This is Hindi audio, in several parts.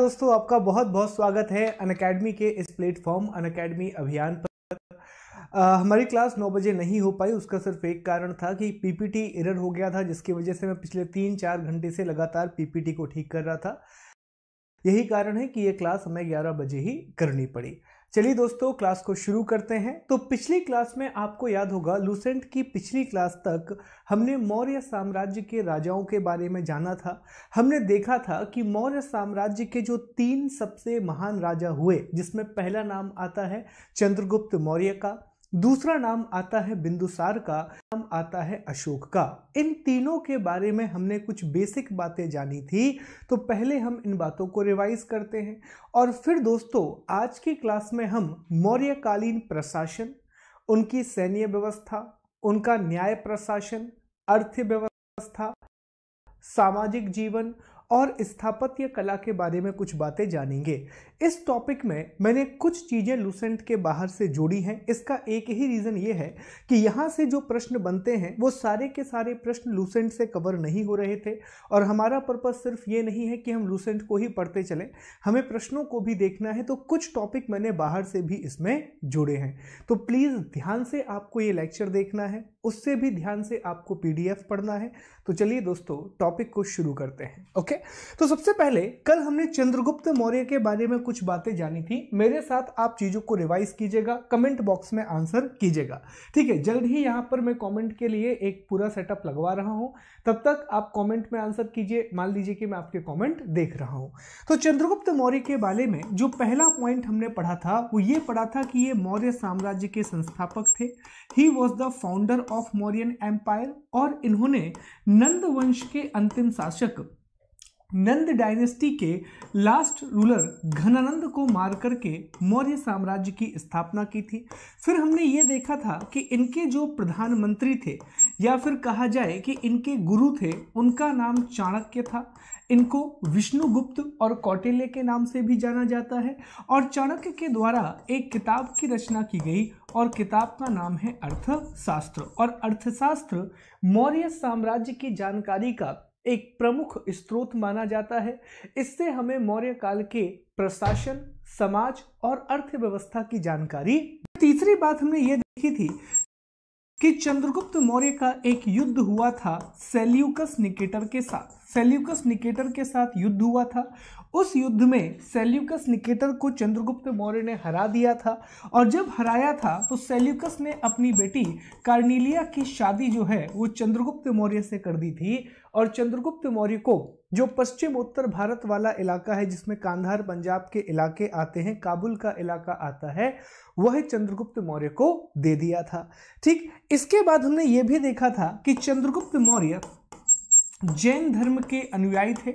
दोस्तों आपका बहुत बहुत स्वागत है अन अकेडमी के इस प्लेटफॉर्म अन अकेडमी अभियान पर आ, हमारी क्लास 9 बजे नहीं हो पाई उसका सिर्फ एक कारण था कि पीपीटी एरर हो गया था जिसकी वजह से मैं पिछले तीन चार घंटे से लगातार पीपीटी को ठीक कर रहा था यही कारण है कि ये क्लास हमें 11 बजे ही करनी पड़ी चलिए दोस्तों क्लास को शुरू करते हैं तो पिछली क्लास में आपको याद होगा लूसेंट की पिछली क्लास तक हमने मौर्य साम्राज्य के राजाओं के बारे में जाना था हमने देखा था कि मौर्य साम्राज्य के जो तीन सबसे महान राजा हुए जिसमें पहला नाम आता है चंद्रगुप्त मौर्य का दूसरा नाम आता है बिंदुसार का नाम आता है अशोक का इन तीनों के बारे में हमने कुछ बेसिक बातें जानी थी तो पहले हम इन बातों को रिवाइज करते हैं और फिर दोस्तों आज की क्लास में हम मौर्यकालीन प्रशासन उनकी सैन्य व्यवस्था उनका न्याय प्रशासन अर्थव्यवस्था सामाजिक जीवन और स्थापत्य कला के बारे में कुछ बातें जानेंगे इस टॉपिक में मैंने कुछ चीज़ें लूसेंट के बाहर से जोड़ी हैं इसका एक ही रीज़न ये है कि यहाँ से जो प्रश्न बनते हैं वो सारे के सारे प्रश्न लूसेंट से कवर नहीं हो रहे थे और हमारा पर्पज़ सिर्फ ये नहीं है कि हम लूसेंट को ही पढ़ते चलें हमें प्रश्नों को भी देखना है तो कुछ टॉपिक मैंने बाहर से भी इसमें जुड़े हैं तो प्लीज़ ध्यान से आपको ये लेक्चर देखना है उससे भी ध्यान से आपको पी पढ़ना है तो चलिए दोस्तों टॉपिक को शुरू करते हैं ओके तो सबसे पहले कल हमने चंद्रगुप्त मौर्य के बारे में कुछ कुछ बातें जानी थी मेरे साथ आप चीज़ों को रिवाइज कीजिएगा कमेंट बॉक्स में आंसर कीजिएगा ठीक है जल्द ही यहाँ पर मैं कमेंट के लिए एक पूरा सेटअप लगवा रहा हूँ तब तक आप कमेंट में आंसर कीजिए मान लीजिए कि मैं आपके कमेंट देख रहा हूँ तो चंद्रगुप्त मौर्य के बारे में जो पहला पॉइंट हमने पढ़ा था वो ये पढ़ा था कि ये मौर्य साम्राज्य के संस्थापक थे he was the founder of Mauryan empire और इन्होंने नंद वंश के अंतिम शासक नंद डायनेस्टी के लास्ट रूलर घनानंद को मार करके मौर्य साम्राज्य की स्थापना की थी फिर हमने ये देखा था कि इनके जो प्रधानमंत्री थे या फिर कहा जाए कि इनके गुरु थे उनका नाम चाणक्य था इनको विष्णुगुप्त और कौटिल्य के नाम से भी जाना जाता है और चाणक्य के द्वारा एक किताब की रचना की गई और किताब का नाम है अर्थशास्त्र और अर्थशास्त्र मौर्य साम्राज्य की जानकारी का एक प्रमुख स्रोत माना जाता है इससे हमें मौर्य काल के प्रशासन समाज और अर्थव्यवस्था की जानकारी तीसरी बात हमने ये देखी थी कि चंद्रगुप्त मौर्य का एक युद्ध हुआ था सेल्यूकस निकेटर के साथ सेल्यूकस निकेटर के साथ युद्ध हुआ था उस युद्ध में सेल्यूकस निकेटर को चंद्रगुप्त मौर्य ने हरा दिया था और जब हराया था तो सेल्यूकस ने अपनी बेटी कार्निलिया की शादी जो है वो चंद्रगुप्त मौर्य से कर दी थी और चंद्रगुप्त मौर्य को जो पश्चिम उत्तर भारत वाला इलाका है जिसमें कांधार पंजाब के इलाके आते हैं काबुल का इलाका आता है वह चंद्रगुप्त मौर्य को दे दिया था ठीक इसके बाद हमने ये भी देखा था कि चंद्रगुप्त मौर्य जैन धर्म के अनुयायी थे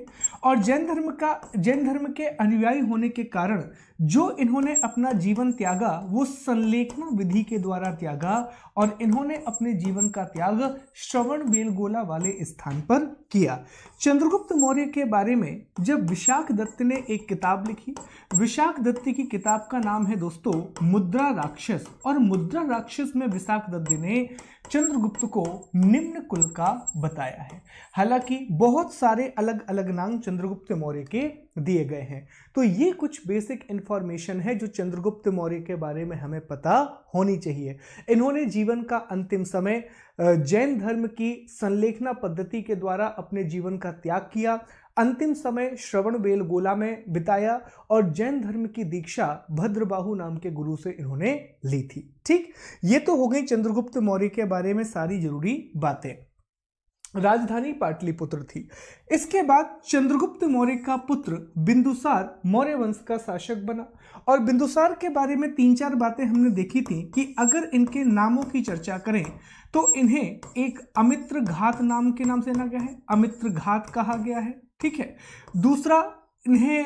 और जैन धर्म का जैन धर्म के अनुयायी होने के कारण जो इन्होंने अपना जीवन त्यागा वो संलेखन विधि के द्वारा त्यागा और इन्होंने अपने जीवन का त्याग श्रवण बेलगोला वाले स्थान पर किया चंद्रगुप्त मौर्य के बारे में जब विशाख दत्त ने एक किताब लिखी विशाख दत्त की किताब का नाम है दोस्तों मुद्रा राक्षस और मुद्रा राक्षस में विशाख दत्त ने चंद्रगुप्त को निम्न कुल का बताया है हालांकि बहुत सारे अलग अलग नाम चंद्रगुप्त मौर्य के दिए गए हैं तो ये कुछ बेसिक इन्फॉर्मेशन है जो चंद्रगुप्त मौर्य के बारे में हमें पता होनी चाहिए इन्होंने जीवन का अंतिम समय जैन धर्म की संलेखना पद्धति के द्वारा अपने जीवन का त्याग किया अंतिम समय श्रवण बेलगोला में बिताया और जैन धर्म की दीक्षा भद्रबाहु नाम के गुरु से इन्होंने ली थी ठीक ये तो हो गई चंद्रगुप्त मौर्य के बारे में सारी जरूरी बातें राजधानी पाटलिपुत्र थी इसके बाद चंद्रगुप्त मौर्य का पुत्र बिंदुसार मौर्य वंश का शासक बना और बिंदुसार के बारे में तीन चार बातें हमने देखी थी कि अगर इनके नामों की चर्चा करें तो इन्हें एक अमित्र घात नाम के नाम से ना गया है अमित्र घात कहा गया है ठीक है दूसरा इन्हें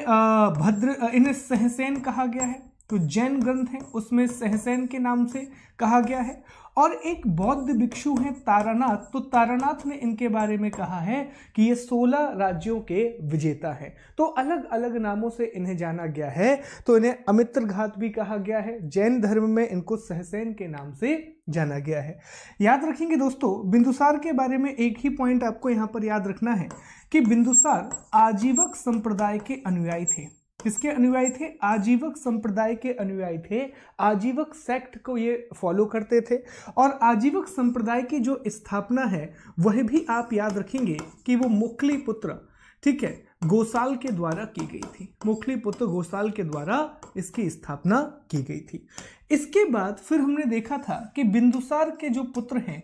भद्र इन्हें सहसेन कहा गया है तो जैन ग्रंथ है उसमें सहसेन के नाम से कहा गया है और एक बौद्ध भिक्षु हैं तारानाथ तो तारानाथ ने इनके बारे में कहा है कि ये सोलह राज्यों के विजेता हैं तो अलग अलग नामों से इन्हें जाना गया है तो इन्हें अमित्र घात भी कहा गया है जैन धर्म में इनको सहसेन के नाम से जाना गया है याद रखेंगे दोस्तों बिंदुसार के बारे में एक ही पॉइंट आपको यहाँ पर याद रखना है कि बिंदुसार आजीवक संप्रदाय के अनुयायी थे किसके अनुयायी थे आजीवक संप्रदाय के अनुयायी थे आजीवक सेक्ट को ये फॉलो करते थे और आजीवक संप्रदाय की जो स्थापना है वह भी आप याद रखेंगे कि वो मुखली पुत्र ठीक है गोसाल के द्वारा की गई थी मुखली पुत्र गोसाल के द्वारा इसकी स्थापना की गई थी इसके बाद फिर हमने देखा था कि बिंदुसार के जो पुत्र हैं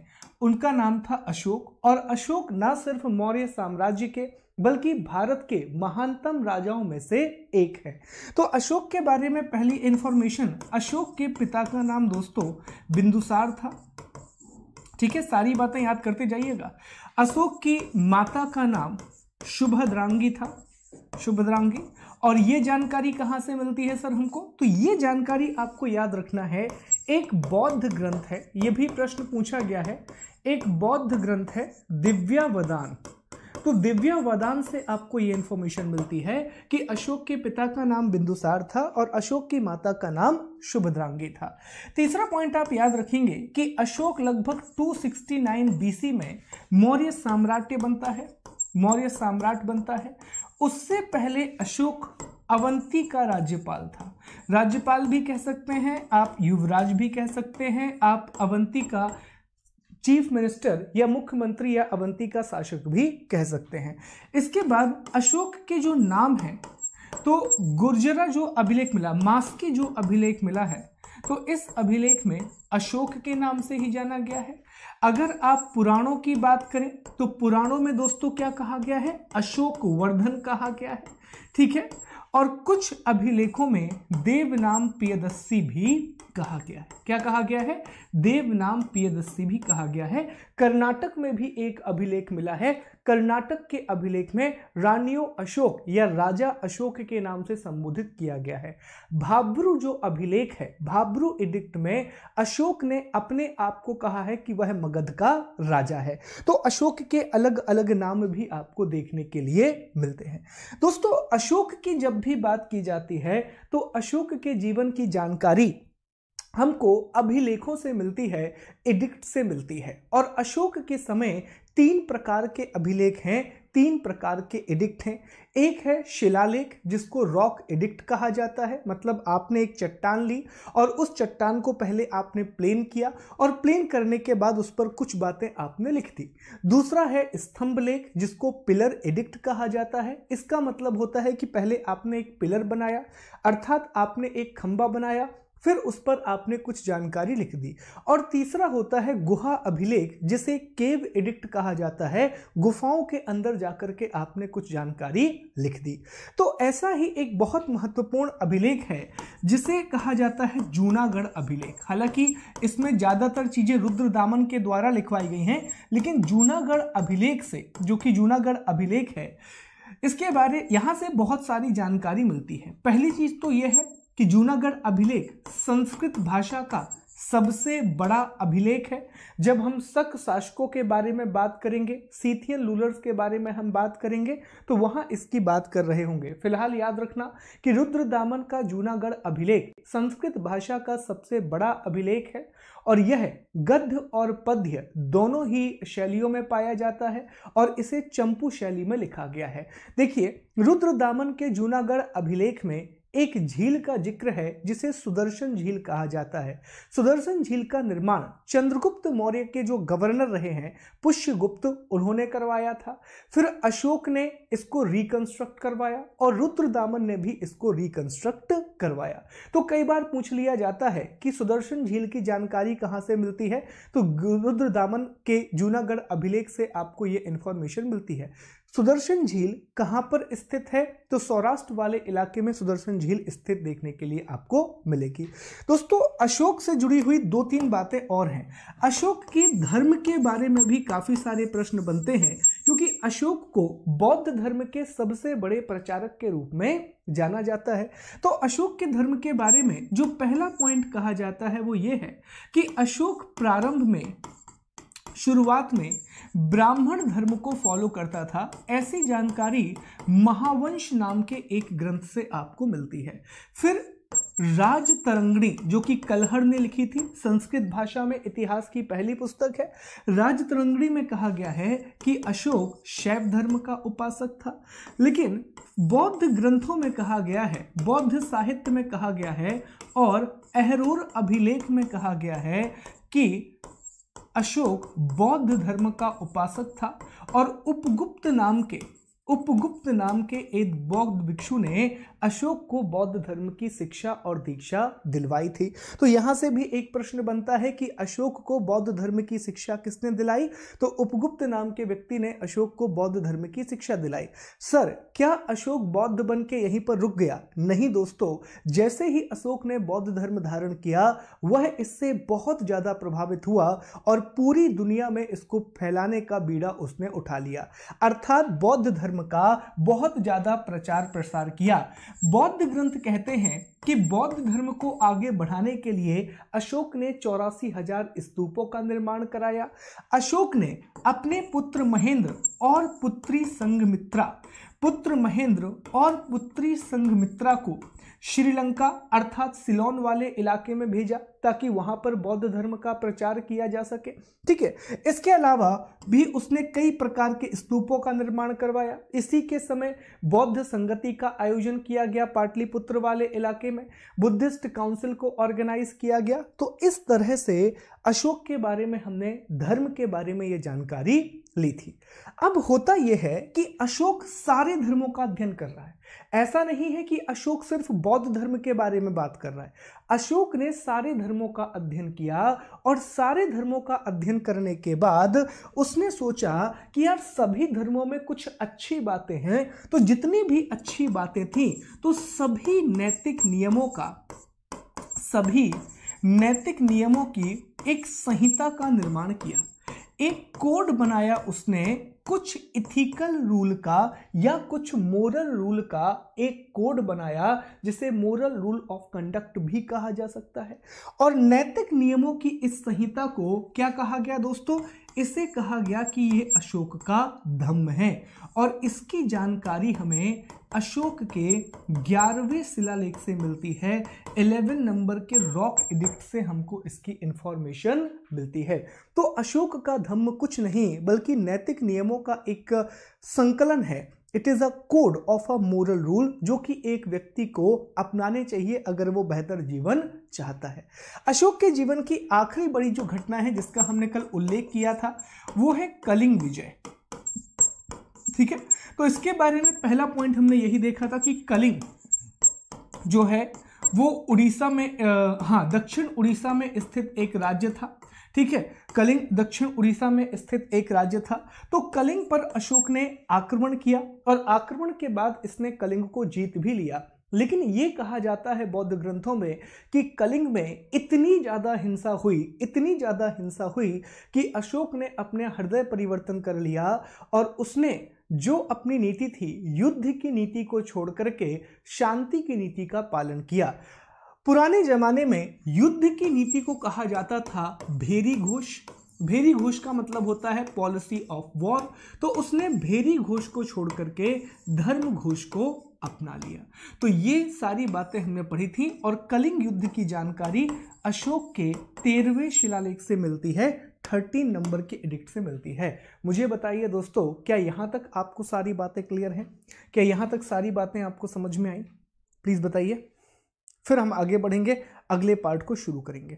उनका नाम था अशोक और अशोक ना सिर्फ मौर्य साम्राज्य के बल्कि भारत के महानतम राजाओं में से एक है तो अशोक के बारे में पहली इंफॉर्मेशन अशोक के पिता का नाम दोस्तों बिंदुसार था ठीक है सारी बातें याद करते जाइएगा अशोक की माता का नाम शुभद्रांगी था शुभद्रांगी और ये जानकारी कहाँ से मिलती है सर हमको तो ये जानकारी आपको याद रखना है एक बौद्ध ग्रंथ है ये भी प्रश्न पूछा गया है एक बौद्ध ग्रंथ है दिव्यावदान तो दिव्या वदान से आपको ये इन्फॉर्मेशन मिलती है कि अशोक के पिता का नाम बिंदुसार था और अशोक की माता का नाम शुभद्रांगी था तीसरा पॉइंट आप याद रखेंगे कि अशोक लगभग 269 बीसी में मौर्य साम्राट्य बनता है मौर्य साम्राट बनता है उससे पहले अशोक अवंती का राज्यपाल था राज्यपाल भी कह सकते हैं आप युवराज भी कह सकते हैं आप अवंती का चीफ मिनिस्टर या मुख्यमंत्री या अवंती का शासक भी कह सकते हैं इसके बाद अशोक के जो नाम है तो गुर्जरा जो अभिलेख मिला के जो अभिलेख मिला है तो इस अभिलेख में अशोक के नाम से ही जाना गया है अगर आप पुराणों की बात करें तो पुराणों में दोस्तों क्या कहा गया है अशोक वर्धन कहा गया है ठीक है और कुछ अभिलेखों में देवनाम पियदस्सी भी कहा गया है क्या कहा गया है देवनाम पियदस्सी भी कहा गया है कर्नाटक में भी एक अभिलेख मिला है कर्नाटक के अभिलेख में रानियो अशोक या राजा अशोक के नाम से संबोधित किया गया है भाब्रू जो अभिलेख है भाब्रू इडिक्ट में अशोक ने अपने आप को कहा है कि वह मगध का राजा है तो अशोक के अलग अलग नाम भी आपको देखने के लिए मिलते हैं दोस्तों अशोक की जब भी बात की जाती है तो अशोक के जीवन की जानकारी हमको अभिलेखों से मिलती है एडिक्ट से मिलती है और अशोक के समय तीन प्रकार के अभिलेख हैं तीन प्रकार के एडिक्ट हैं एक है शिलालेख जिसको रॉक एडिक्ट कहा जाता है मतलब आपने एक चट्टान ली और उस चट्टान को पहले आपने प्लेन किया और प्लेन करने के बाद उस पर कुछ बातें आपने लिख दी दूसरा है स्तंभ लेख जिसको पिलर एडिक्ट कहा जाता है इसका मतलब होता है कि पहले आपने एक पिलर बनाया अर्थात आपने एक खंबा बनाया फिर उस पर आपने कुछ जानकारी लिख दी और तीसरा होता है गुहा अभिलेख जिसे केव एडिक्ट कहा जाता है गुफाओं के अंदर जाकर के आपने कुछ जानकारी लिख दी तो ऐसा ही एक बहुत महत्वपूर्ण अभिलेख है जिसे कहा जाता है जूनागढ़ अभिलेख हालांकि इसमें ज़्यादातर चीज़ें रुद्र दामन के द्वारा लिखवाई गई हैं लेकिन जूनागढ़ अभिलेख से जो कि जूनागढ़ अभिलेख है इसके बारे यहाँ से बहुत सारी जानकारी मिलती है पहली चीज़ तो ये है कि जूनागढ़ अभिलेख संस्कृत भाषा का सबसे बड़ा अभिलेख है जब हम सक शासकों के बारे में बात करेंगे सीथियन रूलर्स के बारे में हम बात करेंगे तो वहाँ इसकी बात कर रहे होंगे फिलहाल याद रखना कि रुद्र दामन का जूनागढ़ अभिलेख संस्कृत भाषा का सबसे बड़ा अभिलेख है और यह गद्य और पद्य दोनों ही शैलियों में पाया जाता है और इसे चंपू शैली में लिखा गया है देखिए रुद्र दामन के जूनागढ़ अभिलेख में एक झील का जिक्र है जिसे सुदर्शन झील कहा जाता है सुदर्शन झील का निर्माण चंद्रगुप्त मौर्य के जो गवर्नर रहे हैं पुष्यगुप्त उन्होंने करवाया था फिर अशोक ने इसको रिकंस्ट्रक्ट करवाया और रुद्रदामन ने भी इसको रिकंस्ट्रक्ट करवाया तो कई बार पूछ लिया जाता है कि सुदर्शन झील की जानकारी कहाँ से मिलती है तो रुद्रदामन के जूनागढ़ अभिलेख से आपको ये इन्फॉर्मेशन मिलती है सुदर्शन झील कहाँ पर स्थित है तो सौराष्ट्र वाले इलाके में सुदर्शन झील स्थित देखने के लिए आपको मिलेगी दोस्तों अशोक से जुड़ी हुई दो तीन बातें और हैं अशोक के धर्म के बारे में भी काफ़ी सारे प्रश्न बनते हैं क्योंकि अशोक को बौद्ध धर्म के सबसे बड़े प्रचारक के रूप में जाना जाता है तो अशोक के धर्म के बारे में जो पहला पॉइंट कहा जाता है वो ये है कि अशोक प्रारंभ में शुरुआत में ब्राह्मण धर्म को फॉलो करता था ऐसी जानकारी महावंश नाम के एक ग्रंथ से आपको मिलती है फिर राज तरंगणी जो कि कलहर ने लिखी थी संस्कृत भाषा में इतिहास की पहली पुस्तक है राज तरंगणी में कहा गया है कि अशोक शैव धर्म का उपासक था लेकिन बौद्ध ग्रंथों में कहा गया है बौद्ध साहित्य में कहा गया है और अहरूर अभिलेख में कहा गया है कि अशोक बौद्ध धर्म का उपासक था और उपगुप्त नाम के उपगुप्त नाम के एक बौद्ध भिक्षु ने अशोक को बौद्ध धर्म की शिक्षा और दीक्षा दिलवाई थी तो यहां से भी एक प्रश्न बनता है कि अशोक को बौद्ध धर्म की शिक्षा किसने दिलाई तो उपगुप्त नाम के व्यक्ति ने अशोक को बौद्ध धर्म की शिक्षा दिलाई सर क्या अशोक बौद्ध बन के यहीं पर रुक गया नहीं दोस्तों जैसे ही अशोक ने बौद्ध धर्म धारण किया वह इससे बहुत ज़्यादा प्रभावित हुआ और पूरी दुनिया में इसको फैलाने का बीड़ा उसने उठा लिया अर्थात बौद्ध धर्म का बहुत ज़्यादा प्रचार प्रसार किया बौद्ध ग्रंथ कहते हैं कि बौद्ध धर्म को आगे बढ़ाने के लिए अशोक ने चौरासी हजार स्तूपों का निर्माण कराया अशोक ने अपने पुत्र महेंद्र और पुत्री संघमित्रा पुत्र महेंद्र और पुत्री संघमित्रा को श्रीलंका अर्थात सिलोन वाले इलाके में भेजा ताकि वहां पर बौद्ध धर्म का प्रचार किया जा सके ठीक है इसके अलावा भी उसने कई प्रकार के स्तूपों का निर्माण करवाया इसी के समय बौद्ध संगति का आयोजन किया गया पाटलिपुत्र वाले इलाके में बुद्धिस्ट काउंसिल को ऑर्गेनाइज किया गया तो इस तरह से अशोक के बारे में हमने धर्म के बारे में ये जानकारी ली थी अब होता यह है कि अशोक सारे धर्मों का अध्ययन कर रहा है ऐसा नहीं है कि अशोक सिर्फ बौद्ध धर्म के बारे में बात कर रहा है अशोक ने सारे धर्मों का अध्ययन किया और सारे धर्मों का अध्ययन करने के बाद उसने सोचा कि यार सभी धर्मों में कुछ अच्छी बातें हैं तो जितनी भी अच्छी बातें थी तो सभी नैतिक नियमों का सभी नैतिक नियमों की एक संहिता का निर्माण किया एक कोड बनाया उसने कुछ इथिकल रूल का या कुछ मोरल रूल का एक कोड बनाया जिसे मोरल रूल ऑफ कंडक्ट भी कहा जा सकता है और नैतिक नियमों की इस संहिता को क्या कहा गया दोस्तों इसे कहा गया कि ये अशोक का धम्म है और इसकी जानकारी हमें अशोक के ग्यारहवें शिलालेख से मिलती है इलेवन नंबर के रॉक इडिक्ट से हमको इसकी इंफॉर्मेशन मिलती है तो अशोक का धम्म कुछ नहीं बल्कि नैतिक नियमों का एक संकलन है it is a code of a moral rule जो कि एक व्यक्ति को अपनाने चाहिए अगर वो बेहतर जीवन चाहता है अशोक के जीवन की आखिरी बड़ी जो घटना है जिसका हमने कल उल्लेख किया था वो है कलिंग विजय ठीक है तो इसके बारे में पहला पॉइंट हमने यही देखा था कि कलिंग जो है वो उड़ीसा में आ, हाँ दक्षिण उड़ीसा में स्थित एक राज्य था ठीक है कलिंग दक्षिण उड़ीसा में स्थित एक राज्य था तो कलिंग पर अशोक ने आक्रमण किया और आक्रमण के बाद इसने कलिंग को जीत भी लिया लेकिन ये कहा जाता है बौद्ध ग्रंथों में कि कलिंग में इतनी ज़्यादा हिंसा हुई इतनी ज़्यादा हिंसा हुई कि अशोक ने अपने हृदय परिवर्तन कर लिया और उसने जो अपनी नीति थी युद्ध की नीति को छोड़ करके शांति की नीति का पालन किया पुराने जमाने में युद्ध की नीति को कहा जाता था भेरी घोष भेरी घोष का मतलब होता है पॉलिसी ऑफ वॉर तो उसने भेरी घोष को छोड़ करके धर्म घोष को अपना लिया तो ये सारी बातें हमने पढ़ी थी और कलिंग युद्ध की जानकारी अशोक के तेरहवें शिलालेख से मिलती है थर्टीन नंबर के एडिक्ट से मिलती है मुझे बताइए दोस्तों क्या यहाँ तक आपको सारी बातें क्लियर हैं क्या यहाँ तक सारी बातें आपको समझ में आई प्लीज़ बताइए फिर हम आगे बढ़ेंगे अगले पार्ट को शुरू करेंगे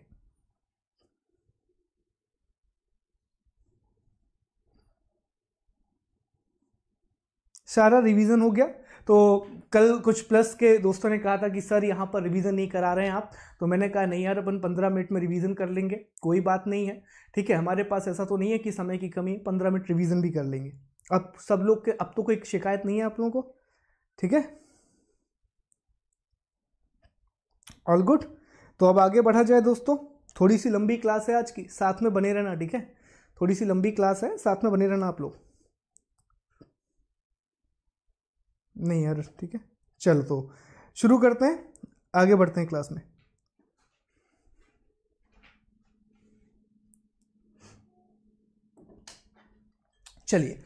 सारा रिवीजन हो गया तो कल कुछ प्लस के दोस्तों ने कहा था कि सर यहाँ पर रिवीजन नहीं करा रहे हैं आप तो मैंने कहा नहीं यार अपन पंद्रह मिनट में रिवीजन कर लेंगे कोई बात नहीं है ठीक है हमारे पास ऐसा तो नहीं है कि समय की कमी पंद्रह मिनट रिवीजन भी कर लेंगे अब सब लोग के अब तो कोई शिकायत नहीं है आप लोगों को ठीक है ऑल गुड तो अब आगे बढ़ा जाए दोस्तों थोड़ी सी लंबी क्लास है आज की साथ में बने रहना ठीक है थोड़ी सी लंबी क्लास है साथ में बने रहना आप लोग नहीं यार ठीक है चल तो शुरू करते हैं आगे बढ़ते हैं क्लास में चलिए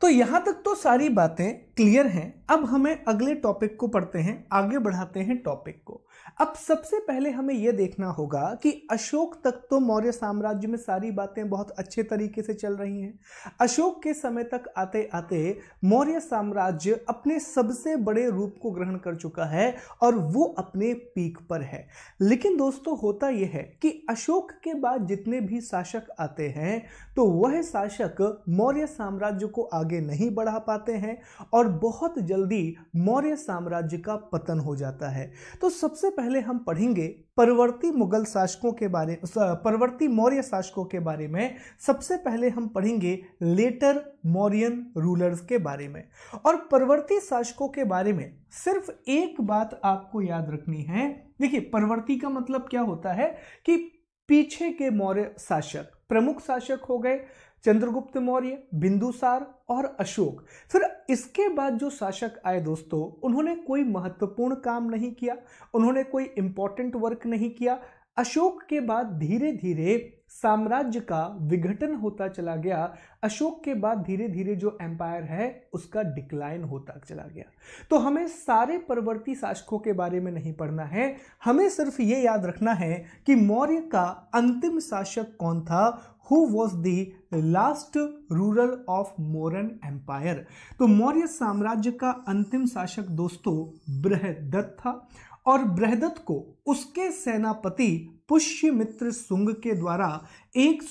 तो यहां तक तो सारी बातें क्लियर हैं अब हमें अगले टॉपिक को पढ़ते हैं आगे बढ़ाते हैं टॉपिक को अब सबसे पहले हमें यह देखना होगा कि अशोक तक तो मौर्य साम्राज्य में सारी बातें बहुत अच्छे तरीके से चल रही हैं अशोक के समय तक आते आते मौर्य साम्राज्य अपने सबसे बड़े रूप को ग्रहण कर चुका है और वो अपने पीक पर है लेकिन दोस्तों होता यह है कि अशोक के बाद जितने भी शासक आते हैं तो वह शासक मौर्य साम्राज्य को आगे नहीं बढ़ा पाते हैं और बहुत जल्दी मौर्य साम्राज्य का पतन हो जाता है तो सबसे सबसे पहले हम पढ़ेंगे परवर्ती मुगल शासकों के बारे परवर्ती मौर्य शासकों के बारे में सबसे पहले हम पढ़ेंगे लेटर मौर्यन रूलर्स के बारे में और परवर्ती शासकों के बारे में सिर्फ एक बात आपको याद रखनी है देखिए परवर्ती का मतलब क्या होता है कि पीछे के मौर्य शासक प्रमुख शासक हो गए चंद्रगुप्त मौर्य बिंदुसार और अशोक फिर इसके बाद जो शासक आए दोस्तों उन्होंने कोई महत्वपूर्ण काम नहीं किया उन्होंने कोई इम्पोर्टेंट वर्क नहीं किया अशोक के बाद धीरे धीरे साम्राज्य का विघटन होता चला गया अशोक के बाद धीरे धीरे जो एम्पायर है उसका डिक्लाइन होता चला गया तो हमें सारे परवर्ती शासकों के बारे में नहीं पढ़ना है हमें सिर्फ ये याद रखना है कि मौर्य का अंतिम शासक कौन था who was the last ruler of Mauryan empire तो मौर्य साम्राज्य का अंतिम शासक दोस्तों बृहदत्त था और बृहदत्त को उसके सेनापति पुष्यमित्र सुंग के द्वारा एक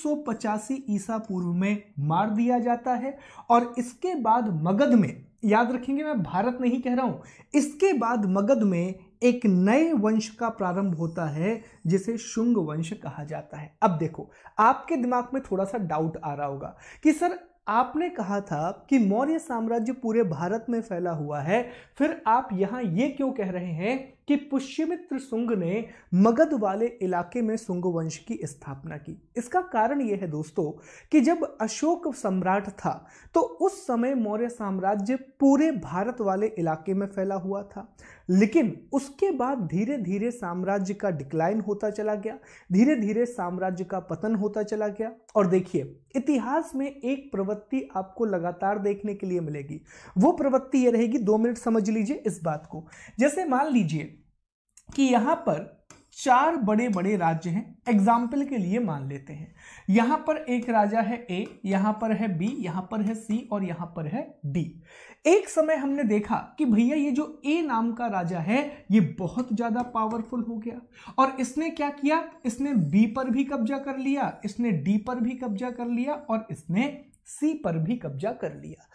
ईसा पूर्व में मार दिया जाता है और इसके बाद मगध में याद रखेंगे मैं भारत नहीं कह रहा हूं इसके बाद मगध में एक नए वंश का प्रारंभ होता है जिसे शुंग वंश कहा जाता है अब देखो आपके दिमाग में थोड़ा सा डाउट आ रहा होगा कि सर आपने कहा था कि मौर्य साम्राज्य पूरे भारत में फैला हुआ है फिर आप यहां ये क्यों कह रहे हैं कि पुष्यमित्र सुंग ने मगध वाले इलाके में सुंग वंश की स्थापना की इसका कारण यह है दोस्तों कि जब अशोक सम्राट था तो उस समय मौर्य साम्राज्य पूरे भारत वाले इलाके में फैला हुआ था लेकिन उसके बाद धीरे धीरे साम्राज्य का डिक्लाइन होता चला गया धीरे धीरे साम्राज्य का पतन होता चला गया और देखिए इतिहास में एक प्रवृत्ति आपको लगातार देखने के लिए मिलेगी वो प्रवृत्ति ये रहेगी दो मिनट समझ लीजिए इस बात को जैसे मान लीजिए कि यहां पर चार बड़े बड़े राज्य हैं एग्जाम्पल के लिए मान लेते हैं यहां पर एक राजा है ए यहां पर है बी यहां पर है सी और यहां पर है डी एक समय हमने देखा कि भैया ये जो ए नाम का राजा है ये बहुत ज्यादा पावरफुल हो गया और इसने क्या किया इसने बी पर भी कब्जा कर लिया इसने डी पर भी कब्जा कर लिया और इसने सी पर भी कब्जा कर लिया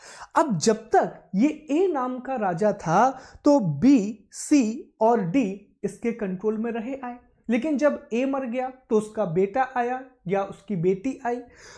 अब जब तक ये ए नाम का राजा था तो बी सी और डी इसके कंट्रोल में रहे आए लेकिन जब ए मर गया तो उसका बेटा आया या उसकी बेटी आई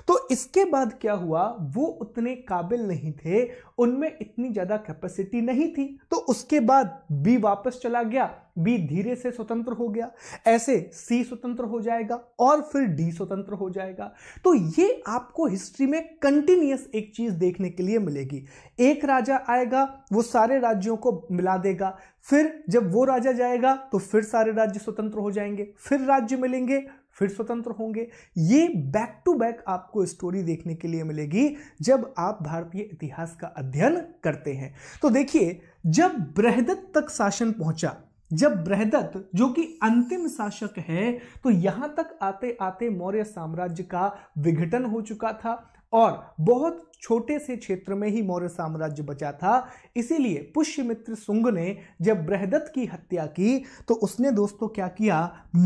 तो इसके बाद क्या हुआ वो उतने काबिल नहीं थे उनमें इतनी ज़्यादा कैपेसिटी नहीं थी तो उसके बाद बी वापस चला गया बी धीरे से स्वतंत्र हो गया ऐसे सी स्वतंत्र हो जाएगा और फिर डी स्वतंत्र हो जाएगा तो ये आपको हिस्ट्री में कंटिन्यूस एक चीज़ देखने के लिए मिलेगी एक राजा आएगा वो सारे राज्यों को मिला देगा फिर जब वो राजा जाएगा तो फिर सारे राज्य स्वतंत्र हो जाएंगे फिर राज्य मिलेंगे फिर स्वतंत्र होंगे ये बैक टू बैक आपको स्टोरी देखने के लिए मिलेगी जब आप भारतीय इतिहास का अध्ययन करते हैं तो देखिए जब बृहदत्त तक शासन पहुंचा जब बृहदत्त जो कि अंतिम शासक है तो यहां तक आते आते मौर्य साम्राज्य का विघटन हो चुका था और बहुत छोटे से क्षेत्र में ही मौर्य साम्राज्य बचा था इसीलिए पुष्यमित्र सुंग ने जब बृहदत्त की हत्या की तो उसने दोस्तों क्या किया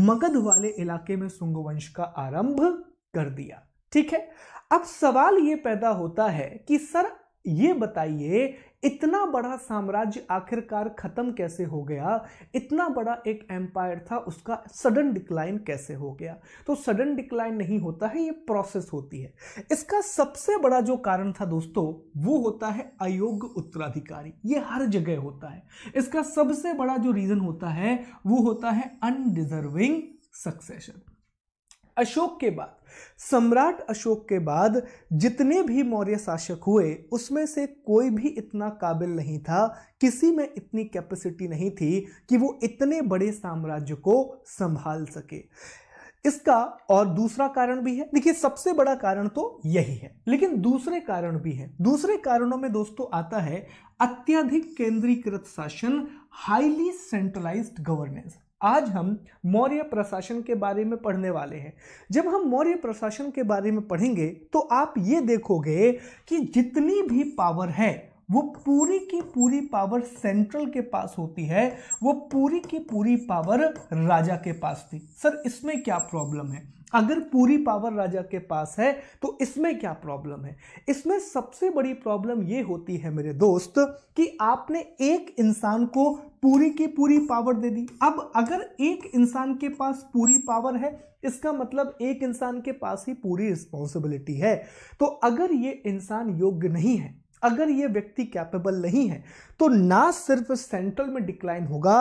मगध वाले इलाके में सुंग वंश का आरंभ कर दिया ठीक है अब सवाल यह पैदा होता है कि सर ये बताइए इतना बड़ा साम्राज्य आखिरकार ख़त्म कैसे हो गया इतना बड़ा एक एम्पायर था उसका सडन डिक्लाइन कैसे हो गया तो सडन डिक्लाइन नहीं होता है ये प्रोसेस होती है इसका सबसे बड़ा जो कारण था दोस्तों वो होता है अयोग्य उत्तराधिकारी ये हर जगह होता है इसका सबसे बड़ा जो रीज़न होता है वो होता है अनडिजर्विंग सक्सेशन अशोक के बाद सम्राट अशोक के बाद जितने भी मौर्य शासक हुए उसमें से कोई भी इतना काबिल नहीं था किसी में इतनी कैपेसिटी नहीं थी कि वो इतने बड़े साम्राज्य को संभाल सके इसका और दूसरा कारण भी है देखिए सबसे बड़ा कारण तो यही है लेकिन दूसरे कारण भी है दूसरे कारणों में दोस्तों आता है अत्यधिक केंद्रीकृत शासन हाईली सेंट्रलाइज्ड गवर्नेंस आज हम मौर्य प्रशासन के बारे में पढ़ने वाले हैं जब हम मौर्य प्रशासन के बारे में पढ़ेंगे तो आप ये देखोगे कि जितनी भी पावर है वो पूरी की पूरी पावर सेंट्रल के पास होती है वो पूरी की पूरी पावर राजा के पास थी सर इसमें क्या प्रॉब्लम है अगर पूरी पावर राजा के पास है तो इसमें क्या प्रॉब्लम है इसमें सबसे बड़ी प्रॉब्लम ये होती है मेरे दोस्त कि आपने एक इंसान को पूरी की पूरी पावर दे दी अब अगर एक इंसान के पास पूरी पावर है इसका मतलब एक इंसान के पास ही पूरी रिस्पॉन्सिबिलिटी है तो अगर ये इंसान योग्य नहीं है अगर ये व्यक्ति कैपेबल नहीं है तो ना सिर्फ सेंट्रल में डिक्लाइन होगा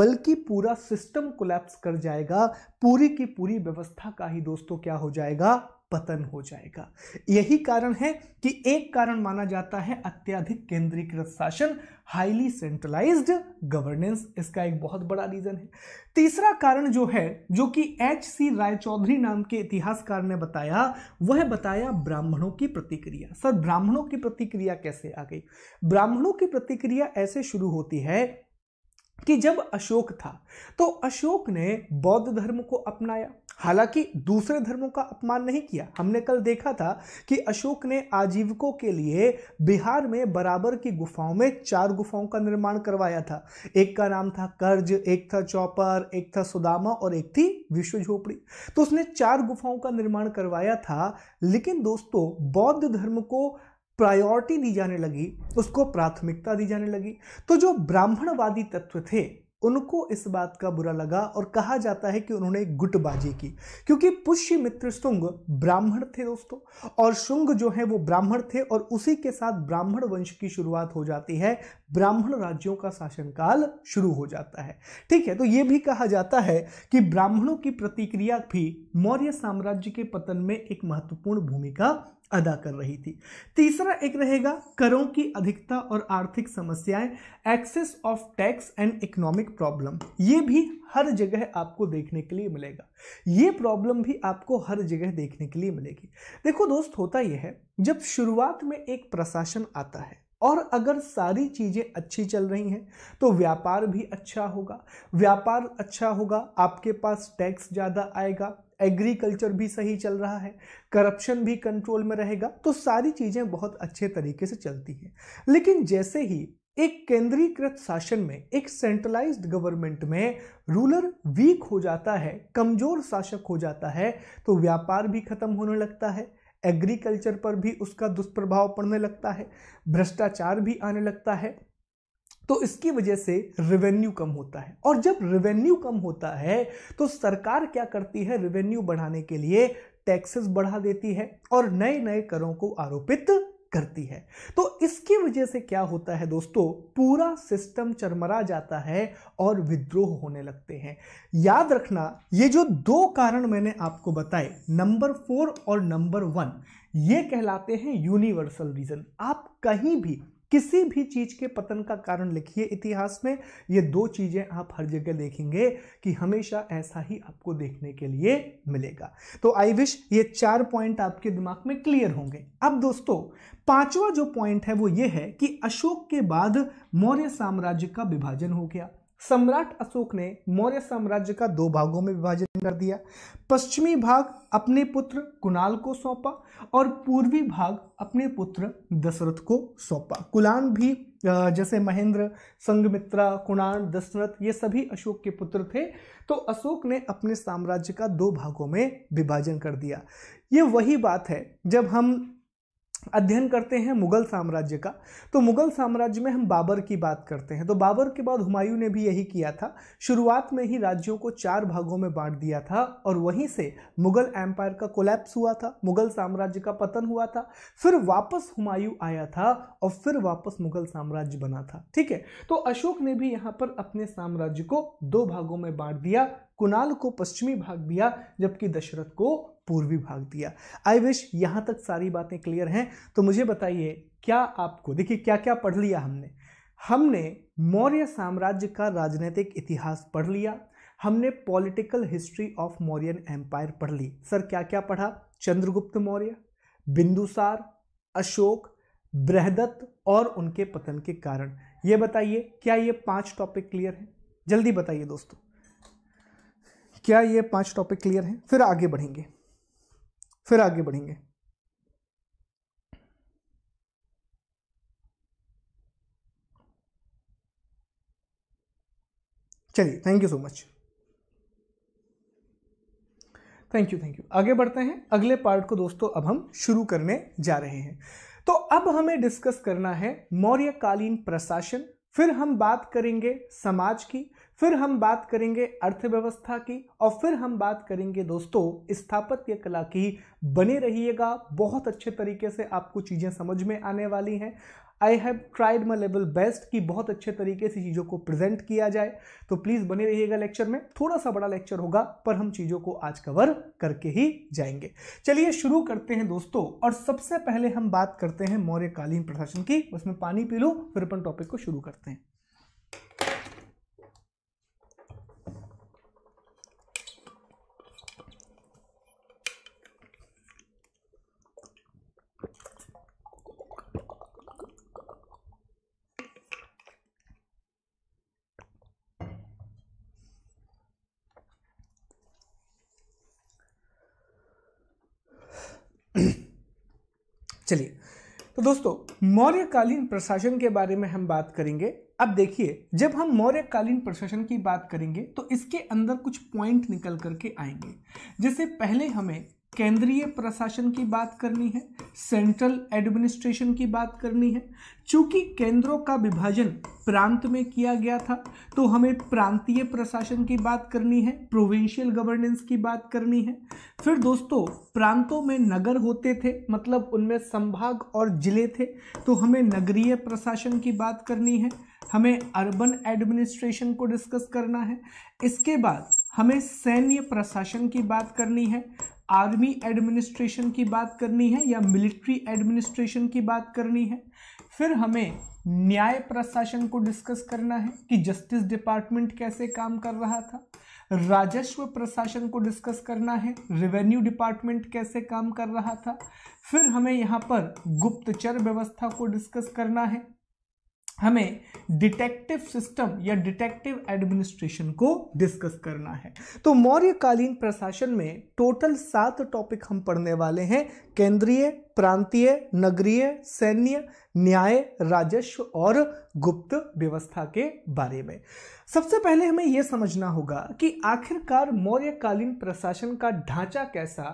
बल्कि पूरा सिस्टम कोलैप्स कर जाएगा पूरी की पूरी व्यवस्था का ही दोस्तों क्या हो जाएगा पतन हो जाएगा यही कारण है कि एक कारण माना जाता है अत्याधिक केंद्रीकृत शासन हाईली सेंट्रलाइज्ड गवर्नेंस इसका एक बहुत बड़ा रीजन है तीसरा कारण जो है जो कि एच सी राय चौधरी नाम के इतिहासकार ने बताया वह बताया ब्राह्मणों की प्रतिक्रिया सर ब्राह्मणों की प्रतिक्रिया कैसे आ गई ब्राह्मणों की प्रतिक्रिया ऐसे शुरू होती है कि जब अशोक था तो अशोक ने बौद्ध धर्म को अपनाया हालांकि दूसरे धर्मों का अपमान नहीं किया हमने कल देखा था कि अशोक ने आजीविकों के लिए बिहार में बराबर की गुफाओं में चार गुफाओं का निर्माण करवाया था एक का नाम था कर्ज एक था चौपर एक था सुदामा और एक थी विश्व झोपड़ी तो उसने चार गुफाओं का निर्माण करवाया था लेकिन दोस्तों बौद्ध धर्म को प्रायोरिटी दी जाने लगी उसको प्राथमिकता दी जाने लगी तो जो ब्राह्मणवादी तत्व थे उनको इस बात का बुरा लगा और कहा जाता है कि उन्होंने गुटबाजी की क्योंकि मित्र शुंग ब्राह्मण थे दोस्तों और शुंग जो है वो ब्राह्मण थे और उसी के साथ ब्राह्मण वंश की शुरुआत हो जाती है ब्राह्मण राज्यों का शासनकाल शुरू हो जाता है ठीक है तो ये भी कहा जाता है कि ब्राह्मणों की प्रतिक्रिया भी मौर्य साम्राज्य के पतन में एक महत्वपूर्ण भूमिका अदा कर रही थी तीसरा एक रहेगा करों की अधिकता और आर्थिक समस्याएं excess of tax and economic problem ये भी हर जगह आपको देखने के लिए मिलेगा ये प्रॉब्लम भी आपको हर जगह देखने के लिए मिलेगी देखो दोस्त होता यह है जब शुरुआत में एक प्रशासन आता है और अगर सारी चीज़ें अच्छी चल रही हैं तो व्यापार भी अच्छा होगा व्यापार अच्छा होगा आपके पास टैक्स ज़्यादा आएगा एग्रीकल्चर भी सही चल रहा है करप्शन भी कंट्रोल में रहेगा तो सारी चीज़ें बहुत अच्छे तरीके से चलती हैं लेकिन जैसे ही एक केंद्रीकृत शासन में एक सेंट्रलाइज्ड गवर्नमेंट में रूलर वीक हो जाता है कमजोर शासक हो जाता है तो व्यापार भी खत्म होने लगता है एग्रीकल्चर पर भी उसका दुष्प्रभाव पड़ने लगता है भ्रष्टाचार भी आने लगता है तो इसकी वजह से रेवेन्यू कम होता है और जब रेवेन्यू कम होता है तो सरकार क्या करती है रेवेन्यू बढ़ाने के लिए टैक्सेस बढ़ा देती है और नए नए करों को आरोपित करती है तो इसकी वजह से क्या होता है दोस्तों पूरा सिस्टम चरमरा जाता है और विद्रोह होने लगते हैं याद रखना ये जो दो कारण मैंने आपको बताए नंबर फोर और नंबर वन ये कहलाते हैं यूनिवर्सल रीजन आप कहीं भी किसी भी चीज के पतन का कारण लिखिए इतिहास में ये दो चीजें आप हर जगह देखेंगे कि हमेशा ऐसा ही आपको देखने के लिए मिलेगा तो आई विश ये चार पॉइंट आपके दिमाग में क्लियर होंगे अब दोस्तों पांचवा जो पॉइंट है वो ये है कि अशोक के बाद मौर्य साम्राज्य का विभाजन हो गया सम्राट अशोक ने मौर्य साम्राज्य का दो भागों में विभाजन कर दिया पश्चिमी भाग अपने पुत्र कुणाल को सौंपा और पूर्वी भाग अपने पुत्र दशरथ को सौंपा कुलान भी जैसे महेंद्र संगमित्रा कुणाल दशरथ ये सभी अशोक के पुत्र थे तो अशोक ने अपने साम्राज्य का दो भागों में विभाजन कर दिया ये वही बात है जब हम अध्ययन करते हैं मुगल साम्राज्य का तो मुगल साम्राज्य में हम बाबर की बात करते हैं तो बाबर के बाद हुमायूं ने भी यही किया था शुरुआत में ही राज्यों को चार भागों में बांट दिया था और वहीं से मुगल एम्पायर का कोलैप्स हुआ था मुगल साम्राज्य का पतन हुआ था फिर वापस हुमायूं आया था और फिर वापस मुगल साम्राज्य बना था ठीक है तो अशोक ने भी यहाँ पर अपने साम्राज्य को दो भागों में बांट दिया कुणाल को पश्चिमी भाग दिया जबकि दशरथ को पूर्वी भाग दिया आई विश यहाँ तक सारी बातें क्लियर हैं तो मुझे बताइए क्या आपको देखिए क्या क्या पढ़ लिया हमने हमने मौर्य साम्राज्य का राजनीतिक इतिहास पढ़ लिया हमने political history of Mauryan empire पढ़ ली सर क्या क्या पढ़ा चंद्रगुप्त मौर्य बिंदुसार अशोक बृहदत्त और उनके पतन के कारण ये बताइए क्या ये पांच टॉपिक क्लियर हैं जल्दी बताइए दोस्तों क्या ये पांच टॉपिक क्लियर हैं फिर आगे बढ़ेंगे फिर आगे बढ़ेंगे चलिए thank you so much thank you thank you आगे बढ़ते हैं अगले पार्ट को दोस्तों अब हम शुरू करने जा रहे हैं तो अब हमें डिस्कस करना है मौर्यकालीन प्रशासन फिर हम बात करेंगे समाज की फिर हम बात करेंगे अर्थव्यवस्था की और फिर हम बात करेंगे दोस्तों स्थापत्य कला की बने रहिएगा बहुत अच्छे तरीके से आपको चीज़ें समझ में आने वाली हैं I have tried my level best कि बहुत अच्छे तरीके से चीज़ों को प्रेजेंट किया जाए तो प्लीज़ बने रहिएगा लेक्चर में थोड़ा सा बड़ा लेक्चर होगा पर हम चीज़ों को आज कवर करके ही जाएंगे चलिए शुरू करते हैं दोस्तों और सबसे पहले हम बात करते हैं मौर्यकालीन प्रशासन की उसमें पानी पी लो फिर अपन टॉपिक को शुरू करते हैं चलिए तो दोस्तों मौर्यकालीन प्रशासन के बारे में हम बात करेंगे अब देखिए जब हम मौर्यकालीन प्रशासन की बात करेंगे तो इसके अंदर कुछ पॉइंट निकल करके आएंगे जैसे पहले हमें केंद्रीय प्रशासन की बात करनी है सेंट्रल एडमिनिस्ट्रेशन की बात करनी है चूंकि केंद्रों का विभाजन प्रांत में किया गया था तो हमें प्रांतीय प्रशासन की बात करनी है प्रोविंशियल गवर्नेंस की बात करनी है फिर दोस्तों प्रांतों में नगर होते थे मतलब उनमें संभाग और जिले थे तो हमें नगरीय प्रशासन की बात करनी है हमें अर्बन एडमिनिस्ट्रेशन को डिस्कस करना है इसके बाद हमें सैन्य प्रशासन की बात करनी है आर्मी एडमिनिस्ट्रेशन की बात करनी है या मिलिट्री एडमिनिस्ट्रेशन की बात करनी है फिर हमें न्याय प्रशासन को डिस्कस करना है कि जस्टिस डिपार्टमेंट कैसे काम कर रहा था राजस्व प्रशासन को डिस्कस करना है रेवेन्यू डिपार्टमेंट कैसे काम कर रहा था फिर हमें यहाँ पर गुप्तचर व्यवस्था को डिस्कस करना है हमें डिटेक्टिव सिस्टम या डिटेक्टिव एडमिनिस्ट्रेशन को डिस्कस करना है तो मौर्यकालीन प्रशासन में टोटल सात टॉपिक हम पढ़ने वाले हैं केंद्रीय प्रांतीय नगरीय सैन्य न्याय राजस्व और गुप्त व्यवस्था के बारे में सबसे पहले हमें यह समझना होगा कि आखिरकार मौर्यकालीन प्रशासन का ढांचा कैसा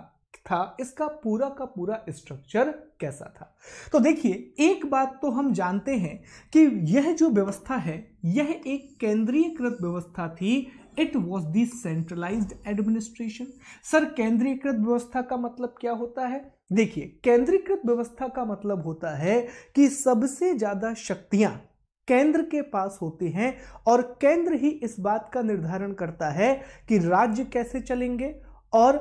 था इसका पूरा का पूरा स्ट्रक्चर कैसा था तो देखिए एक बात तो हम जानते हैं कि यह जो व्यवस्था है यह एक केंद्रीयकृत व्यवस्था थी it was the centralised administration sir केंद्रीयकृत व्यवस्था का मतलब क्या होता है देखिए केंद्रीकृत व्यवस्था का मतलब होता है कि सबसे ज्यादा शक्तियां केंद्र के पास होती हैं और केंद्र ही इस बात का निर्धारण करता है कि राज्य कैसे चलेंगे और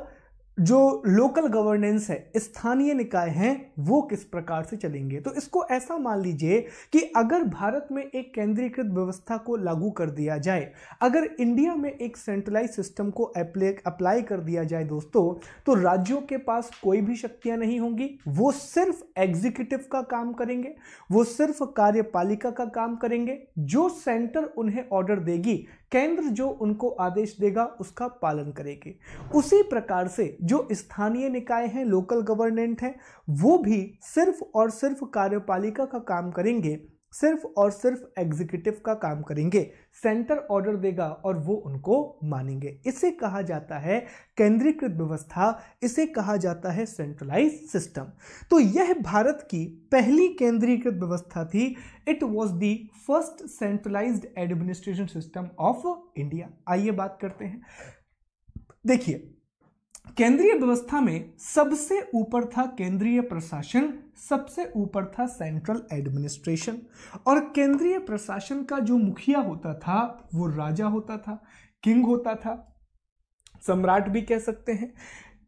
जो लोकल गवर्नेंस है स्थानीय निकाय हैं वो किस प्रकार से चलेंगे तो इसको ऐसा मान लीजिए कि अगर भारत में एक केंद्रीकृत व्यवस्था को लागू कर दिया जाए अगर इंडिया में एक सेंट्रलाइज सिस्टम को अप्लाई कर दिया जाए दोस्तों तो राज्यों के पास कोई भी शक्तियां नहीं होंगी वो सिर्फ एग्जीक्यूटिव का काम करेंगे वो सिर्फ कार्यपालिका का काम करेंगे जो सेंटर उन्हें ऑर्डर देगी केंद्र जो उनको आदेश देगा उसका पालन करेंगे उसी प्रकार से जो स्थानीय निकाय हैं लोकल गवर्नमेंट हैं वो भी सिर्फ और सिर्फ कार्यपालिका का काम करेंगे सिर्फ और सिर्फ एग्जीक्यूटिव का काम करेंगे सेंटर ऑर्डर देगा और वो उनको मानेंगे इसे कहा जाता है केंद्रीकृत व्यवस्था इसे कहा जाता है सेंट्रलाइज सिस्टम तो यह भारत की पहली केंद्रीकृत व्यवस्था थी it was the first centralised administration system of India आइए बात करते हैं देखिए केंद्रीय व्यवस्था में सबसे ऊपर था केंद्रीय प्रशासन सबसे ऊपर था सेंट्रल एडमिनिस्ट्रेशन और केंद्रीय प्रशासन का जो मुखिया होता था वो राजा होता था किंग होता था सम्राट भी कह सकते हैं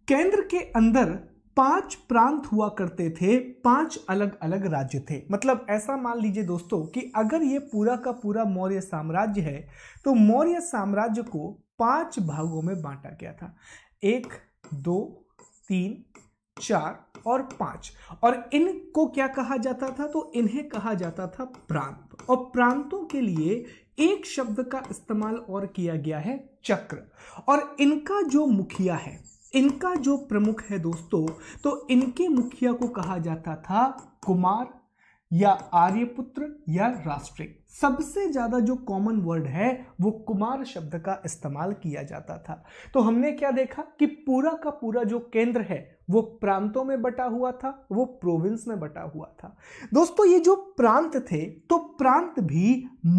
केंद्र के अंदर पांच प्रांत हुआ करते थे पांच अलग अलग राज्य थे मतलब ऐसा मान लीजिए दोस्तों कि अगर ये पूरा का पूरा मौर्य साम्राज्य है तो मौर्य साम्राज्य को पांच भागों में बांटा गया था एक दो तीन चार और पांच और इनको क्या कहा जाता था तो इन्हें कहा जाता था प्रांत और प्रांतों के लिए एक शब्द का इस्तेमाल और किया गया है चक्र और इनका जो मुखिया है इनका जो प्रमुख है दोस्तों तो इनके मुखिया को कहा जाता था कुमार या आर्यपुत्र या राष्ट्रिक सबसे ज़्यादा जो कॉमन वर्ड है वो कुमार शब्द का इस्तेमाल किया जाता था तो हमने क्या देखा कि पूरा का पूरा जो केंद्र है वो प्रांतों में बटा हुआ था वो प्रोविंस में बटा हुआ था दोस्तों ये जो प्रांत थे तो प्रांत भी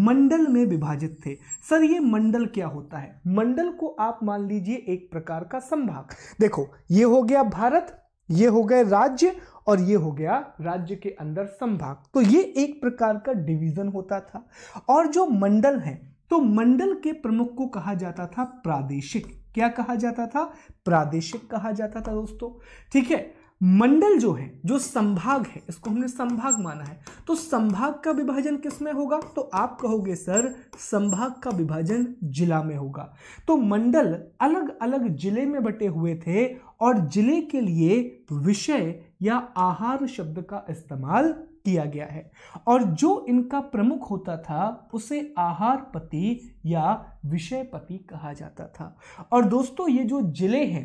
मंडल में विभाजित थे सर ये मंडल क्या होता है मंडल को आप मान लीजिए एक प्रकार का संभाग देखो ये हो गया भारत ये हो गए राज्य और ये हो गया राज्य के अंदर संभाग तो ये एक प्रकार का डिवीजन होता था और जो मंडल हैं तो मंडल के प्रमुख को कहा जाता था प्रादेशिक क्या कहा जाता था प्रादेशिक कहा जाता था दोस्तों ठीक है मंडल जो है जो संभाग है इसको हमने संभाग माना है तो संभाग का विभाजन किस में होगा तो आप कहोगे सर संभाग का विभाजन जिला में होगा तो मंडल अलग अलग जिले में बटे हुए थे और जिले के लिए विषय या आहार शब्द का इस्तेमाल किया गया है और जो इनका प्रमुख होता था उसे आहार पति या विषय पति कहा जाता था और दोस्तों ये जो जिले हैं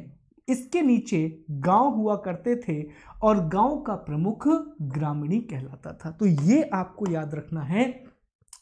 इसके नीचे गांव हुआ करते थे और गांव का प्रमुख ग्रामीणी कहलाता था तो ये आपको याद रखना है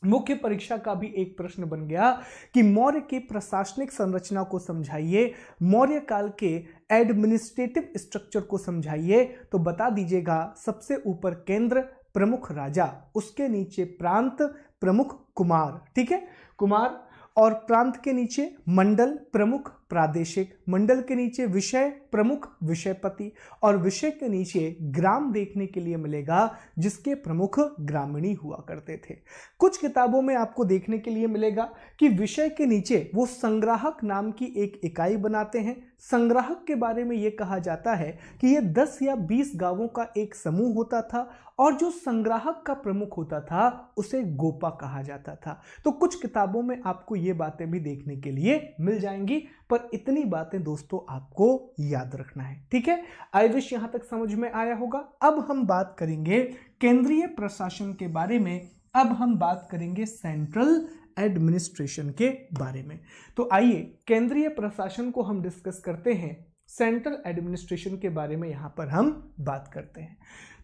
मुख्य परीक्षा का भी एक प्रश्न बन गया कि मौर्य के प्रशासनिक संरचना को समझाइए मौर्य काल के एडमिनिस्ट्रेटिव स्ट्रक्चर को समझाइए तो बता दीजिएगा सबसे ऊपर केंद्र प्रमुख राजा उसके नीचे प्रांत प्रमुख कुमार ठीक है कुमार और प्रांत के नीचे मंडल प्रमुख प्रादेशिक मंडल के नीचे विषय प्रमुख विषयपति और विषय के नीचे ग्राम देखने के लिए मिलेगा जिसके प्रमुख ग्रामीणी हुआ करते थे कुछ किताबों में आपको देखने के लिए मिलेगा कि विषय के नीचे वो संग्राहक नाम की एक इकाई बनाते हैं संग्राहक के बारे में ये कहा जाता है कि ये 10 या 20 गांवों का एक समूह होता था और जो संग्राहक का प्रमुख होता था उसे गोपा कहा जाता था तो कुछ किताबों में आपको ये बातें भी देखने के लिए मिल जाएंगी पर इतनी बातें दोस्तों आपको याद रखना है ठीक है आई विश यहां तक समझ में आया होगा अब हम बात करेंगे केंद्रीय प्रशासन के बारे में अब हम बात करेंगे सेंट्रल एडमिनिस्ट्रेशन के बारे में तो आइए केंद्रीय प्रशासन को हम डिस्कस करते हैं सेंट्रल एडमिनिस्ट्रेशन के बारे में यहां पर हम बात करते हैं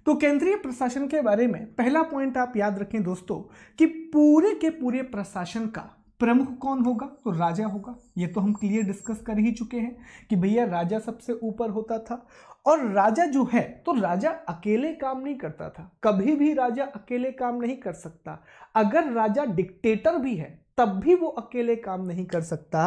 तो केंद्रीय प्रशासन के बारे में पहला पॉइंट आप याद रखें दोस्तों कि पूरे के पूरे प्रशासन का प्रमुख कौन होगा तो राजा होगा ये तो हम क्लियर डिस्कस कर ही चुके हैं कि भैया राजा सबसे ऊपर होता था और राजा जो है तो राजा अकेले काम नहीं करता था कभी भी राजा अकेले काम नहीं कर सकता अगर राजा डिक्टेटर भी है तब भी वो अकेले काम नहीं कर सकता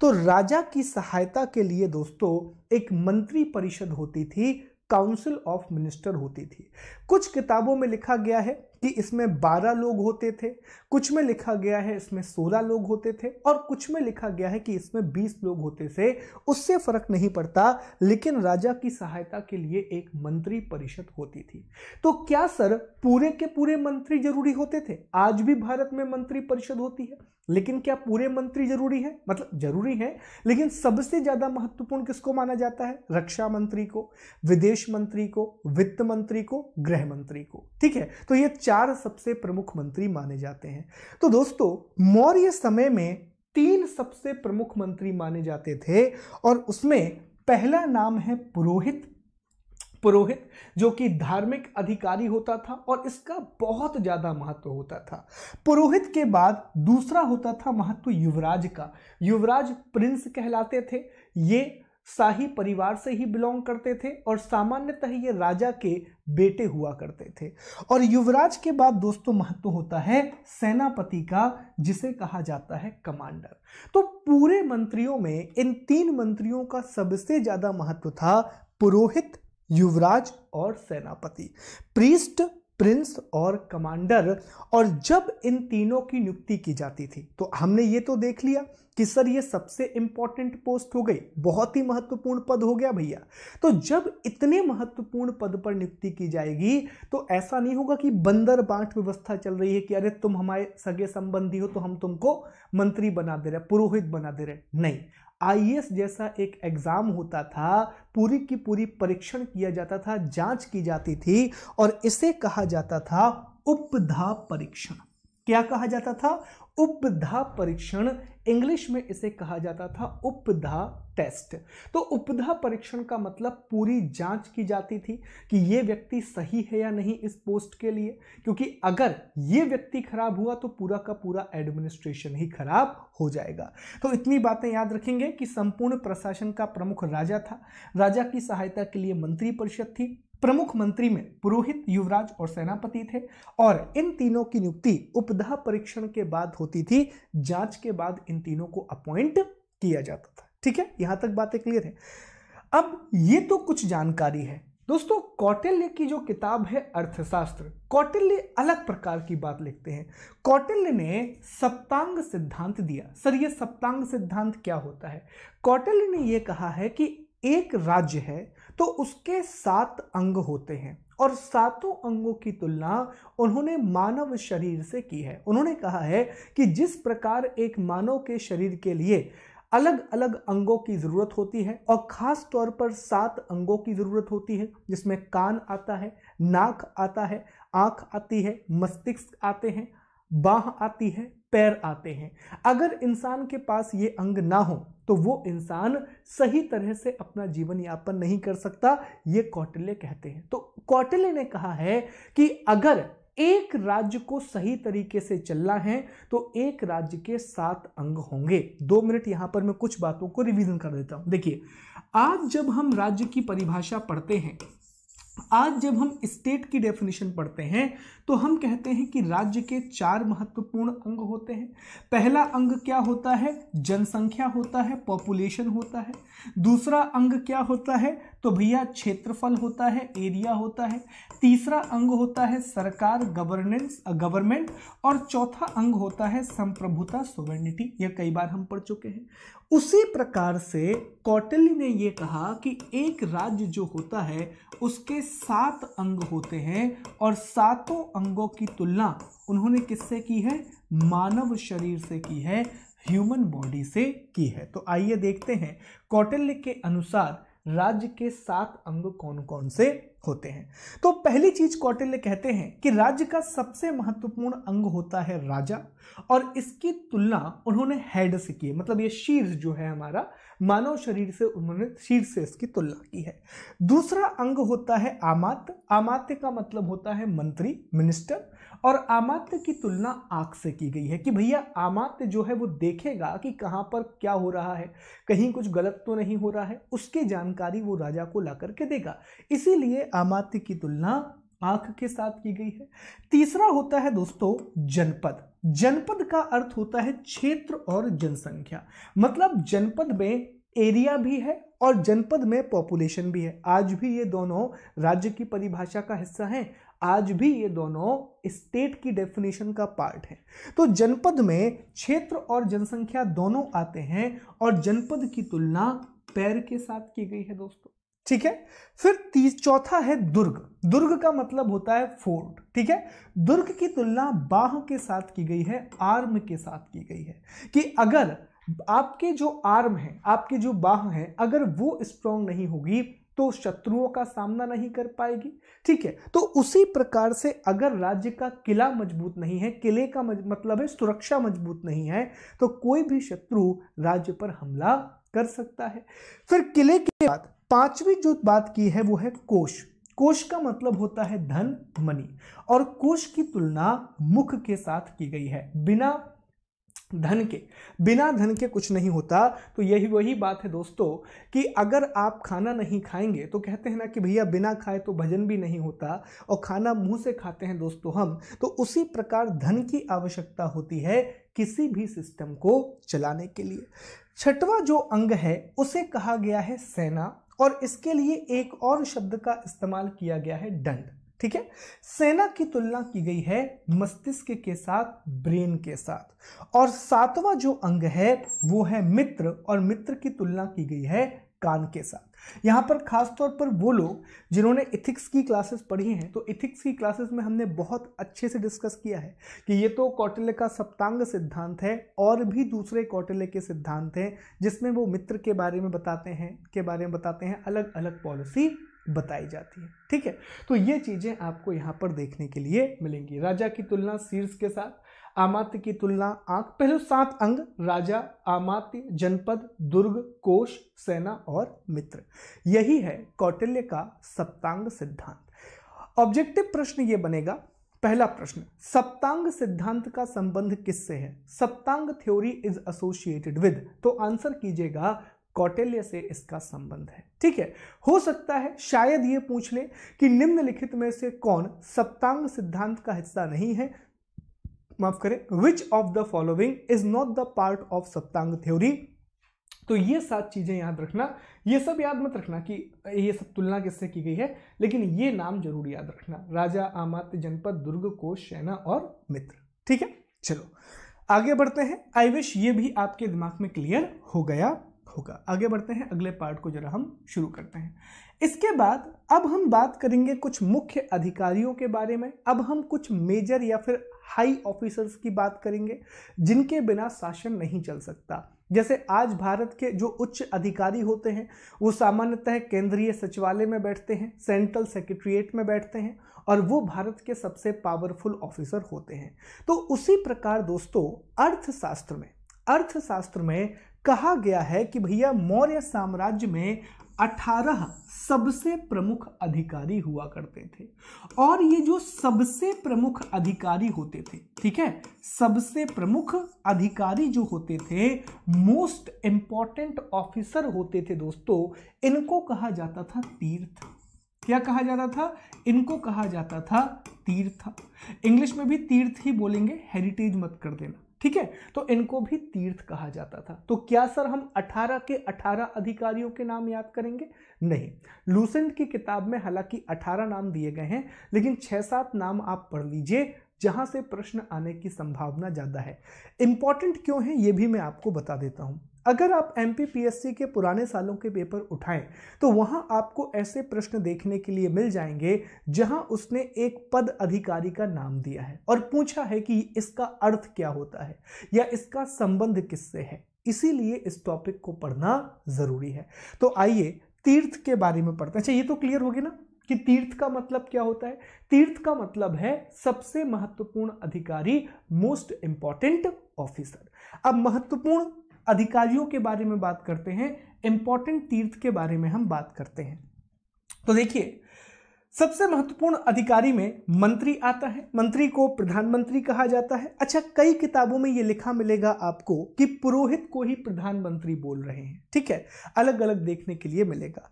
तो राजा की सहायता के लिए दोस्तों एक मंत्री परिषद होती थी काउंसिल ऑफ मिनिस्टर होती थी कुछ किताबों में लिखा गया है कि इसमें 12 लोग होते थे कुछ में लिखा गया है इसमें 16 लोग होते थे और कुछ में लिखा गया है कि इसमें 20 लोग होते थे उससे फर्क नहीं पड़ता लेकिन राजा की सहायता के लिए एक मंत्री परिषद होती थी तो क्या सर पूरे के पूरे मंत्री जरूरी होते थे आज भी भारत में मंत्री परिषद होती है लेकिन क्या पूरे मंत्री जरूरी है मतलब जरूरी है लेकिन सबसे ज्यादा महत्वपूर्ण किसको माना जाता है रक्षा मंत्री को विदेश मंत्री को वित्त मंत्री को गृह मंत्री को ठीक है तो ये चार चार सबसे प्रमुख मंत्री माने जाते हैं तो दोस्तों मौर्य समय में तीन सबसे प्रमुख मंत्री माने जाते थे और उसमें पहला नाम है पुरोहित पुरोहित जो कि धार्मिक अधिकारी होता था और इसका बहुत ज़्यादा महत्व होता था पुरोहित के बाद दूसरा होता था महत्व युवराज का युवराज प्रिंस कहलाते थे ये शाही परिवार से ही बिलोंग करते थे और सामान्यतः ये राजा के बेटे हुआ करते थे और युवराज के बाद दोस्तों महत्व होता है सेनापति का जिसे कहा जाता है कमांडर तो पूरे मंत्रियों में इन तीन मंत्रियों का सबसे ज्यादा महत्व था पुरोहित युवराज और सेनापति प्रीस्ट प्रिंस और कमांडर और जब इन तीनों की नियुक्ति की जाती थी तो हमने ये तो देख लिया कि सर ये सबसे इंपॉर्टेंट पोस्ट हो गई बहुत ही महत्वपूर्ण पद हो गया भैया तो जब इतने महत्वपूर्ण पद पर नियुक्ति की जाएगी तो ऐसा नहीं होगा कि बंदर बांट व्यवस्था चल रही है कि अरे तुम हमारे सगे संबंधी हो तो हम तुमको मंत्री बना दे रहे पुरोहित बना दे रहे नहीं आई जैसा एक एग्ज़ाम होता था पूरी की पूरी परीक्षण किया जाता था जांच की जाती थी और इसे कहा जाता था उपधा परीक्षण क्या कहा जाता था उपधा परीक्षण इंग्लिश में इसे कहा जाता था उपधा टेस्ट तो उपधा परीक्षण का मतलब पूरी जांच की जाती थी कि ये व्यक्ति सही है या नहीं इस पोस्ट के लिए क्योंकि अगर ये व्यक्ति खराब हुआ तो पूरा का पूरा एडमिनिस्ट्रेशन ही खराब हो जाएगा तो इतनी बातें याद रखेंगे कि संपूर्ण प्रशासन का प्रमुख राजा था राजा की सहायता के लिए मंत्रिपरिषद थी प्रमुख मंत्री में पुरोहित युवराज और सेनापति थे और इन तीनों की नियुक्ति उपधा परीक्षण के बाद होती थी जांच के बाद इन तीनों को अपॉइंट किया जाता था ठीक है यहां तक बातें क्लियर है अब ये तो कुछ जानकारी है दोस्तों कौटिल्य की जो किताब है अर्थशास्त्र कौटिल्य अलग प्रकार की बात लिखते हैं कौटिल्य ने सप्तांग सिद्धांत दिया सर ये सप्तांग सिद्धांत क्या होता है कौटिल्य ने यह कहा है कि एक राज्य है तो उसके सात अंग होते हैं और सातों अंगों की तुलना उन्होंने मानव शरीर से की है उन्होंने कहा है कि जिस प्रकार एक मानव के शरीर के लिए अलग अलग अंगों की ज़रूरत होती है और ख़ास तौर पर सात अंगों की ज़रूरत होती है जिसमें कान आता है नाक आता है आँख आती है मस्तिष्क आते हैं बाह आती है पैर आते हैं अगर इंसान के पास ये अंग ना हो तो वो इंसान सही तरह से अपना जीवन यापन नहीं कर सकता ये कौटिल्य कहते हैं तो कौटिल्य ने कहा है कि अगर एक राज्य को सही तरीके से चलना है तो एक राज्य के सात अंग होंगे दो मिनट यहां पर मैं कुछ बातों को रिवीजन कर देता हूं देखिए आज जब हम राज्य की परिभाषा पढ़ते हैं आज जब हम स्टेट की डेफिनेशन पढ़ते हैं तो हम कहते हैं कि राज्य के चार महत्वपूर्ण अंग होते हैं पहला अंग क्या होता है जनसंख्या होता है पॉपुलेशन होता है दूसरा अंग क्या होता है तो भैया क्षेत्रफल होता है एरिया होता है तीसरा अंग होता है सरकार गवर्नेंस गवर्नमेंट और चौथा अंग होता है संप्रभुता सोवेनिटी यह कई बार हम पढ़ चुके हैं उसी प्रकार से कौटिल्य ने ये कहा कि एक राज्य जो होता है उसके सात अंग होते हैं और सातों अंगों की तुलना उन्होंने किससे की है मानव शरीर से की है ह्यूमन बॉडी से की है तो आइए देखते हैं कौटिल्य के अनुसार राज्य के सात अंग कौन कौन से होते हैं तो पहली चीज कौटिल्य कहते हैं कि राज्य का सबसे महत्वपूर्ण अंग होता है राजा और इसकी तुलना उन्होंने हेड से की मतलब ये शीर्ष जो है हमारा मानव शरीर से उन्होंने से इसकी तुलना की है दूसरा अंग होता है आमात्य आमात्य का मतलब होता है मंत्री मिनिस्टर और आमात्य की तुलना आंख से की गई है कि भैया आमात्य जो है वो देखेगा कि कहाँ पर क्या हो रहा है कहीं कुछ गलत तो नहीं हो रहा है उसकी जानकारी वो राजा को ला करके देगा इसीलिए आमात्य की तुलना आंख के साथ की गई है तीसरा होता है दोस्तों जनपद जनपद का अर्थ होता है क्षेत्र और जनसंख्या मतलब जनपद में एरिया भी है और जनपद में पॉपुलेशन भी है आज भी ये दोनों राज्य की परिभाषा का हिस्सा है आज भी ये दोनों स्टेट की डेफिनेशन का पार्ट है तो जनपद में क्षेत्र और जनसंख्या दोनों आते हैं और जनपद की तुलना पैर के साथ की गई है दोस्तों ठीक है फिर तीस चौथा है दुर्ग दुर्ग का मतलब होता है फोर्ट ठीक है दुर्ग की तुलना बाह के साथ की गई है आर्म के साथ की गई है कि अगर आपके जो आर्म है आपके जो बाह है अगर वो स्ट्रांग नहीं होगी तो शत्रुओं का सामना नहीं कर पाएगी ठीक है तो उसी प्रकार से अगर राज्य का किला मजबूत नहीं है किले का मतलब है सुरक्षा मजबूत नहीं है तो कोई भी शत्रु राज्य पर हमला कर सकता है फिर किले के बाद पांचवी जो बात की है वो है कोश कोश का मतलब होता है धन मनी और कोश की तुलना मुख के साथ की गई है बिना धन के बिना धन के कुछ नहीं होता तो यही वही बात है दोस्तों कि अगर आप खाना नहीं खाएंगे तो कहते हैं ना कि भैया बिना खाए तो भजन भी नहीं होता और खाना मुंह से खाते हैं दोस्तों हम तो उसी प्रकार धन की आवश्यकता होती है किसी भी सिस्टम को चलाने के लिए छठवा जो अंग है उसे कहा गया है सेना और इसके लिए एक और शब्द का इस्तेमाल किया गया है दंड ठीक है सेना की तुलना की गई है मस्तिष्क के साथ ब्रेन के साथ और सातवां जो अंग है वो है मित्र और मित्र की तुलना की गई है कान के साथ यहाँ पर खासतौर पर वो लोग जिन्होंने इथिक्स की क्लासेस पढ़ी हैं तो इथिक्स की क्लासेस में हमने बहुत अच्छे से डिस्कस किया है कि ये तो कौटिल्य का सप्तांग सिद्धांत है और भी दूसरे कौटिल्य के सिद्धांत हैं जिसमें वो मित्र के बारे में बताते हैं के बारे में बताते हैं अलग अलग पॉलिसी बताई जाती है ठीक है तो ये चीज़ें आपको यहाँ पर देखने के लिए मिलेंगी राजा की तुलना शीर्ष के साथ आमात्य की तुलना आंख पहले सात अंग राजा आमात्य जनपद दुर्ग कोश सेना और मित्र यही है कौटिल्य का सप्तांग सिद्धांत ऑब्जेक्टिव प्रश्न ये बनेगा पहला प्रश्न सप्तांग सिद्धांत का संबंध किससे है Saptanga theory is associated with तो आंसर कीजिएगा कौटिल्य से इसका संबंध है ठीक है हो सकता है शायद ये पूछ ले कि निम्नलिखित में से कौन सप्तांग सिद्धांत का हिस्सा नहीं है माफ करें which of the following is not the part of Saptanga theory तो ये सात चीज़ें याद रखना ये सब याद मत रखना कि ये सब तुलना किससे की गई है लेकिन ये नाम जरूर याद रखना राजा आमात जनपद दुर्ग को सेना और मित्र ठीक है चलो आगे बढ़ते हैं आई विश ये भी आपके दिमाग में क्लियर हो गया होगा आगे बढ़ते हैं अगले पार्ट को जरा हम शुरू करते हैं इसके बाद अब हम बात करेंगे कुछ मुख्य अधिकारियों के बारे में अब हम कुछ मेजर या फिर हाई ऑफिसर्स की बात करेंगे जिनके बिना शासन नहीं चल सकता जैसे आज भारत के जो उच्च अधिकारी होते हैं वो सामान्यतः केंद्रीय सचिवालय में बैठते हैं सेंट्रल सेक्रेटरिएट में बैठते हैं और वो भारत के सबसे पावरफुल ऑफिसर होते हैं तो उसी प्रकार दोस्तों अर्थशास्त्र में अर्थशास्त्र में कहा गया है कि भैया मौर्य साम्राज्य में अठारह सबसे प्रमुख अधिकारी हुआ करते थे और ये जो सबसे प्रमुख अधिकारी होते थे ठीक है सबसे प्रमुख अधिकारी जो होते थे मोस्ट इंपॉर्टेंट ऑफिसर होते थे दोस्तों इनको कहा जाता था तीर्थ क्या कहा जाता था इनको कहा जाता था तीर्थ इंग्लिश में भी तीर्थ ही बोलेंगे हेरिटेज मत कर देना ठीक है तो इनको भी तीर्थ कहा जाता था तो क्या सर हम 18 के 18 अधिकारियों के नाम याद करेंगे नहीं लूसेंट की किताब में हालांकि 18 नाम दिए गए हैं लेकिन छह सात नाम आप पढ़ लीजिए जहां से प्रश्न आने की संभावना ज़्यादा है इंपॉर्टेंट क्यों है ये भी मैं आपको बता देता हूं अगर आप एम के पुराने सालों के पेपर उठाएं तो वहां आपको ऐसे प्रश्न देखने के लिए मिल जाएंगे जहां उसने एक पद अधिकारी का नाम दिया है और पूछा है कि इसका अर्थ क्या होता है या इसका संबंध किससे है इसीलिए इस टॉपिक को पढ़ना ज़रूरी है तो आइए तीर्थ के बारे में पढ़ते हैं अच्छा ये तो क्लियर होगी ना कि तीर्थ का मतलब क्या होता है तीर्थ का मतलब है सबसे महत्वपूर्ण अधिकारी मोस्ट इंपॉर्टेंट ऑफिसर अब महत्वपूर्ण अधिकारियों के बारे में बात करते हैं इंपॉर्टेंट तीर्थ के बारे में हम बात करते हैं तो देखिए सबसे महत्वपूर्ण अधिकारी में मंत्री आता है मंत्री को प्रधानमंत्री कहा जाता है अच्छा कई किताबों में ये लिखा मिलेगा आपको कि पुरोहित को ही प्रधानमंत्री बोल रहे हैं ठीक है अलग अलग देखने के लिए मिलेगा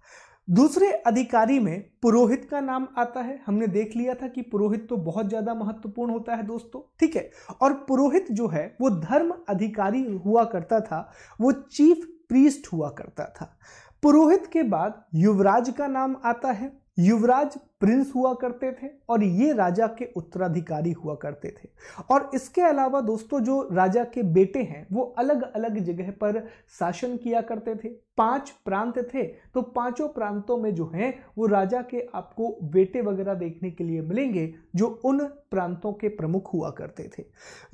दूसरे अधिकारी में पुरोहित का नाम आता है हमने देख लिया था कि पुरोहित तो बहुत ज्यादा महत्वपूर्ण होता है दोस्तों ठीक है और पुरोहित जो है वो धर्म अधिकारी हुआ करता था वो चीफ प्रीस्ट हुआ करता था पुरोहित के बाद युवराज का नाम आता है युवराज प्रिंस हुआ करते थे और ये राजा के उत्तराधिकारी हुआ करते थे और इसके अलावा दोस्तों जो राजा के बेटे हैं वो अलग अलग जगह पर शासन किया करते थे पांच प्रांत थे तो पांचों प्रांतों में जो हैं वो राजा के आपको बेटे वगैरह देखने के लिए मिलेंगे जो उन प्रांतों के प्रमुख हुआ करते थे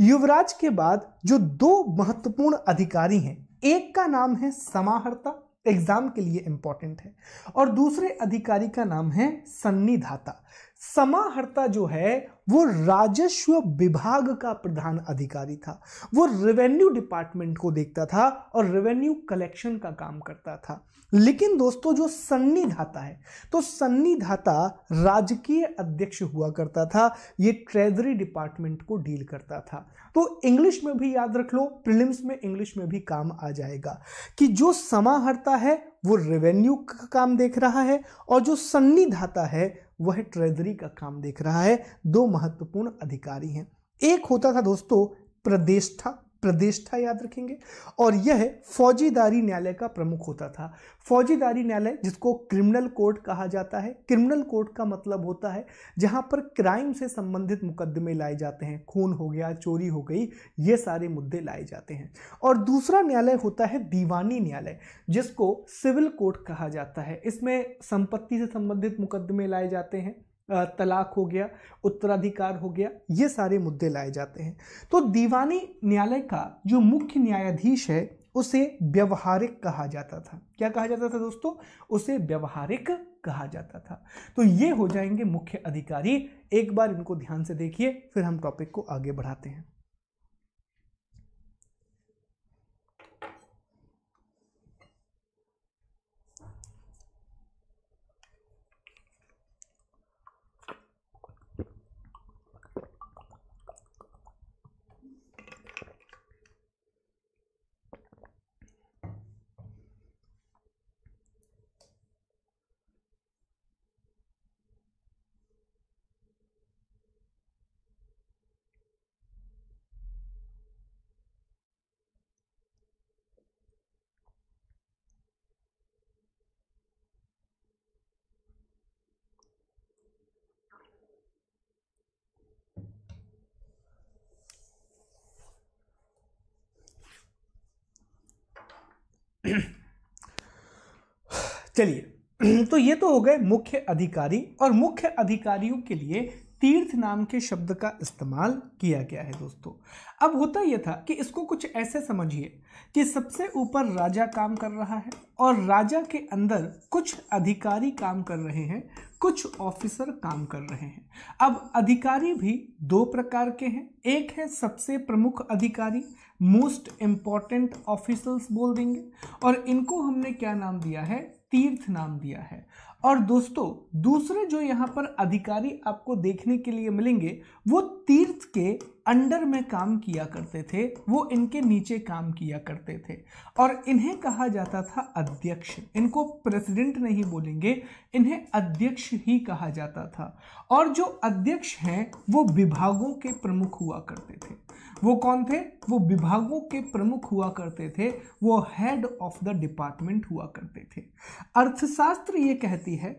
युवराज के बाद जो दो महत्वपूर्ण अधिकारी हैं एक का नाम है समाहर्ता एग्जाम के लिए इंपॉर्टेंट है और दूसरे अधिकारी का नाम है सन्नी धाता समाहर्ता जो है वो राजस्व विभाग का प्रधान अधिकारी था वो रेवेन्यू डिपार्टमेंट को देखता था और रेवेन्यू कलेक्शन का काम करता था लेकिन दोस्तों जो सन्निधाता है तो सन्निधाता राजकीय अध्यक्ष हुआ करता था ये ट्रेजरी डिपार्टमेंट को डील करता था तो इंग्लिश में भी याद रख लो प्रिलिम्स में इंग्लिश में भी काम आ जाएगा कि जो समाहर्ता है वो रेवेन्यू का काम देख रहा है और जो सन्निधाता है वह ट्रेजरी का काम देख रहा है दो महत्वपूर्ण अधिकारी हैं एक होता था दोस्तों प्रदेष्ठा प्रदेष्ठा याद रखेंगे और यह फौजीदारी न्यायालय का प्रमुख होता था फौजीदारी न्यायालय जिसको क्रिमिनल कोर्ट कहा जाता है क्रिमिनल कोर्ट का मतलब होता है जहां पर क्राइम से संबंधित मुकदमे लाए जाते हैं खून हो गया चोरी हो गई ये सारे मुद्दे लाए जाते हैं और दूसरा न्यायालय होता है दीवानी न्यायालय जिसको सिविल कोर्ट कहा जाता है इसमें संपत्ति से संबंधित मुकदमे लाए जाते हैं तलाक हो गया उत्तराधिकार हो गया ये सारे मुद्दे लाए जाते हैं तो दीवानी न्यायालय का जो मुख्य न्यायाधीश है उसे व्यवहारिक कहा जाता था क्या कहा जाता था दोस्तों उसे व्यवहारिक कहा जाता था तो ये हो जाएंगे मुख्य अधिकारी एक बार इनको ध्यान से देखिए फिर हम टॉपिक को आगे बढ़ाते हैं चलिए तो ये तो हो गए मुख्य अधिकारी और मुख्य अधिकारियों के लिए तीर्थ नाम के शब्द का इस्तेमाल किया गया है दोस्तों अब होता यह था कि इसको कुछ ऐसे समझिए कि सबसे ऊपर राजा काम कर रहा है और राजा के अंदर कुछ अधिकारी काम कर रहे हैं कुछ ऑफिसर काम कर रहे हैं अब अधिकारी भी दो प्रकार के हैं एक है सबसे प्रमुख अधिकारी मोस्ट इम्पॉर्टेंट ऑफिसल्स बोल देंगे और इनको हमने क्या नाम दिया है तीर्थ नाम दिया है और दोस्तों दूसरे जो यहाँ पर अधिकारी आपको देखने के लिए मिलेंगे वो तीर्थ के अंडर में काम किया करते थे वो इनके नीचे काम किया करते थे और इन्हें कहा जाता था अध्यक्ष इनको प्रेसिडेंट नहीं बोलेंगे इन्हें अध्यक्ष ही कहा जाता था और जो अध्यक्ष हैं वो विभागों के प्रमुख हुआ करते थे वो कौन थे वो विभागों के प्रमुख हुआ करते थे वो हेड ऑफ द डिपार्टमेंट हुआ करते थे अर्थशास्त्र ये कहती है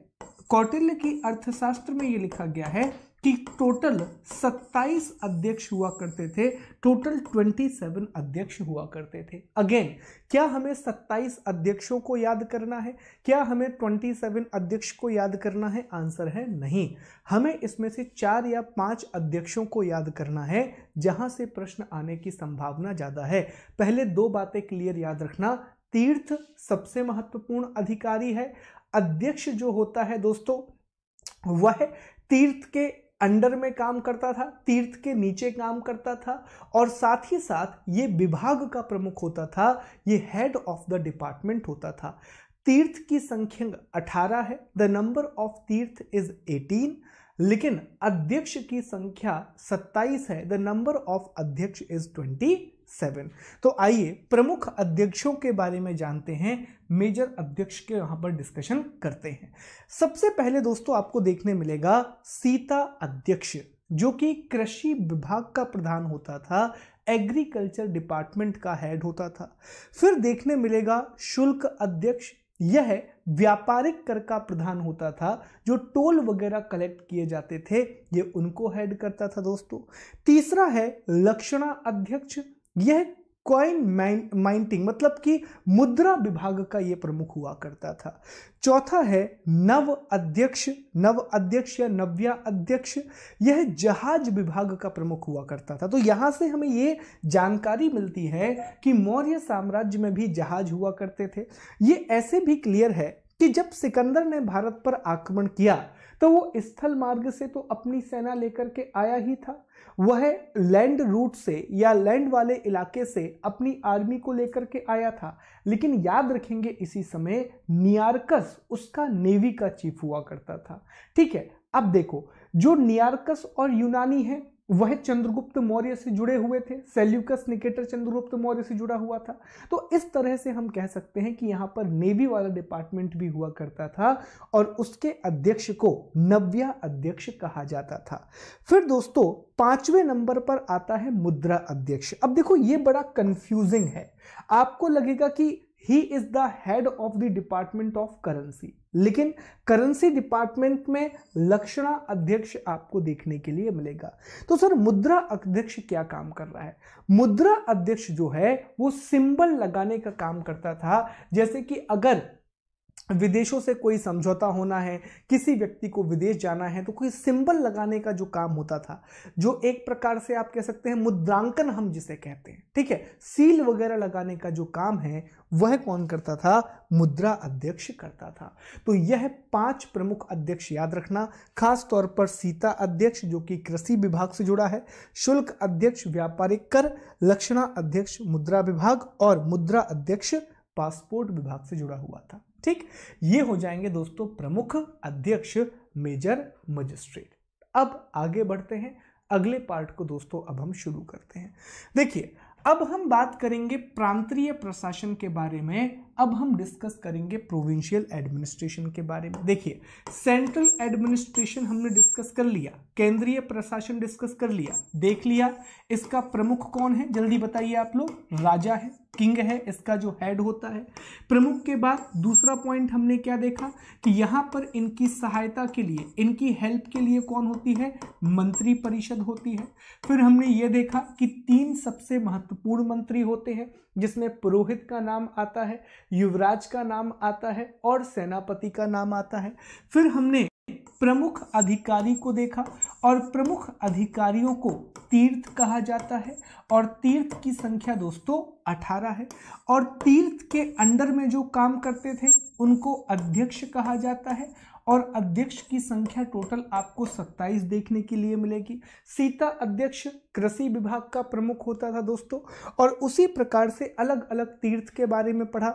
कौटिल्य की अर्थशास्त्र में ये लिखा गया है कि टोटल 27 अध्यक्ष हुआ करते थे टोटल 27 अध्यक्ष हुआ करते थे अगेन क्या हमें 27 अध्यक्षों को याद करना है क्या हमें 27 अध्यक्ष को याद करना है आंसर है नहीं हमें इसमें से चार या पांच अध्यक्षों को याद करना है जहां से प्रश्न आने की संभावना ज़्यादा है पहले दो बातें क्लियर याद रखना तीर्थ सबसे महत्वपूर्ण अधिकारी है अध्यक्ष जो होता है दोस्तों वह तीर्थ के अंडर में काम करता था तीर्थ के नीचे काम करता था और साथ ही साथ ये विभाग का प्रमुख होता था ये हेड ऑफ द डिपार्टमेंट होता था तीर्थ की संख्या अठारह है the number of tirtha is eighteen लेकिन अध्यक्ष की संख्या सत्ताईस है the number of adhyaksha is twenty seven तो आइए प्रमुख अध्यक्षों के बारे में जानते हैं मेजर अध्यक्ष के यहां पर डिस्कशन करते हैं सबसे पहले दोस्तों आपको देखने मिलेगा सीता अध्यक्ष जो कि कृषि विभाग का प्रधान होता था एग्रीकल्चर डिपार्टमेंट का हेड होता था फिर देखने मिलेगा शुल्क अध्यक्ष यह व्यापारिक कर का प्रधान होता था जो टोल वगैरह कलेक्ट किए जाते थे ये उनको हेड करता था दोस्तों तीसरा है लक्षणा अध्यक्ष यह कॉइन माइंटिंग मतलब कि मुद्रा विभाग का यह प्रमुख हुआ करता था चौथा है नव अध्यक्ष नव अध्यक्ष या नव्या अध्यक्ष यह जहाज विभाग का प्रमुख हुआ करता था तो यहाँ से हमें ये जानकारी मिलती है कि मौर्य साम्राज्य में भी जहाज हुआ करते थे ये ऐसे भी क्लियर है कि जब सिकंदर ने भारत पर आक्रमण किया तो वो स्थल मार्ग से तो अपनी सेना लेकर के आया ही था वह लैंड रूट से या लैंड वाले इलाके से अपनी आर्मी को लेकर के आया था लेकिन याद रखेंगे इसी समय नियारकस उसका नेवी का चीफ हुआ करता था ठीक है अब देखो जो नियारकस और यूनानी है वह चंद्रगुप्त मौर्य से जुड़े हुए थे सेल्यूकस निकेटर चंद्रगुप्त मौर्य से जुड़ा हुआ था तो इस तरह से हम कह सकते हैं कि यहाँ पर नेवी वाला डिपार्टमेंट भी हुआ करता था और उसके अध्यक्ष को नव्या अध्यक्ष कहा जाता था फिर दोस्तों पांचवें नंबर पर आता है मुद्रा अध्यक्ष अब देखो ये बड़ा कंफ्यूजिंग है आपको लगेगा कि he is the head of the department of currency लेकिन करेंसी डिपार्टमेंट में लक्षणा अध्यक्ष आपको देखने के लिए मिलेगा तो सर मुद्रा अध्यक्ष क्या काम कर रहा है मुद्रा अध्यक्ष जो है वो सिंबल लगाने का काम करता था जैसे कि अगर विदेशों से कोई समझौता होना है किसी व्यक्ति को विदेश जाना है तो कोई सिंबल लगाने का जो काम होता था जो एक प्रकार से आप कह सकते हैं मुद्रांकन हम जिसे कहते हैं ठीक है सील वगैरह लगाने का जो काम है वह कौन करता था मुद्रा अध्यक्ष करता था तो यह पांच प्रमुख अध्यक्ष याद रखना खास तौर पर सीता अध्यक्ष जो कि कृषि विभाग से जुड़ा है शुल्क अध्यक्ष व्यापारिक कर लक्षणा अध्यक्ष मुद्रा विभाग और मुद्रा अध्यक्ष पासपोर्ट विभाग से जुड़ा हुआ था ठीक ये हो जाएंगे दोस्तों प्रमुख अध्यक्ष मेजर मजिस्ट्रेट अब आगे बढ़ते हैं अगले पार्ट को दोस्तों अब हम शुरू करते हैं देखिए अब हम बात करेंगे प्रांतीय प्रशासन के बारे में अब हम डिस्कस करेंगे प्रोविंशियल एडमिनिस्ट्रेशन के बारे में देखिए सेंट्रल एडमिनिस्ट्रेशन हमने डिस्कस कर लिया केंद्रीय प्रशासन डिस्कस कर लिया देख लिया इसका प्रमुख कौन है जल्दी बताइए आप लोग राजा है किंग है इसका जो हेड होता है प्रमुख के बाद दूसरा पॉइंट हमने क्या देखा कि यहाँ पर इनकी सहायता के लिए इनकी हेल्प के लिए कौन होती है मंत्री परिषद होती है फिर हमने ये देखा कि तीन सबसे महत्वपूर्ण मंत्री होते हैं जिसमें पुरोहित का नाम आता है युवराज का नाम आता है और सेनापति का नाम आता है फिर हमने प्रमुख अधिकारी को देखा और प्रमुख अधिकारियों को तीर्थ कहा जाता है और तीर्थ की संख्या दोस्तों अठारह है और तीर्थ के अंडर में जो काम करते थे उनको अध्यक्ष कहा जाता है और अध्यक्ष की संख्या टोटल आपको 27 देखने के लिए मिलेगी सीता अध्यक्ष कृषि विभाग का प्रमुख होता था दोस्तों और उसी प्रकार से अलग अलग तीर्थ के बारे में पढ़ा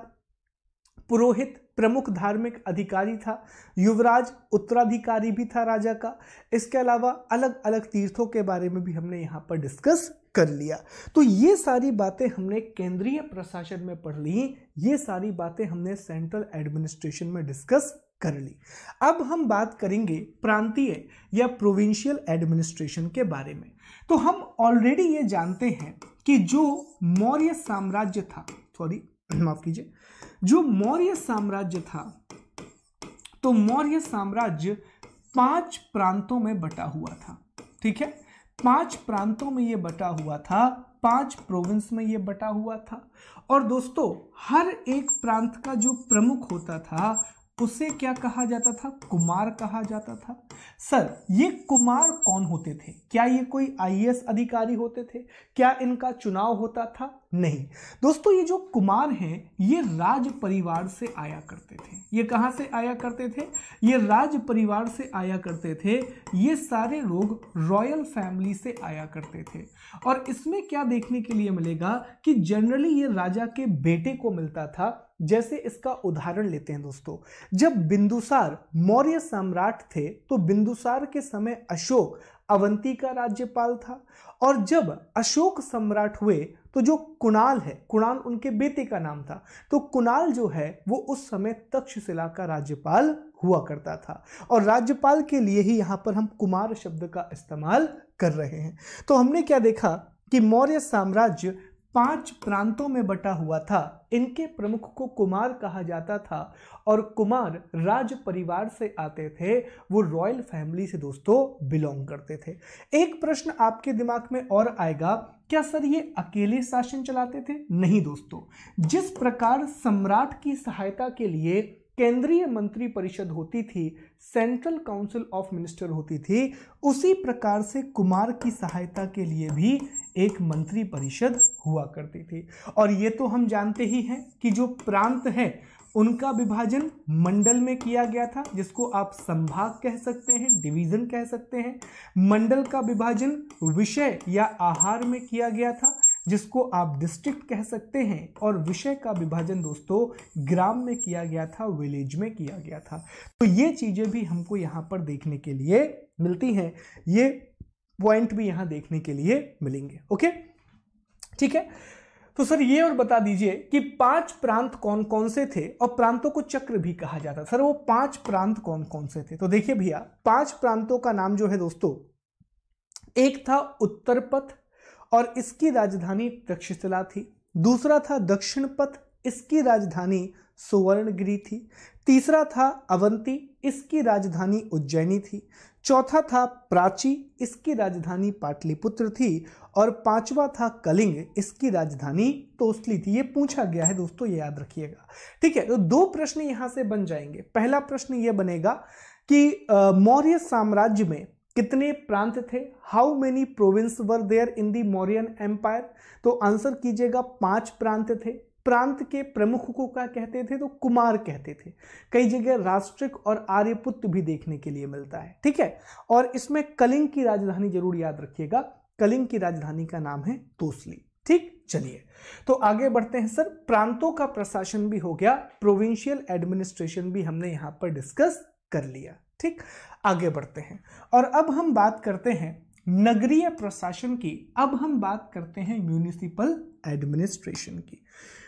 पुरोहित प्रमुख धार्मिक अधिकारी था युवराज उत्तराधिकारी भी था राजा का इसके अलावा अलग अलग तीर्थों के बारे में भी हमने यहाँ पर डिस्कस कर लिया तो ये सारी बातें हमने केंद्रीय प्रशासन में पढ़ ली ये सारी बातें हमने सेंट्रल एडमिनिस्ट्रेशन में डिस्कस कर ली अब हम बात करेंगे प्रांतीय या प्रोविंशियल एडमिनिस्ट्रेशन के बारे में तो हम ऑलरेडी ये जानते हैं कि जो मौर्य साम्राज्य था सॉरी माफ कीजिए जो मौर्य साम्राज्य था तो मौर्य साम्राज्य पांच प्रांतों में बटा हुआ था ठीक है पांच प्रांतों में यह बटा हुआ था पांच प्रोविंस में यह बटा हुआ था और दोस्तों हर एक प्रांत का जो प्रमुख होता था उसे क्या कहा जाता था कुमार कहा जाता था सर ये कुमार कौन होते थे क्या ये कोई आईएएस अधिकारी होते थे क्या इनका चुनाव होता था नहीं दोस्तों ये जो कुमार हैं ये राज परिवार से आया करते थे ये कहाँ से आया करते थे ये राज परिवार से आया करते थे ये सारे लोग रॉयल फैमिली से आया करते थे और इसमें क्या देखने के लिए मिलेगा कि जनरली ये राजा के बेटे को मिलता था जैसे इसका उदाहरण लेते हैं दोस्तों जब बिंदुसार मौर्य सम्राट थे तो बिंदुसार के समय अशोक अवंती का राज्यपाल था और जब अशोक सम्राट हुए तो जो कुणाल है कुणाल उनके बेटे का नाम था तो कुणाल जो है वो उस समय तक्षशिला का राज्यपाल हुआ करता था और राज्यपाल के लिए ही यहाँ पर हम कुमार शब्द का इस्तेमाल कर रहे हैं तो हमने क्या देखा कि मौर्य साम्राज्य पांच प्रांतों में बटा हुआ था इनके प्रमुख को कुमार कहा जाता था और कुमार राज परिवार से आते थे वो रॉयल फैमिली से दोस्तों बिलोंग करते थे एक प्रश्न आपके दिमाग में और आएगा क्या सर ये अकेले शासन चलाते थे नहीं दोस्तों जिस प्रकार सम्राट की सहायता के लिए केंद्रीय मंत्री परिषद होती थी सेंट्रल काउंसिल ऑफ मिनिस्टर होती थी उसी प्रकार से कुमार की सहायता के लिए भी एक मंत्री परिषद हुआ करती थी और ये तो हम जानते ही हैं कि जो प्रांत है उनका विभाजन मंडल में किया गया था जिसको आप संभाग कह सकते हैं डिवीजन कह सकते हैं मंडल का विभाजन विषय या आहार में किया गया था जिसको आप डिस्ट्रिक्ट कह सकते हैं और विषय का विभाजन दोस्तों ग्राम में किया गया था विलेज में किया गया था तो ये चीज़ें भी हमको यहाँ पर देखने के लिए मिलती हैं ये पॉइंट भी यहाँ देखने के लिए मिलेंगे ओके ठीक है तो सर ये और बता दीजिए कि पांच प्रांत कौन कौन से थे और प्रांतों को चक्र भी कहा जाता सर वो पांच प्रांत कौन कौन से थे तो देखिए भैया पांच प्रांतों का नाम जो है दोस्तों एक था उत्तरपथ और इसकी राजधानी तक्षशिला थी दूसरा था दक्षिण पथ इसकी राजधानी सुवर्णगिरी थी तीसरा था अवंती इसकी राजधानी उज्जैनी थी चौथा था प्राची इसकी राजधानी पाटलिपुत्र थी और पांचवा था कलिंग इसकी राजधानी तोसली थी ये पूछा गया है दोस्तों ये याद रखिएगा ठीक है तो दो प्रश्न यहाँ से बन जाएंगे पहला प्रश्न ये बनेगा कि मौर्य साम्राज्य में कितने प्रांत थे how many province were there in the Mauryan empire तो आंसर कीजिएगा पांच प्रांत थे प्रांत के प्रमुख को क्या कहते थे तो कुमार कहते थे कई जगह राष्ट्रिक और आर्यपुत्र भी देखने के लिए मिलता है ठीक है और इसमें कलिंग की राजधानी जरूर याद रखिएगा कलिंग की राजधानी का नाम है तोसली ठीक चलिए तो आगे बढ़ते हैं सर प्रांतों का प्रशासन भी हो गया प्रोविंशियल एडमिनिस्ट्रेशन भी हमने यहां पर डिस्कस कर लिया ठीक आगे बढ़ते हैं और अब हम बात करते हैं नगरीय प्रशासन की अब हम बात करते हैं म्यूनिसिपल एडमिनिस्ट्रेशन की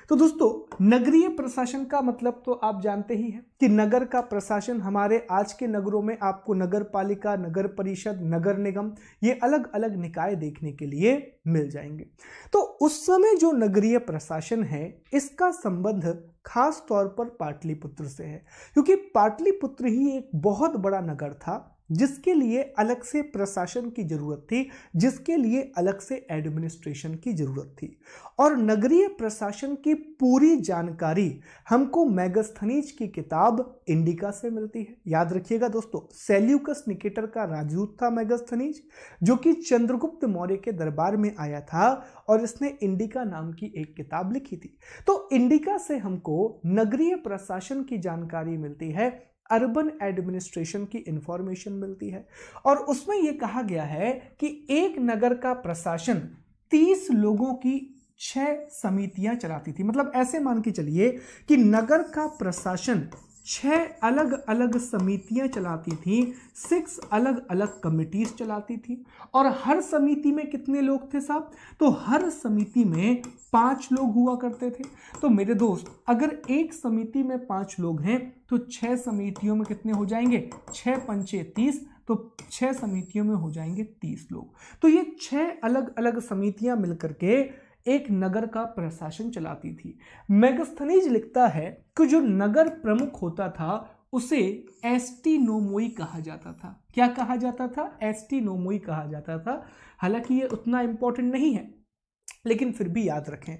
तो दोस्तों नगरीय प्रशासन का मतलब तो आप जानते ही हैं कि नगर का प्रशासन हमारे आज के नगरों में आपको नगर पालिका नगर परिषद नगर निगम ये अलग अलग निकाय देखने के लिए मिल जाएंगे तो उस समय जो नगरीय प्रशासन है इसका संबंध खास तौर पर पाटलिपुत्र से है क्योंकि पाटलिपुत्र ही एक बहुत बड़ा नगर था जिसके लिए अलग से प्रशासन की जरूरत थी जिसके लिए अलग से एडमिनिस्ट्रेशन की जरूरत थी और नगरीय प्रशासन की पूरी जानकारी हमको मैगस्थनीज की किताब इंडिका से मिलती है याद रखिएगा दोस्तों सेल्यूकस निकेटर का राजदूत था मैगस्थनीज जो कि चंद्रगुप्त मौर्य के दरबार में आया था और इसने इंडिका नाम की एक किताब लिखी थी तो इंडिका से हमको नगरीय प्रशासन की जानकारी मिलती है अर्बन एडमिनिस्ट्रेशन की इंफॉर्मेशन मिलती है और उसमें यह कहा गया है कि एक नगर का प्रशासन तीस लोगों की छह समितियां चलाती थी मतलब ऐसे मान के चलिए कि नगर का प्रशासन छः अलग अलग समितियां चलाती थी सिक्स अलग अलग कमिटीज चलाती थी और हर समिति में कितने लोग थे साहब तो हर समिति में पांच लोग हुआ करते थे तो मेरे दोस्त अगर एक समिति में पांच लोग हैं तो छः समितियों में कितने हो जाएंगे छः पंचे तीस तो छः समितियों में हो जाएंगे तीस लोग तो ये छः अलग अलग समितियां मिलकर के एक नगर का प्रशासन चलाती थी मैगस्थनीज लिखता है कि जो नगर प्रमुख होता था उसे एस्टिनोमोई कहा जाता था क्या कहा जाता था एस्टिनोमोई कहा जाता था हालांकि ये उतना इम्पोर्टेंट नहीं है लेकिन फिर भी याद रखें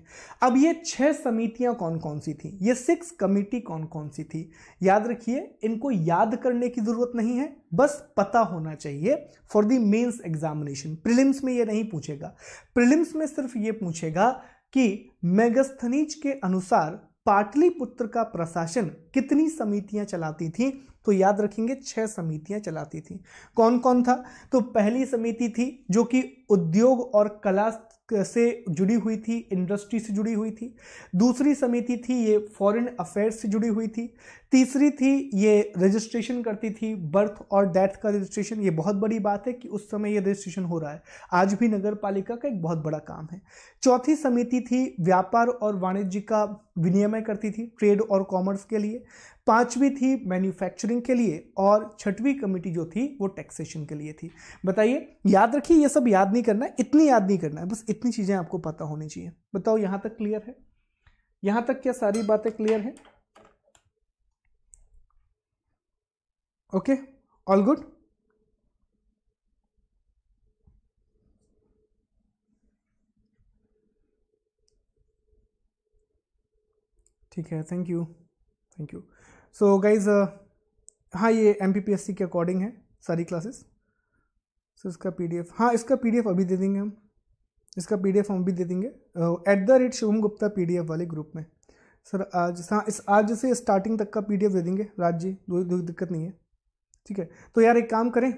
अब ये छह समितियां कौन कौन सी थी ये सिक्स कमिटी कौन कौन सी थी याद रखिए इनको याद करने की ज़रूरत नहीं है बस पता होना चाहिए for the mains examination prelims में ये नहीं पूछेगा प्रिलिम्स में सिर्फ ये पूछेगा कि मेगस्थनीज के अनुसार पाटलिपुत्र का प्रशासन कितनी समितियां चलाती थी तो याद रखेंगे छह समितियां चलाती थी कौन कौन था तो पहली समिति थी जो कि उद्योग और कला से जुड़ी हुई थी इंडस्ट्री से जुड़ी हुई थी दूसरी समिति थी ये फॉरेन अफेयर्स से जुड़ी हुई थी तीसरी थी ये रजिस्ट्रेशन करती थी बर्थ और डेथ का रजिस्ट्रेशन ये बहुत बड़ी बात है कि उस समय ये रजिस्ट्रेशन हो रहा है आज भी नगर पालिका का एक बहुत बड़ा काम है चौथी समिति थी व्यापार और वाणिज्य का विनियमय करती थी ट्रेड और कॉमर्स के लिए पांचवी थी मैन्युफैक्चरिंग के लिए और छठवीं कमेटी जो थी वो टैक्सेशन के लिए थी बताइए याद रखिए ये सब याद नहीं करना है इतनी याद नहीं करना है बस इतनी चीज़ें आपको पता होनी चाहिए बताओ यहाँ तक क्लियर है यहाँ तक क्या सारी बातें क्लियर हैं ओके ऑल गुड ठीक है thank you thank you so guys हाँ ये एम के अकॉर्डिंग है सारी क्लासेस सो so, इसका एफ हाँ इसका एफ अभी दे देंगे हम इसका एफ हम भी दे देंगे at the rate Shubham Gupta F वाले ग्रुप में सर आज हाँ इस आज से स्टार्टिंग तक का एफ दे देंगे राज जी कोई दिक्कत नहीं है ठीक है तो यार एक काम करें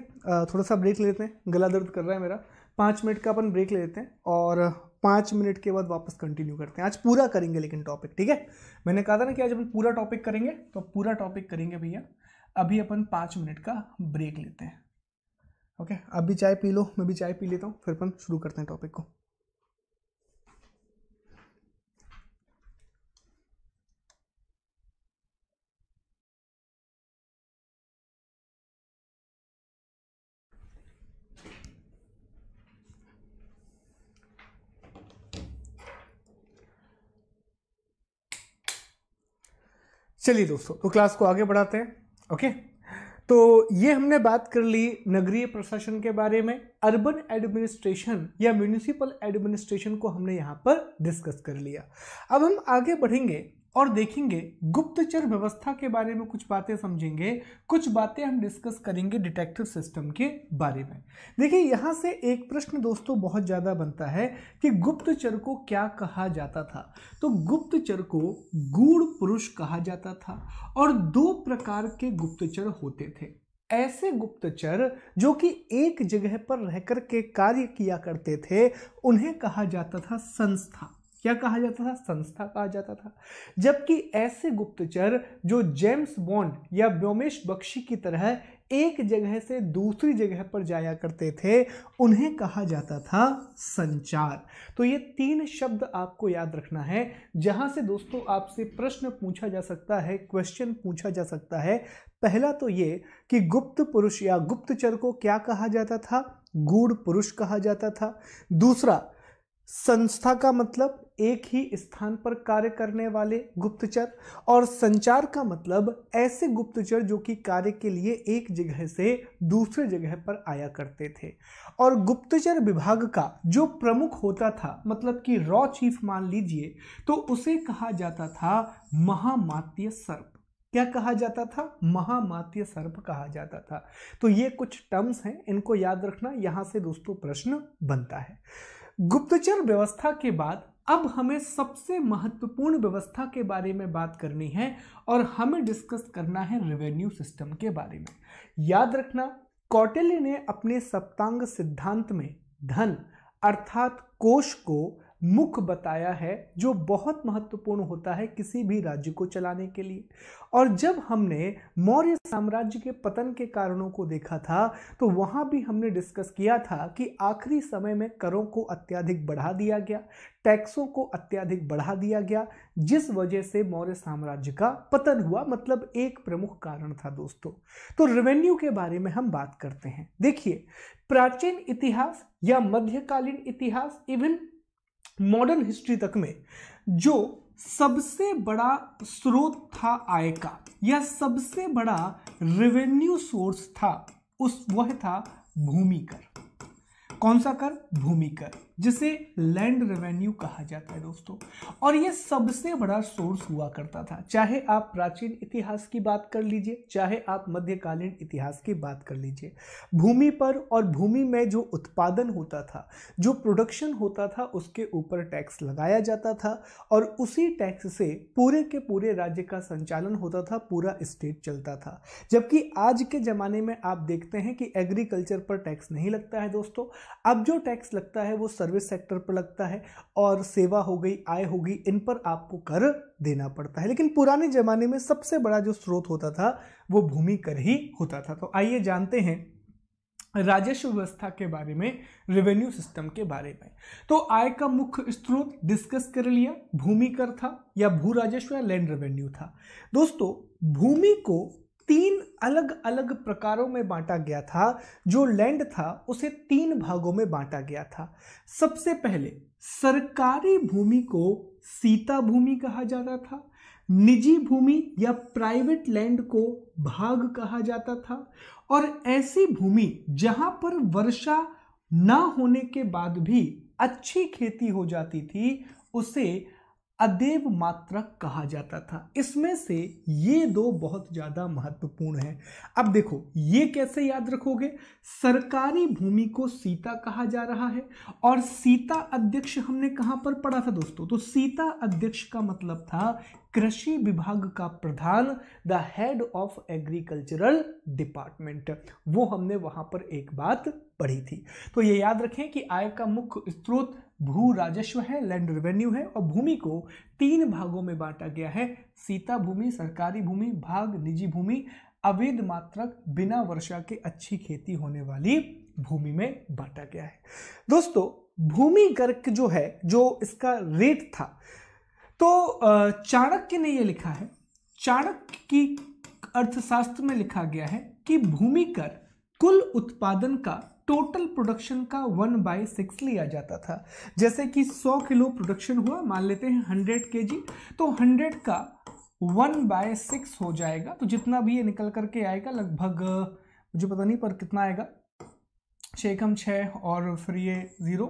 थोड़ा सा ब्रेक ले लेते हैं गला दर्द कर रहा है मेरा पाँच मिनट का अपन ब्रेक ले लेते हैं और पाँच मिनट के बाद वापस कंटिन्यू करते हैं आज पूरा करेंगे लेकिन टॉपिक ठीक है मैंने कहा था ना कि आज अपन पूरा टॉपिक करेंगे तो पूरा टॉपिक करेंगे भैया अभी अपन पाँच मिनट का ब्रेक लेते हैं ओके अभी अब भी चाय पी लो मैं भी चाय पी लेता हूँ फिर अपन शुरू करते हैं टॉपिक को चलिए दोस्तों तो क्लास को आगे बढ़ाते हैं ओके तो ये हमने बात कर ली नगरीय प्रशासन के बारे में urban administration or municipal administration को हमने यहाँ पर डिस्कस कर लिया अब हम आगे बढ़ेंगे और देखेंगे गुप्तचर व्यवस्था के बारे में कुछ बातें समझेंगे कुछ बातें हम डिस्कस करेंगे डिटेक्टिव सिस्टम के बारे में देखिए यहाँ से एक प्रश्न दोस्तों बहुत ज़्यादा बनता है कि गुप्तचर को क्या कहा जाता था तो गुप्तचर को गूढ़ पुरुष कहा जाता था और दो प्रकार के गुप्तचर होते थे ऐसे गुप्तचर जो कि एक जगह पर रहकर के कार्य किया करते थे उन्हें कहा जाता था संस्था क्या कहा जाता था संस्था कहा जाता था जबकि ऐसे गुप्तचर जो जेम्स बॉन्ड या व्योमेश बख्शी की तरह एक जगह से दूसरी जगह पर जाया करते थे उन्हें कहा जाता था संचार तो ये तीन शब्द आपको याद रखना है जहां से दोस्तों आपसे प्रश्न पूछा जा सकता है क्वेश्चन पूछा जा सकता है पहला तो ये कि गुप्त पुरुष या गुप्तचर को क्या कहा जाता था गूढ़ पुरुष कहा जाता था दूसरा संस्था का मतलब एक ही स्थान पर कार्य करने वाले गुप्तचर और संचार का मतलब ऐसे गुप्तचर जो कि कार्य के लिए एक जगह से दूसरे जगह पर आया करते थे और गुप्तचर विभाग का जो प्रमुख होता था मतलब कि रॉ चीफ मान लीजिए तो उसे कहा जाता था महामात्य सर्प क्या कहा जाता था महामात्य सर्प कहा जाता था तो ये कुछ टर्म्स हैं इनको याद रखना यहाँ से दोस्तों प्रश्न बनता है गुप्तचर व्यवस्था के बाद अब हमें सबसे महत्वपूर्ण व्यवस्था के बारे में बात करनी है और हमें डिस्कस करना है रेवेन्यू सिस्टम के बारे में याद रखना कौटिल्य ने अपने सप्तांग सिद्धांत में धन अर्थात कोष को मुख बताया है जो बहुत महत्वपूर्ण होता है किसी भी राज्य को चलाने के लिए और जब हमने मौर्य साम्राज्य के पतन के कारणों को देखा था तो वहाँ भी हमने डिस्कस किया था कि आखिरी समय में करों को अत्याधिक बढ़ा दिया गया टैक्सों को अत्याधिक बढ़ा दिया गया जिस वजह से मौर्य साम्राज्य का पतन हुआ मतलब एक प्रमुख कारण था दोस्तों तो रेवेन्यू के बारे में हम बात करते हैं देखिए प्राचीन इतिहास या मध्यकालीन इतिहास इवन मॉडर्न हिस्ट्री तक में जो सबसे बड़ा स्रोत था आय का या सबसे बड़ा रेवेन्यू सोर्स था उस वह था भूमि कर कौन सा कर भूमि कर जिसे लैंड रेवेन्यू कहा जाता है दोस्तों और ये सबसे बड़ा सोर्स हुआ करता था चाहे आप प्राचीन इतिहास की बात कर लीजिए चाहे आप मध्यकालीन इतिहास की बात कर लीजिए भूमि पर और भूमि में जो उत्पादन होता था जो प्रोडक्शन होता था उसके ऊपर टैक्स लगाया जाता था और उसी टैक्स से पूरे के पूरे राज्य का संचालन होता था पूरा स्टेट चलता था जबकि आज के ज़माने में आप देखते हैं कि एग्रीकल्चर पर टैक्स नहीं लगता है दोस्तों अब जो टैक्स लगता है वो सर सर्विस सेक्टर पर लगता है और सेवा हो गई आय हो गई इन पर आपको कर देना पड़ता है लेकिन पुराने ज़माने में सबसे बड़ा जो स्रोत होता था वो भूमि कर ही होता था तो आइए जानते हैं राजस्व व्यवस्था के बारे में रेवेन्यू सिस्टम के बारे में तो आय का मुख्य स्रोत डिस्कस कर लिया भूमि कर था या भू राजस्व या लैंड रेवेन्यू था दोस्तों भूमि को तीन अलग अलग प्रकारों में बांटा गया था जो लैंड था उसे तीन भागों में बांटा गया था सबसे पहले सरकारी भूमि को सीता भूमि कहा जाता था निजी भूमि या प्राइवेट लैंड को भाग कहा जाता था और ऐसी भूमि जहां पर वर्षा ना होने के बाद भी अच्छी खेती हो जाती थी उसे अदेव मात्रक कहा जाता था इसमें से ये दो बहुत ज़्यादा महत्वपूर्ण हैं अब देखो ये कैसे याद रखोगे सरकारी भूमि को सीता कहा जा रहा है और सीता अध्यक्ष हमने कहाँ पर पढ़ा था दोस्तों तो सीता अध्यक्ष का मतलब था कृषि विभाग का प्रधान the head of agricultural department वो हमने वहां पर एक बात पढ़ी थी तो ये याद रखें कि आय का मुख्य स्रोत भू राजस्व है लैंड रेवेन्यू है और भूमि को तीन भागों में बांटा गया है सीता भूमि सरकारी भूमि भाग निजी भूमि अवैध मात्रक बिना वर्षा के अच्छी खेती होने वाली भूमि में बांटा गया है दोस्तों भूमि गर्क जो है जो इसका रेट था तो चाणक्य ने यह लिखा है चाणक्य की अर्थशास्त्र में लिखा गया है कि भूमि कर कुल उत्पादन का टोटल प्रोडक्शन का वन बाई सिक्स लिया जाता था जैसे कि सौ किलो प्रोडक्शन हुआ मान लेते हैं हंड्रेड के तो हंड्रेड का वन बाय सिक्स हो जाएगा तो जितना भी ये निकल करके आएगा लगभग मुझे पता नहीं पर कितना आएगा छः कम छः और फिर ये ज़ीरो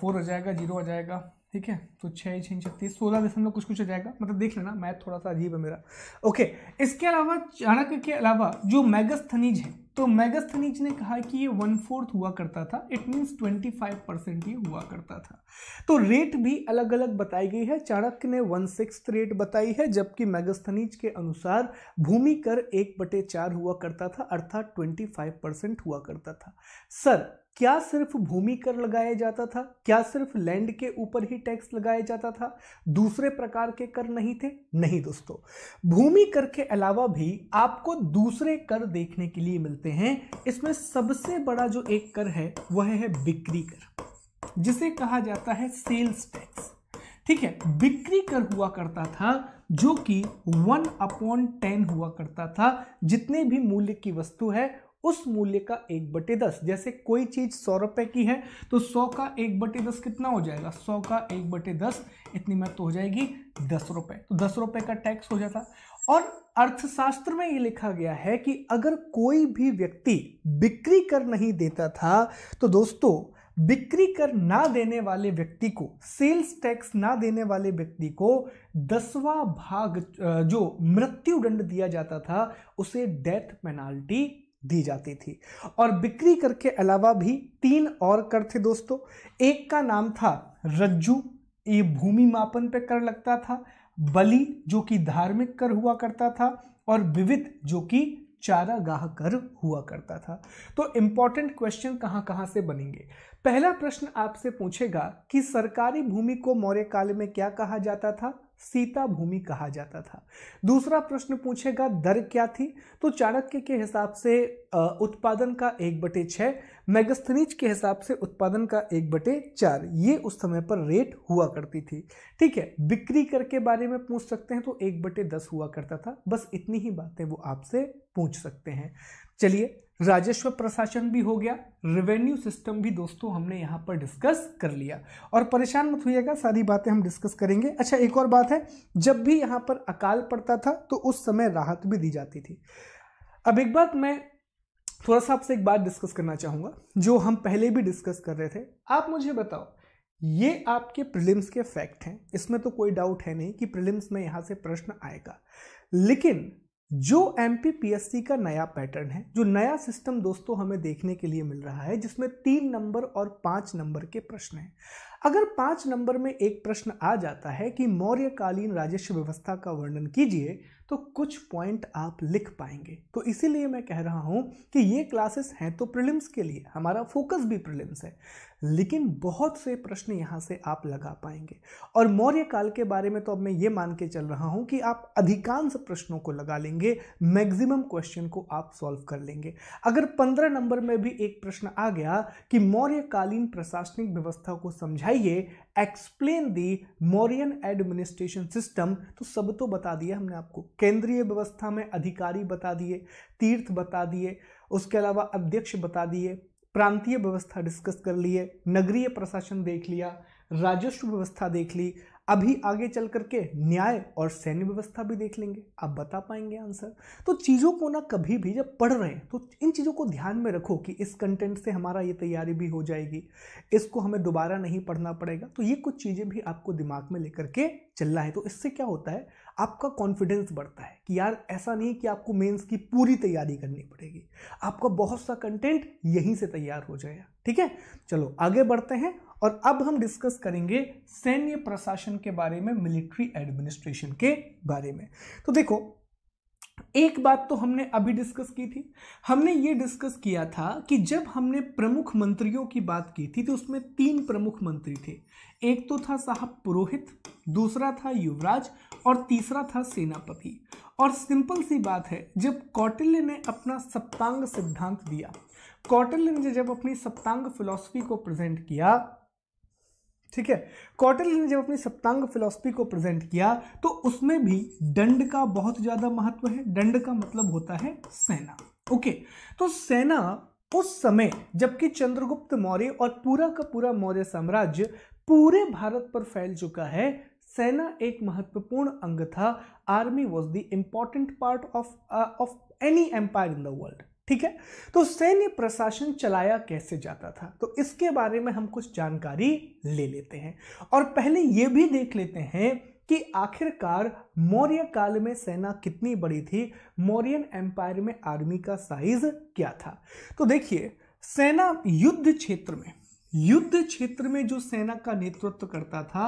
फोर आ जाएगा जीरो आ जाएगा ठीक है तो छः छः छत्तीस सोलह दशमलव कुछ कुछ आ जाएगा मतलब देख लेना मैथ थोड़ा सा अजीब है मेरा ओके इसके अलावा चाणक्य के अलावा जो मैगस्थनीज है तो मैगस्थनीज ने कहा कि ये वन फोर्थ हुआ करता था it means twenty five percent ये हुआ करता था तो रेट भी अलग अलग बताई गई है चाणक्य ने वन सिक्स रेट बताई है जबकि मैगस्थनीज के अनुसार भूमि कर एक बटे चार हुआ करता था अर्थात ट्वेंटी फाइव परसेंट हुआ करता था सर क्या सिर्फ भूमि कर लगाया जाता था क्या सिर्फ लैंड के ऊपर ही टैक्स लगाया जाता था दूसरे प्रकार के कर नहीं थे नहीं दोस्तों भूमि कर के अलावा भी आपको दूसरे कर देखने के लिए मिलते हैं इसमें सबसे बड़ा जो एक कर है वह है बिक्री कर जिसे कहा जाता है सेल्स टैक्स ठीक है बिक्री कर हुआ करता था जो कि वन अपॉन टेन हुआ करता था जितने भी मूल्य की वस्तु है उस मूल्य का एक बटे दस जैसे कोई चीज़ सौ रुपए की है तो सौ का एक बटे दस कितना हो जाएगा सौ का एक बटे दस इतनी महत्व तो हो जाएगी दस रुपए तो दस रुपए का टैक्स हो जाता और अर्थशास्त्र में ये लिखा गया है कि अगर कोई भी व्यक्ति बिक्री कर नहीं देता था तो दोस्तों बिक्री कर ना देने वाले व्यक्ति को सेल्स टैक्स ना देने वाले व्यक्ति को दसवां भाग जो मृत्यु दंड दिया जाता था उसे डेथ पेनाल्टी दी जाती थी और बिक्री कर के अलावा भी तीन और कर थे दोस्तों एक का नाम था रज्जू ये भूमि मापन पे कर लगता था बलि जो कि धार्मिक कर हुआ करता था और विविध जो कि चारागाह कर हुआ करता था तो इंपॉर्टेंट क्वेश्चन कहां कहां से बनेंगे पहला प्रश्न आपसे पूछेगा कि सरकारी भूमि को मौर्य काल में क्या कहा जाता था सीता भूमि कहा जाता था दूसरा प्रश्न पूछेगा दर क्या थी तो चाणक्य के हिसाब से उत्पादन का एक बटे छः मैगस्थनीज के हिसाब से उत्पादन का एक बटे चार ये उस समय पर रेट हुआ करती थी ठीक है बिक्री करके बारे में पूछ सकते हैं तो एक बटे दस हुआ करता था बस इतनी ही बातें वो आपसे पूछ सकते हैं चलिए राजस्व प्रशासन भी हो गया रेवेन्यू सिस्टम भी दोस्तों हमने यहाँ पर डिस्कस कर लिया और परेशान मत होइएगा सारी बातें हम डिस्कस करेंगे अच्छा एक और बात है जब भी यहाँ पर अकाल पड़ता था तो उस समय राहत भी दी जाती थी अब एक बात मैं थोड़ा सा आपसे एक बात डिस्कस करना चाहूँगा जो हम पहले भी डिस्कस कर रहे थे आप मुझे बताओ ये आपके प्रिलिम्स के फैक्ट हैं इसमें तो कोई डाउट है नहीं कि प्रिलिम्स में यहाँ से प्रश्न आएगा लेकिन जो एम का नया पैटर्न है जो नया सिस्टम दोस्तों हमें देखने के लिए मिल रहा है जिसमें तीन नंबर और पाँच नंबर के प्रश्न हैं अगर पाँच नंबर में एक प्रश्न आ जाता है कि मौर्यकालीन राजस्व व्यवस्था का वर्णन कीजिए तो कुछ पॉइंट आप लिख पाएंगे तो इसीलिए मैं कह रहा हूँ कि ये क्लासेस हैं तो प्रिलिम्स के लिए हमारा फोकस भी प्रिलिम्स है लेकिन बहुत से प्रश्न यहाँ से आप लगा पाएंगे और मौर्य काल के बारे में तो अब मैं ये मान के चल रहा हूँ कि आप अधिकांश प्रश्नों को लगा लेंगे मैक्सिमम क्वेश्चन को आप सॉल्व कर लेंगे अगर पंद्रह नंबर में भी एक प्रश्न आ गया कि मौर्यकालीन प्रशासनिक व्यवस्था को समझाइए explain the Mauryan administration system तो सब तो बता दिया हमने आपको केंद्रीय व्यवस्था में अधिकारी बता दिए तीर्थ बता दिए उसके अलावा अध्यक्ष बता दिए प्रांतीय व्यवस्था डिस्कस कर लिए नगरीय प्रशासन देख लिया राजस्व व्यवस्था देख ली अभी आगे चल करके न्याय और सैन्य व्यवस्था भी देख लेंगे आप बता पाएंगे आंसर तो चीज़ों को ना कभी भी जब पढ़ रहे हैं तो इन चीज़ों को ध्यान में रखो कि इस कंटेंट से हमारा ये तैयारी भी हो जाएगी इसको हमें दोबारा नहीं पढ़ना पड़ेगा तो ये कुछ चीज़ें भी आपको दिमाग में लेकर के चलना है तो इससे क्या होता है आपका कॉन्फिडेंस बढ़ता है कि यार ऐसा नहीं कि आपको मेंस की पूरी तैयारी करनी पड़ेगी आपका बहुत सा कंटेंट यहीं से तैयार हो जाएगा ठीक है चलो आगे बढ़ते हैं और अब हम डिस्कस करेंगे सैन्य प्रशासन के बारे में मिलिट्री एडमिनिस्ट्रेशन के बारे में तो देखो एक बात तो हमने अभी डिस्कस की थी हमने ये डिस्कस किया था कि जब हमने प्रमुख मंत्रियों की बात की थी तो उसमें तीन प्रमुख मंत्री थे एक तो था साहब पुरोहित दूसरा था युवराज और तीसरा था सेनापति और सिंपल सी बात है जब कौटिल्य ने अपना सप्तांग सिद्धांत दिया कौटिल्य ने जब अपनी सप्तांग फिलॉसफी को प्रेजेंट किया ठीक है कौटिल ने जब अपनी सप्तांग फिलॉसफी को प्रेजेंट किया तो उसमें भी दंड का बहुत ज़्यादा महत्व है दंड का मतलब होता है सेना ओके तो सेना उस समय जबकि चंद्रगुप्त मौर्य और पूरा का पूरा मौर्य साम्राज्य पूरे भारत पर फैल चुका है सेना एक महत्वपूर्ण अंग था army was the important part of of any empire in the world ठीक है तो सैन्य प्रशासन चलाया कैसे जाता था तो इसके बारे में हम कुछ जानकारी ले लेते हैं और पहले ये भी देख लेते हैं कि आखिरकार मौर्य काल में सेना कितनी बड़ी थी मौर्यन एम्पायर में आर्मी का साइज क्या था तो देखिए सेना युद्ध क्षेत्र में युद्ध क्षेत्र में जो सेना का नेतृत्व करता था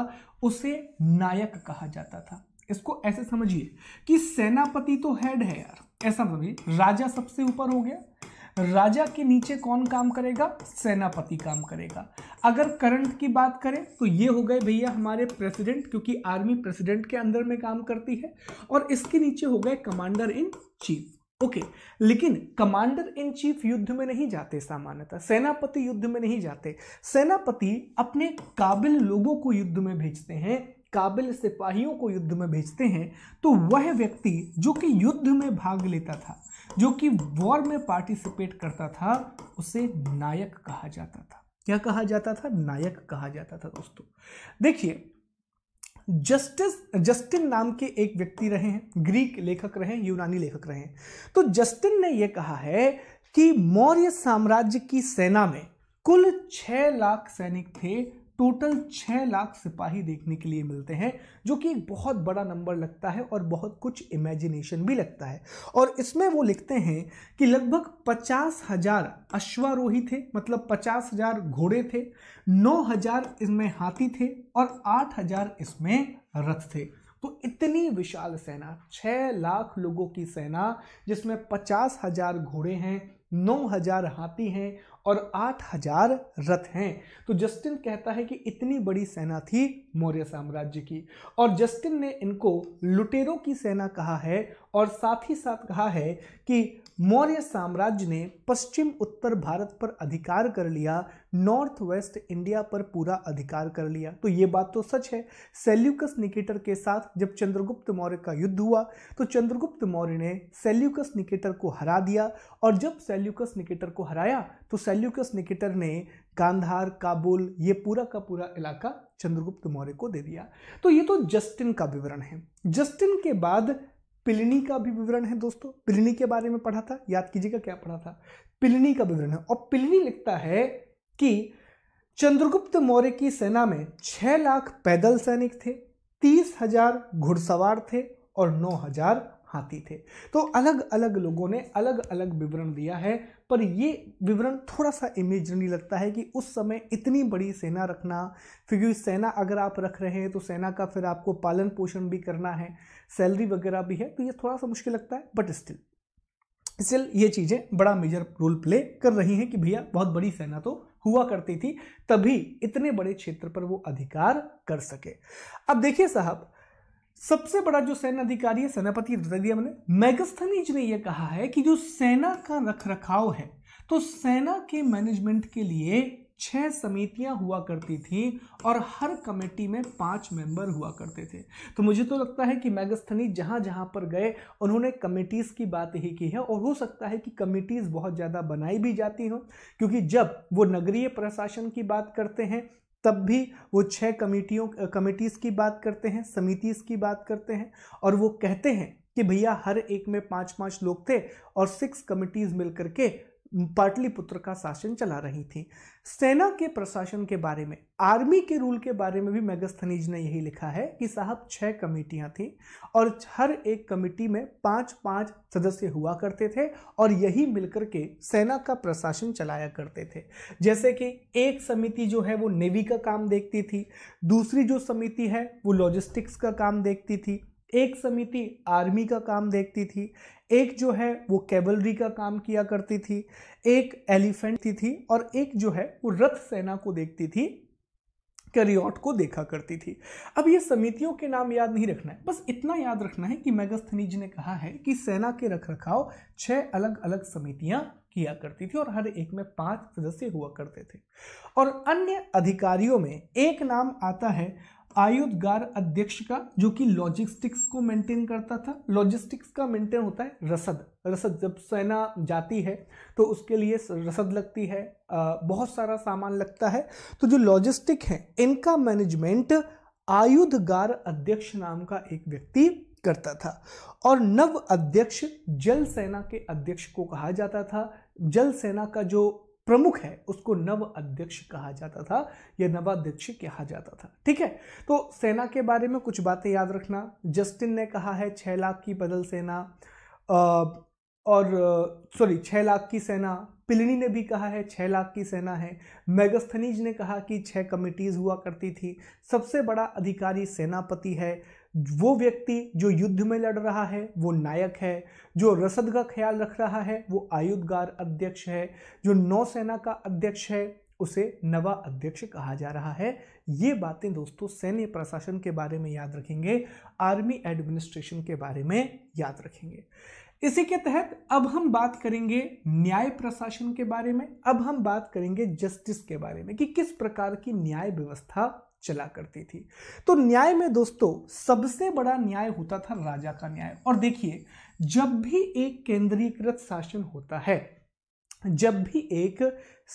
उसे नायक कहा जाता था इसको ऐसे समझिए कि सेनापति तो हेड है यार ऐसा मतलब राजा सबसे ऊपर हो गया राजा के नीचे कौन काम करेगा सेनापति काम करेगा अगर करंट की बात करें तो ये हो गए भैया हमारे प्रेसिडेंट क्योंकि आर्मी प्रेसिडेंट के अंदर में काम करती है और इसके नीचे हो गए commander in chief okay okay, लेकिन कमांडर इन चीफ युद्ध में नहीं जाते सामान्यतः सेनापति युद्ध में नहीं जाते सेनापति अपने काबिल लोगों को युद्ध में भेजते हैं काबिल सिपाहियों को युद्ध में भेजते हैं तो वह व्यक्ति जो कि युद्ध में भाग लेता था जो कि वॉर में पार्टिसिपेट करता था उसे नायक कहा जाता था क्या कहा जाता था नायक कहा जाता था दोस्तों देखिए जस्टिस जस्टिन नाम के एक व्यक्ति रहे हैं ग्रीक लेखक रहे हैं यूनानी लेखक रहे हैं तो जस्टिन ने यह कहा है कि मौर्य साम्राज्य की सेना में कुल छह लाख सैनिक थे टोटल छः लाख सिपाही देखने के लिए मिलते हैं जो कि एक बहुत बड़ा नंबर लगता है और बहुत कुछ इमेजिनेशन भी लगता है और इसमें वो लिखते हैं कि लगभग पचास हजार अश्वारोही थे मतलब पचास हजार घोड़े थे नौ हजार इसमें हाथी थे और आठ हजार इसमें रथ थे तो इतनी विशाल सेना छः लाख लोगों की सेना जिसमें पचास हजार घोड़े हैं नौ हजार हाथी हैं और आठ हजार रथ हैं तो जस्टिन कहता है कि इतनी बड़ी सेना थी मौर्य साम्राज्य की और जस्टिन ने इनको लुटेरों की सेना कहा है और साथ ही साथ कहा है कि मौर्य साम्राज्य ने पश्चिम उत्तर भारत पर अधिकार कर लिया नॉर्थ वेस्ट इंडिया पर पूरा अधिकार कर लिया तो ये बात तो सच है सेल्यूकस निकेटर के साथ जब चंद्रगुप्त मौर्य का युद्ध हुआ तो चंद्रगुप्त मौर्य ने सेल्यूकस निकेटर को हरा दिया और जब सेल्यूकस निकेटर को हराया तो सेल्यूकस निकेटर ने गांधार काबुल ये पूरा का पूरा इलाका चंद्रगुप्त मौर्य को दे दिया तो ये तो जस्टिन का विवरण है जस्टिन के बाद पिलनी का भी विवरण है दोस्तों पिलनी के बारे में पढ़ा था याद कीजिएगा क्या पढ़ा था पिलनी का विवरण है और पिलनी लिखता है कि चंद्रगुप्त मौर्य की सेना में छह लाख पैदल सैनिक थे तीस हजार घुड़सवार थे और नौ हजार हाथी थे तो अलग अलग लोगों ने अलग अलग विवरण दिया है पर ये विवरण थोड़ा सा इमेजनरी लगता है कि उस समय इतनी बड़ी सेना रखना क्योंकि सेना अगर आप रख रहे हैं तो सेना का फिर आपको पालन पोषण भी करना है सैलरी वगैरह भी है तो ये थोड़ा सा मुश्किल लगता है बट स्टिल स्टिल ये चीज़ें बड़ा मेजर रोल प्ले कर रही हैं कि भैया बहुत बड़ी सेना तो हुआ करती थी तभी इतने बड़े क्षेत्र पर वो अधिकार कर सके अब देखिए साहब सबसे बड़ा जो सेना अधिकारी है सेनापति बता मैंने मैगस्थनीज ने यह कहा है कि जो सेना का रख रखाव है तो सेना के मैनेजमेंट के लिए छह समितियां हुआ करती थी और हर कमेटी में पांच मेंबर हुआ करते थे तो मुझे तो लगता है कि मैगस्थनी जहां जहां पर गए उन्होंने कमेटीज़ की बात ही की है और हो सकता है कि कमेटीज़ बहुत ज़्यादा बनाई भी जाती हो क्योंकि जब वो नगरीय प्रशासन की बात करते हैं तब भी वो छह कमेटियों कमेटीज़ की बात करते हैं समितिज़ की बात करते हैं और वो कहते हैं कि भैया हर एक में पांच पांच लोग थे और सिक्स कमिटीज़ मिलकर के पाटलिपुत्र का शासन चला रही थी सेना के प्रशासन के बारे में आर्मी के रूल के बारे में भी मेगस्थनीज ने यही लिखा है कि साहब छह कमेटियां थीं और हर एक कमेटी में पांच पांच सदस्य हुआ करते थे और यही मिलकर के सेना का प्रशासन चलाया करते थे जैसे कि एक समिति जो है वो नेवी का काम देखती थी दूसरी जो समिति है वो लॉजिस्टिक्स का काम देखती थी एक समिति आर्मी का काम देखती थी एक जो है वो कैबलरी का काम किया करती थी एक एलिफेंट थी, थी और एक जो है वो रथ सेना को देखती थी कैरियॉट को देखा करती थी अब ये समितियों के नाम याद नहीं रखना है बस इतना याद रखना है कि मैगस्थनीज ने कहा है कि सेना के रख रखाव छः अलग अलग समितियां किया करती थी और हर एक में पांच सदस्य हुआ करते थे और अन्य अधिकारियों में एक नाम आता है आयुधगार अध्यक्ष का जो कि लॉजिस्टिक्स को मेंटेन करता था लॉजिस्टिक्स का मेंटेन होता है रसद रसद जब सेना जाती है तो उसके लिए रसद लगती है बहुत सारा सामान लगता है तो जो लॉजिस्टिक है इनका मैनेजमेंट आयुधगार अध्यक्ष नाम का एक व्यक्ति करता था और नव अध्यक्ष जल सेना के अध्यक्ष को कहा जाता था जल सेना का जो प्रमुख है उसको नव अध्यक्ष कहा जाता था या नवाध्यक्ष कहा जाता था ठीक है तो सेना के बारे में कुछ बातें याद रखना जस्टिन ने कहा है छह लाख की बदल सेना और सॉरी छह लाख की सेना पिलनी ने भी कहा है छः लाख की सेना है मेगस्थनीज ने कहा कि छह कमिटीज़ हुआ करती थी सबसे बड़ा अधिकारी सेनापति है वो व्यक्ति जो युद्ध में लड़ रहा है वो नायक है जो रसद का ख्याल रख रहा है वो आयुधगार अध्यक्ष है जो नौसेना का अध्यक्ष है उसे नवा अध्यक्ष कहा जा रहा है ये बातें दोस्तों सैन्य प्रशासन के बारे में याद रखेंगे आर्मी एडमिनिस्ट्रेशन के बारे में याद रखेंगे इसी के तहत अब हम बात करेंगे न्याय प्रशासन के बारे में अब हम बात करेंगे जस्टिस के बारे में कि किस प्रकार की न्याय व्यवस्था चला करती थी तो न्याय में दोस्तों सबसे बड़ा न्याय होता था राजा का न्याय और देखिए जब भी एक केंद्रीकृत शासन होता है जब भी एक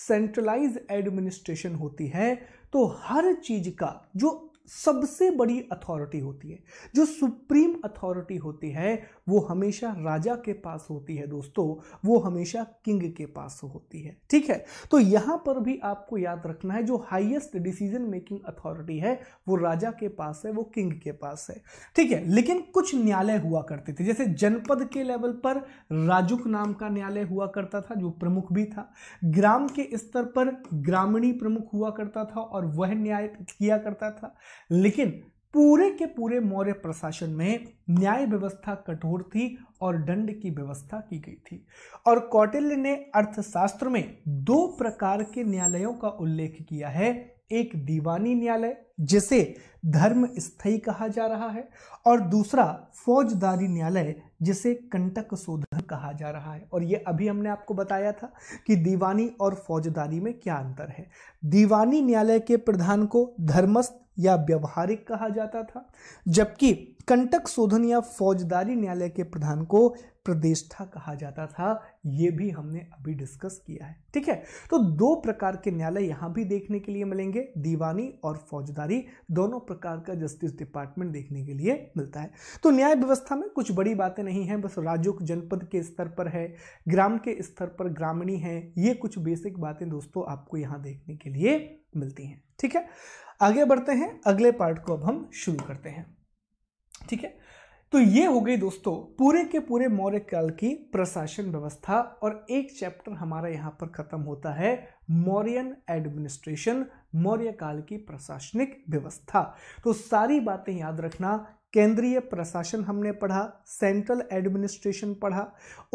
सेंट्रलाइज एडमिनिस्ट्रेशन होती है तो हर चीज का जो सबसे बड़ी अथॉरिटी होती है जो सुप्रीम अथॉरिटी होती है वो हमेशा राजा के पास होती है दोस्तों वो हमेशा किंग के पास होती है ठीक है तो यहां पर भी आपको याद रखना है जो हाईएस्ट डिसीजन मेकिंग अथॉरिटी है वो राजा के पास है वो किंग के पास है ठीक है लेकिन कुछ न्यायालय हुआ करते थे जैसे जनपद के लेवल पर राजुक नाम का न्यायालय हुआ करता था जो प्रमुख भी था ग्राम के स्तर पर ग्रामीणी प्रमुख हुआ करता था और वह न्याय किया करता था लेकिन पूरे के पूरे मौर्य प्रशासन में न्याय व्यवस्था कठोर थी और दंड की व्यवस्था की गई थी और कौटिल्य ने अर्थशास्त्र में दो प्रकार के न्यायालयों का उल्लेख किया है एक दीवानी न्यायालय जिसे धर्म स्थायी कहा जा रहा है और दूसरा फौजदारी न्यायालय जिसे कंटक शोधन कहा जा रहा है और यह अभी हमने आपको बताया था कि दीवानी और फौजदारी में क्या अंतर है दीवानी न्यायालय के प्रधान को धर्मस्थ या व्यवहारिक कहा जाता था जबकि कंटक शोधन या फौजदारी न्यायालय के प्रधान को प्रदेष्ठा कहा जाता था ये भी हमने अभी डिस्कस किया है ठीक है तो दो प्रकार के न्यायालय यहाँ भी देखने के लिए मिलेंगे दीवानी और फौजदारी दोनों प्रकार का जस्टिस डिपार्टमेंट देखने के लिए मिलता है तो न्याय व्यवस्था में कुछ बड़ी बातें नहीं हैं बस राज्यों जनपद के स्तर पर है ग्राम के स्तर पर ग्रामीणी है ये कुछ बेसिक बातें दोस्तों आपको यहाँ देखने के लिए मिलती हैं ठीक है आगे बढ़ते हैं अगले पार्ट को अब हम शुरू करते हैं ठीक है तो ये हो गई दोस्तों पूरे के पूरे मौर्य काल की प्रशासन व्यवस्था और एक चैप्टर हमारा यहाँ पर खत्म होता है मौर्यन एडमिनिस्ट्रेशन मौर्य काल की प्रशासनिक व्यवस्था तो सारी बातें याद रखना केंद्रीय प्रशासन हमने पढ़ा सेंट्रल एडमिनिस्ट्रेशन पढ़ा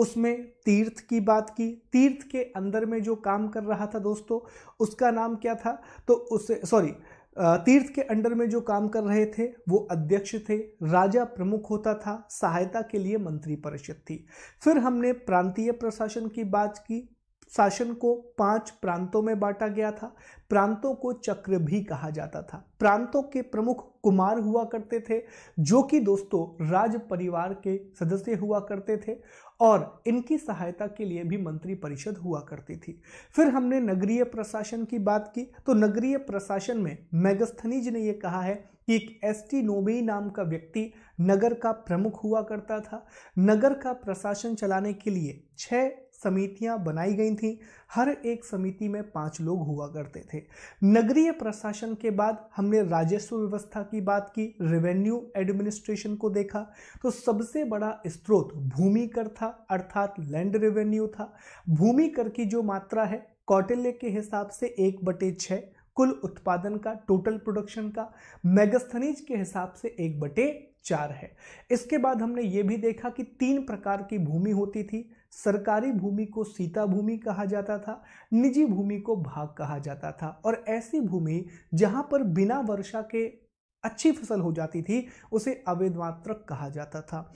उसमें तीर्थ की बात की तीर्थ के अंदर में जो काम कर रहा था दोस्तों उसका नाम क्या था तो उसे सॉरी तीर्थ के अंडर में जो काम कर रहे थे वो अध्यक्ष थे राजा प्रमुख होता था सहायता के लिए मंत्री परिषद थी फिर हमने प्रांतीय प्रशासन की बात की शासन को पांच प्रांतों में बांटा गया था प्रांतों को चक्र भी कहा जाता था प्रांतों के प्रमुख कुमार हुआ करते थे जो कि दोस्तों राज परिवार के सदस्य हुआ करते थे और इनकी सहायता के लिए भी मंत्री परिषद हुआ करती थी फिर हमने नगरीय प्रशासन की बात की तो नगरीय प्रशासन में मेगस्थनीज ने यह कहा है कि एक एस टी नोबेई नाम का व्यक्ति नगर का प्रमुख हुआ करता था नगर का प्रशासन चलाने के लिए छह समितियां बनाई गई थीं हर एक समिति में पांच लोग हुआ करते थे नगरीय प्रशासन के बाद हमने राजस्व व्यवस्था की बात की रेवेन्यू एडमिनिस्ट्रेशन को देखा तो सबसे बड़ा स्रोत भूमि कर था अर्थात लैंड रेवेन्यू था भूमि कर की जो मात्रा है कौटिल्य के हिसाब से एक बटे छः कुल उत्पादन का टोटल प्रोडक्शन का मेगस्थनीज के हिसाब से एक बटे चार है इसके बाद हमने ये भी देखा कि तीन प्रकार की भूमि होती थी सरकारी भूमि को सीता भूमि कहा जाता था निजी भूमि को भाग कहा जाता था और ऐसी भूमि जहां पर बिना वर्षा के अच्छी फसल हो जाती थी उसे अवैध कहा जाता था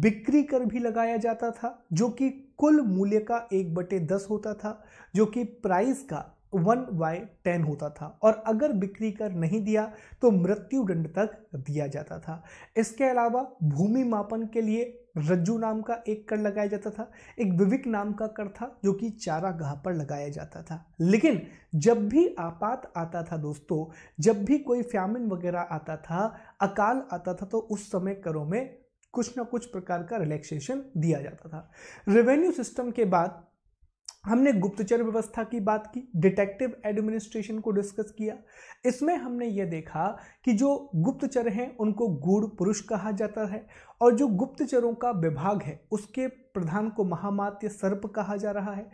बिक्री कर भी लगाया जाता था जो कि कुल मूल्य का एक बटे दस होता था जो कि प्राइस का वन बाय टेन होता था और अगर बिक्री कर नहीं दिया तो मृत्यु दंड तक दिया जाता था इसके अलावा भूमि मापन के लिए रज्जू नाम का एक कर लगाया जाता था एक विविक नाम का कर था जो कि चारा गाह पर लगाया जाता था लेकिन जब भी आपात आता था दोस्तों जब भी कोई फैमिन वगैरह आता था अकाल आता था तो उस समय करों में कुछ ना कुछ प्रकार का रिलैक्सेशन दिया जाता था रेवेन्यू सिस्टम के बाद हमने गुप्तचर व्यवस्था की बात की डिटेक्टिव एडमिनिस्ट्रेशन को डिस्कस किया इसमें हमने ये देखा कि जो गुप्तचर हैं उनको गूढ़ पुरुष कहा जाता है और जो गुप्तचरों का विभाग है उसके प्रधान को महामात्य सर्प कहा जा रहा है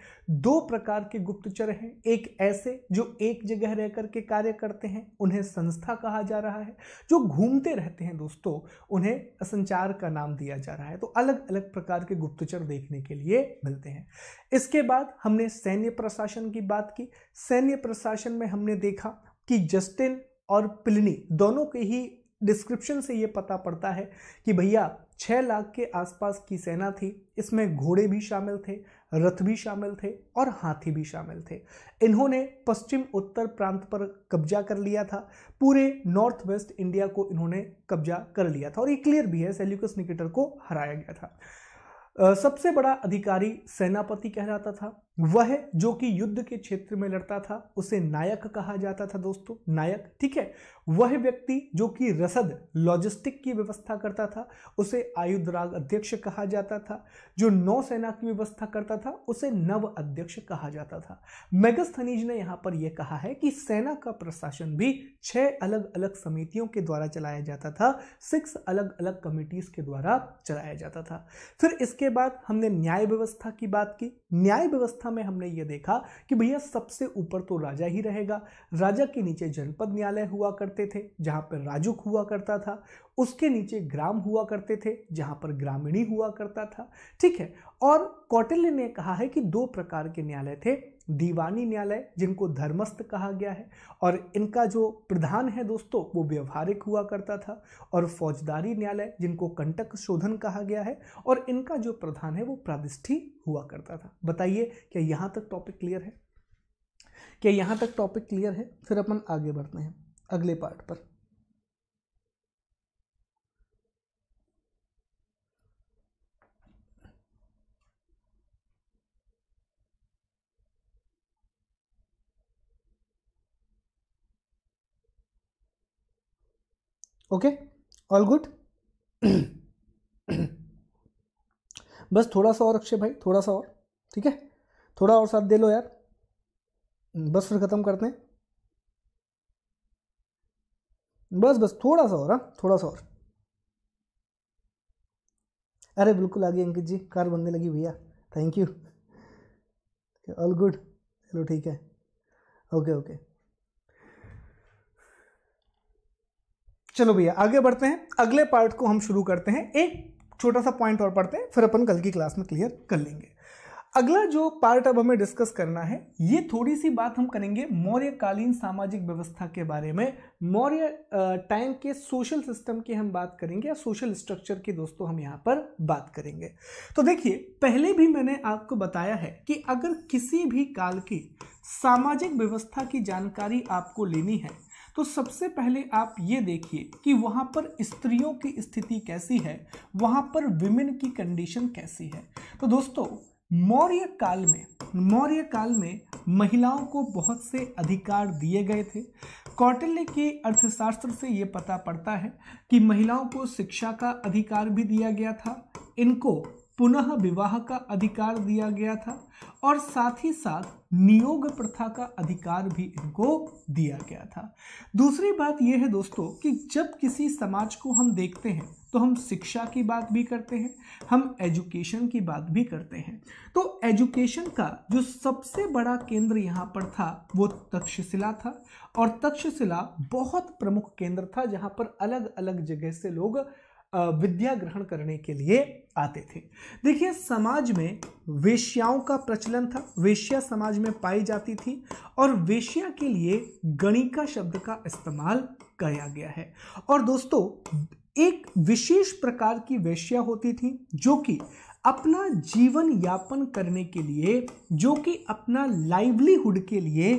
दो प्रकार के गुप्तचर हैं एक ऐसे जो एक जगह रह करके के कार्य करते हैं उन्हें संस्था कहा जा रहा है जो घूमते रहते हैं दोस्तों उन्हें संचार का नाम दिया जा रहा है तो अलग अलग प्रकार के गुप्तचर देखने के लिए मिलते हैं इसके बाद हमने सैन्य प्रशासन की बात की सैन्य प्रशासन में हमने देखा कि जस्टिन और पिलनी दोनों के ही डिस्क्रिप्शन से ये पता पड़ता है कि भैया छः लाख के आसपास की सेना थी इसमें घोड़े भी शामिल थे रथ भी शामिल थे और हाथी भी शामिल थे इन्होंने पश्चिम उत्तर प्रांत पर कब्जा कर लिया था पूरे नॉर्थ वेस्ट इंडिया को इन्होंने कब्जा कर लिया था और ये क्लियर भी है सेल्यूकस निकेटर को हराया गया था सबसे बड़ा अधिकारी सेनापति कहलाता था वह जो कि युद्ध के क्षेत्र में लड़ता था उसे नायक कहा जाता था दोस्तों नायक ठीक है वह व्यक्ति जो कि रसद लॉजिस्टिक की व्यवस्था करता था उसे आयुधराग अध्यक्ष कहा जाता था जो नौसेना की व्यवस्था करता था उसे नव अध्यक्ष कहा जाता था मेगस्थनीज ने यहां पर यह कहा है कि सेना का प्रशासन भी छह अलग अलग समितियों के द्वारा चलाया जाता था सिक्स अलग अलग कमिटीज के द्वारा चलाया जाता था फिर इसके बाद हमने न्याय व्यवस्था की बात की न्याय व्यवस्था व्यवस्था में हमने ये देखा कि भैया सबसे ऊपर तो राजा ही रहेगा राजा के नीचे जनपद न्यायालय हुआ करते थे जहाँ पर राजुक हुआ करता था उसके नीचे ग्राम हुआ करते थे जहाँ पर ग्रामीणी हुआ करता था ठीक है और कौटिल्य ने कहा है कि दो प्रकार के न्यायालय थे दीवानी न्यायालय जिनको धर्मस्थ कहा गया है और इनका जो प्रधान है दोस्तों वो व्यवहारिक हुआ करता था और फौजदारी न्यायालय जिनको कंटक शोधन कहा गया है और इनका जो प्रधान है वो प्रादिष्ठी हुआ करता था बताइए क्या यहाँ तक टॉपिक क्लियर है क्या यहाँ तक टॉपिक क्लियर है फिर अपन आगे बढ़ते हैं अगले पार्ट पर ओके ऑल गुड बस थोड़ा सा और अक्षय भाई थोड़ा सा और ठीक है थोड़ा और साथ दे लो यार बस फिर ख़त्म करते हैं बस बस थोड़ा सा और हाँ थोड़ा सा और अरे बिल्कुल आ गई अंकित जी कार बनने लगी भैया थैंक यू ऑल गुड चलो ठीक है ओके ओके चलो भैया आगे बढ़ते हैं अगले पार्ट को हम शुरू करते हैं एक छोटा सा पॉइंट और पढ़ते हैं फिर अपन कल की क्लास में क्लियर कर लेंगे अगला जो पार्ट अब हमें डिस्कस करना है ये थोड़ी सी बात हम करेंगे मौर्यकालीन सामाजिक व्यवस्था के बारे में मौर्य टाइम के सोशल सिस्टम की हम बात करेंगे या सोशल स्ट्रक्चर की दोस्तों हम यहाँ पर बात करेंगे तो देखिए पहले भी मैंने आपको बताया है कि अगर किसी भी काल की सामाजिक व्यवस्था की जानकारी आपको लेनी है तो सबसे पहले आप ये देखिए कि वहाँ पर स्त्रियों की स्थिति कैसी है वहाँ पर विमेन की कंडीशन कैसी है तो दोस्तों मौर्य काल में मौर्य काल में महिलाओं को बहुत से अधिकार दिए गए थे कौटिल्य के अर्थशास्त्र से ये पता पड़ता है कि महिलाओं को शिक्षा का अधिकार भी दिया गया था इनको पुनः विवाह का अधिकार दिया गया था और साथ ही साथ नियोग प्रथा का अधिकार भी इनको दिया गया था दूसरी बात यह है दोस्तों कि जब किसी समाज को हम देखते हैं तो हम शिक्षा की बात भी करते हैं हम एजुकेशन की बात भी करते हैं तो एजुकेशन का जो सबसे बड़ा केंद्र यहाँ पर था वो तक्षशिला था और तक्षशिला बहुत प्रमुख केंद्र था जहाँ पर अलग अलग जगह से लोग विद्या ग्रहण करने के लिए आते थे देखिए समाज में वेश्याओं का प्रचलन था वेश्या समाज में पाई जाती थी और वेश्या के लिए गणिका शब्द का इस्तेमाल किया गया है और दोस्तों एक विशेष प्रकार की वेश्या होती थी जो कि अपना जीवन यापन करने के लिए जो कि अपना लाइवलीहुड के लिए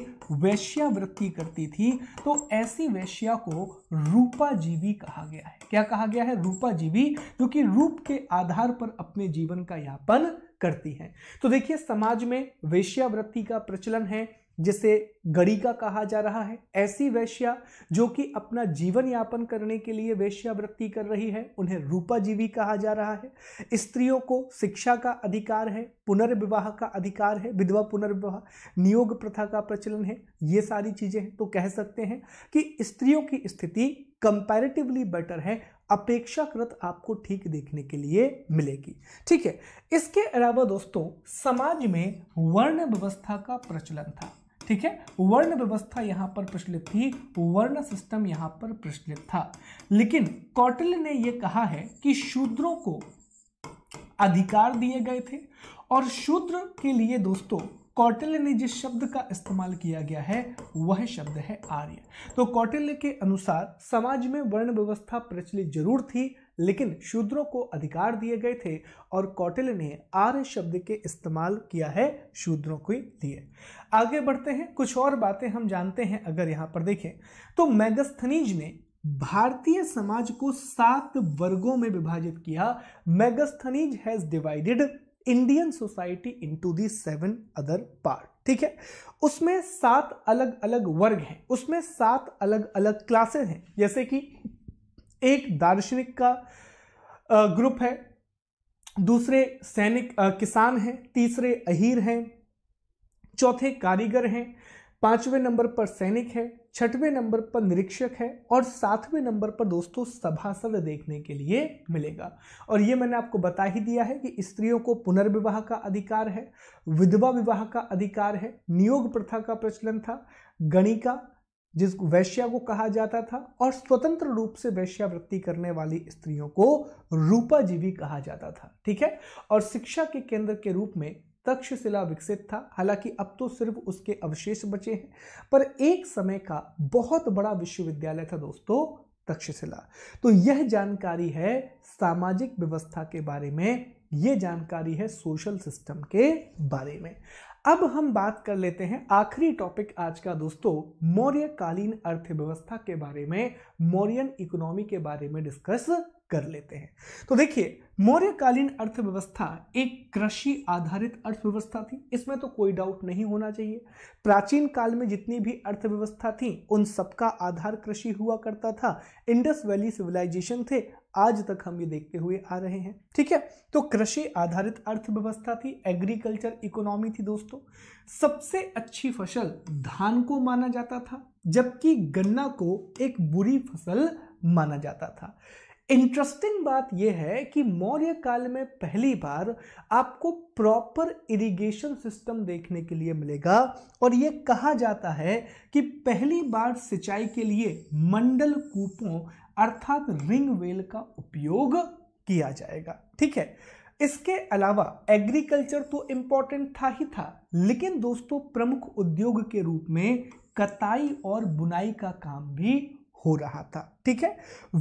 वैश्यावृत्ति करती थी तो ऐसी वैश्या को रूपाजीवी कहा गया है क्या कहा गया है रूपाजीवी जो कि रूप के आधार पर अपने जीवन का यापन करती है तो देखिए समाज में वैश्यावृत्ति का प्रचलन है जिसे का कहा जा रहा है ऐसी वैश्या जो कि अपना जीवन यापन करने के लिए वैश्यावृत्ति कर रही है उन्हें रूपाजीवी कहा जा रहा है स्त्रियों को शिक्षा का अधिकार है पुनर्विवाह का अधिकार है विधवा पुनर्विवाह नियोग प्रथा का प्रचलन है ये सारी चीज़ें हैं तो कह सकते हैं कि स्त्रियों की स्थिति कंपैरेटिवली बेटर है अपेक्षाकृत आपको ठीक देखने के लिए मिलेगी ठीक है इसके अलावा दोस्तों समाज में वर्ण व्यवस्था का प्रचलन था ठीक है वर्ण व्यवस्था यहाँ पर प्रचलित थी वर्ण सिस्टम यहाँ पर प्रचलित था लेकिन कौटिल्य ने यह कहा है कि शूद्रों को अधिकार दिए गए थे और शूद्र के लिए दोस्तों कौटिल्य ने जिस शब्द का इस्तेमाल किया गया है वह शब्द है आर्य तो कौटिल्य के अनुसार समाज में वर्ण व्यवस्था प्रचलित जरूर थी लेकिन शूद्रों को अधिकार दिए गए थे और कौटिल ने आर्य शब्द के इस्तेमाल किया है शूद्रों के लिए आगे बढ़ते हैं कुछ और बातें हम जानते हैं अगर यहाँ पर देखें तो मैगस्थनीज ने भारतीय समाज को सात वर्गों में विभाजित किया Megasthenes has divided Indian society into the seven other part ठीक है उसमें सात अलग अलग वर्ग हैं उसमें सात अलग अलग क्लासेस हैं जैसे कि एक दार्शनिक का ग्रुप है दूसरे सैनिक किसान हैं तीसरे अहीर हैं चौथे कारीगर हैं पांचवें नंबर पर सैनिक है छठवें नंबर पर निरीक्षक है और सातवें नंबर पर दोस्तों सभासद देखने के लिए मिलेगा और ये मैंने आपको बता ही दिया है कि स्त्रियों को पुनर्विवाह का अधिकार है विधवा विवाह का अधिकार है नियोग प्रथा का प्रचलन था गणिका जिस वैश्या को कहा जाता था और स्वतंत्र रूप से वैश्यावृत्ति करने वाली स्त्रियों को रूपाजीवी कहा जाता था ठीक है और शिक्षा के केंद्र के रूप में तक्षशिला विकसित था हालांकि अब तो सिर्फ उसके अवशेष बचे हैं पर एक समय का बहुत बड़ा विश्वविद्यालय था दोस्तों तक्षशिला तो यह जानकारी है सामाजिक व्यवस्था के बारे में ये जानकारी है सोशल सिस्टम के बारे में अब हम बात कर लेते हैं आखिरी टॉपिक आज का दोस्तों मौर्यकालीन अर्थव्यवस्था के बारे में मौर्यन इकोनॉमी के बारे में डिस्कस कर लेते हैं तो देखिए मौर्यकालीन अर्थव्यवस्था एक कृषि आधारित अर्थव्यवस्था थी इसमें तो कोई डाउट नहीं होना चाहिए प्राचीन काल में जितनी भी अर्थव्यवस्था थी उन सबका आधार कृषि हुआ करता था इंडस वैली सिविलाइजेशन थे आज तक हम ये देखते हुए आ रहे हैं ठीक है तो कृषि आधारित अर्थव्यवस्था थी एग्रीकल्चर इकोनॉमी थी दोस्तों सबसे अच्छी फसल धान को माना जाता था जबकि गन्ना को एक बुरी फसल माना जाता था इंटरेस्टिंग बात यह है कि मौर्य काल में पहली बार आपको प्रॉपर इरिगेशन सिस्टम देखने के लिए मिलेगा और यह कहा जाता है कि पहली बार सिंचाई के लिए मंडल कूपों अर्थात रिंग वेल का उपयोग किया जाएगा ठीक है इसके अलावा एग्रीकल्चर तो इम्पोर्टेंट था ही था लेकिन दोस्तों प्रमुख उद्योग के रूप में कताई और बुनाई का काम भी हो रहा था ठीक है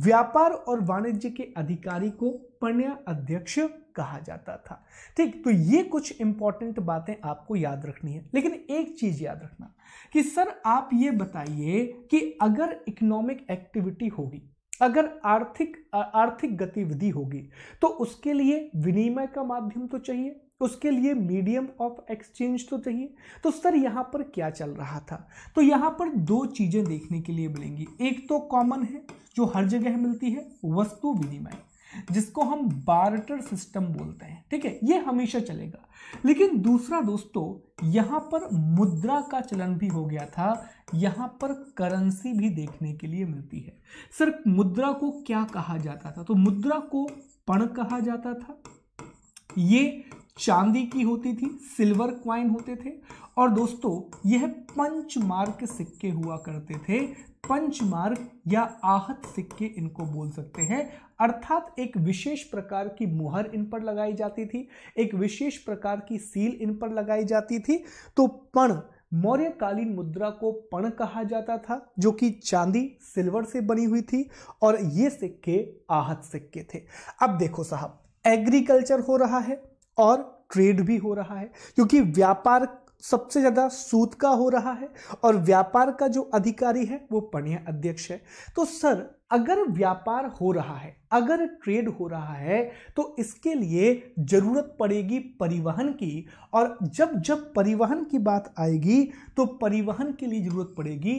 व्यापार और वाणिज्य के अधिकारी को पण्य अध्यक्ष कहा जाता था ठीक तो ये कुछ इंपॉर्टेंट बातें आपको याद रखनी है लेकिन एक चीज याद रखना कि सर आप ये बताइए कि अगर इकोनॉमिक एक्टिविटी होगी अगर आर्थिक आर्थिक गतिविधि होगी तो उसके लिए विनिमय का माध्यम तो चाहिए उसके लिए मीडियम ऑफ एक्सचेंज तो चाहिए तो सर यहाँ पर क्या चल रहा था तो यहाँ पर दो चीज़ें देखने के लिए मिलेंगी एक तो कॉमन है जो हर जगह मिलती है वस्तु विनिमय जिसको हम बार्टर सिस्टम बोलते हैं ठीक है ये हमेशा चलेगा लेकिन दूसरा दोस्तों यहाँ पर मुद्रा का चलन भी हो गया था यहाँ पर करेंसी भी देखने के लिए मिलती है सर मुद्रा को क्या कहा जाता था तो मुद्रा को पण कहा जाता था ये चांदी की होती थी सिल्वर क्वाइन होते थे और दोस्तों यह पंचमार्क सिक्के हुआ करते थे पंचमार्क या आहत सिक्के इनको बोल सकते हैं अर्थात एक विशेष प्रकार की मुहर इन पर लगाई जाती थी एक विशेष प्रकार की सील इन पर लगाई जाती थी तो पण कालीन मुद्रा को पण कहा जाता था जो कि चांदी सिल्वर से बनी हुई थी और ये सिक्के आहत सिक्के थे अब देखो साहब एग्रीकल्चर हो रहा है और ट्रेड भी हो रहा है क्योंकि व्यापार सबसे ज़्यादा सूत का हो रहा है और व्यापार का जो अधिकारी है वो पणिया अध्यक्ष है तो सर अगर व्यापार हो रहा है अगर ट्रेड हो रहा है तो इसके लिए ज़रूरत पड़ेगी परिवहन की और जब जब परिवहन की बात आएगी तो परिवहन के लिए ज़रूरत पड़ेगी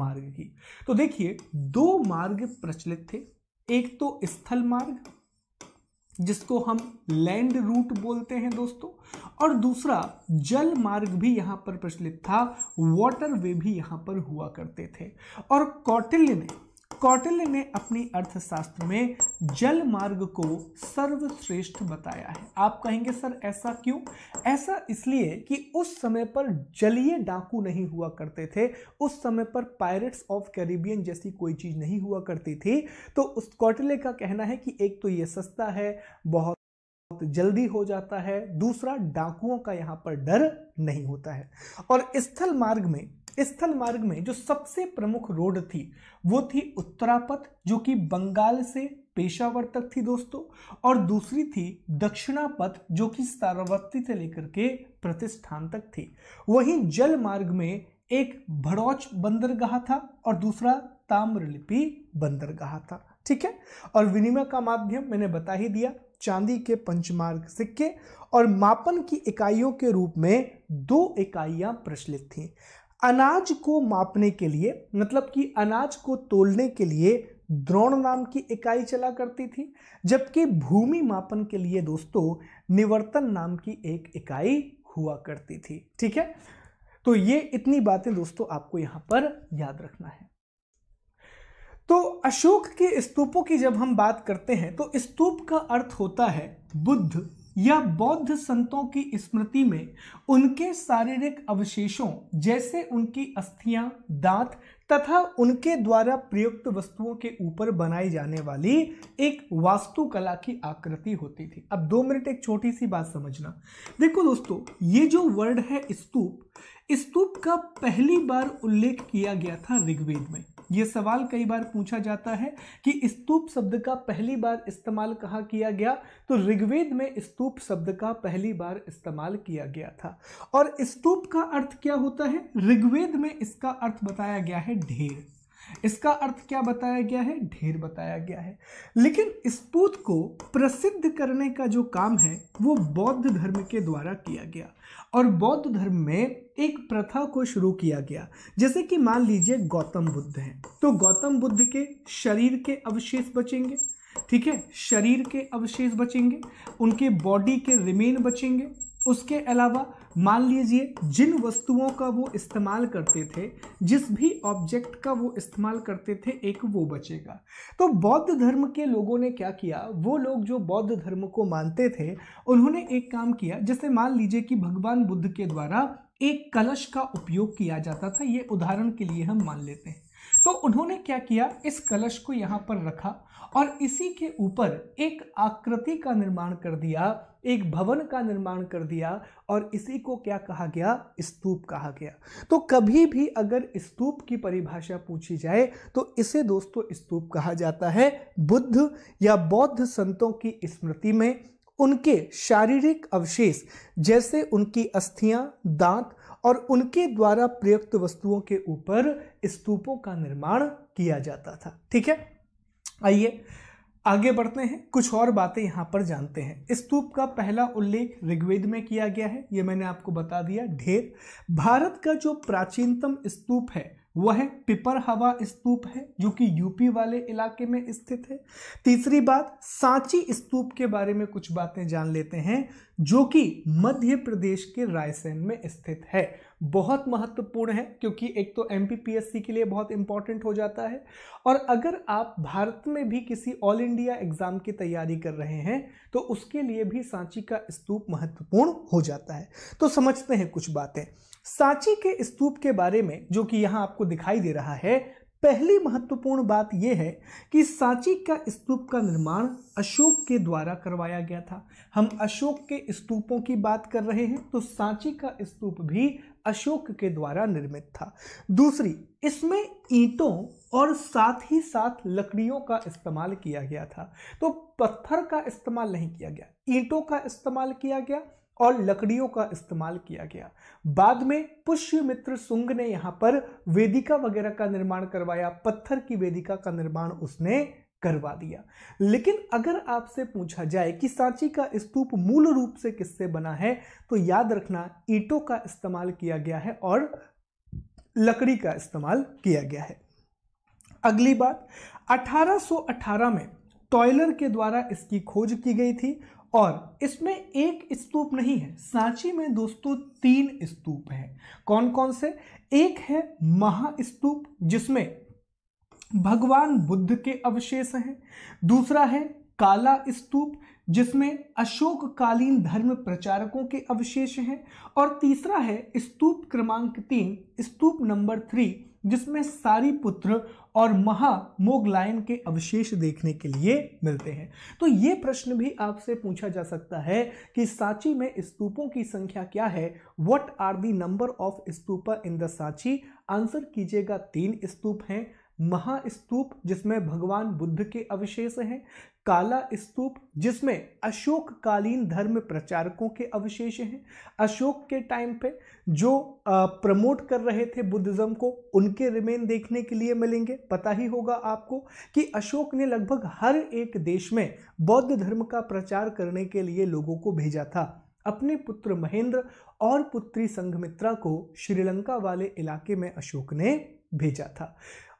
मार्ग की तो देखिए दो मार्ग प्रचलित थे एक तो स्थल मार्ग जिसको हम लैंड रूट बोलते हैं दोस्तों और दूसरा जल मार्ग भी यहाँ पर प्रचलित था वाटर वे भी यहाँ पर हुआ करते थे और कौटिल्य ने कौटिल्य ने अपनी अर्थशास्त्र में जल मार्ग को सर्वश्रेष्ठ बताया है आप कहेंगे सर ऐसा क्यों ऐसा इसलिए कि उस समय पर जलीय डाकू नहीं हुआ करते थे उस समय पर पायरेट्स ऑफ कैरिबियन जैसी कोई चीज़ नहीं हुआ करती थी तो उस कौटिल्य का कहना है कि एक तो ये सस्ता है बहुत जल्दी हो जाता है दूसरा डाकुओं का यहाँ पर डर नहीं होता है और स्थल मार्ग में स्थल मार्ग में जो सबसे प्रमुख रोड थी वो थी उत्तरापथ जो कि बंगाल से पेशावर तक थी दोस्तों और दूसरी थी दक्षिणापथ जो कि सारावती से लेकर के प्रतिष्ठान तक थी वहीं जल मार्ग में एक भड़ौच बंदरगाह था और दूसरा ताम्रलिपि बंदरगाह था ठीक है और विनिमय का माध्यम मैंने बता ही दिया चांदी के पंचमार्ग सिक्के और मापन की इकाइयों के रूप में दो इकाइयां प्रचलित थीं अनाज को मापने के लिए मतलब कि अनाज को तोलने के लिए द्रोण नाम की इकाई चला करती थी जबकि भूमि मापन के लिए दोस्तों निवर्तन नाम की एक इकाई हुआ करती थी ठीक है तो ये इतनी बातें दोस्तों आपको यहां पर याद रखना है तो अशोक के स्तूपों की जब हम बात करते हैं तो स्तूप का अर्थ होता है बुद्ध या बौद्ध संतों की स्मृति में उनके शारीरिक अवशेषों जैसे उनकी अस्थियां दांत तथा उनके द्वारा प्रयुक्त वस्तुओं के ऊपर बनाई जाने वाली एक वास्तुकला की आकृति होती थी अब दो मिनट एक छोटी सी बात समझना देखो दोस्तों ये जो वर्ड है स्तूप स्तूप का पहली बार उल्लेख किया गया था ऋग्वेद में ये सवाल कई बार पूछा जाता है कि स्तूप शब्द का पहली बार इस्तेमाल कहाँ किया गया तो ऋग्वेद में स्तूप शब्द का पहली बार इस्तेमाल किया गया था और स्तूप का अर्थ क्या होता है ऋग्वेद में इसका अर्थ बताया गया है ढेर इसका अर्थ क्या बताया गया है ढेर बताया गया है लेकिन स्तूत को प्रसिद्ध करने का जो काम है वो बौद्ध धर्म के द्वारा किया गया और बौद्ध धर्म में एक प्रथा को शुरू किया गया जैसे कि मान लीजिए गौतम बुद्ध हैं तो गौतम बुद्ध के शरीर के अवशेष बचेंगे ठीक है शरीर के अवशेष बचेंगे उनके बॉडी के रिमेन बचेंगे उसके अलावा मान लीजिए जिन वस्तुओं का वो इस्तेमाल करते थे जिस भी ऑब्जेक्ट का वो इस्तेमाल करते थे एक वो बचेगा तो बौद्ध धर्म के लोगों ने क्या किया वो लोग जो बौद्ध धर्म को मानते थे उन्होंने एक काम किया जैसे मान लीजिए कि भगवान बुद्ध के द्वारा एक कलश का उपयोग किया जाता था ये उदाहरण के लिए हम मान लेते हैं तो उन्होंने क्या किया इस कलश को यहाँ पर रखा और इसी के ऊपर एक आकृति का निर्माण कर दिया एक भवन का निर्माण कर दिया और इसी को क्या कहा गया स्तूप कहा गया तो कभी भी अगर स्तूप की परिभाषा पूछी जाए तो इसे दोस्तों स्तूप कहा जाता है बुद्ध या बौद्ध संतों की स्मृति में उनके शारीरिक अवशेष जैसे उनकी अस्थियां दांत और उनके द्वारा प्रयुक्त वस्तुओं के ऊपर स्तूपों का निर्माण किया जाता था ठीक है आइए आगे बढ़ते हैं कुछ और बातें यहाँ पर जानते हैं स्तूप का पहला उल्लेख ऋग्वेद में किया गया है ये मैंने आपको बता दिया ढेर भारत का जो प्राचीनतम स्तूप है वह पिपर हवा स्तूप है जो कि यूपी वाले इलाके में स्थित है तीसरी बात सांची स्तूप के बारे में कुछ बातें जान लेते हैं जो कि मध्य प्रदेश के रायसेन में स्थित है बहुत महत्वपूर्ण है क्योंकि एक तो एम के लिए बहुत इंपॉर्टेंट हो जाता है और अगर आप भारत में भी किसी ऑल इंडिया एग्जाम की तैयारी कर रहे हैं तो उसके लिए भी सांची का स्तूप महत्वपूर्ण हो जाता है तो समझते हैं कुछ बातें सांची के स्तूप के बारे में जो कि यहाँ आपको दिखाई दे रहा है पहली महत्वपूर्ण बात यह है कि सांची का स्तूप का निर्माण अशोक के द्वारा करवाया गया था हम अशोक के स्तूपों की बात कर रहे हैं तो सांची का स्तूप भी अशोक के द्वारा निर्मित था दूसरी इसमें ईंटों और साथ ही साथ लकड़ियों का इस्तेमाल किया गया था तो पत्थर का इस्तेमाल नहीं किया गया ईंटों का इस्तेमाल किया गया और लकड़ियों का इस्तेमाल किया गया बाद में पुष्यमित्र सुंग ने यहाँ पर वेदिका वगैरह का निर्माण करवाया पत्थर की वेदिका का निर्माण उसने करवा दिया लेकिन अगर आपसे पूछा जाए कि सांची का स्तूप मूल रूप से किससे बना है तो याद रखना ईटों का इस्तेमाल किया गया है और लकड़ी का इस्तेमाल किया गया है अगली बात 1818 में टॉयलर के द्वारा इसकी खोज की गई थी और इसमें एक स्तूप नहीं है सांची में दोस्तों तीन स्तूप हैं कौन कौन से एक है महास्तूप जिसमें भगवान बुद्ध के अवशेष हैं दूसरा है काला स्तूप जिसमें अशोककालीन धर्म प्रचारकों के अवशेष हैं और तीसरा है स्तूप क्रमांक तीन स्तूप नंबर थ्री जिसमें सारी पुत्र और महा मोगलायन के अवशेष देखने के लिए मिलते हैं तो ये प्रश्न भी आपसे पूछा जा सकता है कि सांची में स्तूपों की संख्या क्या है what are the number of stupa in the Sanchi answer कीजिएगा तीन स्तूप हैं महास्तूप जिसमें भगवान बुद्ध के अवशेष हैं काला स्तूप जिसमें अशोककालीन धर्म प्रचारकों के अवशेष हैं अशोक के टाइम पे जो प्रमोट कर रहे थे बुद्धिज़्म को उनके रिमेन देखने के लिए मिलेंगे पता ही होगा आपको कि अशोक ने लगभग हर एक देश में बौद्ध धर्म का प्रचार करने के लिए लोगों को भेजा था अपने पुत्र महेंद्र और पुत्री संघमित्रा को श्रीलंका वाले इलाके में अशोक ने भेजा था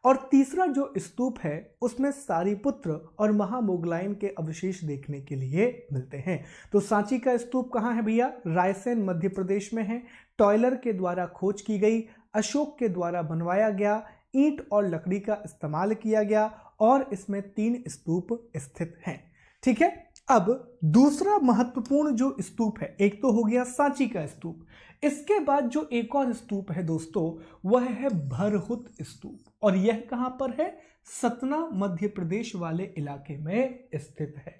और तीसरा जो स्तूप है उसमें सारीपुत्र और महामुगलाइन के अवशेष देखने के लिए मिलते हैं तो सांची का स्तूप कहाँ है भैया रायसेन मध्य प्रदेश में है टॉयलर के द्वारा खोज की गई अशोक के द्वारा बनवाया गया ईंट और लकड़ी का इस्तेमाल किया गया और इसमें तीन स्तूप स्थित हैं ठीक है अब दूसरा महत्वपूर्ण जो स्तूप है एक तो हो गया सांची का स्तूप इसके बाद जो एक और स्तूप है दोस्तों वह है भरहुत स्तूप और यह कहां पर है सतना मध्य प्रदेश वाले इलाके में स्थित है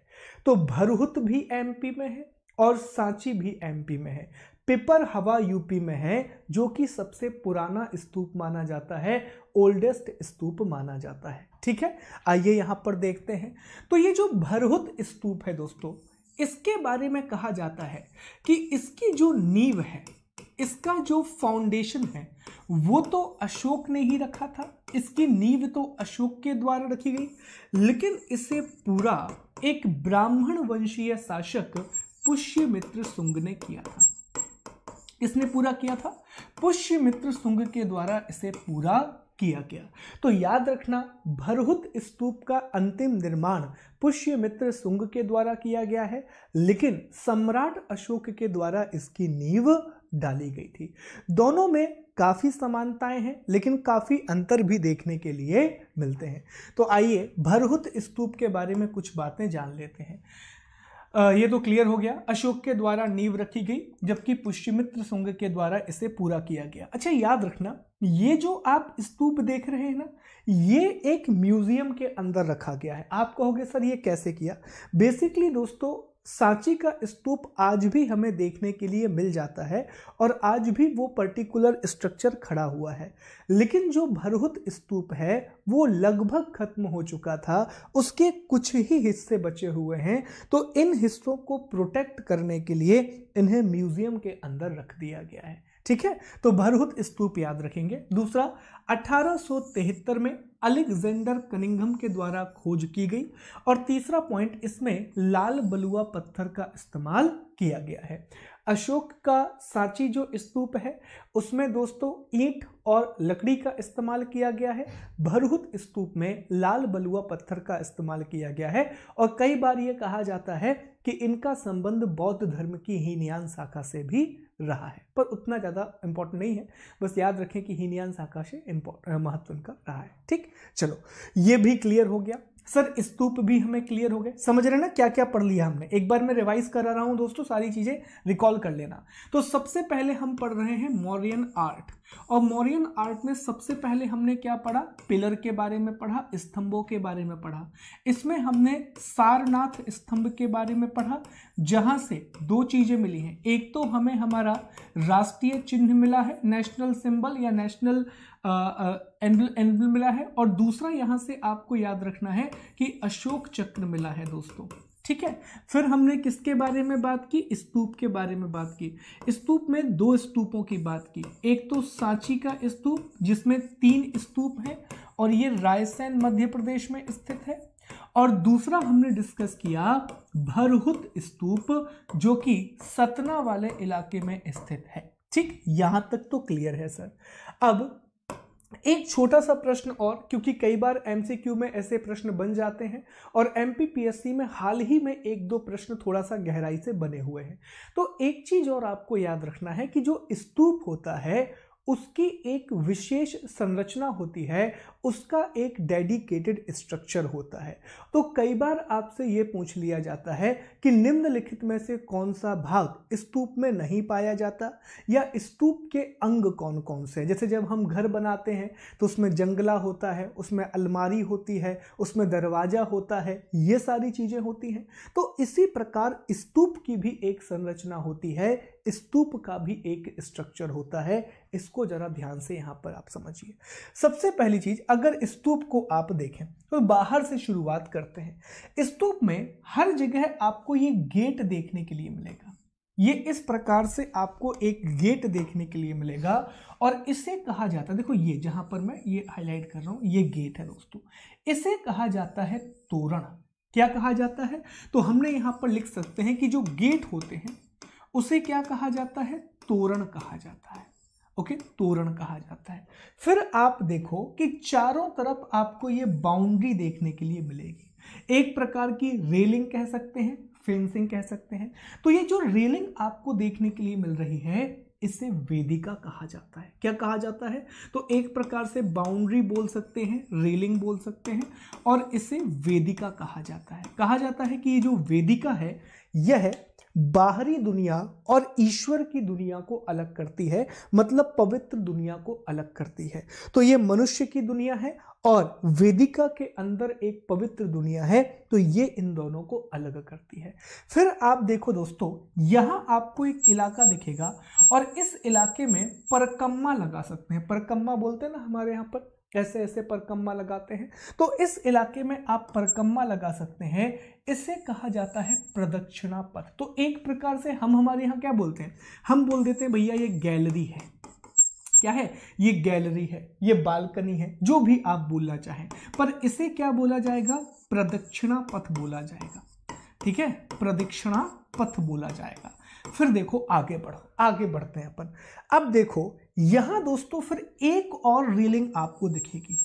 तो भरहुत भी एमपी में है और सांची भी एमपी में है पिपर हवा यूपी में है जो कि सबसे पुराना स्तूप माना जाता है ओल्डेस्ट स्तूप माना जाता है ठीक है आइए यहाँ पर देखते हैं तो ये जो भरहुत स्तूप है दोस्तों इसके बारे में कहा जाता है कि इसकी जो नींव है इसका जो फाउंडेशन है वो तो अशोक ने ही रखा था इसकी नींव तो अशोक के द्वारा रखी गई लेकिन इसे पूरा एक ब्राह्मण वंशीय शासक पुष्यमित्र सुंग ने किया था इसने पूरा किया था पुष्यमित्र सुंग के द्वारा इसे पूरा किया गया तो याद रखना भरहुत स्तूप का अंतिम निर्माण पुष्यमित्र सुंग के द्वारा किया गया है लेकिन सम्राट अशोक के द्वारा इसकी नींव डाली गई थी दोनों में काफ़ी समानताएं हैं लेकिन काफ़ी अंतर भी देखने के लिए मिलते हैं तो आइए भरहुत स्तूप के बारे में कुछ बातें जान लेते हैं आ, ये तो क्लियर हो गया अशोक के द्वारा नींव रखी गई जबकि पुष्यमित्र सुंग के द्वारा इसे पूरा किया गया अच्छा याद रखना ये जो आप स्तूप देख रहे हैं ना ये एक म्यूजियम के अंदर रखा गया है आप कहोगे सर ये कैसे किया बेसिकली दोस्तों सांची का स्तूप आज भी हमें देखने के लिए मिल जाता है और आज भी वो पर्टिकुलर स्ट्रक्चर खड़ा हुआ है लेकिन जो भरहुत स्तूप है वो लगभग खत्म हो चुका था उसके कुछ ही हिस्से बचे हुए हैं तो इन हिस्सों को प्रोटेक्ट करने के लिए इन्हें म्यूजियम के अंदर रख दिया गया है ठीक है तो भरहुत स्तूप याद रखेंगे दूसरा अठारह में अलेक्जेंडर कनिंघम के द्वारा खोज की गई और तीसरा पॉइंट इसमें लाल बलुआ पत्थर का इस्तेमाल किया गया है अशोक का सांची जो स्तूप है उसमें दोस्तों ईंट और लकड़ी का इस्तेमाल किया गया है भरहुत स्तूप में लाल बलुआ पत्थर का इस्तेमाल किया गया है और कई बार ये कहा जाता है कि इनका संबंध बौद्ध धर्म की हीनयान शाखा से भी रहा है पर उतना ज़्यादा इंपॉर्टेंट नहीं है बस याद रखें कि हीनयान साकाशे महत्व का रहा है ठीक चलो ये भी क्लियर हो गया सर स्तूप भी हमें क्लियर हो गए समझ रहे ना क्या क्या पढ़ लिया हमने एक बार मैं रिवाइज करा रहा हूँ दोस्तों सारी चीज़ें रिकॉल कर लेना तो सबसे पहले हम पढ़ रहे हैं मौर्यन आर्ट और मौर्यन आर्ट में सबसे पहले हमने क्या पढ़ा पिलर के बारे में पढ़ा स्तंभों के बारे में पढ़ा इसमें हमने सारनाथ स्तंभ के बारे में पढ़ा जहाँ से दो चीज़ें मिली हैं एक तो हमें हमारा राष्ट्रीय चिन्ह मिला है नेशनल सिंबल या नेशनल एनविल एनविल मिला है और दूसरा यहाँ से आपको याद रखना है कि अशोक चक्र मिला है दोस्तों ठीक है फिर हमने किसके बारे में बात की स्तूप के बारे में बात की स्तूप में दो स्तूपों की बात की एक तो सांची का स्तूप जिसमें तीन स्तूप हैं और ये रायसेन मध्य प्रदेश में स्थित है और दूसरा हमने डिस्कस किया भरहुत स्तूप जो कि सतना वाले इलाके में स्थित है ठीक यहां तक तो क्लियर है सर अब एक छोटा सा प्रश्न और क्योंकि कई बार एम में ऐसे प्रश्न बन जाते हैं और एम में हाल ही में एक दो प्रश्न थोड़ा सा गहराई से बने हुए हैं तो एक चीज़ और आपको याद रखना है कि जो स्तूप होता है उसकी एक विशेष संरचना होती है उसका एक डेडिकेटेड स्ट्रक्चर होता है तो कई बार आपसे ये पूछ लिया जाता है कि निम्नलिखित में से कौन सा भाग स्तूप में नहीं पाया जाता या स्तूप के अंग कौन कौन से हैं जैसे जब हम घर बनाते हैं तो उसमें जंगला होता है उसमें अलमारी होती है उसमें दरवाज़ा होता है ये सारी चीज़ें होती हैं तो इसी प्रकार स्तूप की भी एक संरचना होती है स्तूप का भी एक स्ट्रक्चर होता है इसको ज़रा ध्यान से यहाँ पर आप समझिए सबसे पहली चीज़ अगर स्तूप को आप देखें तो बाहर से शुरुआत करते हैं स्तूप में हर जगह आपको ये गेट देखने के लिए मिलेगा ये इस प्रकार से आपको एक गेट देखने के लिए मिलेगा और इसे कहा जाता है देखो ये जहां पर मैं ये हाईलाइट कर रहा हूं ये गेट है दोस्तों इसे कहा जाता है तोरण क्या कहा जाता है तो हमने यहां पर लिख सकते हैं कि जो गेट होते हैं उसे क्या कहा जाता है तोरण कहा जाता है ओके तोरण कहा जाता है फिर आप देखो कि चारों तरफ आपको ये बाउंड्री देखने के लिए मिलेगी एक प्रकार की रेलिंग कह सकते हैं फेंसिंग कह सकते हैं तो ये जो रेलिंग आपको देखने के लिए मिल रही है इसे वेदिका कहा जाता है क्या कहा जाता है तो एक प्रकार से बाउंड्री बोल सकते हैं रेलिंग बोल सकते हैं और इसे वेदिका कहा जाता है कहा जाता है कि ये जो वेदिका है यह बाहरी दुनिया और ईश्वर की दुनिया को अलग करती है मतलब पवित्र दुनिया को अलग करती है तो ये मनुष्य की दुनिया है और वेदिका के अंदर एक पवित्र दुनिया है तो ये इन दोनों को अलग करती है फिर आप देखो दोस्तों यहाँ आपको एक इलाका दिखेगा और इस इलाके में परकम्मा लगा सकते हैं परकम्मा बोलते हैं ना हमारे यहाँ पर ऐसे ऐसे परकम्मा लगाते हैं तो इस इलाके में आप परकम्मा लगा सकते हैं इसे कहा जाता है प्रदक्षिणा पथ तो एक प्रकार से हम हमारे यहाँ क्या बोलते हैं हम बोल देते हैं भैया ये गैलरी है क्या है ये गैलरी है ये बालकनी है जो भी आप बोलना चाहें पर इसे क्या बोला जाएगा प्रदक्षिणा पथ बोला जाएगा ठीक है प्रदक्षिणा पथ बोला जाएगा फिर देखो आगे बढ़ो आगे बढ़ते हैं अपन अब देखो यहां दोस्तों फिर एक और रीलिंग आपको दिखेगी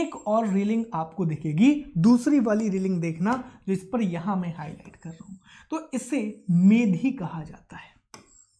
एक और रीलिंग आपको दिखेगी दूसरी वाली रीलिंग देखना जिस पर यहां मैं हाईलाइट कर रहा हूं तो इसे मेधी कहा जाता है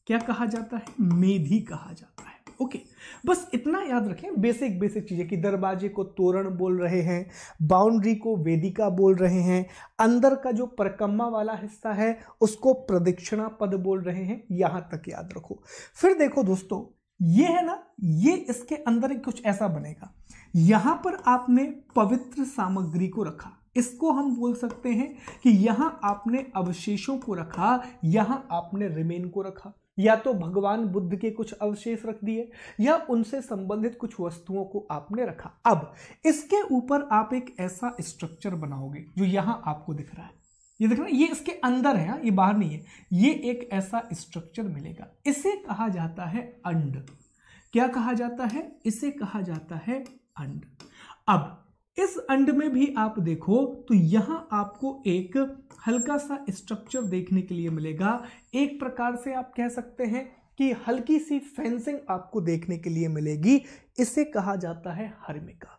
क्या कहा जाता है मेधी कहा जाता है ओके बस इतना याद रखें बेसिक बेसिक चीज़ें कि दरवाजे को तोरण बोल रहे हैं बाउंड्री को वेदिका बोल रहे हैं अंदर का जो परकम्मा वाला हिस्सा है उसको प्रदक्षिणा पद बोल रहे हैं यहां तक याद रखो फिर देखो दोस्तों ये है ना ये इसके अंदर कुछ ऐसा बनेगा यहां पर आपने पवित्र सामग्री को रखा इसको हम बोल सकते हैं कि यहां आपने अवशेषों को रखा यहां आपने रिमेन को रखा या तो भगवान बुद्ध के कुछ अवशेष रख दिए या उनसे संबंधित कुछ वस्तुओं को आपने रखा अब इसके ऊपर आप एक ऐसा स्ट्रक्चर बनाओगे जो यहां आपको दिख रहा है ये देखना ये इसके अंदर है हाँ, ये बाहर नहीं है ये एक ऐसा स्ट्रक्चर मिलेगा इसे कहा जाता है अंड क्या कहा जाता है इसे कहा जाता है अंड अब इस अंड में भी आप देखो तो यहां आपको एक हल्का सा स्ट्रक्चर देखने के लिए मिलेगा एक प्रकार से आप कह सकते हैं कि हल्की सी फेंसिंग आपको देखने के लिए मिलेगी इसे कहा जाता है हर्मिका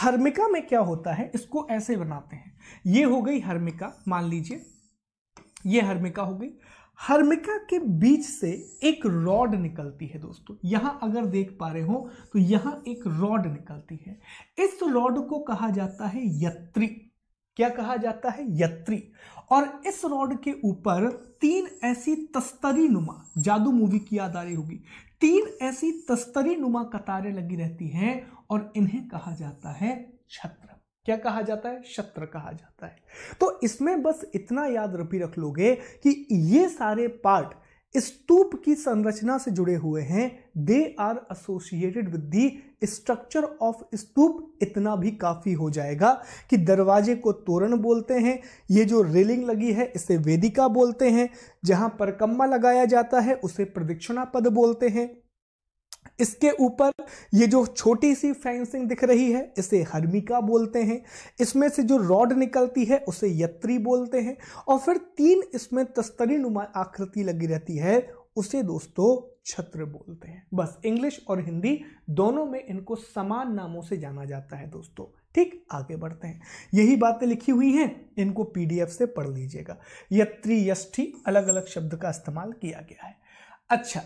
हर्मिका में क्या होता है इसको ऐसे बनाते हैं ये हो गई हर्मिका मान लीजिए ये हर्मिका हो गई हर्मिका के बीच से एक रॉड निकलती है दोस्तों यहां अगर देख पा रहे हो तो यहां एक रॉड निकलती है इस रॉड को कहा जाता है यत्री क्या कहा जाता है यत्री और इस रॉड के ऊपर तीन ऐसी तस्तरी नुमा जादू मूवी की याद आ रही होगी तीन ऐसी तस्तरी नुमा कतारें लगी रहती हैं और इन्हें कहा जाता है छत्र क्या कहा जाता है शत्र कहा जाता है तो इसमें बस इतना याद रखी रख लोगे कि ये सारे पार्ट स्तूप की संरचना से जुड़े हुए हैं they are associated with the structure of stupa इतना भी काफी हो जाएगा कि दरवाजे को तोरण बोलते हैं ये जो रेलिंग लगी है इसे वेदिका बोलते हैं जहां पर कम्मा लगाया जाता है उसे प्रदक्षिणा पद बोलते हैं इसके ऊपर ये जो छोटी सी फेंसिंग दिख रही है इसे हर्मिका बोलते हैं इसमें से जो रॉड निकलती है उसे यत्री बोलते हैं और फिर तीन इसमें तस्तरी नुमा आकृति लगी रहती है उसे दोस्तों छत्र बोलते हैं बस इंग्लिश और हिंदी दोनों में इनको समान नामों से जाना जाता है दोस्तों ठीक आगे बढ़ते हैं यही बातें लिखी हुई हैं इनको पीडीएफ से पढ़ लीजिएगा यत्री यष्ठी अलग अलग शब्द का इस्तेमाल किया गया है अच्छा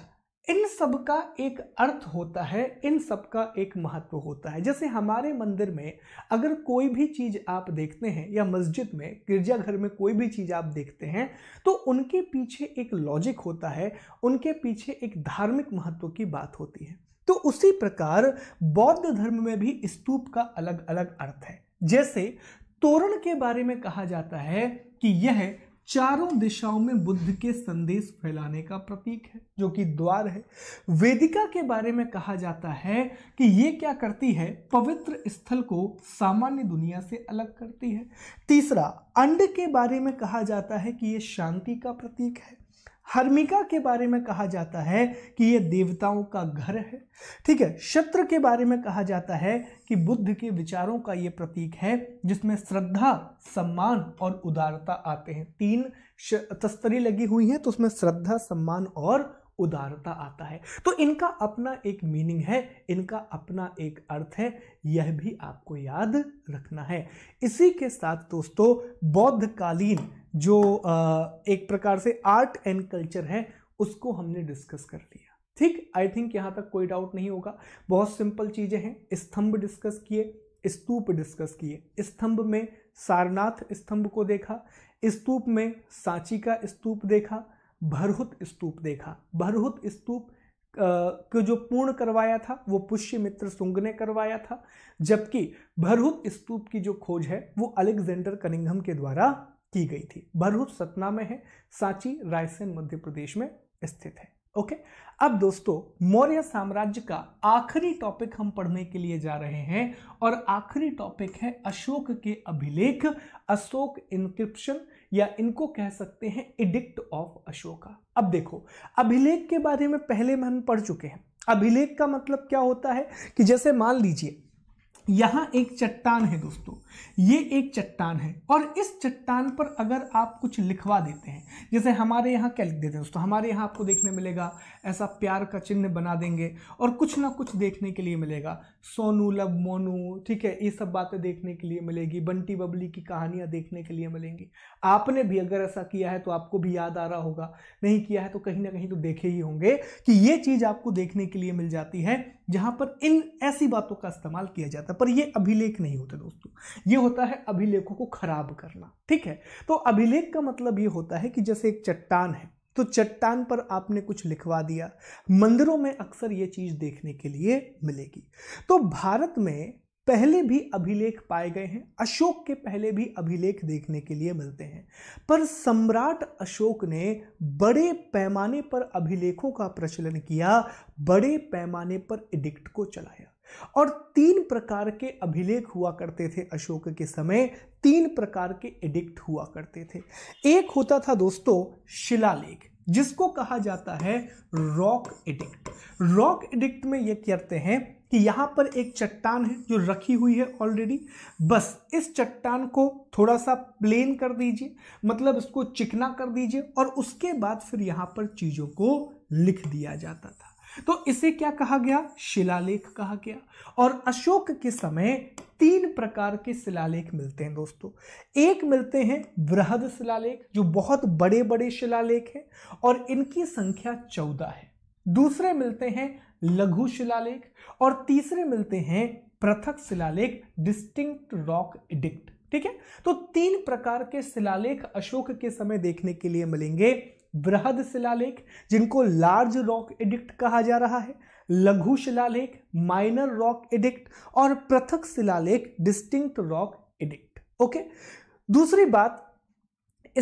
इन सब का एक अर्थ होता है इन सब का एक महत्व होता है जैसे हमारे मंदिर में अगर कोई भी चीज़ आप देखते हैं या मस्जिद में गिरजाघर में कोई भी चीज़ आप देखते हैं तो उनके पीछे एक लॉजिक होता है उनके पीछे एक धार्मिक महत्व की बात होती है तो उसी प्रकार बौद्ध धर्म में भी स्तूप का अलग अलग अर्थ है जैसे तोरण के बारे में कहा जाता है कि यह चारों दिशाओं में बुद्ध के संदेश फैलाने का प्रतीक है जो कि द्वार है वेदिका के बारे में कहा जाता है कि ये क्या करती है पवित्र स्थल को सामान्य दुनिया से अलग करती है तीसरा अंड के बारे में कहा जाता है कि ये शांति का प्रतीक है हर्मिका के बारे में कहा जाता है कि ये देवताओं का घर है ठीक है शत्र के बारे में कहा जाता है कि बुद्ध के विचारों का ये प्रतीक है जिसमें श्रद्धा सम्मान और उदारता आते हैं तीन तस्तरी लगी हुई है तो उसमें श्रद्धा सम्मान और उदारता आता है तो इनका अपना एक मीनिंग है इनका अपना एक अर्थ है यह भी आपको याद रखना है इसी के साथ दोस्तों बौद्धकालीन जो एक प्रकार से आर्ट एंड कल्चर है उसको हमने डिस्कस कर लिया ठीक आई थिंक यहां तक कोई डाउट नहीं होगा बहुत सिंपल चीज़ें हैं स्तंभ डिस्कस किए स्तूप डिस्कस किए स्तंभ में सारनाथ स्तंभ को देखा स्तूप में सांची का स्तूप देखा भरहुत स्तूप देखा भरहुत स्तूप को जो पूर्ण करवाया था वो पुष्यमित्र सुंग ने करवाया था जबकि भरहुत स्तूप की जो खोज है वो अलेक्जेंडर कनिंघम के द्वारा की गई थी भरहुत सतना में है सांची रायसेन मध्य प्रदेश में स्थित है ओके अब दोस्तों मौर्य साम्राज्य का आखिरी टॉपिक हम पढ़ने के लिए जा रहे हैं और आखिरी टॉपिक है अशोक के अभिलेख अशोक इंक्रिप्शन या इनको कह सकते हैं इडिक्ट ऑफ अशोका अब देखो अभिलेख के बारे में पहले हम पढ़ चुके हैं अभिलेख का मतलब क्या होता है कि जैसे मान लीजिए यहां एक चट्टान है दोस्तों ये एक चट्टान है और इस चट्टान पर अगर आप कुछ लिखवा देते हैं जैसे हमारे यहाँ क्या लिख देते हैं दोस्तों हमारे यहाँ आपको देखने मिलेगा ऐसा प्यार का चिन्ह बना देंगे और कुछ ना कुछ देखने के लिए मिलेगा सोनू लव मोनू ठीक है ये सब बातें देखने के लिए मिलेगी बंटी बबली की कहानियाँ देखने के लिए मिलेंगी आपने भी अगर ऐसा किया है तो आपको भी याद आ रहा होगा नहीं किया है तो कहीं ना कहीं तो देखे ही होंगे कि ये चीज़ आपको देखने के लिए मिल जाती है जहाँ पर इन ऐसी बातों का इस्तेमाल किया जाता है पर ये अभिलेख नहीं होता दोस्तों ये होता है अभिलेखों को खराब करना ठीक है तो अभिलेख का मतलब ये होता है कि जैसे एक चट्टान है तो चट्टान पर आपने कुछ लिखवा दिया मंदिरों में अक्सर ये चीज देखने के लिए मिलेगी तो भारत में पहले भी अभिलेख पाए गए हैं अशोक के पहले भी अभिलेख देखने के लिए मिलते हैं पर सम्राट अशोक ने बड़े पैमाने पर अभिलेखों का प्रचलन किया बड़े पैमाने पर एडिक्ट को चलाया और तीन प्रकार के अभिलेख हुआ करते थे अशोक के समय तीन प्रकार के एडिक्ट हुआ करते थे एक होता था दोस्तों शिलालेख जिसको कहा जाता है रॉक एडिक्ट रॉक एडिक्ट में यह करते हैं कि यहां पर एक चट्टान है जो रखी हुई है ऑलरेडी बस इस चट्टान को थोड़ा सा प्लेन कर दीजिए मतलब इसको चिकना कर दीजिए और उसके बाद फिर यहां पर चीज़ों को लिख दिया जाता था तो इसे क्या कहा गया शिलालेख कहा गया और अशोक के समय तीन प्रकार के शिलालेख मिलते हैं दोस्तों एक मिलते हैं वृहद शिलालेख जो बहुत बड़े बड़े शिलालेख हैं और इनकी संख्या चौदह है दूसरे मिलते हैं लघु शिलालेख और तीसरे मिलते हैं पृथक शिलालेख डिस्टिंक्ट रॉक एडिक्ट ठीक है तो तीन प्रकार के शिलालेख अशोक के समय देखने के लिए मिलेंगे बृहद शिलालेख जिनको लार्ज रॉक एडिक्ट कहा जा रहा है लघु शिलालेख माइनर रॉक एडिक्ट और पृथक शिलालेख डिस्टिंक्ट रॉक एडिक्ट ओके दूसरी बात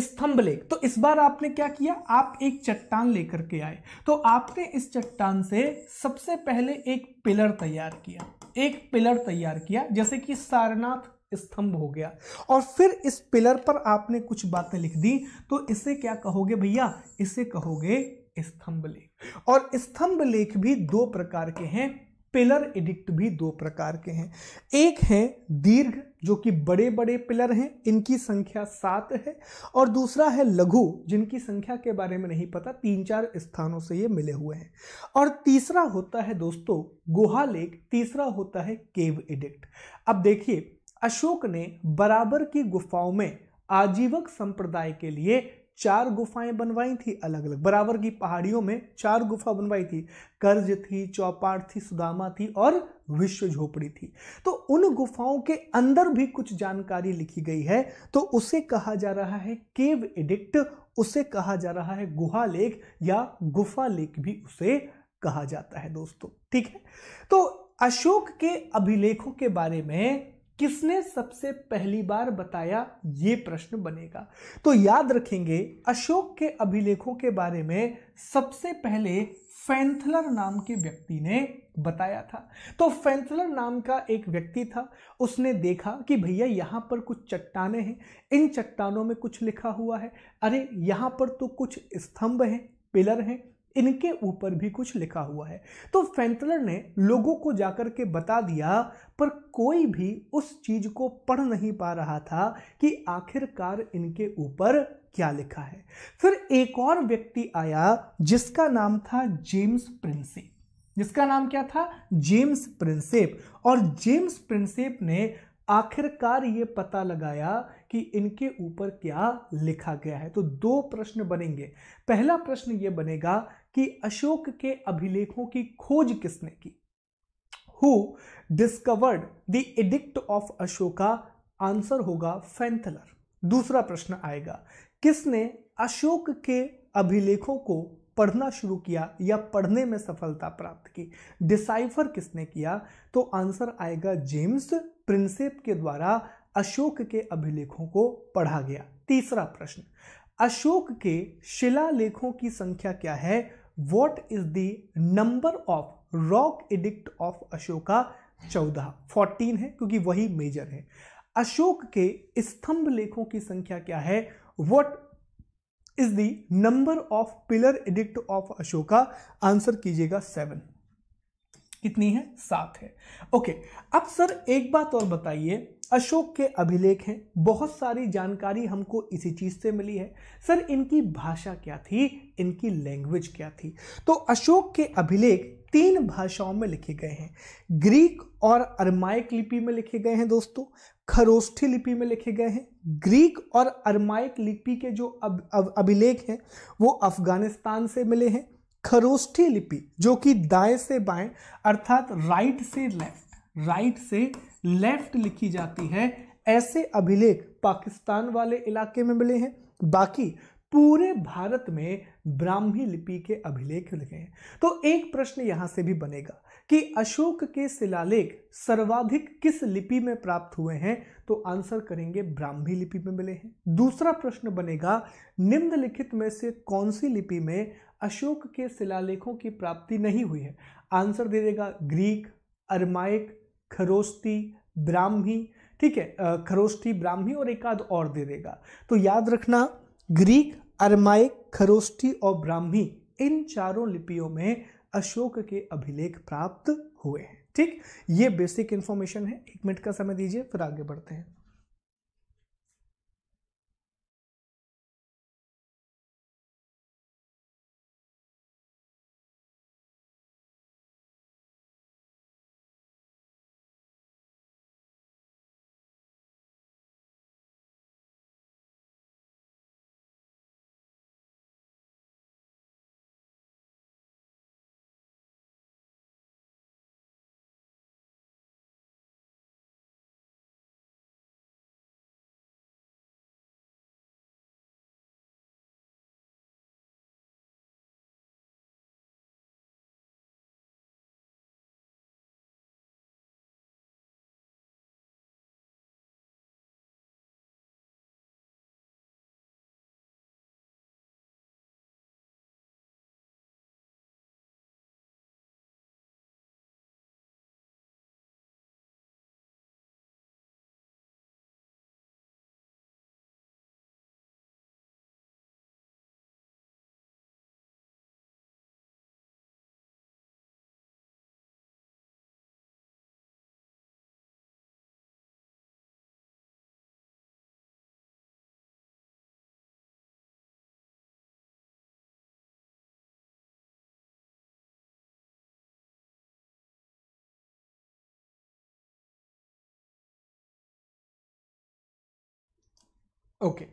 स्तंभ लेख तो इस बार आपने क्या किया आप एक चट्टान लेकर के आए तो आपने इस चट्टान से सबसे पहले एक पिलर तैयार किया एक पिलर तैयार किया जैसे कि सारनाथ स्तंभ हो गया और फिर इस पिलर पर आपने कुछ बातें लिख दी तो इसे क्या कहोगे भैया इसे कहोगे स्तंभ लेख और स्तंभ लेख भी दो प्रकार के हैं पिलर एडिक्ट भी दो प्रकार के हैं एक है दीर्घ जो कि बड़े बड़े पिलर हैं इनकी संख्या सात है और दूसरा है लघु जिनकी संख्या के बारे में नहीं पता तीन चार स्थानों से ये मिले हुए हैं और तीसरा होता है दोस्तों गुहा लेख तीसरा होता है केव एडिक्ट अब देखिए अशोक ने बराबर की गुफाओं में आजीवक संप्रदाय के लिए चार गुफाएं बनवाई थी अलग अलग बराबर की पहाड़ियों में चार गुफा बनवाई थी कर्ज थी चौपाट थी सुदामा थी और विश्व झोपड़ी थी तो उन गुफाओं के अंदर भी कुछ जानकारी लिखी गई है तो उसे कहा जा रहा है केव एडिक्ट उसे कहा जा रहा है गुहा लेख या गुफा लेख भी उसे कहा जाता है दोस्तों ठीक है तो अशोक के अभिलेखों के बारे में किसने सबसे पहली बार बताया ये प्रश्न बनेगा तो याद रखेंगे अशोक के अभिलेखों के बारे में सबसे पहले फैंथलर नाम के व्यक्ति ने बताया था तो फैंथलर नाम का एक व्यक्ति था उसने देखा कि भैया यहाँ पर कुछ चट्टाने हैं इन चट्टानों में कुछ लिखा हुआ है अरे यहाँ पर तो कुछ स्तंभ हैं पिलर हैं इनके ऊपर भी कुछ लिखा हुआ है तो फेंटलर ने लोगों को जाकर के बता दिया पर कोई भी उस चीज को पढ़ नहीं पा रहा था कि आखिरकार इनके ऊपर क्या लिखा है फिर एक और व्यक्ति आया जिसका नाम था जेम्स प्रिंसेप जिसका नाम क्या था जेम्स प्रिंसेप और जेम्स प्रिंसेप ने आखिरकार ये पता लगाया कि इनके ऊपर क्या लिखा गया है तो दो प्रश्न बनेंगे पहला प्रश्न ये बनेगा कि अशोक के अभिलेखों की खोज किसने की who discovered the edict of Ashoka answer होगा फेंथलर दूसरा प्रश्न आएगा किसने अशोक के अभिलेखों को पढ़ना शुरू किया या पढ़ने में सफलता प्राप्त की डिसाइफर किसने किया तो आंसर आएगा जेम्स प्रिंसेप के द्वारा अशोक के अभिलेखों को पढ़ा गया तीसरा प्रश्न अशोक के शिलालेखों की संख्या क्या है what is the number of rock edict of Ashoka चौदह फोर्टीन है क्योंकि वही मेजर है अशोक के स्तंभ लेखों की संख्या क्या है what is the number of pillar edict of Ashoka answer कीजिएगा सेवन कितनी है सात है ओके okay, अब सर एक बात और बताइए अशोक के अभिलेख हैं बहुत सारी जानकारी हमको इसी चीज से मिली है सर इनकी भाषा क्या थी इनकी लैंग्वेज क्या थी तो अशोक के अभिलेख तीन भाषाओं में लिखे गए हैं ग्रीक और अरमाइक लिपि में लिखे गए हैं दोस्तों खरोष्ठी लिपि में लिखे गए हैं ग्रीक और अरमाइक लिपि के जो अब, अब, अभिलेख हैं वो अफगानिस्तान से मिले हैं खरोष्ठी लिपि जो कि दाएं से बाएं अर्थात राइट से लेफ्ट राइट से लेफ्ट लिखी जाती है ऐसे अभिलेख पाकिस्तान वाले इलाके में मिले हैं बाकी पूरे भारत में ब्राह्मी लिपि के अभिलेख लिखे हैं तो एक प्रश्न यहां से भी बनेगा कि अशोक के शिलालेख सर्वाधिक किस लिपि में प्राप्त हुए हैं तो आंसर करेंगे ब्राह्मी लिपि में मिले हैं दूसरा प्रश्न बनेगा निम्नलिखित में से कौन सी लिपि में अशोक के शिलालेखों की प्राप्ति नहीं हुई है आंसर दे देगा ग्रीक अरमाइक खरोस्ती ब्राह्मी ठीक है खरोस्टी ब्राह्मी और एक आध और दे देगा तो याद रखना ग्रीक अरमाइक खरोस्टी और ब्राह्मी इन चारों लिपियों में अशोक के अभिलेख प्राप्त हुए हैं ठीक ये बेसिक इन्फॉर्मेशन है एक मिनट का समय दीजिए फिर आगे बढ़ते हैं ओके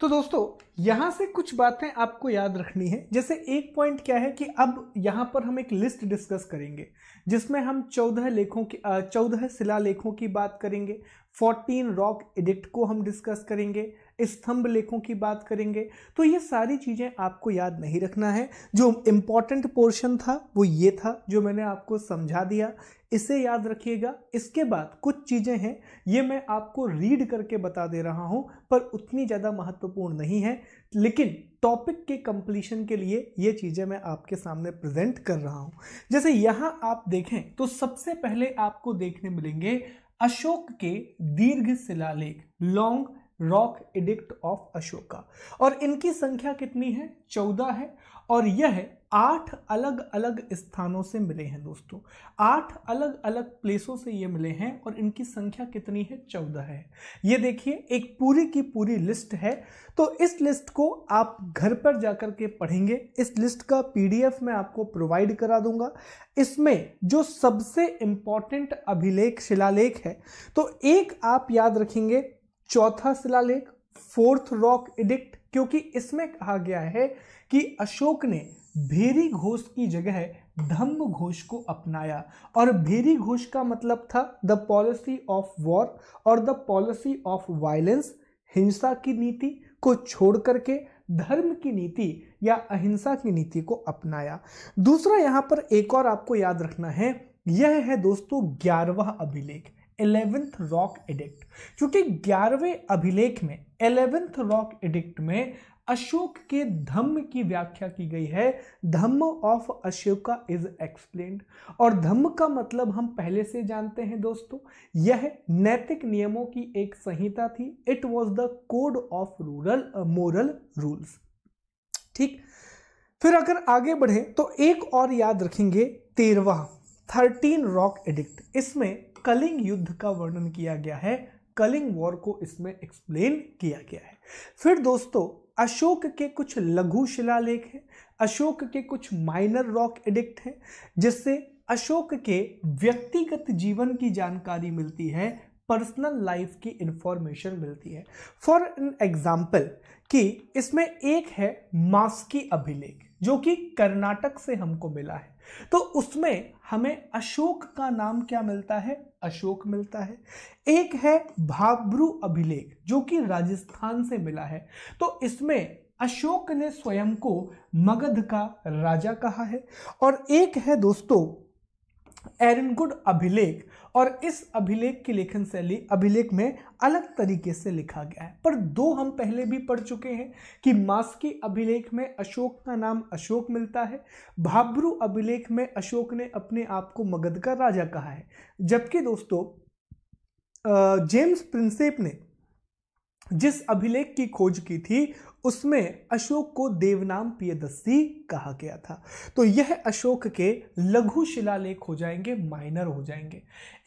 तो दोस्तों यहां से कुछ बातें आपको याद रखनी है जैसे एक पॉइंट क्या है कि अब यहां पर हम एक लिस्ट डिस्कस करेंगे जिसमें हम चौदह लेखों की चौदह शिलालेखों की बात करेंगे फोर्टीन रॉक एडिक्ट को हम डिस्कस करेंगे स्तंभ लेखों की बात करेंगे तो ये सारी चीज़ें आपको याद नहीं रखना है जो इम्पॉर्टेंट पोर्शन था वो ये था जो मैंने आपको समझा दिया इसे याद रखिएगा इसके बाद कुछ चीज़ें हैं ये मैं आपको रीड करके बता दे रहा हूँ पर उतनी ज़्यादा महत्वपूर्ण नहीं है लेकिन टॉपिक के कंप्लीशन के लिए ये चीज़ें मैं आपके सामने प्रेजेंट कर रहा हूँ जैसे यहाँ आप देखें तो सबसे पहले आपको देखने मिलेंगे अशोक के दीर्घ शिलालेख long rock edict of Ashoka और इनकी संख्या कितनी है चौदह है और यह आठ अलग अलग स्थानों से मिले हैं दोस्तों आठ अलग अलग प्लेसों से ये मिले हैं और इनकी संख्या कितनी है चौदह है ये देखिए एक पूरी की पूरी लिस्ट है तो इस लिस्ट को आप घर पर जाकर के पढ़ेंगे इस लिस्ट का पीडीएफ मैं आपको प्रोवाइड करा दूंगा इसमें जो सबसे इंपॉर्टेंट अभिलेख शिलालेख है तो एक आप याद रखेंगे चौथा शिलालेख फोर्थ रॉक इडिक्ट क्योंकि इसमें कहा गया है कि अशोक ने भेरी घोष की जगह धम्म घोष को अपनाया और भेरी घोष का मतलब था द पॉलिसी ऑफ वॉर और द पॉलिसी ऑफ वायलेंस हिंसा की नीति को छोड़ करके धर्म की नीति या अहिंसा की नीति को अपनाया दूसरा यहाँ पर एक और आपको याद रखना है यह है दोस्तों ग्यारहवा अभिलेख एलेवेंथ रॉक एडिक्ट क्योंकि ग्यारहवें अभिलेख में एलेवेंथ रॉक एडिक्ट में अशोक के धम्म की व्याख्या की गई है Dhamma of Ashoka is explain और धम्म का मतलब हम पहले से जानते हैं दोस्तों यह नैतिक नियमों की एक संहिता थी it was the code of rural moral rules ठीक फिर अगर आगे बढ़े तो एक और याद रखेंगे तेरवा थर्टीन रॉक एडिक्ट इसमें कलिंग युद्ध का वर्णन किया गया है कलिंग वॉर को इसमें एक्सप्लेन किया गया है फिर दोस्तों अशोक के कुछ लघु शिलालेख हैं अशोक के कुछ माइनर रॉक एडिक्ट हैं जिससे अशोक के व्यक्तिगत जीवन की जानकारी मिलती है पर्सनल लाइफ की इंफॉर्मेशन मिलती है फॉर एन एग्जाम्पल कि इसमें एक है मास्की अभिलेख जो कि कर्नाटक से हमको मिला है तो उसमें हमें अशोक का नाम क्या मिलता है अशोक मिलता है एक है भाब्रू अभिलेख जो कि राजस्थान से मिला है तो इसमें अशोक ने स्वयं को मगध का राजा कहा है और एक है दोस्तों एरनगुड अभिलेख और इस अभिलेख की लेखन शैली अभिलेख में अलग तरीके से लिखा गया है पर दो हम पहले भी पढ़ चुके हैं कि मास्की अभिलेख में अशोक का नाम अशोक मिलता है भाबरू अभिलेख में अशोक ने अपने आप को मगध का राजा कहा है जबकि दोस्तों जेम्स प्रिंसेप ने जिस अभिलेख की खोज की थी उसमें अशोक को देवनाम पियदस्सी कहा गया था तो यह अशोक के लघु शिलालेख हो जाएंगे माइनर हो जाएंगे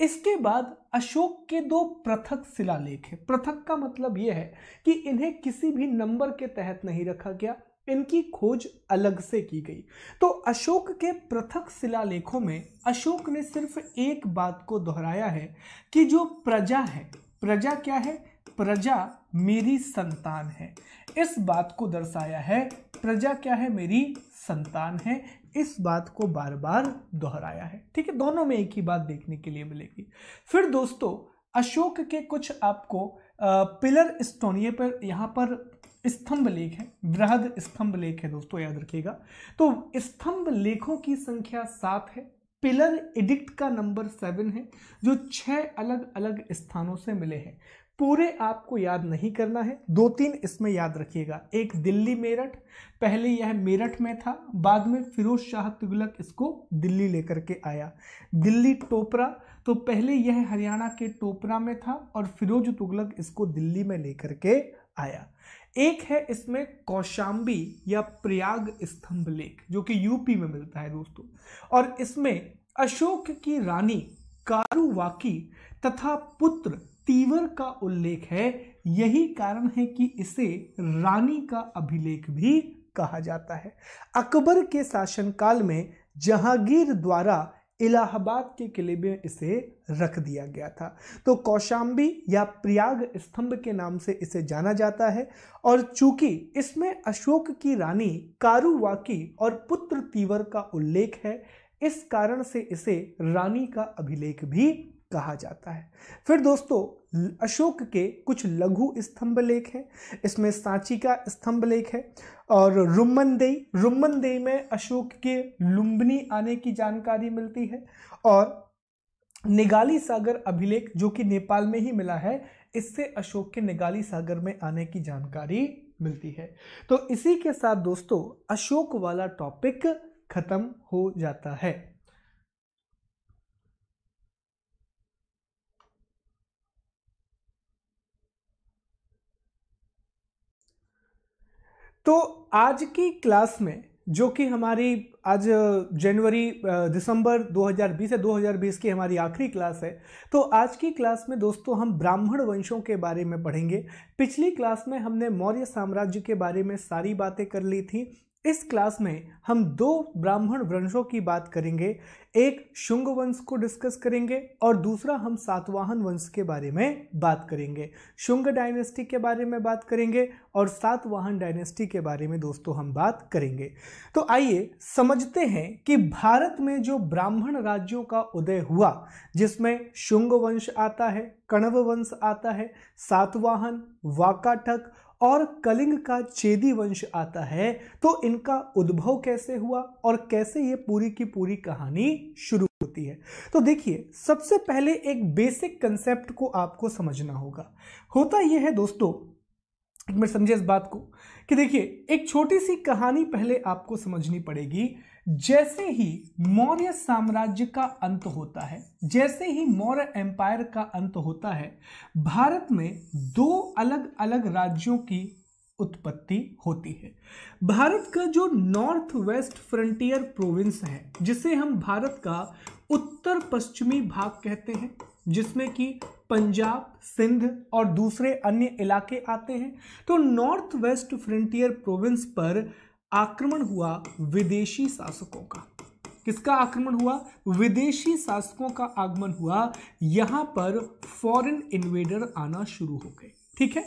इसके बाद अशोक के दो पृथक शिलालेख हैं पृथक का मतलब यह है कि इन्हें किसी भी नंबर के तहत नहीं रखा गया इनकी खोज अलग से की गई तो अशोक के पृथक शिलालेखों में अशोक ने सिर्फ एक बात को दोहराया है कि जो प्रजा है प्रजा क्या है प्रजा मेरी संतान है इस बात को दर्शाया है प्रजा क्या है मेरी संतान है इस बात को बार बार दोहराया है ठीक है दोनों में एक ही बात देखने के लिए मिलेगी फिर दोस्तों अशोक के कुछ आपको पिलर स्टोन ये पर यहाँ पर स्तंभ लेख है बृहद स्तंभ लेख है दोस्तों याद रखिएगा तो स्तंभ लेखों की संख्या सात है पिलर एडिक्ट का नंबर सेवन है जो छह अलग अलग स्थानों से मिले हैं पूरे आपको याद नहीं करना है दो तीन इसमें याद रखिएगा एक दिल्ली मेरठ पहले यह मेरठ में था बाद में फिरोज शाह तुगलक इसको दिल्ली लेकर के आया दिल्ली टोपरा तो पहले यह हरियाणा के टोपरा में था और फिरोज तुगलक इसको दिल्ली में लेकर के आया एक है इसमें कौशाम्बी या प्रयाग स्तंभ लेख जो कि यूपी में मिलता है दोस्तों और इसमें अशोक की रानी कारुवाकी तथा पुत्र तीवर का उल्लेख है यही कारण है कि इसे रानी का अभिलेख भी कहा जाता है अकबर के शासनकाल में जहांगीर द्वारा इलाहाबाद के किले में इसे रख दिया गया था तो कौशाम्बी या प्रयाग स्तंभ के नाम से इसे जाना जाता है और चूंकि इसमें अशोक की रानी कारुवाकी और पुत्र तीवर का उल्लेख है इस कारण से इसे रानी का अभिलेख भी कहा जाता है फिर दोस्तों अशोक के कुछ लघु स्तंभ लेख हैं इसमें सांची का स्तंभ लेख है और रुमनदेई देई में अशोक के लुम्बनी आने की जानकारी मिलती है और निगाली सागर अभिलेख जो कि नेपाल में ही मिला है इससे अशोक के निगाली सागर में आने की जानकारी मिलती है तो इसी के साथ दोस्तों अशोक वाला टॉपिक खत्म हो जाता है तो आज की क्लास में जो कि हमारी आज जनवरी दिसंबर 2020 से 2020 की हमारी आखिरी क्लास है तो आज की क्लास में दोस्तों हम ब्राह्मण वंशों के बारे में पढ़ेंगे पिछली क्लास में हमने मौर्य साम्राज्य के बारे में सारी बातें कर ली थी इस क्लास में हम दो ब्राह्मण वंशों की बात करेंगे एक शुंग वंश को डिस्कस करेंगे और दूसरा हम सातवाहन वंश के बारे में बात करेंगे शुंग डायनेस्टी के बारे में बात करेंगे और सातवाहन डायनेस्टी के बारे में दोस्तों हम बात करेंगे तो आइए समझते हैं कि भारत में जो ब्राह्मण राज्यों का उदय हुआ जिसमें शुंग वंश आता है कणव वंश आता है सातवाहन वाकाटक और कलिंग का चेदी वंश आता है तो इनका उद्भव कैसे हुआ और कैसे ये पूरी की पूरी कहानी शुरू होती है तो देखिए सबसे पहले एक बेसिक कंसेप्ट को आपको समझना होगा होता यह है दोस्तों मैं समझे इस बात को कि देखिए एक छोटी सी कहानी पहले आपको समझनी पड़ेगी जैसे ही मौर्य साम्राज्य का अंत होता है जैसे ही मौर्य एम्पायर का अंत होता है भारत में दो अलग अलग राज्यों की उत्पत्ति होती है भारत का जो नॉर्थ वेस्ट फ्रंटियर प्रोविंस है जिसे हम भारत का उत्तर पश्चिमी भाग कहते हैं जिसमें कि पंजाब सिंध और दूसरे अन्य इलाके आते हैं तो नॉर्थ वेस्ट फ्रंटियर प्रोविंस पर आक्रमण हुआ विदेशी शासकों का किसका आक्रमण हुआ विदेशी शासकों का आगमन हुआ यहां पर फॉरेन इन्वेडर आना शुरू हो गए ठीक है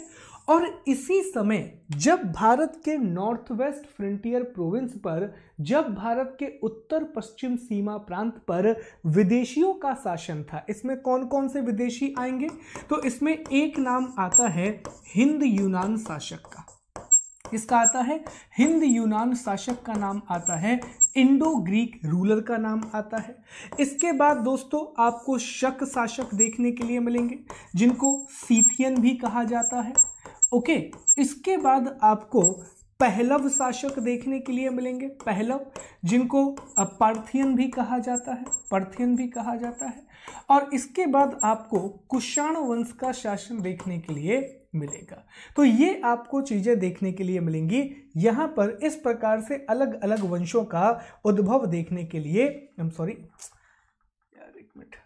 और इसी समय जब भारत के नॉर्थ वेस्ट फ्रंटियर प्रोविंस पर जब भारत के उत्तर पश्चिम सीमा प्रांत पर विदेशियों का शासन था इसमें कौन कौन से विदेशी आएंगे तो इसमें एक नाम आता है हिंद यूनान शासक का किसका आता है हिंद यूनान शासक का नाम आता है इंडो ग्रीक रूलर का नाम आता है इसके बाद दोस्तों आपको शक शासक देखने के लिए मिलेंगे जिनको सीथियन भी कहा जाता है ओके इसके बाद आपको पहलव शासक देखने के लिए मिलेंगे पहलव जिनको पार्थियन भी कहा जाता है पर्थियन भी कहा जाता है और इसके बाद आपको कुषाण वंश का शासन देखने के लिए मिलेगा तो ये आपको चीज़ें देखने के लिए मिलेंगी यहाँ पर इस प्रकार से अलग अलग वंशों का उद्भव देखने के लिए आई एम सॉरी यार एक मिनट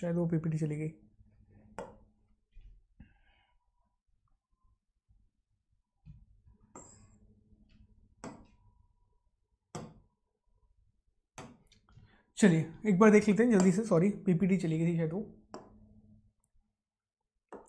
शायद वो पीपीटी चली गई चलिए एक बार देख लेते हैं जल्दी से सॉरी पीपीटी चली गई थी शायद वो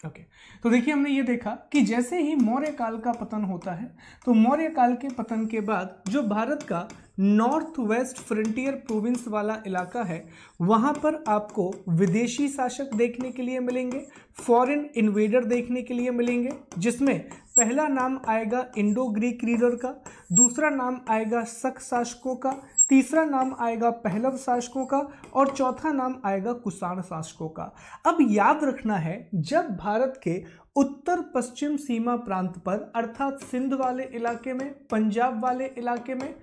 ओके तो देखिए हमने ये देखा कि जैसे ही मौर्य काल का पतन होता है तो मौर्य काल के पतन के बाद जो भारत का नॉर्थ वेस्ट फ्रंटियर प्रोविंस वाला इलाका है वहाँ पर आपको विदेशी शासक देखने के लिए मिलेंगे फॉरेन इन्वेडर देखने के लिए मिलेंगे जिसमें पहला नाम आएगा इंडो ग्रीक रीडर का दूसरा नाम आएगा सक शासकों का तीसरा नाम आएगा पहलव शासकों का और चौथा नाम आएगा कुषाण शासकों का अब याद रखना है जब भारत के उत्तर पश्चिम सीमा प्रांत पर अर्थात सिंध वाले इलाके में पंजाब वाले इलाके में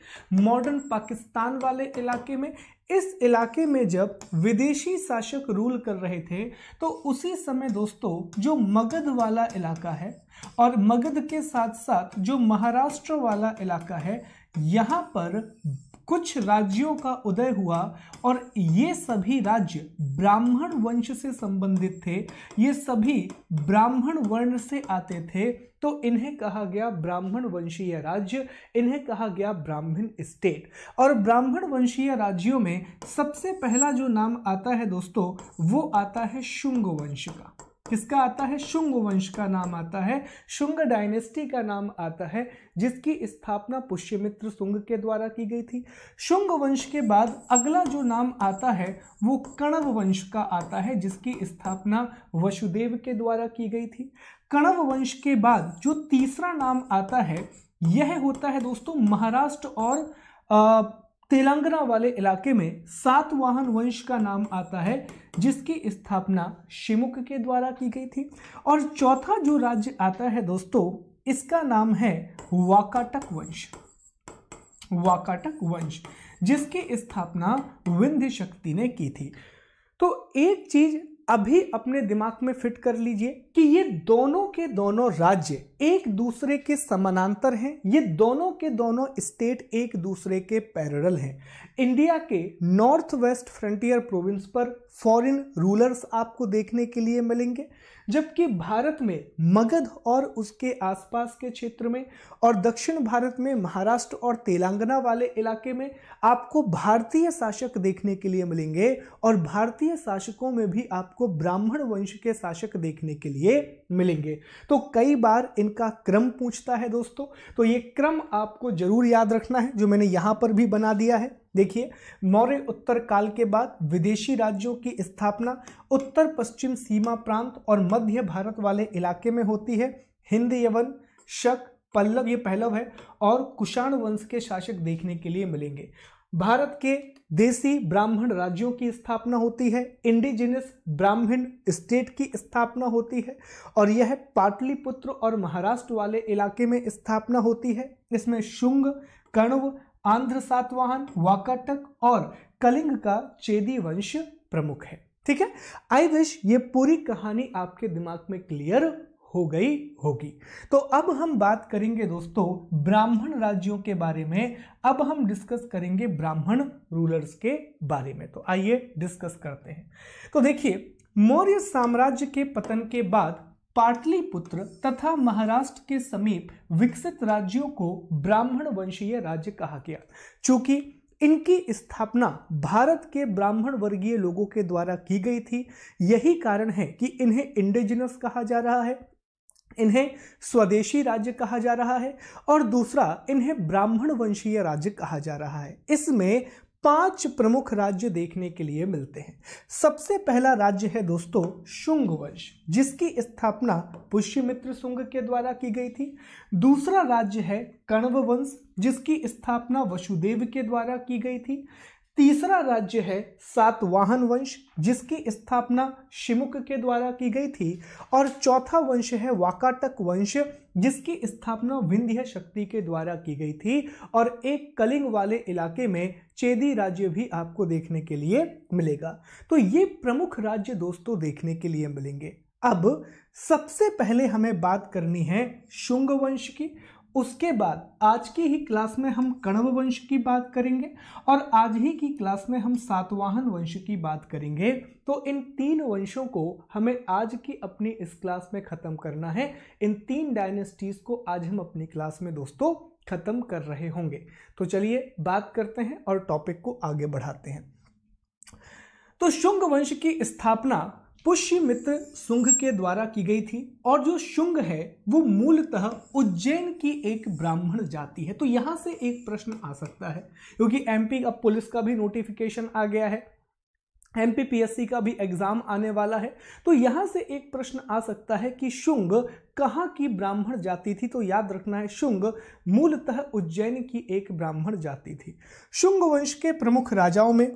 मॉडर्न पाकिस्तान वाले इलाके में इस इलाके में जब विदेशी शासक रूल कर रहे थे तो उसी समय दोस्तों जो मगध वाला इलाका है और मगध के साथ साथ जो महाराष्ट्र वाला इलाका है यहाँ पर कुछ राज्यों का उदय हुआ और ये सभी राज्य ब्राह्मण वंश से संबंधित थे ये सभी ब्राह्मण वर्ण से आते थे तो इन्हें कहा गया ब्राह्मण वंशीय राज्य इन्हें कहा गया ब्राह्मण स्टेट और ब्राह्मण वंशीय राज्यों में सबसे पहला जो नाम आता है दोस्तों वो आता है शुंग वंश का किसका आता है शुंग वंश का नाम आता है शुंग डायनेस्टी का नाम आता है जिसकी स्थापना पुष्यमित्र शुंग के द्वारा की गई थी शुंग वंश के बाद अगला जो नाम आता है वो कणव वंश का आता है जिसकी स्थापना वसुदेव के द्वारा की गई थी कणव वंश के बाद जो तीसरा नाम आता है यह होता है दोस्तों महाराष्ट्र और आ, तेलंगाना वाले इलाके में सातवाहन वंश का नाम आता है जिसकी स्थापना शिमुक के द्वारा की गई थी और चौथा जो राज्य आता है दोस्तों इसका नाम है वाकाटक वंश वाकाटक वंश जिसकी स्थापना विंध्य शक्ति ने की थी तो एक चीज अभी अपने दिमाग में फिट कर लीजिए कि ये दोनों के दोनों राज्य एक दूसरे के समानांतर हैं ये दोनों के दोनों स्टेट एक दूसरे के पैरल हैं इंडिया के नॉर्थ वेस्ट फ्रंटियर प्रोविंस पर फॉरेन रूलर्स आपको देखने के लिए मिलेंगे जबकि भारत में मगध और उसके आसपास के क्षेत्र में और दक्षिण भारत में महाराष्ट्र और तेलंगाना वाले इलाके में आपको भारतीय शासक देखने के लिए मिलेंगे और भारतीय शासकों में भी आपको ब्राह्मण वंश के शासक देखने के लिए ये मिलेंगे तो कई बार इनका क्रम पूछता है दोस्तों तो ये क्रम आपको जरूर याद रखना है जो मैंने यहाँ पर भी बना दिया है देखिए मौर्य उत्तर काल के बाद विदेशी राज्यों की स्थापना उत्तर पश्चिम सीमा प्रांत और मध्य भारत वाले इलाके में होती है हिंद यवन शक पल्लव ये पहलव है और कुषाण वंश के शासक देखने के लिए मिलेंगे भारत के देसी ब्राह्मण राज्यों की स्थापना होती है इंडिजिनियस ब्राह्मण स्टेट की स्थापना होती है और यह पाटलिपुत्र और महाराष्ट्र वाले इलाके में स्थापना होती है इसमें शुंग कण्व आंध्र सातवाहन वाकाटक और कलिंग का चेदी वंश प्रमुख है ठीक है आई विश ये पूरी कहानी आपके दिमाग में क्लियर हो गई होगी तो अब हम बात करेंगे दोस्तों ब्राह्मण राज्यों के बारे में अब हम डिस्कस करेंगे ब्राह्मण रूलर्स के बारे में तो आइए डिस्कस करते हैं तो देखिए मौर्य साम्राज्य के पतन के बाद पाटलिपुत्र तथा महाराष्ट्र के समीप विकसित राज्यों को ब्राह्मण वंशीय राज्य कहा गया चूंकि इनकी स्थापना भारत के ब्राह्मण वर्गीय लोगों के द्वारा की गई थी यही कारण है कि इन्हें इंडिजिनस कहा जा रहा है इन्हें स्वदेशी राज्य कहा जा रहा है और दूसरा इन्हें ब्राह्मण वंशीय राज्य कहा जा रहा है इसमें पांच प्रमुख राज्य देखने के लिए मिलते हैं सबसे पहला राज्य है दोस्तों शुंग वंश जिसकी स्थापना पुष्यमित्र शुंग के द्वारा की गई थी दूसरा राज्य है कण्व वंश जिसकी स्थापना वसुदेव के द्वारा की गई थी तीसरा राज्य है सातवाहन वंश जिसकी स्थापना शिमुक के द्वारा की गई थी और चौथा वंश है वाकाटक वंश जिसकी स्थापना विंध्य शक्ति के द्वारा की गई थी और एक कलिंग वाले इलाके में चेदी राज्य भी आपको देखने के लिए मिलेगा तो ये प्रमुख राज्य दोस्तों देखने के लिए मिलेंगे अब सबसे पहले हमें बात करनी है शुंग वंश की उसके बाद आज की ही क्लास में हम कण्व वंश की बात करेंगे और आज ही की क्लास में हम सातवाहन वंश की बात करेंगे तो इन तीन वंशों को हमें आज की अपनी इस क्लास में ख़त्म करना है इन तीन डायनेस्टीज़ को आज हम अपनी क्लास में दोस्तों ख़त्म कर रहे होंगे तो चलिए बात करते हैं और टॉपिक को आगे बढ़ाते हैं तो शुंग वंश की स्थापना पुष्य मित्र शुंग के द्वारा की गई थी और जो शुंग है वो मूलतः उज्जैन की एक ब्राह्मण जाति है तो यहाँ से एक प्रश्न आ सकता है क्योंकि एमपी अब पुलिस का भी नोटिफिकेशन आ गया है एमपीपीएससी का भी एग्जाम आने वाला है तो यहाँ से एक प्रश्न आ सकता है कि शुंग कहाँ की ब्राह्मण जाति थी तो याद रखना है शुंग मूलतः उज्जैन की एक ब्राह्मण जाति थी शुंग वंश के प्रमुख राजाओं में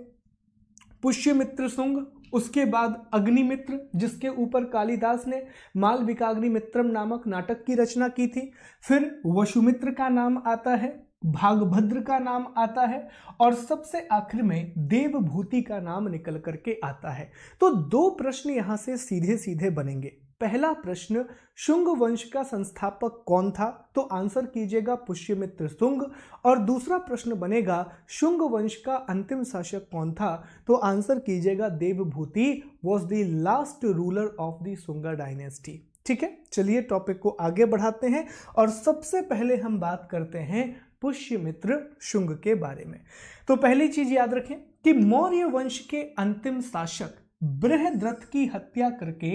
पुष्यमित्र शुंग उसके बाद अग्निमित्र जिसके ऊपर कालिदास ने माल विकाग्निमित्रम नामक नाटक की रचना की थी फिर वशुमित्र का नाम आता है भागभद्र का नाम आता है और सबसे आखिर में देवभूति का नाम निकल करके आता है तो दो प्रश्न यहां से सीधे सीधे बनेंगे पहला प्रश्न शुंग वंश का संस्थापक कौन था तो आंसर कीजिएगा पुष्यमित्र शुंग और दूसरा प्रश्न बनेगा शुंग वंश का अंतिम शासक कौन था तो आंसर कीजिएगा Devabhuti was the last ruler of the Sunga dynasty ठीक है चलिए टॉपिक को आगे बढ़ाते हैं और सबसे पहले हम बात करते हैं पुष्यमित्र शुंग के बारे में तो पहली चीज याद रखें कि मौर्य वंश के अंतिम शासक बृहद्रथ की हत्या करके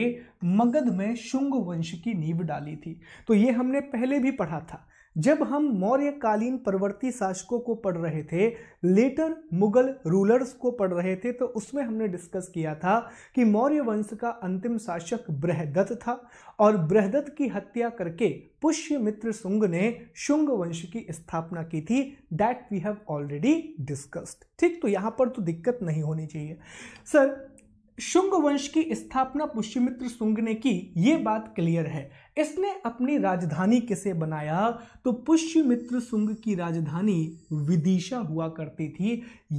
मगध में शुंग वंश की नींव डाली थी तो ये हमने पहले भी पढ़ा था जब हम मौर्यकालीन परवर्ती शासकों को पढ़ रहे थे लेटर मुगल रूलर्स को पढ़ रहे थे तो उसमें हमने डिस्कस किया था कि मौर्य वंश का अंतिम शासक बृहदत्त था और बृहदत्त की हत्या करके पुष्यमित्र शुंग ने शुंग वंश की स्थापना की थी that we have already discussed ठीक तो यहाँ पर तो दिक्कत नहीं होनी चाहिए सर शुंग वंश की स्थापना पुष्यमित्र शुंग ने की ये बात क्लियर है इसने अपनी राजधानी किसे बनाया तो पुष्यमित्र शुंग की राजधानी विदिशा हुआ करती थी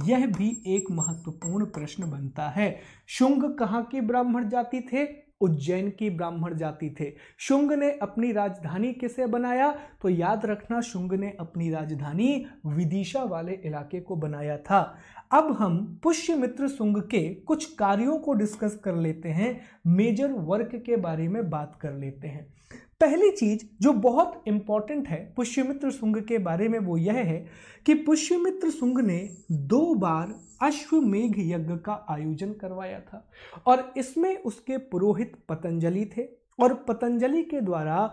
यह भी एक महत्वपूर्ण प्रश्न बनता है शुंग कहाँ के ब्राह्मण जाति थे उज्जैन की ब्राह्मण जाति थे शुंग ने अपनी राजधानी किसे बनाया तो याद रखना शुंग ने अपनी राजधानी विदिशा वाले इलाके को बनाया था अब हम पुष्यमित्र सुंग के कुछ कार्यों को डिस्कस कर लेते हैं मेजर वर्क के बारे में बात कर लेते हैं पहली चीज जो बहुत इंपॉर्टेंट है पुष्यमित्र सुंग के बारे में वो यह है कि पुष्यमित्र सुंग ने दो बार अश्वमेघ यज्ञ का आयोजन करवाया था और इसमें उसके पुरोहित पतंजलि थे और पतंजलि के द्वारा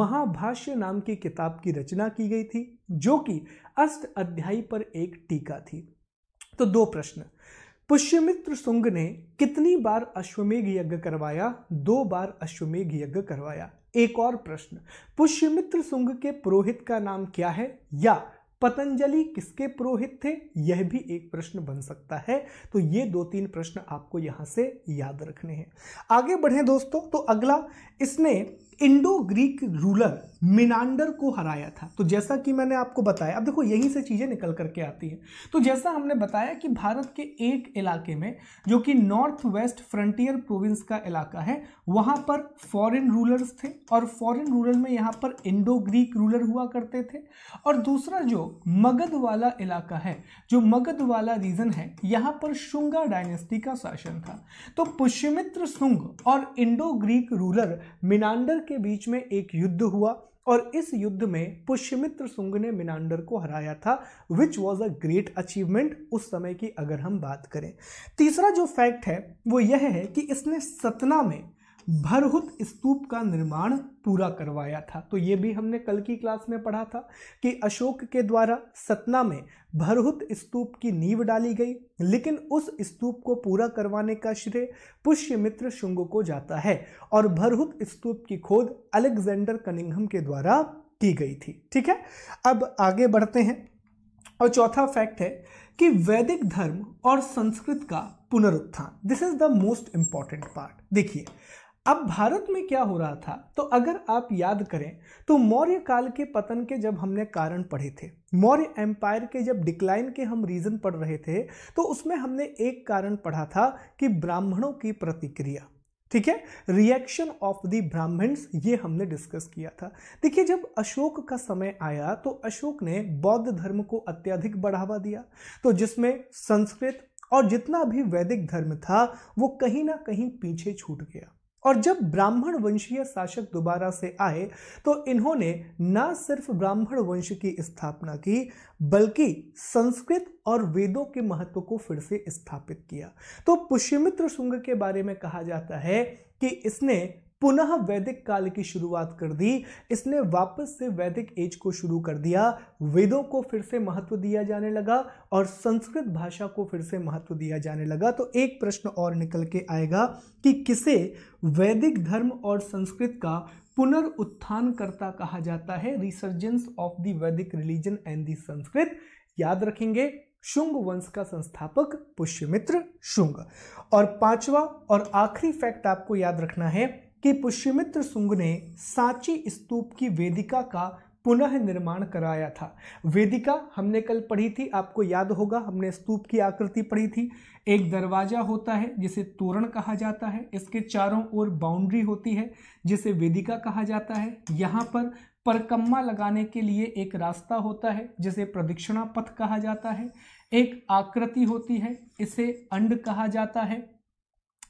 महाभाष्य नाम की किताब की रचना की गई थी जो कि अष्ट अध्यायी पर एक टीका थी तो दो प्रश्न पुष्यमित्र सुंग ने कितनी बार अश्वमेघ यज्ञ करवाया दो बार अश्वमेघ यज्ञ करवाया एक और प्रश्न पुष्यमित्र सुंग के पुरोहित का नाम क्या है या पतंजलि किसके पुरोहित थे यह भी एक प्रश्न बन सकता है तो ये दो तीन प्रश्न आपको यहां से याद रखने हैं आगे बढ़ें दोस्तों तो अगला इसने इंडो ग्रीक रूलर मिनांडर को हराया था तो जैसा कि मैंने आपको बताया अब देखो यहीं से चीज़ें निकल करके आती हैं तो जैसा हमने बताया कि भारत के एक इलाके में जो कि नॉर्थ वेस्ट फ्रंटियर प्रोविंस का इलाका है वहां पर फॉरेन रूलर्स थे और फॉरेन रूलर में यहाँ पर इंडो ग्रीक रूलर हुआ करते थे और दूसरा जो मगध वाला इलाका है जो मगध वाला रीजन है यहाँ पर शुंगा डायनेस्टी का शासन था तो पुष्यमित्र सुंग और इंडो ग्रीक रूलर मिनांडर के के बीच में एक युद्ध हुआ और इस युद्ध में पुष्यमित्र सुंग ने मिनांडर को हराया था which was a great achievement उस समय की अगर हम बात करें तीसरा जो फैक्ट है वो यह है कि इसने सतना में भरहुत स्तूप का निर्माण पूरा करवाया था तो ये भी हमने कल की क्लास में पढ़ा था कि अशोक के द्वारा सतना में भरहुत स्तूप की नींव डाली गई लेकिन उस स्तूप को पूरा करवाने का श्रेय पुष्यमित्र शुंग को जाता है और भरहुत स्तूप की खोद अलेक्जेंडर कनिंघम के द्वारा की गई थी ठीक है अब आगे बढ़ते हैं और चौथा फैक्ट है कि वैदिक धर्म और संस्कृत का पुनरुत्थान this is the most important part देखिए अब भारत में क्या हो रहा था तो अगर आप याद करें तो मौर्य काल के पतन के जब हमने कारण पढ़े थे मौर्य एम्पायर के जब डिक्लाइन के हम रीज़न पढ़ रहे थे तो उसमें हमने एक कारण पढ़ा था कि ब्राह्मणों की प्रतिक्रिया ठीक है रिएक्शन ऑफ द ब्राह्मण्स ये हमने डिस्कस किया था देखिए जब अशोक का समय आया तो अशोक ने बौद्ध धर्म को अत्यधिक बढ़ावा दिया तो जिसमें संस्कृत और जितना भी वैदिक धर्म था वो कहीं ना कहीं पीछे छूट गया और जब ब्राह्मण वंशीय शासक दोबारा से आए तो इन्होंने न सिर्फ ब्राह्मण वंश की स्थापना की बल्कि संस्कृत और वेदों के महत्व को फिर से स्थापित किया तो पुष्यमित्र शुंग के बारे में कहा जाता है कि इसने पुनः वैदिक काल की शुरुआत कर दी इसने वापस से वैदिक एज को शुरू कर दिया वेदों को फिर से महत्व दिया जाने लगा और संस्कृत भाषा को फिर से महत्व दिया जाने लगा तो एक प्रश्न और निकल के आएगा कि किसे वैदिक धर्म और संस्कृत का पुनरुत्थान करता कहा जाता है resurgence of the Vedic religion and the Sanskrit याद रखेंगे शुंग वंश का संस्थापक पुष्यमित्र शुंग और पांचवा और आखिरी फैक्ट आपको याद रखना है कि पुष्यमित्र सुंग ने सांची स्तूप की वेदिका का पुनः निर्माण कराया था वेदिका हमने कल पढ़ी थी आपको याद होगा हमने स्तूप की आकृति पढ़ी थी एक दरवाजा होता है जिसे तोरण कहा जाता है इसके चारों ओर बाउंड्री होती है जिसे वेदिका कहा जाता है यहाँ पर परकम्मा लगाने के लिए एक रास्ता होता है जिसे प्रदक्षिणा पथ कहा जाता है एक आकृति होती है इसे अंड कहा जाता है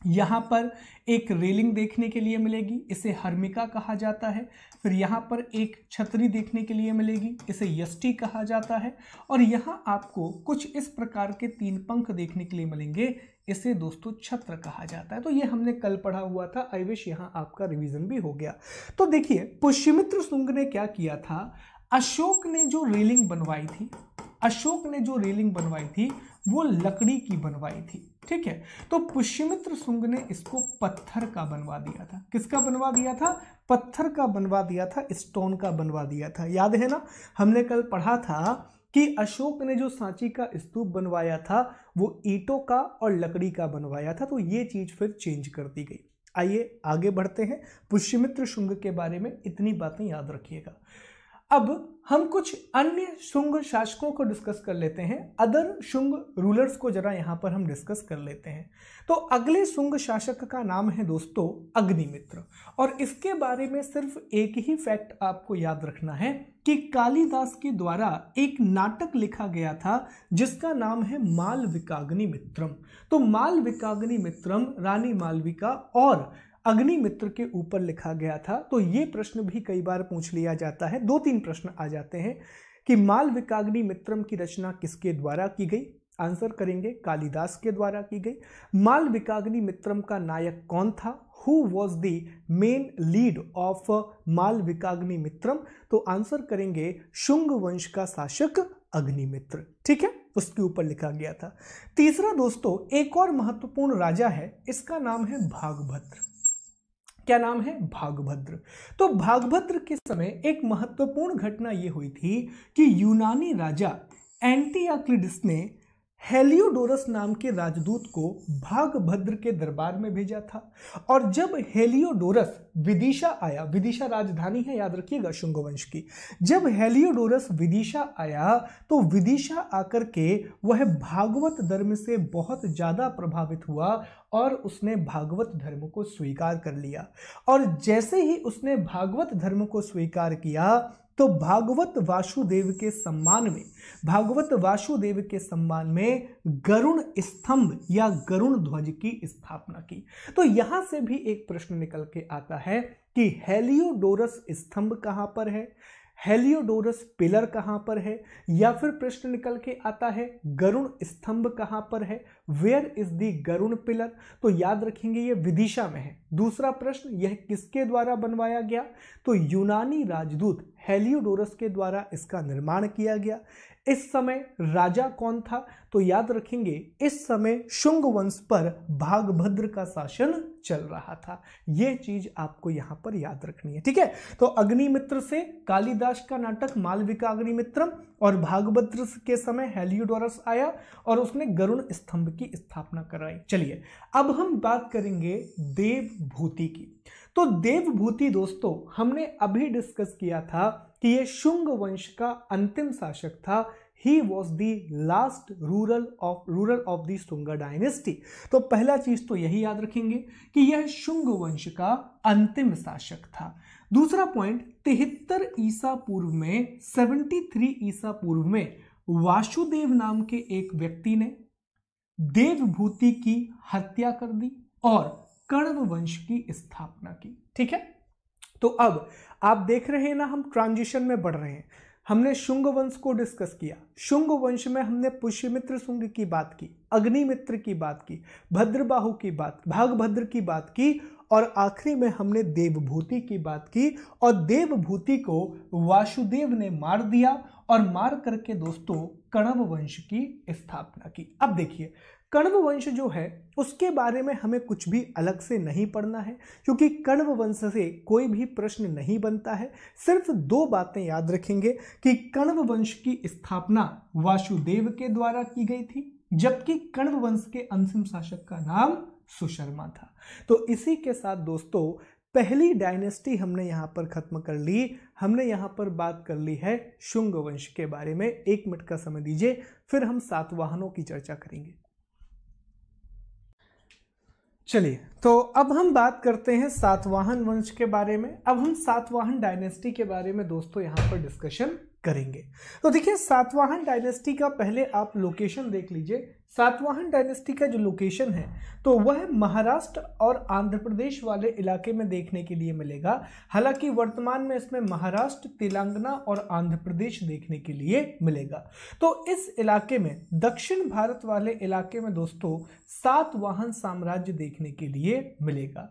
यहाँ पर एक रेलिंग देखने के लिए मिलेगी इसे हर्मिका कहा जाता है फिर यहाँ पर एक छतरी देखने के लिए मिलेगी इसे यष्टी कहा जाता है और यहाँ आपको कुछ इस प्रकार के तीन पंख देखने के लिए मिलेंगे इसे दोस्तों छत्र कहा जाता है तो ये हमने कल पढ़ा हुआ था आई विश यहाँ आपका रिवीजन भी हो गया तो देखिए पुष्यमित्र सुंग ने क्या किया था अशोक ने जो रेलिंग बनवाई थी अशोक ने जो रेलिंग बनवाई थी वो लकड़ी की बनवाई थी ठीक है तो पुष्यमित्र सुंग ने इसको पत्थर का बनवा दिया था किसका बनवा दिया था पत्थर का बनवा दिया था स्टोन का बनवा दिया था याद है ना हमने कल पढ़ा था कि अशोक ने जो सांची का स्तूप बनवाया था वो ईटों का और लकड़ी का बनवाया था तो ये चीज़ फिर चेंज कर दी गई आइए आगे बढ़ते हैं पुष्यमित्र शुंग के बारे में इतनी बातें याद रखिएगा अब हम कुछ अन्य शुंग शासकों को डिस्कस कर लेते हैं अदर शुंग रूलर्स को जरा यहाँ पर हम डिस्कस कर लेते हैं तो अगले शुंग शासक का नाम है दोस्तों अग्निमित्र और इसके बारे में सिर्फ एक ही फैक्ट आपको याद रखना है कि कालिदास के द्वारा एक नाटक लिखा गया था जिसका नाम है मालविकाग्नि मित्रम तो मालविकाग्नि मित्रम रानी मालविका और अग्नि मित्र के ऊपर लिखा गया था तो ये प्रश्न भी कई बार पूछ लिया जाता है दो तीन प्रश्न आ जाते हैं कि मालविकाग्नि मित्रम की रचना किसके द्वारा की गई आंसर करेंगे कालिदास के द्वारा की गई मालविकाग्नि मित्रम का नायक कौन था who was the main lead of Malavikagnimitram तो आंसर करेंगे शुंग वंश का शासक अग्निमित्र ठीक है उसके ऊपर लिखा गया था तीसरा दोस्तों एक और महत्वपूर्ण राजा है इसका नाम है भागभद्र क्या नाम है भागभद्र तो भागभद्र के समय एक महत्वपूर्ण घटना ये हुई थी कि यूनानी राजा एंटीआक्लिडिस ने हेलियोडोरस नाम के राजदूत को भागभद्र के दरबार में भेजा था और जब हेलियोडोरस विदिशा आया विदिशा राजधानी है याद रखिएगा शुंग वंश की जब हेलियोडोरस विदिशा आया तो विदिशा आकर के वह भागवत धर्म से बहुत ज़्यादा प्रभावित हुआ और उसने भागवत धर्म को स्वीकार कर लिया और जैसे ही उसने भागवत धर्म को स्वीकार किया तो भागवत वासुदेव के सम्मान में भागवत वासुदेव के सम्मान में गरुण स्तंभ या गरुण ध्वज की स्थापना की तो यहां से भी एक प्रश्न निकल के आता है कि हेलियोडोरस स्तंभ कहां पर है हेलियोडोरस पिलर कहां पर है या फिर प्रश्न निकल के आता है गरुण स्तंभ कहां पर है where is the Garuda pillar तो याद रखेंगे ये विदिशा में है दूसरा प्रश्न यह किसके द्वारा बनवाया गया तो यूनानी राजदूत हेलियोडोरस के द्वारा इसका निर्माण किया गया इस समय राजा कौन था तो याद रखेंगे इस समय शुंग वंश पर भागभद्र का शासन चल रहा था यह चीज आपको यहां पर याद रखनी है ठीक है तो अग्निमित्र से कालिदास का नाटक मालविका अग्निमित्रम और भागभद्र के समय हेलियोडोरस आया और उसने गरुण स्तंभ की स्थापना कराई चलिए अब हम बात करेंगे देवभूति की तो देवभूति दोस्तों हमने अभी डिस्कस किया था कि ये शुंग वंश का अंतिम शासक था he was the last ruler of ruler of the Sunga dynasty तो पहला चीज तो यही याद रखेंगे कि यह शुंग वंश का अंतिम शासक था दूसरा पॉइंट तिहत्तर ईसा पूर्व में 73 ईसा पूर्व में वासुदेव नाम के एक व्यक्ति ने देवभूति की हत्या कर दी और कण्व वंश की स्थापना की ठीक है तो अब आप देख रहे हैं ना हम ट्रांजिशन में बढ़ रहे हैं हमने शुंग वंश को डिस्कस किया शुंग वंश में हमने पुष्यमित्र शुंग की बात की अग्निमित्र की बात की भद्रबाहु की बात भागभद्र की बात की और आखिरी में हमने देवभूति की बात की और देवभूति को वासुदेव ने मार दिया और मार करके दोस्तों कणव वंश की स्थापना की अब देखिए कण्व वंश जो है उसके बारे में हमें कुछ भी अलग से नहीं पढ़ना है क्योंकि कण्व वंश से कोई भी प्रश्न नहीं बनता है सिर्फ दो बातें याद रखेंगे कि कण्व वंश की स्थापना वासुदेव के द्वारा की गई थी जबकि कण्व वंश के अंतिम शासक का नाम सुशर्मा था तो इसी के साथ दोस्तों पहली डायनेस्टी हमने यहाँ पर खत्म कर ली हमने यहाँ पर बात कर ली है शुंग वंश के बारे में एक मिनट का समय दीजिए फिर हम सातवाहनों की चर्चा करेंगे चलिए तो अब हम बात करते हैं सातवाहन वंश के बारे में अब हम सातवाहन डायनेस्टी के बारे में दोस्तों यहाँ पर डिस्कशन करेंगे तो देखिए सातवाहन डायनेस्टी का पहले आप लोकेशन देख लीजिए सातवाहन डायनेस्टी का जो लोकेशन है तो वह महाराष्ट्र और आंध्र प्रदेश वाले इलाके में देखने के लिए मिलेगा हालांकि वर्तमान में इसमें महाराष्ट्र तेलंगाना और आंध्र प्रदेश देखने के लिए मिलेगा तो इस इलाके में दक्षिण भारत वाले इलाके में दोस्तों सातवाहन साम्राज्य देखने के लिए मिलेगा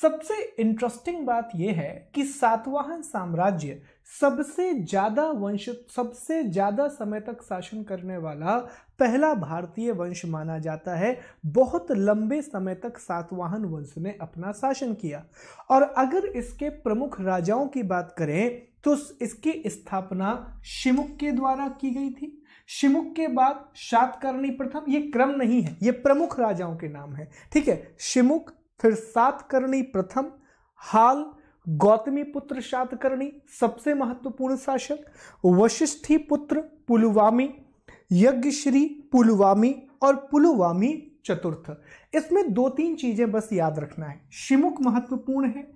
सबसे इंटरेस्टिंग बात यह है कि सातवाहन साम्राज्य सबसे ज्यादा वंश सबसे ज्यादा समय तक शासन करने वाला पहला भारतीय वंश माना जाता है बहुत लंबे समय तक सातवाहन वंश ने अपना शासन किया और अगर इसके प्रमुख राजाओं की बात करें तो इसकी स्थापना शिमुक के द्वारा की गई थी शिमुक के बाद सातकर्णी प्रथम ये क्रम नहीं है ये प्रमुख राजाओं के नाम है ठीक है शिमुक फिर सातकर्णी प्रथम हाल गौतमी पुत्र शातकर्णी सबसे महत्वपूर्ण शासक वशिष्ठी पुत्र पुलवामी यज्ञश्री पुलवामी और पुलवामी चतुर्थ इसमें दो तीन चीजें बस याद रखना है शिमुक महत्वपूर्ण है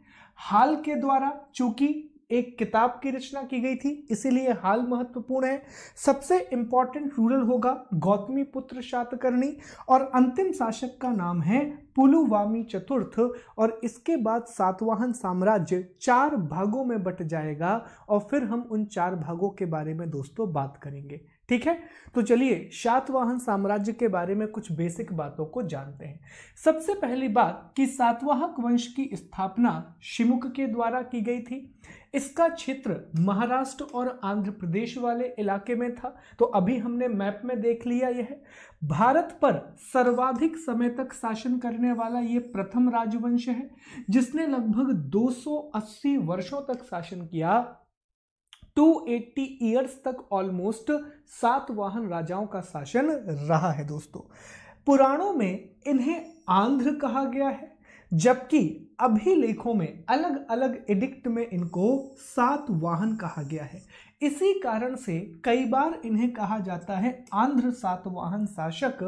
हाल के द्वारा चूंकि एक किताब की रचना की गई थी इसीलिए हाल महत्वपूर्ण है सबसे इंपॉर्टेंट रूरल होगा गौतमी पुत्र शातकर्णी और अंतिम शासक का नाम है पुलुवामी चतुर्थ और इसके बाद सातवाहन साम्राज्य चार भागों में बट जाएगा और फिर हम उन चार भागों के बारे में दोस्तों बात करेंगे ठीक है तो चलिए सातवाहन साम्राज्य के बारे में कुछ बेसिक बातों को जानते हैं सबसे पहली बात कि सातवाहक वंश की स्थापना शिमुख के द्वारा की गई थी इसका क्षेत्र महाराष्ट्र और आंध्र प्रदेश वाले इलाके में था तो अभी हमने मैप में देख लिया यह भारत पर सर्वाधिक समय तक शासन करने वाला ये प्रथम राजवंश है जिसने लगभग 280 वर्षों तक शासन किया 280 ईयर्स तक ऑलमोस्ट सात वाहन राजाओं का शासन रहा है दोस्तों पुराणों में इन्हें आंध्र कहा गया है जबकि अभिलेखों में अलग अलग एडिक्ट में इनको सात वाहन कहा गया है इसी कारण से कई बार इन्हें कहा जाता है आंध्र सातवाहन शासक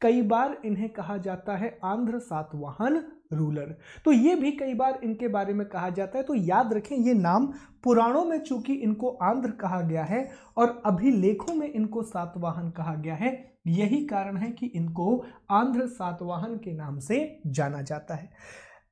कई बार इन्हें कहा जाता है आंध्र सातवाहन रूलर तो ये भी कई बार इनके बारे में कहा जाता है तो याद रखें ये नाम पुराणों में चूंकि इनको आंध्र कहा गया है और अभिलेखों में इनको सातवाहन कहा गया है यही कारण है कि इनको आंध्र सातवाहन के नाम से जाना जाता है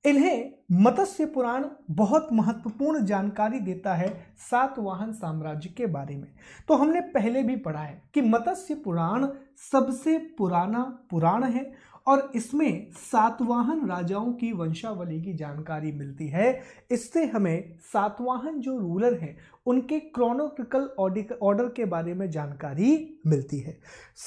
इन्हें मत्स्य पुराण बहुत महत्वपूर्ण जानकारी देता है सातवाहन साम्राज्य के बारे में तो हमने पहले भी पढ़ा है कि मत्स्य पुराण सबसे पुराना पुराण है और इसमें सातवाहन राजाओं की वंशावली की जानकारी मिलती है इससे हमें सातवाहन जो रूलर हैं उनके क्रोनोटिकल ऑर्डर के बारे में जानकारी मिलती है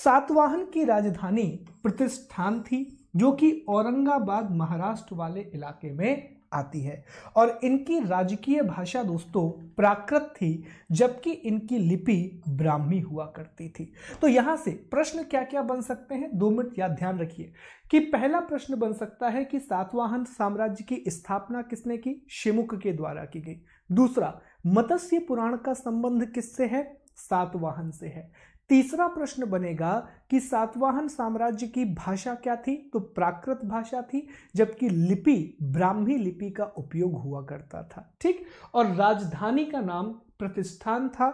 सातवाहन की राजधानी प्रतिष्ठान थी जो कि औरंगाबाद महाराष्ट्र वाले इलाके में आती है और इनकी राजकीय भाषा दोस्तों प्राकृत थी जबकि इनकी लिपि ब्राह्मी हुआ करती थी तो यहां से प्रश्न क्या क्या बन सकते हैं दो मिनट याद ध्यान रखिए कि पहला प्रश्न बन सकता है कि सातवाहन साम्राज्य की स्थापना किसने की शिमुख के द्वारा की गई दूसरा मत्स्य पुराण का संबंध किससे है सातवाहन से है तीसरा प्रश्न बनेगा कि सातवाहन साम्राज्य की भाषा क्या थी तो प्राकृत भाषा थी जबकि लिपि ब्राह्मी लिपि का उपयोग हुआ करता था ठीक और राजधानी का नाम प्रतिष्ठान था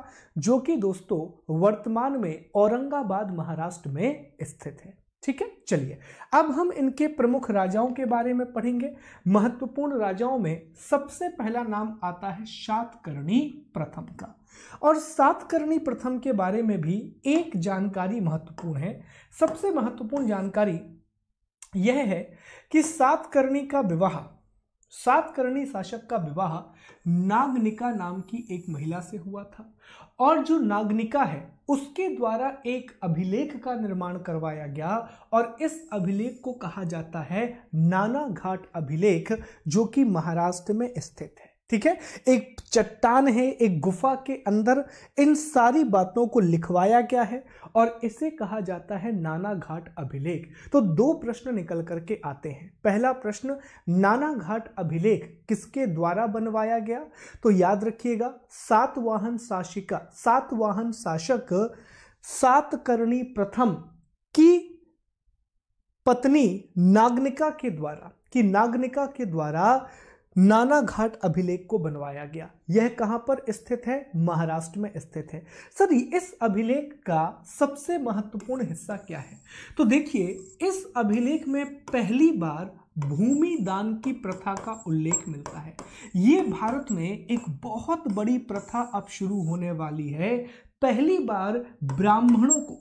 जो कि दोस्तों वर्तमान में औरंगाबाद महाराष्ट्र में स्थित है ठीक है चलिए अब हम इनके प्रमुख राजाओं के बारे में पढ़ेंगे महत्वपूर्ण राजाओं में सबसे पहला नाम आता है सातकर्णी प्रथम का और सातकर्णी प्रथम के बारे में भी एक जानकारी महत्वपूर्ण है सबसे महत्वपूर्ण जानकारी यह है कि सातकर्णी का विवाह सातकर्णी शासक का विवाह नागनिका नाम की एक महिला से हुआ था और जो नागनिका है उसके द्वारा एक अभिलेख का निर्माण करवाया गया और इस अभिलेख को कहा जाता है नाना घाट अभिलेख जो कि महाराष्ट्र में स्थित है ठीक है एक चट्टान है एक गुफा के अंदर इन सारी बातों को लिखवाया गया है और इसे कहा जाता है नाना घाट अभिलेख तो दो प्रश्न निकल करके आते हैं पहला प्रश्न नाना घाट अभिलेख किसके द्वारा बनवाया गया तो याद रखिएगा सातवाहन शासिका सातवाहन शासक सातकर्णी प्रथम की पत्नी नागनिका के द्वारा कि नागनिका के द्वारा नाना घाट अभिलेख को बनवाया गया यह कहां पर स्थित है महाराष्ट्र में स्थित है सर इस अभिलेख का सबसे महत्वपूर्ण हिस्सा क्या है तो देखिए इस अभिलेख में पहली बार भूमि दान की प्रथा का उल्लेख मिलता है ये भारत में एक बहुत बड़ी प्रथा अब शुरू होने वाली है पहली बार ब्राह्मणों को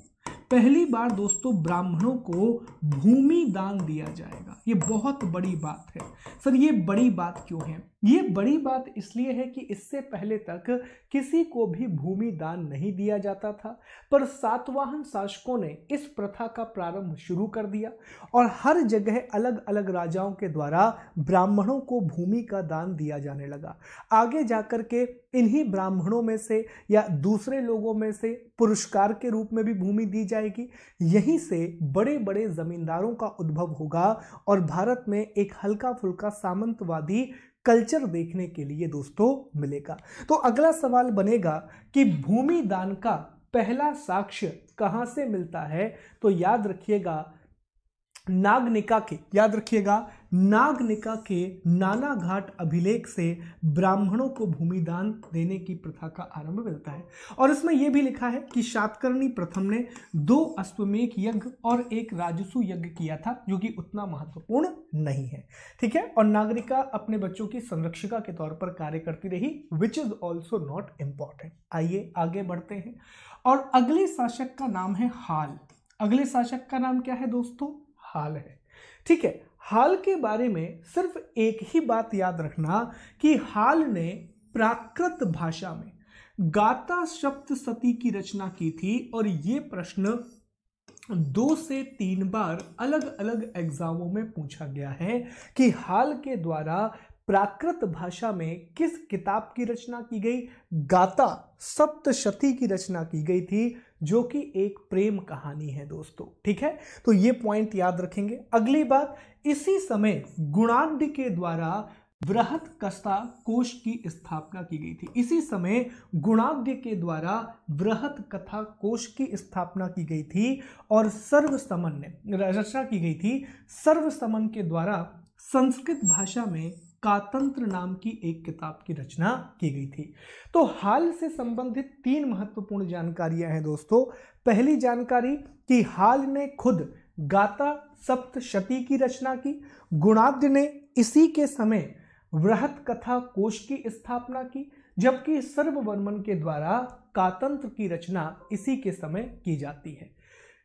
पहली बार दोस्तों ब्राह्मणों को भूमि दान दिया जाएगा ये बहुत बड़ी बात है सर ये बड़ी बात क्यों है ये बड़ी बात इसलिए है कि इससे पहले तक किसी को भी भूमि दान नहीं दिया जाता था पर सातवाहन शासकों ने इस प्रथा का प्रारंभ शुरू कर दिया और हर जगह अलग अलग राजाओं के द्वारा ब्राह्मणों को भूमि का दान दिया जाने लगा आगे जाकर के इन्हीं ब्राह्मणों में से या दूसरे लोगों में से पुरस्कार के रूप में भी भूमि दी जाएगी यहीं से बड़े बड़े जमींदारों का उद्भव होगा और भारत में एक हल्का फुल्का सामंतवादी कल्चर देखने के लिए दोस्तों मिलेगा तो अगला सवाल बनेगा कि भूमि दान का पहला साक्ष्य कहाँ से मिलता है तो याद रखिएगा नागनिका के याद रखिएगा नागनिका के नाना घाट अभिलेख से ब्राह्मणों को भूमि दान देने की प्रथा का आरंभ मिलता है और इसमें यह भी लिखा है कि शातकर्णी प्रथम ने दो अश्वमेघ यज्ञ और एक राजसु यज्ञ किया था जो कि उतना महत्वपूर्ण नहीं है ठीक है और नागरिका अपने बच्चों की संरक्षिका के तौर पर कार्य करती रही which is also not important आइए आगे बढ़ते हैं और अगले शासक का नाम है हाल अगले शासक का नाम क्या है दोस्तों हाल है ठीक है हाल के बारे में सिर्फ एक ही बात याद रखना कि हाल ने प्राकृत भाषा में गाता शब्द सती की रचना की थी और ये प्रश्न दो से तीन बार अलग अलग एग्जामों में पूछा गया है कि हाल के द्वारा प्राकृत भाषा में किस किताब की रचना की गई गाता सप्तशती की रचना की गई थी जो कि एक प्रेम कहानी है दोस्तों ठीक है तो ये पॉइंट याद रखेंगे अगली बात इसी समय गुणांड के द्वारा वृहत कस्ता कोश की स्थापना की गई थी इसी समय गुणाद्य के द्वारा वृहत कथा कोश की स्थापना की गई थी और सर्वसमन ने रचना की गई थी सर्वसमन के द्वारा संस्कृत भाषा में कातंत्र नाम की एक किताब की रचना की गई थी तो हाल से संबंधित तीन महत्वपूर्ण जानकारियां हैं दोस्तों पहली जानकारी कि हाल ने खुद गाता सप्तशती की रचना की गुणाद्य ने इसी के समय वृहत कथा कोश की स्थापना की जबकि सर्ववर्मन के द्वारा कातंत्र की रचना इसी के समय की जाती है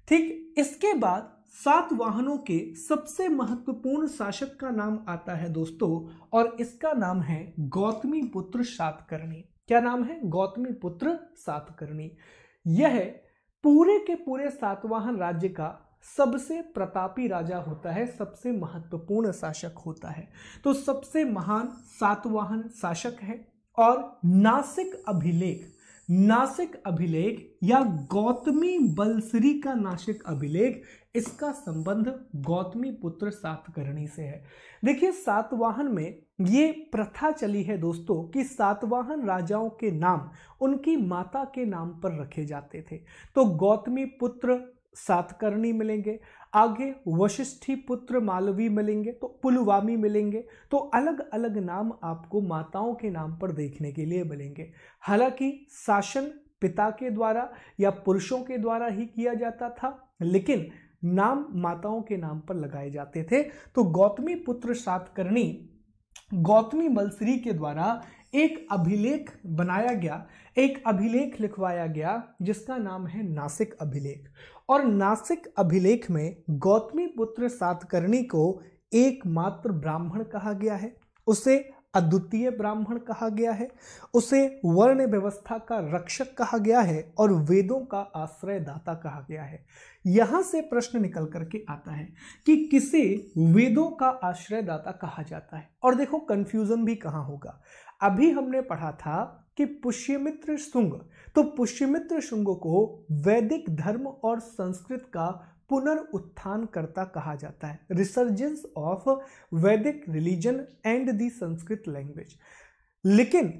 ठीक इसके बाद सात वाहनों के सबसे महत्वपूर्ण शासक का नाम आता है दोस्तों और इसका नाम है गौतमी पुत्र सातकर्णी क्या नाम है गौतमी पुत्र सातकर्णी यह पूरे के पूरे सातवाहन राज्य का सबसे प्रतापी राजा होता है सबसे महत्वपूर्ण शासक होता है तो सबसे महान सातवाहन शासक है और नासिक अभिलेख नासिक अभिलेख या गौतमी बलसरी का नासिक अभिलेख इसका संबंध गौतमी पुत्र सातकर्णी से है देखिए सातवाहन में ये प्रथा चली है दोस्तों कि सातवाहन राजाओं के नाम उनकी माता के नाम पर रखे जाते थे तो गौतमी पुत्र सातकर्णी मिलेंगे आगे वशिष्ठी पुत्र मालवी मिलेंगे तो पुलवामी मिलेंगे तो अलग अलग नाम आपको माताओं के नाम पर देखने के लिए मिलेंगे हालांकि शासन पिता के द्वारा या पुरुषों के द्वारा ही किया जाता था लेकिन नाम माताओं के नाम पर लगाए जाते थे तो गौतमी पुत्र सातकर्णी गौतमी मलसरी के द्वारा एक अभिलेख बनाया गया एक अभिलेख लिखवाया गया जिसका नाम है नासिक अभिलेख और नासिक अभिलेख में गौतमी पुत्र सातकर्णी को एकमात्र ब्राह्मण कहा गया है उसे अद्वितीय ब्राह्मण कहा गया है उसे वर्ण व्यवस्था का रक्षक कहा गया है और वेदों का आश्रयदाता कहा गया है यहां से प्रश्न निकल करके आता है कि किसे वेदों का आश्रयदाता कहा जाता है और देखो कंफ्यूजन भी कहाँ होगा अभी हमने पढ़ा था कि पुष्यमित्र शुंग तो पुष्यमित्र शुंग को वैदिक धर्म और संस्कृत का पुनर्उत्थान करता कहा जाता है resurgence of Vedic religion and the Sanskrit language लेकिन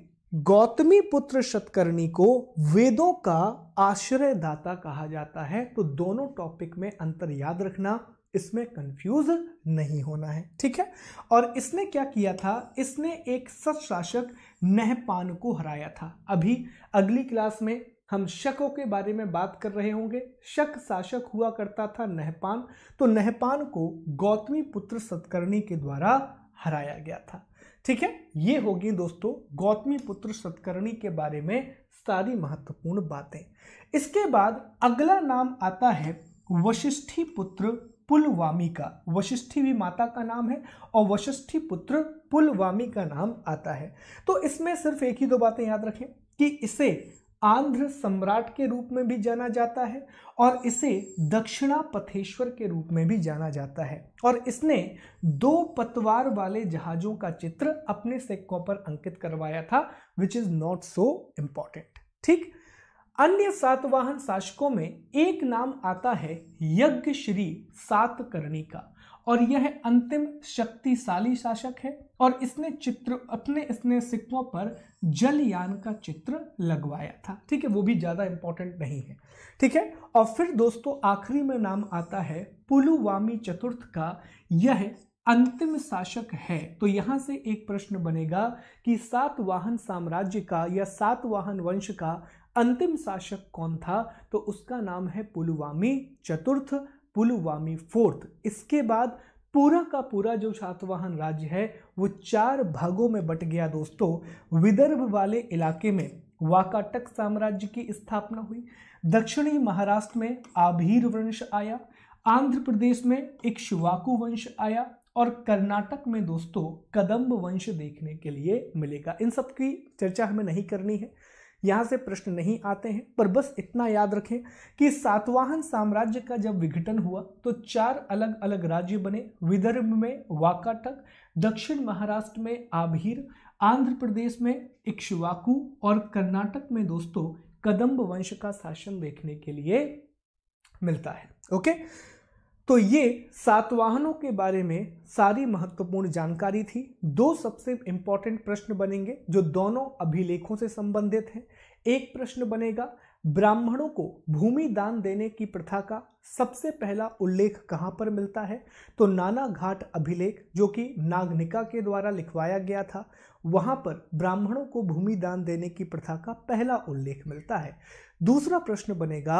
गौतमी पुत्र शतकर्णी को वेदों का आश्रयदाता कहा जाता है तो दोनों टॉपिक में अंतर याद रखना इसमें कंफ्यूज नहीं होना है ठीक है और इसने क्या किया था इसने एक सच शासक नहपान को हराया था अभी अगली क्लास में हम शकों के बारे में बात कर रहे होंगे शक शासक हुआ करता था नहपान तो नहपान को गौतमी पुत्र सतकर्णी के द्वारा हराया गया था ठीक है ये होगी दोस्तों गौतमी पुत्र सतकर्णी के बारे में सारी महत्वपूर्ण बातें इसके बाद अगला नाम आता है वशिष्ठी पुत्र पुलवामी का वशिष्ठी भी माता का नाम है और वशिष्ठी पुत्र पुलवामी का नाम आता है तो इसमें सिर्फ एक ही दो बातें याद रखें कि इसे आंध्र सम्राट के रूप में भी जाना जाता है और इसे दक्षिणा पथेश्वर के रूप में भी जाना जाता है और इसने दो पतवार वाले जहाज़ों का चित्र अपने सिक्कों पर अंकित करवाया था which is not so important ठीक अन्य सातवाहन शासकों में एक नाम आता है यज्ञ श्री सातकर्णी का और यह अंतिम शक्तिशाली शासक है और इसने चित्र अपने इसने सिक्कों पर जलयान का चित्र लगवाया था ठीक है वो भी ज़्यादा इंपॉर्टेंट नहीं है ठीक है और फिर दोस्तों आखिरी में नाम आता है पुलुवामी चतुर्थ का यह अंतिम शासक है तो यहाँ से एक प्रश्न बनेगा कि सातवाहन साम्राज्य का या सातवाहन वंश का अंतिम शासक कौन था तो उसका नाम है पुलवामी चतुर्थ पुलवामी फोर्थ इसके बाद पूरा का पूरा जो सातवाहन राज्य है वो चार भागों में बट गया दोस्तों विदर्भ वाले इलाके में वाकाटक साम्राज्य की स्थापना हुई दक्षिणी महाराष्ट्र में आभीर वंश आया आंध्र प्रदेश में इक्ष्वाकु वंश आया और कर्नाटक में दोस्तों कदम्ब वंश देखने के लिए मिलेगा इन सब की चर्चा हमें नहीं करनी है यहाँ से प्रश्न नहीं आते हैं पर बस इतना याद रखें कि सातवाहन साम्राज्य का जब विघटन हुआ तो चार अलग अलग राज्य बने विदर्भ में वाकाटक दक्षिण महाराष्ट्र में आभीर आंध्र प्रदेश में इक्शवाकू और कर्नाटक में दोस्तों कदम्ब वंश का शासन देखने के लिए मिलता है ओके तो ये सातवाहनों के बारे में सारी महत्वपूर्ण जानकारी थी दो सबसे इंपॉर्टेंट प्रश्न बनेंगे जो दोनों अभिलेखों से संबंधित हैं एक प्रश्न बनेगा ब्राह्मणों को भूमि दान देने की प्रथा का सबसे पहला उल्लेख कहाँ पर मिलता है तो नाना घाट अभिलेख जो कि नागनिका के द्वारा लिखवाया गया था वहाँ पर ब्राह्मणों को भूमि दान देने की प्रथा का पहला उल्लेख मिलता है दूसरा प्रश्न बनेगा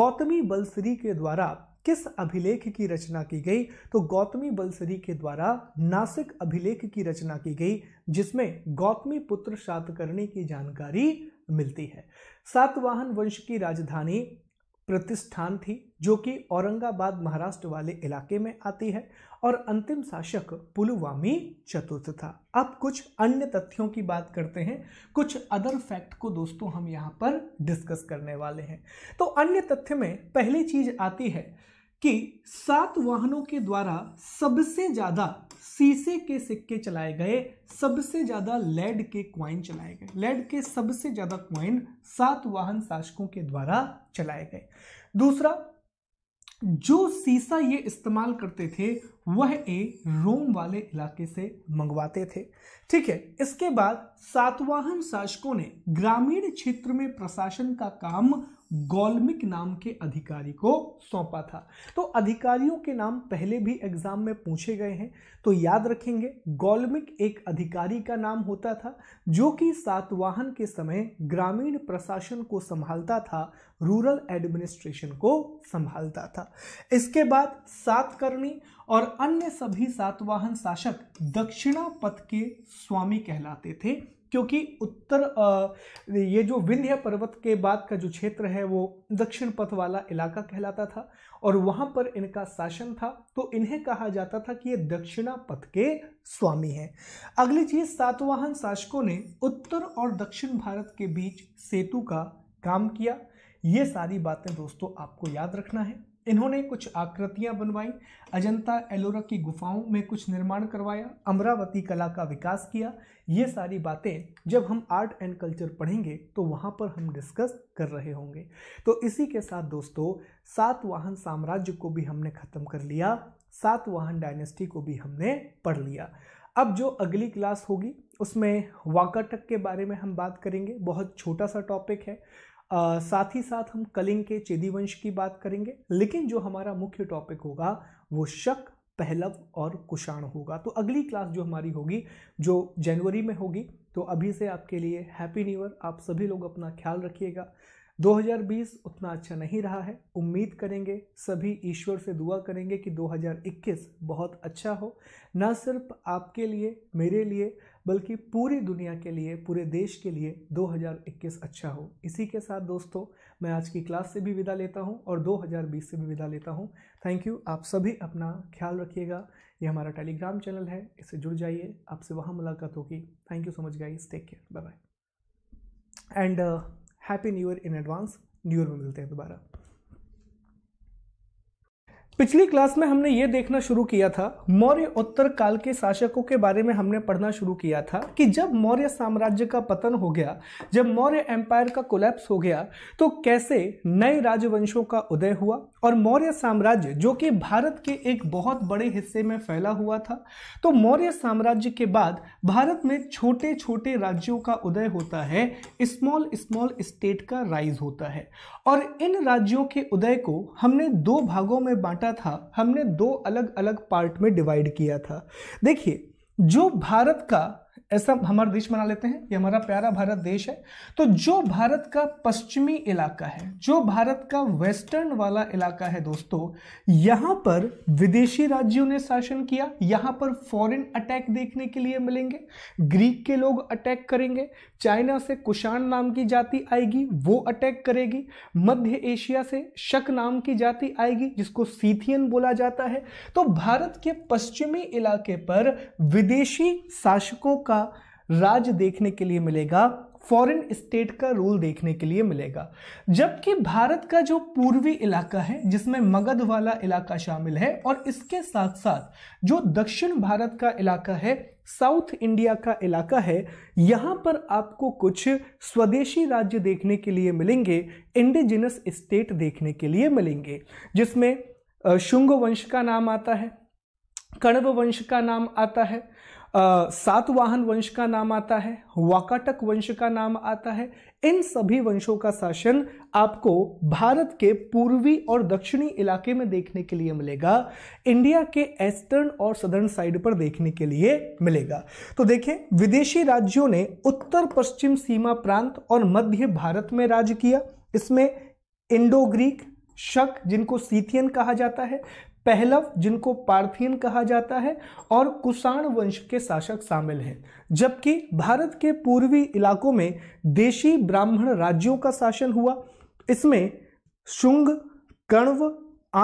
गौतमी बलसरी के द्वारा किस अभिलेख की रचना की गई तो गौतमी बलसरी के द्वारा नासिक अभिलेख की रचना की गई जिसमें गौतमी पुत्र शातकर्णी की जानकारी मिलती है सातवाहन वंश की राजधानी प्रतिष्ठान थी जो कि औरंगाबाद महाराष्ट्र वाले इलाके में आती है और अंतिम शासक पुलवामी चतुर्थ था अब कुछ अन्य तथ्यों की बात करते हैं कुछ अदर फैक्ट को दोस्तों हम यहाँ पर डिस्कस करने वाले हैं तो अन्य तथ्य में पहली चीज आती है कि सात वाहनों के द्वारा सबसे ज्यादा सीसे के सिक्के चलाए गए सबसे ज्यादा लेड के क्वाइन चलाए गए लेड के सबसे ज्यादा क्वाइन सात वाहन शासकों के द्वारा चलाए गए दूसरा जो सीसा ये इस्तेमाल करते थे वह ए रोम वाले इलाके से मंगवाते थे ठीक है इसके बाद सातवाहन शासकों ने ग्रामीण क्षेत्र में प्रशासन का काम गोलमिक नाम के अधिकारी को सौंपा था तो अधिकारियों के नाम पहले भी एग्जाम में पूछे गए हैं तो याद रखेंगे गोलमिक एक अधिकारी का नाम होता था जो कि सातवाहन के समय ग्रामीण प्रशासन को संभालता था रूरल एडमिनिस्ट्रेशन को संभालता था इसके बाद सातकर्णी और अन्य सभी सातवाहन शासक दक्षिणा पथ के स्वामी कहलाते थे क्योंकि उत्तर ये जो विंध्य पर्वत के बाद का जो क्षेत्र है वो दक्षिण पथ वाला इलाका कहलाता था और वहाँ पर इनका शासन था तो इन्हें कहा जाता था कि ये दक्षिणा पथ के स्वामी हैं अगली चीज सातवाहन शासकों ने उत्तर और दक्षिण भारत के बीच सेतु का काम किया ये सारी बातें दोस्तों आपको याद रखना है इन्होंने कुछ आकृतियां बनवाई अजंता एलोरा की गुफाओं में कुछ निर्माण करवाया अमरावती कला का विकास किया ये सारी बातें जब हम आर्ट एंड कल्चर पढ़ेंगे तो वहाँ पर हम डिस्कस कर रहे होंगे तो इसी के साथ दोस्तों सातवाहन साम्राज्य को भी हमने ख़त्म कर लिया सातवाहन डायनेस्टी को भी हमने पढ़ लिया अब जो अगली क्लास होगी उसमें वाकाटक के बारे में हम बात करेंगे बहुत छोटा सा टॉपिक है आ, साथ ही साथ हम कलिंग के चेदी वंश की बात करेंगे लेकिन जो हमारा मुख्य टॉपिक होगा वो शक पहलव और कुषाण होगा तो अगली क्लास जो हमारी होगी जो जनवरी में होगी तो अभी से आपके लिए हैप्पी न्यू ईयर आप सभी लोग अपना ख्याल रखिएगा 2020 उतना अच्छा नहीं रहा है उम्मीद करेंगे सभी ईश्वर से दुआ करेंगे कि 2021 बहुत अच्छा हो ना सिर्फ आपके लिए मेरे लिए बल्कि पूरी दुनिया के लिए पूरे देश के लिए 2021 अच्छा हो इसी के साथ दोस्तों मैं आज की क्लास से भी विदा लेता हूं और 2020 से भी विदा लेता हूं थैंक यू आप सभी अपना ख्याल रखिएगा ये हमारा टेलीग्राम चैनल है इससे जुड़ जाइए आपसे वहाँ मुलाकात होगी thank you so much guys take care bye bye and happy new year in advance new year में मिलते हैं दोबारा पिछली क्लास में हमने ये देखना शुरू किया था मौर्य उत्तर काल के शासकों के बारे में हमने पढ़ना शुरू किया था कि जब मौर्य साम्राज्य का पतन हो गया जब मौर्य एम्पायर का कोलैप्स हो गया तो कैसे नए राजवंशों का उदय हुआ और मौर्य साम्राज्य जो कि भारत के एक बहुत बड़े हिस्से में फैला हुआ था तो मौर्य साम्राज्य के बाद भारत में छोटे छोटे राज्यों का उदय होता है स्मॉल स्मॉल स्टेट का राइज होता है और इन राज्यों के उदय को हमने दो भागों में बांटा खाता था हमने दो अलग अलग पार्ट में डिवाइड किया था देखिए जो भारत का ऐसा हमारा देश बना लेते हैं ये हमारा प्यारा भारत देश है तो जो भारत का पश्चिमी इलाका है जो भारत का वेस्टर्न वाला इलाका है दोस्तों यहां पर विदेशी राज्यों ने शासन किया यहां पर फॉरेन अटैक देखने के लिए मिलेंगे ग्रीक के लोग अटैक करेंगे चाइना से कुशाण नाम की जाति आएगी वो अटैक करेगी मध्य एशिया से शक नाम की जाति आएगी जिसको सीथियन बोला जाता है तो भारत के पश्चिमी इलाके पर विदेशी शासकों का का राज देखने के लिए मिलेगा फॉरेन स्टेट का रूल देखने के लिए मिलेगा जबकि भारत का जो पूर्वी इलाका है जिसमें मगध वाला इलाका शामिल है और इसके साथ साथ जो दक्षिण भारत का इलाका है साउथ इंडिया का इलाका है यहाँ पर आपको कुछ स्वदेशी राज्य देखने के लिए मिलेंगे इंडिजिनस स्टेट देखने के लिए मिलेंगे जिसमें शुंग वंश का नाम आता है कण्व वंश का नाम आता है सातवाहन वंश का नाम आता है वाकाटक वंश का नाम आता है इन सभी वंशों का शासन आपको भारत के पूर्वी और दक्षिणी इलाके में देखने के लिए मिलेगा इंडिया के एस्टर्न और सदर्न साइड पर देखने के लिए मिलेगा तो देखें विदेशी राज्यों ने उत्तर पश्चिम सीमा प्रांत और मध्य भारत में राज किया इसमें इंडो ग्रीक शक जिनको सीथियन कहा जाता है पहलव जिनको पार्थियन कहा जाता है और कुषाण वंश के शासक शामिल हैं जबकि भारत के पूर्वी इलाकों में देशी ब्राह्मण राज्यों का शासन हुआ इसमें शुंग कण्व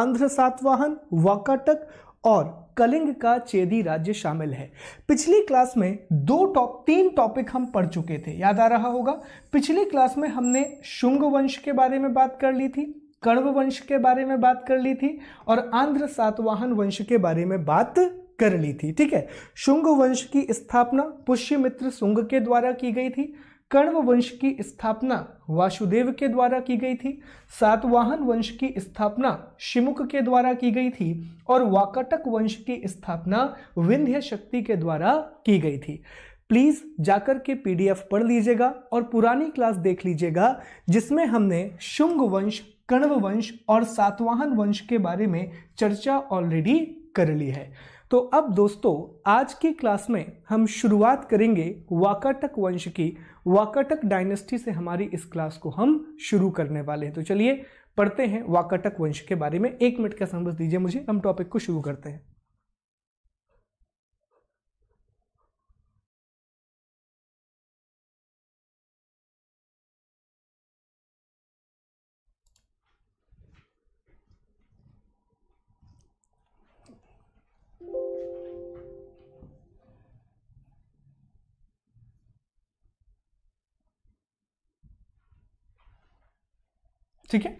आंध्र सातवाहन वाकाटक और कलिंग का चेदी राज्य शामिल है पिछली क्लास में दो टॉप तीन टॉपिक हम पढ़ चुके थे याद आ रहा होगा पिछली क्लास में हमने शुंग वंश के बारे में बात कर ली थी कण्व वंश के बारे में बात कर ली थी और आंध्र सातवाहन वंश के बारे में बात कर ली थी ठीक है शुंग वंश की स्थापना पुष्यमित्र शुंग के द्वारा की गई थी कण्व वंश की स्थापना वासुदेव के द्वारा की गई थी सातवाहन वंश की स्थापना शिमुक के द्वारा की गई थी और वाकटक वंश की स्थापना विंध्य शक्ति के द्वारा की गई थी प्लीज़ जाकर के पीडीएफ पढ़ लीजिएगा और पुरानी क्लास देख लीजिएगा जिसमें हमने शुंग वंश कण्व वंश और सातवाहन वंश के बारे में चर्चा ऑलरेडी कर ली है तो अब दोस्तों आज की क्लास में हम शुरुआत करेंगे वाकाटक वंश की वाकाटक डायनेस्टी से हमारी इस क्लास को हम शुरू करने वाले हैं तो चलिए पढ़ते हैं वाकाटक वंश के बारे में एक मिनट का समझ दीजिए मुझे हम टॉपिक को शुरू करते हैं ठीक है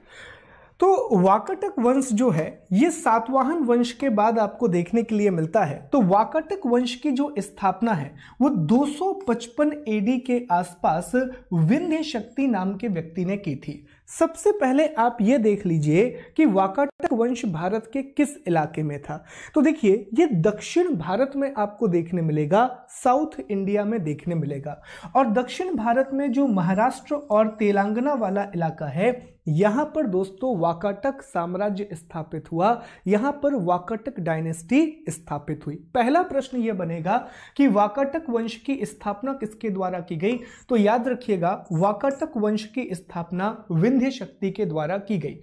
तो वाकटक वंश जो है ये सातवाहन वंश के बाद आपको देखने के लिए मिलता है तो वाकटक वंश की जो स्थापना है वो 255 एडी के आसपास विंध्य शक्ति नाम के व्यक्ति ने की थी सबसे पहले आप ये देख लीजिए कि वाकटक वंश भारत के किस इलाके में था तो देखिए ये दक्षिण भारत में आपको देखने मिलेगा साउथ इंडिया में देखने मिलेगा और दक्षिण भारत में जो महाराष्ट्र और तेलंगाना वाला इलाका है यहां पर दोस्तों वाकाटक साम्राज्य स्थापित हुआ यहां पर वाकाटक डायनेस्टी स्थापित हुई पहला प्रश्न यह बनेगा कि वाकाटक वंश की स्थापना किसके द्वारा की गई तो याद रखिएगा वाकाटक वंश की स्थापना विंध्य शक्ति के द्वारा की गई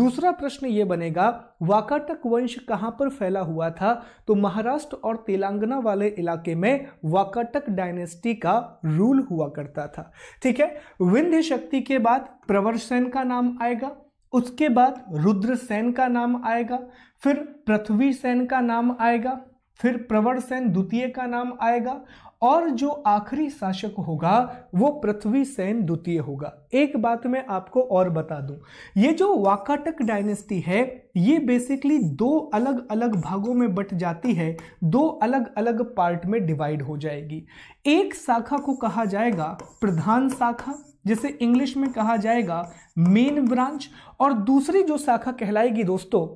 दूसरा प्रश्न यह बनेगा वाकाटक वंश कहां पर फैला हुआ था तो महाराष्ट्र और तेलंगाना वाले इलाके में वाकाटक डायनेस्टी का रूल हुआ करता था ठीक है विंध्य शक्ति के बाद प्रवरसेन का नाम आएगा उसके बाद रुद्र सेन का नाम आएगा फिर पृथ्वी सेन का नाम आएगा फिर प्रवर सेन द्वितीय का नाम आएगा और जो आखिरी शासक होगा वो पृथ्वी सेन द्वितीय होगा एक बात मैं आपको और बता दूं ये जो वाकाटक डायनेस्टी है ये बेसिकली दो अलग अलग भागों में बट जाती है दो अलग अलग पार्ट में डिवाइड हो जाएगी एक शाखा को कहा जाएगा प्रधान शाखा जिसे इंग्लिश में कहा जाएगा मेन ब्रांच और दूसरी जो शाखा कहलाएगी दोस्तों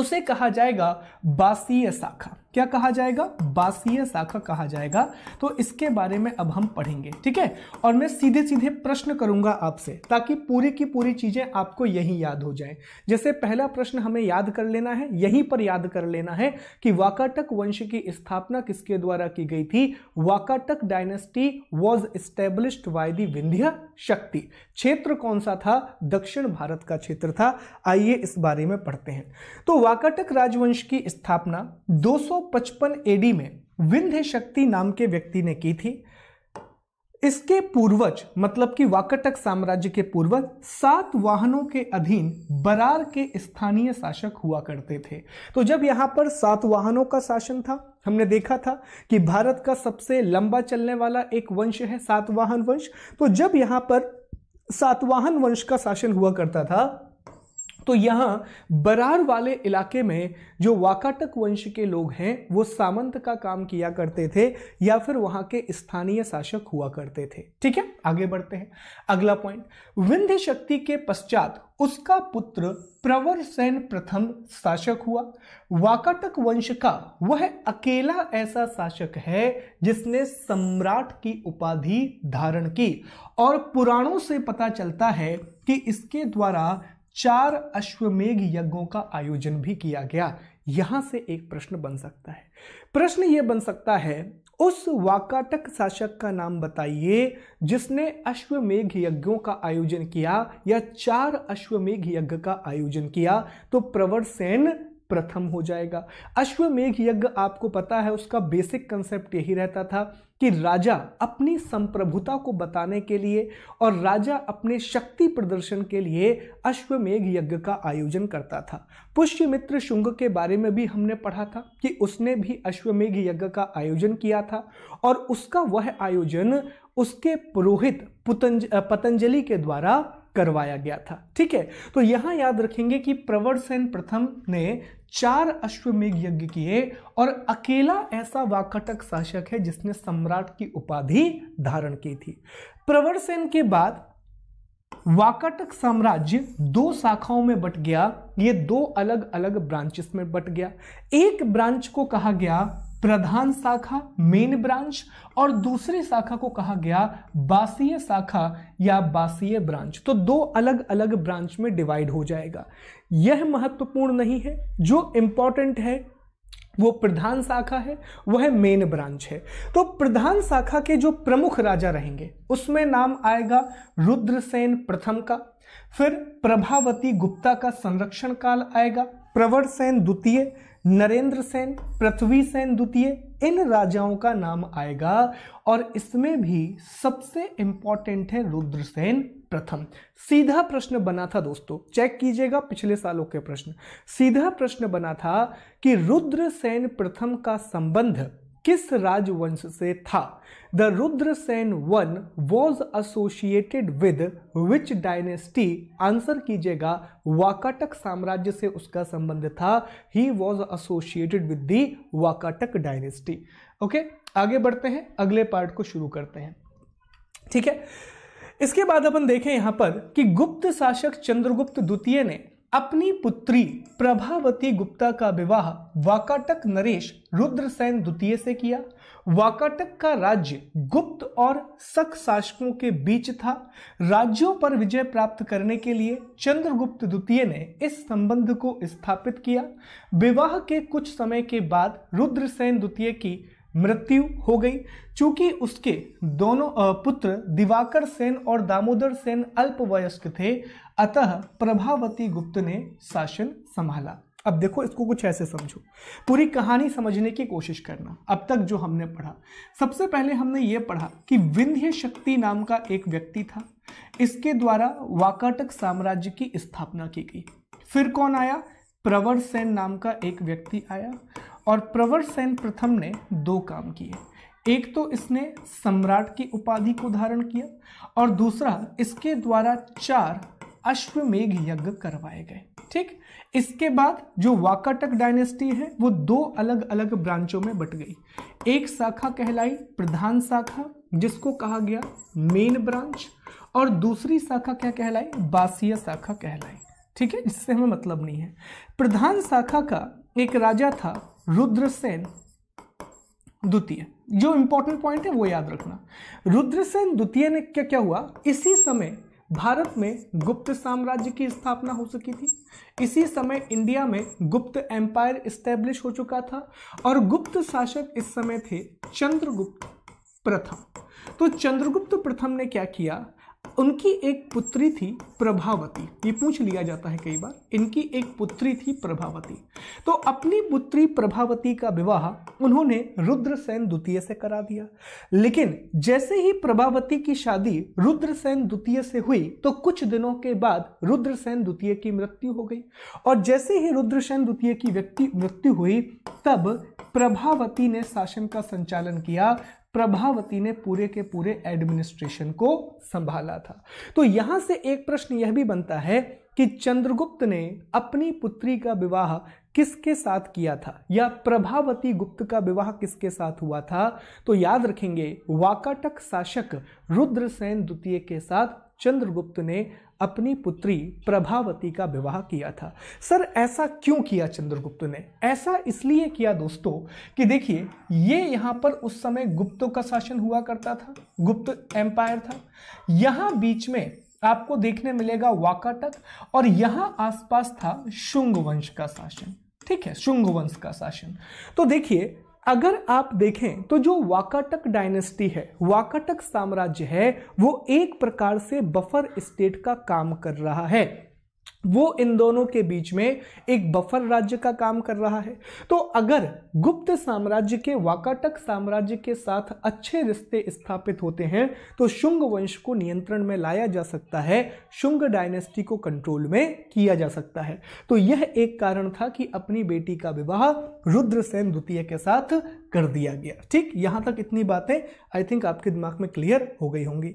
उसे कहा जाएगा बासीय शाखा क्या कहा जाएगा बासीय शाखा कहा जाएगा तो इसके बारे में अब हम पढ़ेंगे ठीक है और मैं सीधे सीधे प्रश्न करूंगा आपसे ताकि पूरी की पूरी चीजें आपको यही याद हो जाए जैसे पहला प्रश्न हमें याद कर लेना है यहीं पर याद कर लेना है कि वाकाटक वंश की स्थापना किसके द्वारा की गई थी Vakataka dynasty was established by the Vindhyashakti क्षेत्र कौन सा था दक्षिण भारत का क्षेत्र था आइए इस बारे में पढ़ते हैं तो वाकाटक राजवंश की स्थापना दो 655 एडी में विंध्य शक्ति नाम के व्यक्ति ने की थी इसके पूर्वज मतलब कि वाकटक साम्राज्य के पूर्वज सात वाहनों के अधीन बरार के स्थानीय शासक हुआ करते थे तो जब यहां पर सात वाहनों का शासन था हमने देखा था कि भारत का सबसे लंबा चलने वाला एक वंश है सातवाहन वंश तो जब यहां पर सातवाहन वंश का शासन हुआ करता था तो यहाँ बरार वाले इलाके में जो वाकाटक वंश के लोग हैं वो सामंत का काम किया करते थे या फिर वहाँ के स्थानीय शासक हुआ करते थे ठीक है आगे बढ़ते हैं अगला पॉइंट विंध्य शक्ति के पश्चात उसका पुत्र प्रवर सेन प्रथम शासक हुआ वाकाटक वंश का वह अकेला ऐसा शासक है जिसने सम्राट की उपाधि धारण की और पुराणों से पता चलता है कि इसके द्वारा चार अश्वमेघ यज्ञों का आयोजन भी किया गया यहां से एक प्रश्न बन सकता है प्रश्न यह बन सकता है उस वाकाटक शासक का नाम बताइए जिसने अश्वमेघ यज्ञों का आयोजन किया या चार अश्वमेघ यज्ञ का आयोजन किया तो प्रवर सेन प्रथम हो जाएगा अश्वमेघ यज्ञ आपको पता है उसका बेसिक कंसेप्ट यही रहता था कि राजा अपनी संप्रभुता को बताने के लिए और राजा अपने शक्ति प्रदर्शन के लिए अश्वमेघ यज्ञ का आयोजन करता था पुष्यमित्र शुंग के बारे में भी हमने पढ़ा था कि उसने भी अश्वमेघ यज्ञ का आयोजन किया था और उसका वह आयोजन उसके पुरोहित पतंजलि के द्वारा करवाया गया था ठीक है तो यहां याद रखेंगे कि प्रवर सेन प्रथम ने चार अश्वमेघ यज्ञ किए और अकेला ऐसा वाकटक शासक है जिसने सम्राट की उपाधि धारण की थी प्रवर सेन के बाद वाकटक साम्राज्य दो शाखाओं में बट गया ये दो अलग अलग ब्रांचेस में बट गया एक ब्रांच को कहा गया प्रधान शाखा मेन ब्रांच और दूसरी शाखा को कहा गया बासीय शाखा या बासीय ब्रांच तो दो अलग अलग ब्रांच में डिवाइड हो जाएगा यह महत्वपूर्ण नहीं है जो इंपॉर्टेंट है वो प्रधान शाखा है वह मेन ब्रांच है तो प्रधान शाखा के जो प्रमुख राजा रहेंगे उसमें नाम आएगा रुद्रसेन प्रथम का फिर प्रभावती गुप्ता का संरक्षण काल आएगा प्रवरसेन द्वितीय नरेंद्र सेन पृथ्वी सेन द्वितीय इन राजाओं का नाम आएगा और इसमें भी सबसे इंपॉर्टेंट है रुद्रसेन प्रथम सीधा प्रश्न बना था दोस्तों चेक कीजिएगा पिछले सालों के प्रश्न सीधा प्रश्न बना था कि रुद्र सेन प्रथम का संबंध किस राजवंश से था the Rudrasena one was associated with which dynasty answer कीजिएगा वाकाटक साम्राज्य से उसका संबंध था he was associated with the Vakataka dynasty okay आगे बढ़ते हैं अगले पार्ट को शुरू करते हैं ठीक है इसके बाद अपन देखें यहां पर कि गुप्त शासक चंद्रगुप्त द्वितीय ने अपनी पुत्री प्रभावती गुप्ता का विवाह वाकाटक नरेश रुद्रसेन द्वितीय से किया वाकाटक का राज्य गुप्त और सख शासकों के बीच था राज्यों पर विजय प्राप्त करने के लिए चंद्रगुप्त द्वितीय ने इस संबंध को स्थापित किया विवाह के कुछ समय के बाद रुद्रसेन द्वितीय की मृत्यु हो गई चूंकि उसके दोनों पुत्र दिवाकर सेन और दामोदर सेन अल्पवयस्क थे अतः प्रभावती गुप्त ने शासन संभाला अब देखो इसको कुछ ऐसे समझो पूरी कहानी समझने की कोशिश करना अब तक जो हमने पढ़ा सबसे पहले हमने ये पढ़ा कि विंध्य शक्ति नाम का एक व्यक्ति था इसके द्वारा वाकाटक साम्राज्य की स्थापना की गई फिर कौन आया प्रवर सेन नाम का एक व्यक्ति आया और प्रवर सेन प्रथम ने दो काम किए एक तो इसने सम्राट की उपाधि को धारण किया और दूसरा इसके द्वारा चार अश्वमेघ यज्ञ करवाए गए ठीक इसके बाद जो वाकाटक डायनेस्टी है वो दो अलग अलग ब्रांचों में बट गई एक शाखा कहलाई प्रधान शाखा जिसको कहा गया मेन ब्रांच और दूसरी शाखा क्या कहलाई बासिया शाखा कहलाई ठीक है इससे हमें मतलब नहीं है प्रधान शाखा का एक राजा था रुद्रसेन द्वितीय जो इंपॉर्टेंट पॉइंट है वो याद रखना रुद्रसेन द्वितीय ने क्या क्या हुआ इसी समय भारत में गुप्त साम्राज्य की स्थापना हो सकी थी इसी समय इंडिया में गुप्त एम्पायर स्टैब्लिश हो चुका था और गुप्त शासक इस समय थे चंद्रगुप्त प्रथम तो चंद्रगुप्त प्रथम ने क्या किया उनकी एक पुत्री थी प्रभावती ये पूछ लिया जाता है कई बार इनकी एक पुत्री थी प्रभावती तो अपनी पुत्री प्रभावती का विवाह उन्होंने रुद्रसेन द्वितीय से करा दिया लेकिन जैसे ही प्रभावती की शादी रुद्रसेन द्वितीय से हुई तो कुछ दिनों के बाद रुद्रसेन द्वितीय की मृत्यु हो गई और जैसे ही रुद्रसेन द्वितीय की व्यक्ति मृत्यु हुई तब प्रभावती ने शासन का संचालन किया प्रभावती ने पूरे के पूरे एडमिनिस्ट्रेशन को संभाला था तो यहां से एक प्रश्न यह भी बनता है कि चंद्रगुप्त ने अपनी पुत्री का विवाह किसके साथ किया था या प्रभावती गुप्त का विवाह किसके साथ हुआ था तो याद रखेंगे वाकाटक शासक रुद्रसेन द्वितीय के साथ चंद्रगुप्त ने अपनी पुत्री प्रभावती का विवाह किया था सर ऐसा क्यों किया चंद्रगुप्त ने ऐसा इसलिए किया दोस्तों कि देखिए ये यहाँ पर उस समय गुप्तों का शासन हुआ करता था गुप्त एम्पायर था यहाँ बीच में आपको देखने मिलेगा वाकाटक और यहाँ आसपास था शुंग वंश का शासन ठीक है शुंग वंश का शासन तो देखिए अगर आप देखें तो जो वाकाटक डायनेस्टी है वाकाटक साम्राज्य है वो एक प्रकार से बफर स्टेट का काम कर रहा है वो इन दोनों के बीच में एक बफर राज्य का काम कर रहा है तो अगर गुप्त साम्राज्य के वाकाटक साम्राज्य के साथ अच्छे रिश्ते स्थापित होते हैं तो शुंग वंश को नियंत्रण में लाया जा सकता है शुंग डायनेस्टी को कंट्रोल में किया जा सकता है तो यह एक कारण था कि अपनी बेटी का विवाह रुद्रसेन द्वितीय के साथ कर दिया गया ठीक यहाँ तक इतनी बातें आई थिंक आपके दिमाग में क्लियर हो गई होंगी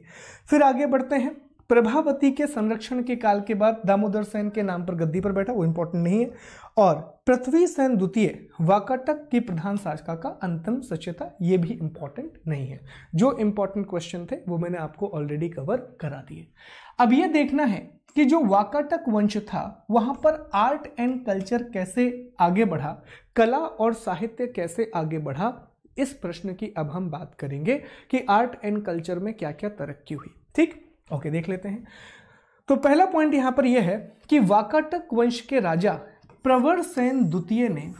फिर आगे बढ़ते हैं प्रभावती के संरक्षण के काल के बाद दामोदर सेन के नाम पर गद्दी पर बैठा वो इंपॉर्टेंट नहीं है और पृथ्वी सेन द्वितीय वाकाटक की प्रधान शासका का अंतिम था ये भी इंपॉर्टेंट नहीं है जो इंपॉर्टेंट क्वेश्चन थे वो मैंने आपको ऑलरेडी कवर करा दिए अब ये देखना है कि जो वाकाटक वंश था वहां पर आर्ट एंड कल्चर कैसे आगे बढ़ा कला और साहित्य कैसे आगे बढ़ा इस प्रश्न की अब हम बात करेंगे कि आर्ट एंड कल्चर में क्या क्या तरक्की हुई ठीक ओके देख लेते हैं तो पहला पॉइंट यहाँ पर यह है कि वाकाटक वंश के राजा प्रवर सेन द्वितीय ने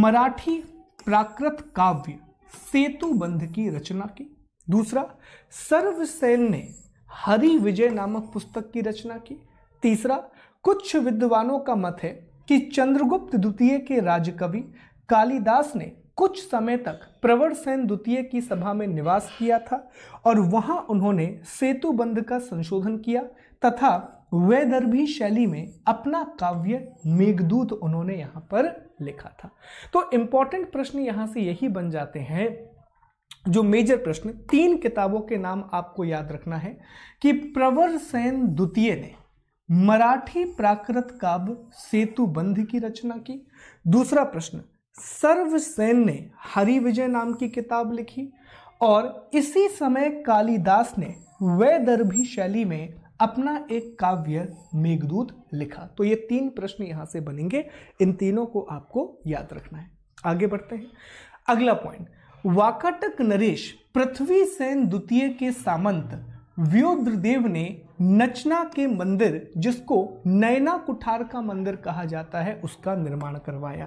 मराठी प्राकृत काव्य सेतु बंध की रचना की दूसरा सर्वसेन ने हरि विजय नामक पुस्तक की रचना की तीसरा कुछ विद्वानों का मत है कि चंद्रगुप्त द्वितीय के राजकवि कालिदास ने कुछ समय तक प्रवर सेन द्वितीय की सभा में निवास किया था और वहां उन्होंने सेतु बंध का संशोधन किया तथा वैदर्भी शैली में अपना काव्य मेघदूत उन्होंने यहाँ पर लिखा था तो इम्पॉर्टेंट प्रश्न यहाँ से यही बन जाते हैं जो मेजर प्रश्न तीन किताबों के नाम आपको याद रखना है कि प्रवर सेन द्वितीय ने मराठी प्राकृत काव्य सेतु बंध की रचना की दूसरा प्रश्न सर्वसेन ने हरि विजय नाम की किताब लिखी और इसी समय कालिदास ने वैदर्भी शैली में अपना एक काव्य मेघदूत लिखा तो ये तीन प्रश्न यहां से बनेंगे इन तीनों को आपको याद रखना है आगे बढ़ते हैं अगला पॉइंट वाकाटक नरेश पृथ्वी सेन द्वितीय के सामंत व्योद्रदेव ने नचना के मंदिर जिसको नैना कुठार का मंदिर कहा जाता है उसका निर्माण करवाया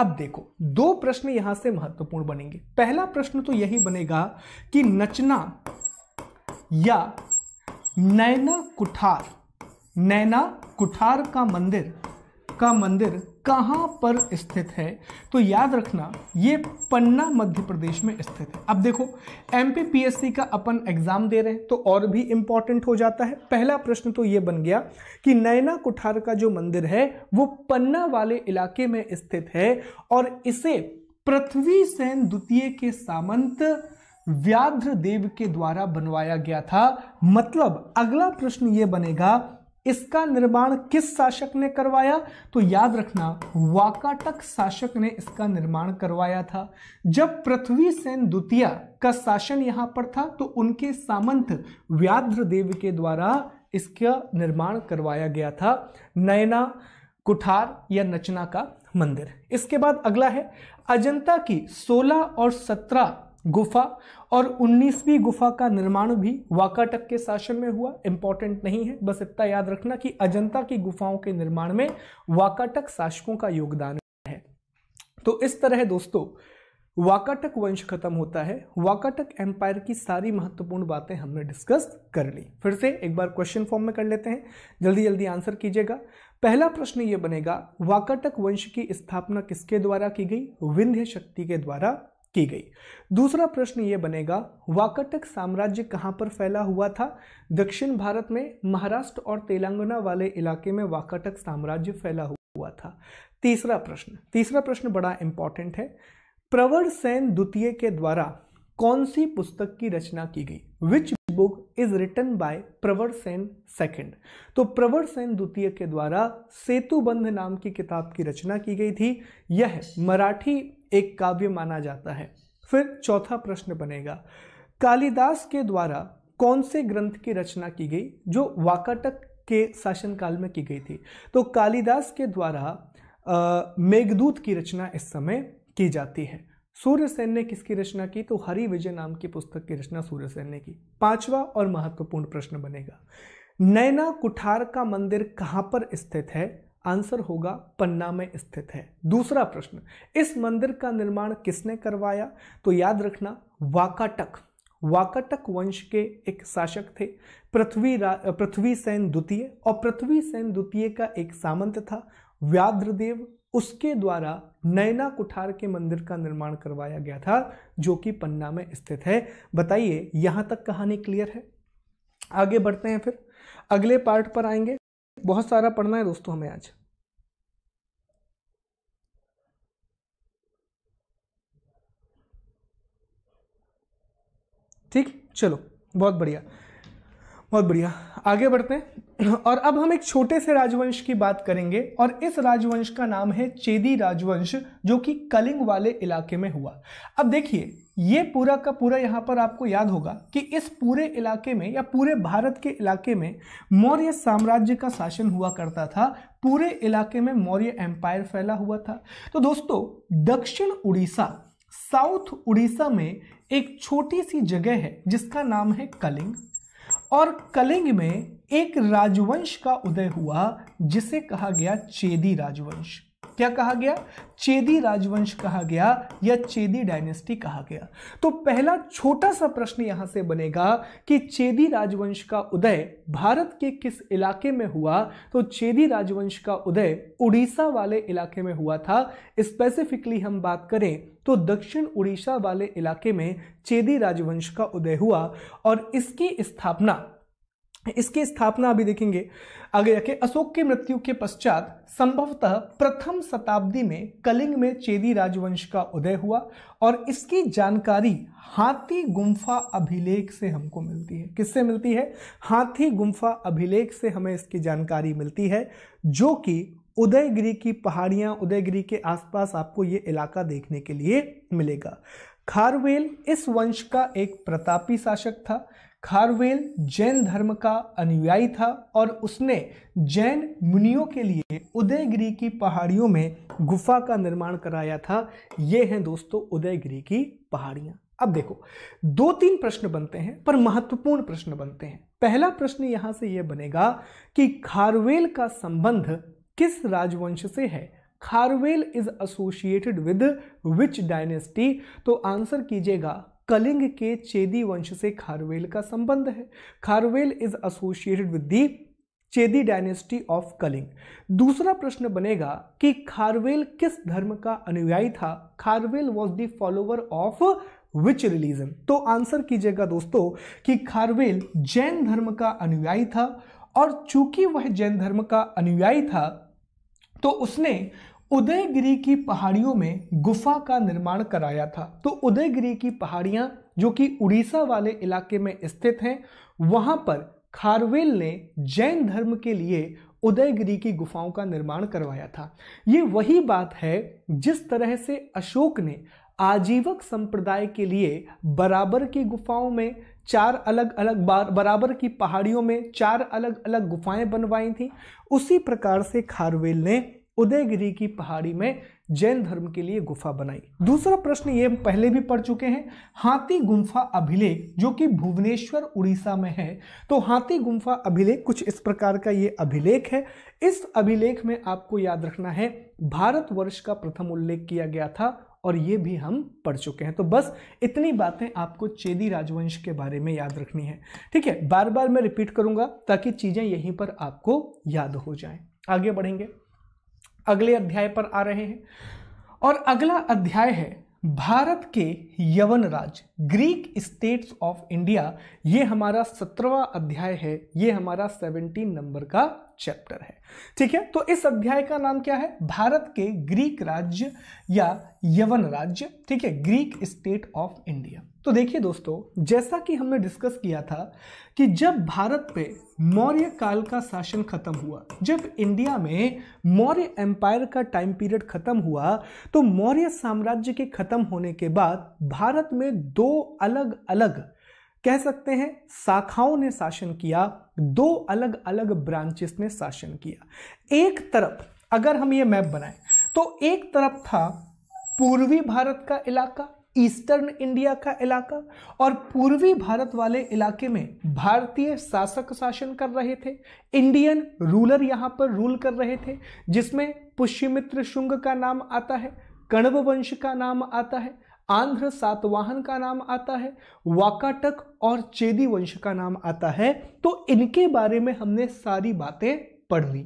अब देखो दो प्रश्न यहां से महत्वपूर्ण बनेंगे पहला प्रश्न तो यही बनेगा कि नचना या नैना कुठार नैना कुठार का मंदिर का मंदिर कहाँ पर स्थित है तो याद रखना ये पन्ना मध्य प्रदेश में स्थित है अब देखो एमपीपीएससी का अपन एग्जाम दे रहे हैं तो और भी इंपॉर्टेंट हो जाता है पहला प्रश्न तो ये बन गया कि नैना कुठार का जो मंदिर है वो पन्ना वाले इलाके में स्थित है और इसे पृथ्वी सेन द्वितीय के सामंत व्याघ्र देव के द्वारा बनवाया गया था मतलब अगला प्रश्न ये बनेगा इसका निर्माण किस शासक ने करवाया तो याद रखना वाकाटक शासक ने इसका निर्माण करवाया था जब पृथ्वी सेन द्वितीय का शासन यहां पर था तो उनके सामंत देव के द्वारा इसका निर्माण करवाया गया था नयना कुठार या नचना का मंदिर इसके बाद अगला है अजंता की 16 और 17 गुफा और 19वीं गुफा का निर्माण भी वाकाटक के शासन में हुआ इंपॉर्टेंट नहीं है बस इतना याद रखना कि अजंता की गुफाओं के निर्माण में वाकाटक शासकों का योगदान है तो इस तरह दोस्तों वाकाटक वंश खत्म होता है वाकाटक एम्पायर की सारी महत्वपूर्ण बातें हमने डिस्कस कर ली फिर से एक बार क्वेश्चन फॉर्म में कर लेते हैं जल्दी जल्दी आंसर कीजिएगा पहला प्रश्न ये बनेगा वाकाटक वंश की स्थापना किसके द्वारा की गई विंध्य शक्ति के द्वारा की गई दूसरा प्रश्न ये बनेगा वाकटक साम्राज्य कहाँ पर फैला हुआ था दक्षिण भारत में महाराष्ट्र और तेलंगाना वाले इलाके में वाकटक साम्राज्य फैला हुआ था तीसरा प्रश्न तीसरा प्रश्न बड़ा इंपॉर्टेंट है प्रवर सेन द्वितीय के द्वारा कौन सी पुस्तक की रचना की गई which book is written by Pravarasena second तो प्रवर सेन द्वितीय के द्वारा सेतुबंध नाम की किताब की रचना की गई थी यह मराठी एक काव्य माना जाता है फिर चौथा प्रश्न बनेगा कालिदास के द्वारा कौन से ग्रंथ की रचना की गई जो वाकाटक के शासनकाल में की गई थी तो कालिदास के द्वारा मेघदूत की रचना इस समय की जाती है सूर्यसेन ने किसकी रचना की तो हरि विजय नाम की पुस्तक की रचना सूर्यसेन ने की पांचवा और महत्वपूर्ण प्रश्न बनेगा नैना कुठार का मंदिर कहाँ पर स्थित है आंसर होगा पन्ना में स्थित है दूसरा प्रश्न इस मंदिर का निर्माण किसने करवाया तो याद रखना वाकाटक वाकाटक वंश के एक शासक थे पृथ्वी पृथ्वी सेन द्वितीय और पृथ्वी सेन द्वितीय का एक सामंत था व्याद्रदेव उसके द्वारा नैना कुठार के मंदिर का निर्माण करवाया गया था जो कि पन्ना में स्थित है बताइए यहां तक कहानी क्लियर है आगे बढ़ते हैं फिर अगले पार्ट पर आएंगे बहुत सारा पढ़ना है दोस्तों हमें आज ठीक चलो बहुत बढ़िया बहुत बढ़िया आगे बढ़ते हैं और अब हम एक छोटे से राजवंश की बात करेंगे और इस राजवंश का नाम है चेदी राजवंश जो कि कलिंग वाले इलाके में हुआ अब देखिए ये पूरा का पूरा यहाँ पर आपको याद होगा कि इस पूरे इलाके में या पूरे भारत के इलाके में मौर्य साम्राज्य का शासन हुआ करता था पूरे इलाके में मौर्य एम्पायर फैला हुआ था तो दोस्तों दक्षिण उड़ीसा साउथ उड़ीसा में एक छोटी सी जगह है जिसका नाम है कलिंग और कलिंग में एक राजवंश का उदय हुआ जिसे कहा गया चेदी राजवंश क्या कहा गया चेदी राजवंश कहा गया या चेदी डायनेस्टी कहा गया तो पहला छोटा सा प्रश्न यहां से बनेगा कि चेदी राजवंश का उदय भारत के किस इलाके में हुआ तो चेदी राजवंश का उदय उड़ीसा वाले इलाके में हुआ था स्पेसिफिकली हम बात करें तो दक्षिण उड़ीसा वाले इलाके में चेदी राजवंश का उदय हुआ और इसकी स्थापना इसकी स्थापना अभी देखेंगे आगे जाके अशोक की मृत्यु के पश्चात संभवतः प्रथम शताब्दी में कलिंग में चेदी राजवंश का उदय हुआ और इसकी जानकारी हाथी गुम्फा अभिलेख से हमको मिलती है किससे मिलती है हाथी गुम्फा अभिलेख से हमें इसकी जानकारी मिलती है जो कि उदयगिरी की पहाड़ियां उदयगिरी के आसपास आपको ये इलाका देखने के लिए मिलेगा खारवेल इस वंश का एक प्रतापी शासक था खारवेल जैन धर्म का अनुयायी था और उसने जैन मुनियों के लिए उदयगिरी की पहाड़ियों में गुफा का निर्माण कराया था ये हैं दोस्तों उदयगिरी की पहाड़ियाँ अब देखो दो तीन प्रश्न बनते हैं पर महत्वपूर्ण प्रश्न बनते हैं पहला प्रश्न यहाँ से यह बनेगा कि खारवेल का संबंध किस राजवंश से है Kharavela is associated with which dynasty तो आंसर कीजिएगा कलिंग के चेदी वंश से खारवेल का संबंध है Kharavela is associated with the Chedi dynasty of Kalinga दूसरा प्रश्न बनेगा कि खारवेल किस धर्म का अनुयायी था Kharavela was the follower of which religion तो आंसर कीजिएगा दोस्तों कि खारवेल जैन धर्म का अनुयायी था और चूंकि वह जैन धर्म का अनुयायी था तो उसने उदयगिरी की पहाड़ियों में गुफा का निर्माण कराया था तो उदयगिरी की पहाड़ियां जो कि उड़ीसा वाले इलाके में स्थित हैं वहां पर खारवेल ने जैन धर्म के लिए उदयगिरी की गुफाओं का निर्माण करवाया था ये वही बात है जिस तरह से अशोक ने आजीवक संप्रदाय के लिए बराबर की गुफाओं में चार अलग अलग बराबर की पहाड़ियों में चार अलग अलग गुफाएं बनवाई थी उसी प्रकार से खारवेल ने उदयगिरी की पहाड़ी में जैन धर्म के लिए गुफा बनाई दूसरा प्रश्न ये पहले भी पढ़ चुके हैं हाथी गुम्फा अभिलेख जो कि भुवनेश्वर उड़ीसा में है तो हाथी गुम्फा अभिलेख कुछ इस प्रकार का ये अभिलेख है इस अभिलेख में आपको याद रखना है भारत वर्ष का प्रथम उल्लेख किया गया था और ये भी हम पढ़ चुके हैं तो बस इतनी बातें आपको चेदी राजवंश के बारे में याद रखनी है ठीक है बार बार मैं रिपीट करूंगा ताकि चीज़ें यहीं पर आपको याद हो जाएं आगे बढ़ेंगे अगले अध्याय पर आ रहे हैं और अगला अध्याय है भारत के यवन राज ग्रीक स्टेट्स ऑफ इंडिया ये हमारा सत्रवा अध्याय है ये हमारा सेवेंटीन नंबर का चैप्टर है ठीक है तो इस अध्याय का नाम क्या है भारत के ग्रीक राज्य या यवन राज्य ठीक है ग्रीक स्टेट ऑफ इंडिया तो देखिए दोस्तों जैसा कि हमने डिस्कस किया था कि जब भारत पे मौर्य काल का शासन खत्म हुआ जब इंडिया में मौर्य एम्पायर का टाइम पीरियड खत्म हुआ तो मौर्य साम्राज्य के खत्म होने के बाद भारत में दो अलग अलग कह सकते हैं शाखाओं ने शासन किया दो अलग अलग ब्रांचेस ने शासन किया एक तरफ अगर हम ये मैप बनाएं तो एक तरफ था पूर्वी भारत का इलाका ईस्टर्न इंडिया का इलाका और पूर्वी भारत वाले इलाके में भारतीय शासक शासन कर रहे थे इंडियन रूलर यहाँ पर रूल कर रहे थे जिसमें पुष्यमित्र शुंग का नाम आता है कण्व वंश का नाम आता है आंध्र सातवाहन का नाम आता है वाकाटक और चेदी वंश का नाम आता है तो इनके बारे में हमने सारी बातें पढ़ ली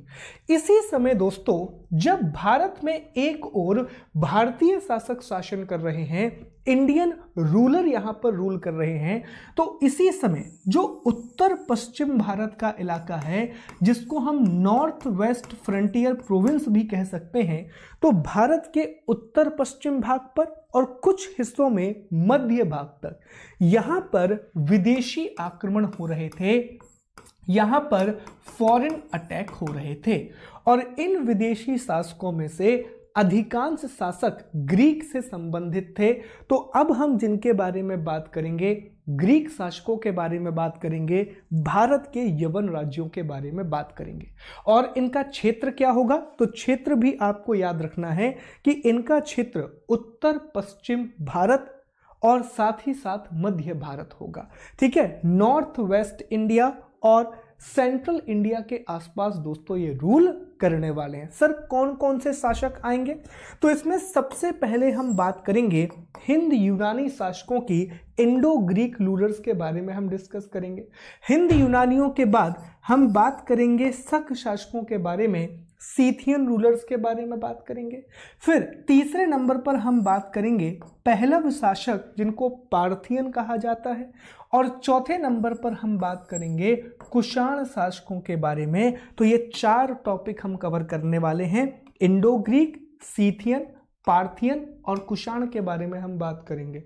इसी समय दोस्तों जब भारत में एक और भारतीय शासक शासन कर रहे हैं इंडियन रूलर यहाँ पर रूल कर रहे हैं तो इसी समय जो उत्तर पश्चिम भारत का इलाका है जिसको हम नॉर्थ वेस्ट फ्रंटियर प्रोविंस भी कह सकते हैं तो भारत के उत्तर पश्चिम भाग पर और कुछ हिस्सों में मध्य भाग तक यहाँ पर विदेशी आक्रमण हो रहे थे यहाँ पर फॉरेन अटैक हो रहे थे और इन विदेशी शासकों में से अधिकांश शासक ग्रीक से संबंधित थे तो अब हम जिनके बारे में बात करेंगे ग्रीक शासकों के बारे में बात करेंगे भारत के यवन राज्यों के बारे में बात करेंगे और इनका क्षेत्र क्या होगा तो क्षेत्र भी आपको याद रखना है कि इनका क्षेत्र उत्तर पश्चिम भारत और साथ ही साथ मध्य भारत होगा ठीक है नॉर्थ वेस्ट इंडिया और सेंट्रल इंडिया के आसपास दोस्तों ये रूल करने वाले हैं सर कौन कौन से शासक आएंगे तो इसमें सबसे पहले हम बात करेंगे हिंद यूनानी शासकों की इंडो ग्रीक रूलर्स के बारे में हम डिस्कस करेंगे हिंद यूनानियों के बाद हम बात करेंगे सख शासकों के बारे में सीथियन रूलर्स के बारे में बात करेंगे फिर तीसरे नंबर पर हम बात करेंगे पहलव शासक जिनको पार्थियन कहा जाता है और चौथे नंबर पर हम बात करेंगे कुषाण शासकों के बारे में तो ये चार टॉपिक हम कवर करने वाले हैं इंडो ग्रीक सीथियन पार्थियन और कुषाण के बारे में हम बात करेंगे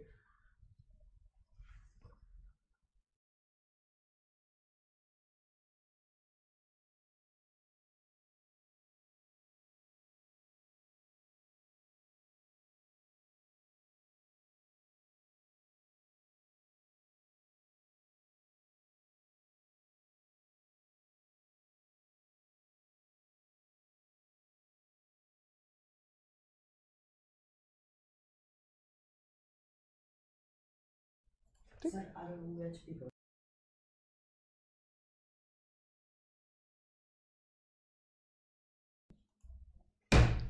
ठीक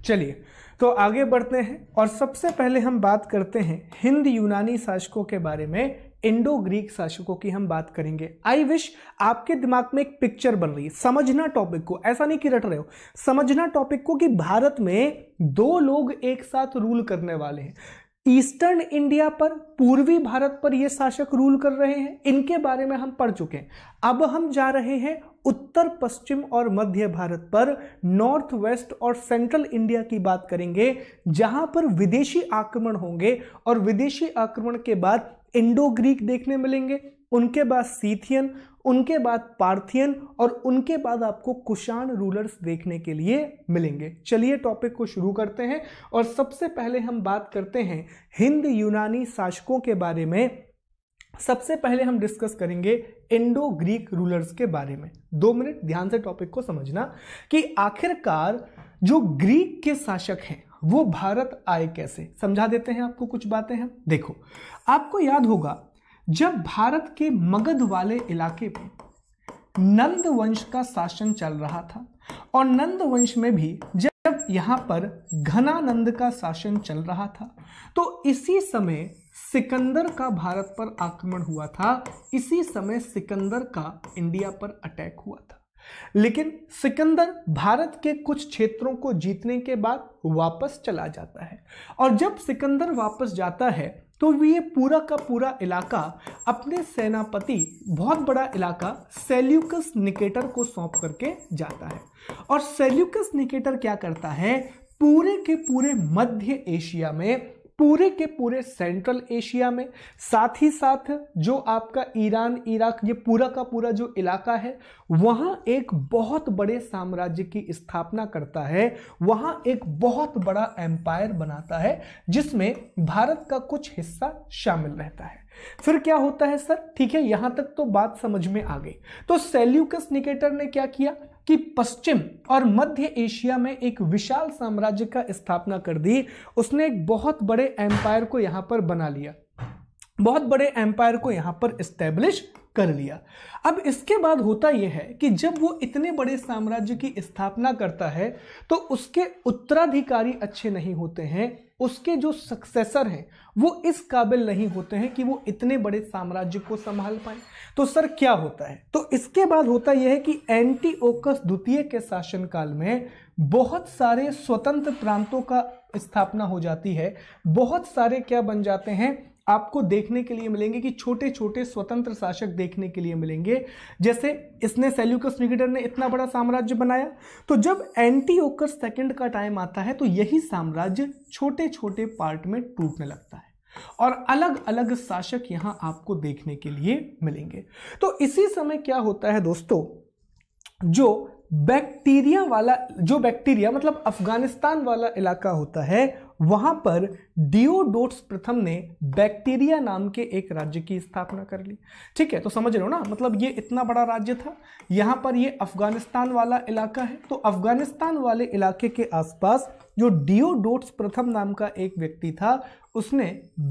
चलिए तो आगे बढ़ते हैं और सबसे पहले हम बात करते हैं हिंद यूनानी शासकों के बारे में इंडो ग्रीक शासकों की हम बात करेंगे आई विश आपके दिमाग में एक पिक्चर बन रही है समझना टॉपिक को ऐसा नहीं कि रट रहे हो समझना टॉपिक को कि भारत में दो लोग एक साथ रूल करने वाले हैं ईस्टर्न इंडिया पर पूर्वी भारत पर ये शासक रूल कर रहे हैं इनके बारे में हम पढ़ चुके हैं अब हम जा रहे हैं उत्तर पश्चिम और मध्य भारत पर नॉर्थ वेस्ट और सेंट्रल इंडिया की बात करेंगे जहां पर विदेशी आक्रमण होंगे और विदेशी आक्रमण के बाद इंडो ग्रीक देखने मिलेंगे उनके बाद सीथियन उनके बाद पार्थियन और उनके बाद आपको कुशाण रूलर्स देखने के लिए मिलेंगे चलिए टॉपिक को शुरू करते हैं और सबसे पहले हम बात करते हैं हिंद यूनानी शासकों के बारे में सबसे पहले हम डिस्कस करेंगे इंडो ग्रीक रूलर्स के बारे में दो मिनट ध्यान से टॉपिक को समझना कि आखिरकार जो ग्रीक के शासक हैं वो भारत आए कैसे समझा देते हैं आपको कुछ बातें हम देखो आपको याद होगा जब भारत के मगध वाले इलाके में नंद वंश का शासन चल रहा था और नंद वंश में भी जब यहां पर घनानंद का शासन चल रहा था तो इसी समय सिकंदर का भारत पर आक्रमण हुआ था इसी समय सिकंदर का इंडिया पर अटैक हुआ था लेकिन सिकंदर भारत के कुछ क्षेत्रों को जीतने के बाद वापस चला जाता है और जब सिकंदर वापस जाता है तो ये पूरा का पूरा इलाका अपने सेनापति बहुत बड़ा इलाका सेल्यूकस निकेटर को सौंप करके जाता है और सेल्यूकस निकेटर क्या करता है पूरे के पूरे मध्य एशिया में पूरे के पूरे सेंट्रल एशिया में साथ ही साथ जो आपका ईरान इराक ये पूरा का पूरा जो इलाका है वहाँ एक बहुत बड़े साम्राज्य की स्थापना करता है वहाँ एक बहुत बड़ा एम्पायर बनाता है जिसमें भारत का कुछ हिस्सा शामिल रहता है फिर क्या होता है सर ठीक है यहां तक तो बात समझ में आ गई तो सेल्यूकस निकेटर ने क्या किया कि पश्चिम और मध्य एशिया में एक विशाल साम्राज्य का स्थापना कर दी उसने एक बहुत बड़े एम्पायर को यहाँ पर बना लिया बहुत बड़े एम्पायर को यहाँ पर इस्टेब्लिश कर लिया अब इसके बाद होता यह है कि जब वो इतने बड़े साम्राज्य की स्थापना करता है तो उसके उत्तराधिकारी अच्छे नहीं होते हैं उसके जो सक्सेसर हैं वो इस काबिल नहीं होते हैं कि वो इतने बड़े साम्राज्य को संभाल पाए तो सर क्या होता है तो इसके बाद होता यह है कि एंटीओकस द्वितीय के शासनकाल में बहुत सारे स्वतंत्र प्रांतों का स्थापना हो जाती है बहुत सारे क्या बन जाते हैं आपको देखने के लिए मिलेंगे कि छोटे छोटे स्वतंत्र शासक देखने के लिए मिलेंगे जैसे इसने सेल्यूकस निगेटर ने इतना बड़ा साम्राज्य बनाया तो जब एंटीओकस सेकंड का टाइम आता है तो यही साम्राज्य छोटे छोटे पार्ट में टूटने लगता है और अलग अलग शासक यहां आपको देखने के लिए मिलेंगे तो इसी समय क्या होता है दोस्तों जो बैक्टीरिया वाला जो बैक्टीरिया मतलब अफगानिस्तान वाला इलाका होता है वहां पर डिओडोट्स प्रथम ने बैक्टीरिया नाम के एक राज्य की स्थापना कर ली ठीक है तो समझ रहे हो ना मतलब ये इतना बड़ा राज्य था यहां पर ये अफगानिस्तान वाला इलाका है तो अफगानिस्तान वाले इलाके के आसपास जो डिओडोट्स प्रथम नाम का एक व्यक्ति था उसने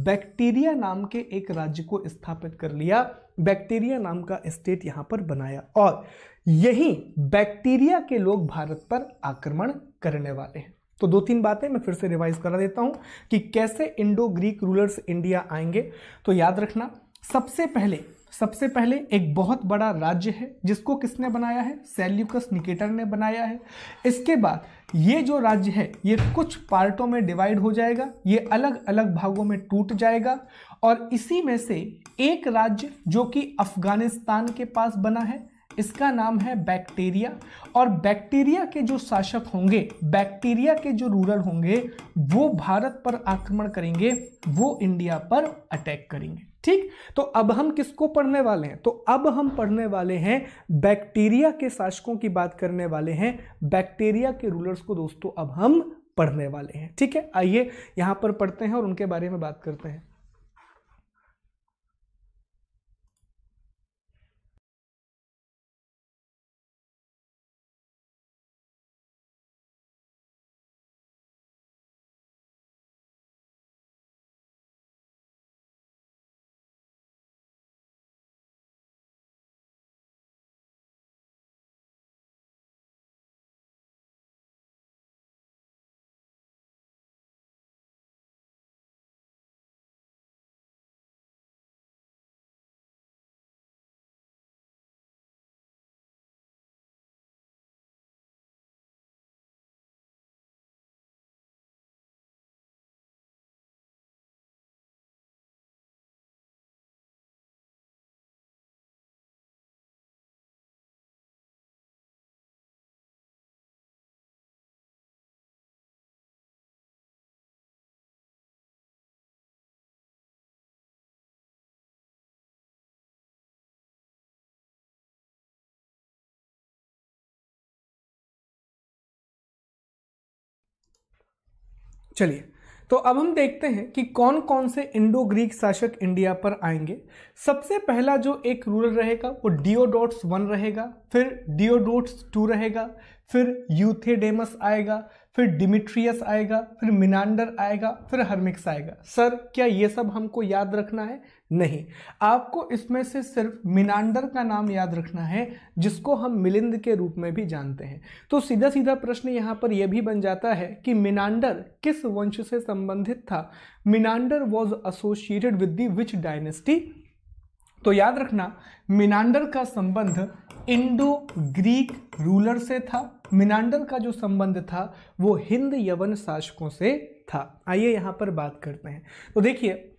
बैक्टीरिया नाम के एक राज्य को स्थापित कर लिया बैक्टीरिया नाम का स्टेट यहां पर बनाया और यही बैक्टीरिया के लोग भारत पर आक्रमण करने वाले हैं तो दो तीन बातें मैं फिर से रिवाइज करा देता हूं कि कैसे इंडो ग्रीक रूलर्स इंडिया आएंगे तो याद रखना सबसे पहले सबसे पहले एक बहुत बड़ा राज्य है जिसको किसने बनाया है सेल्यूकस निकेटर ने बनाया है इसके बाद ये जो राज्य है ये कुछ पार्टों में डिवाइड हो जाएगा ये अलग अलग भागों में टूट जाएगा और इसी में से एक राज्य जो कि अफगानिस्तान के पास बना है इसका नाम है बैक्टीरिया और बैक्टीरिया के जो शासक होंगे बैक्टीरिया के जो रूरल होंगे वो भारत पर आक्रमण करेंगे वो इंडिया पर अटैक करेंगे ठीक तो अब हम किसको पढ़ने वाले हैं तो अब हम पढ़ने वाले हैं बैक्टीरिया के शासकों की बात करने वाले हैं बैक्टीरिया के रूलर्स को दोस्तों अब हम पढ़ने वाले हैं ठीक है आइए यहां पर पढ़ते हैं और उनके बारे में बात करते हैं चलिए तो अब हम देखते हैं कि कौन कौन से इंडो ग्रीक शासक इंडिया पर आएंगे सबसे पहला जो एक रूलर रहेगा वो डिओडोट्स वन रहेगा फिर डिओडोट्स टू रहेगा फिर यूथेडेमस आएगा फिर डिमिट्रियस आएगा फिर मिनांडर आएगा फिर हर्मिक्स आएगा सर क्या ये सब हमको याद रखना है नहीं आपको इसमें से सिर्फ मिनांडर का नाम याद रखना है जिसको हम मिलिंद के रूप में भी जानते हैं तो सीधा सीधा प्रश्न यहाँ पर यह भी बन जाता है कि मिनांडर किस वंश से संबंधित था Menander was associated with the which dynasty तो याद रखना मिनांडर का संबंध इंडो ग्रीक रूलर से था मिनांडर का जो संबंध था वो हिंद यवन शासकों से था आइए यहाँ पर बात करते हैं तो देखिए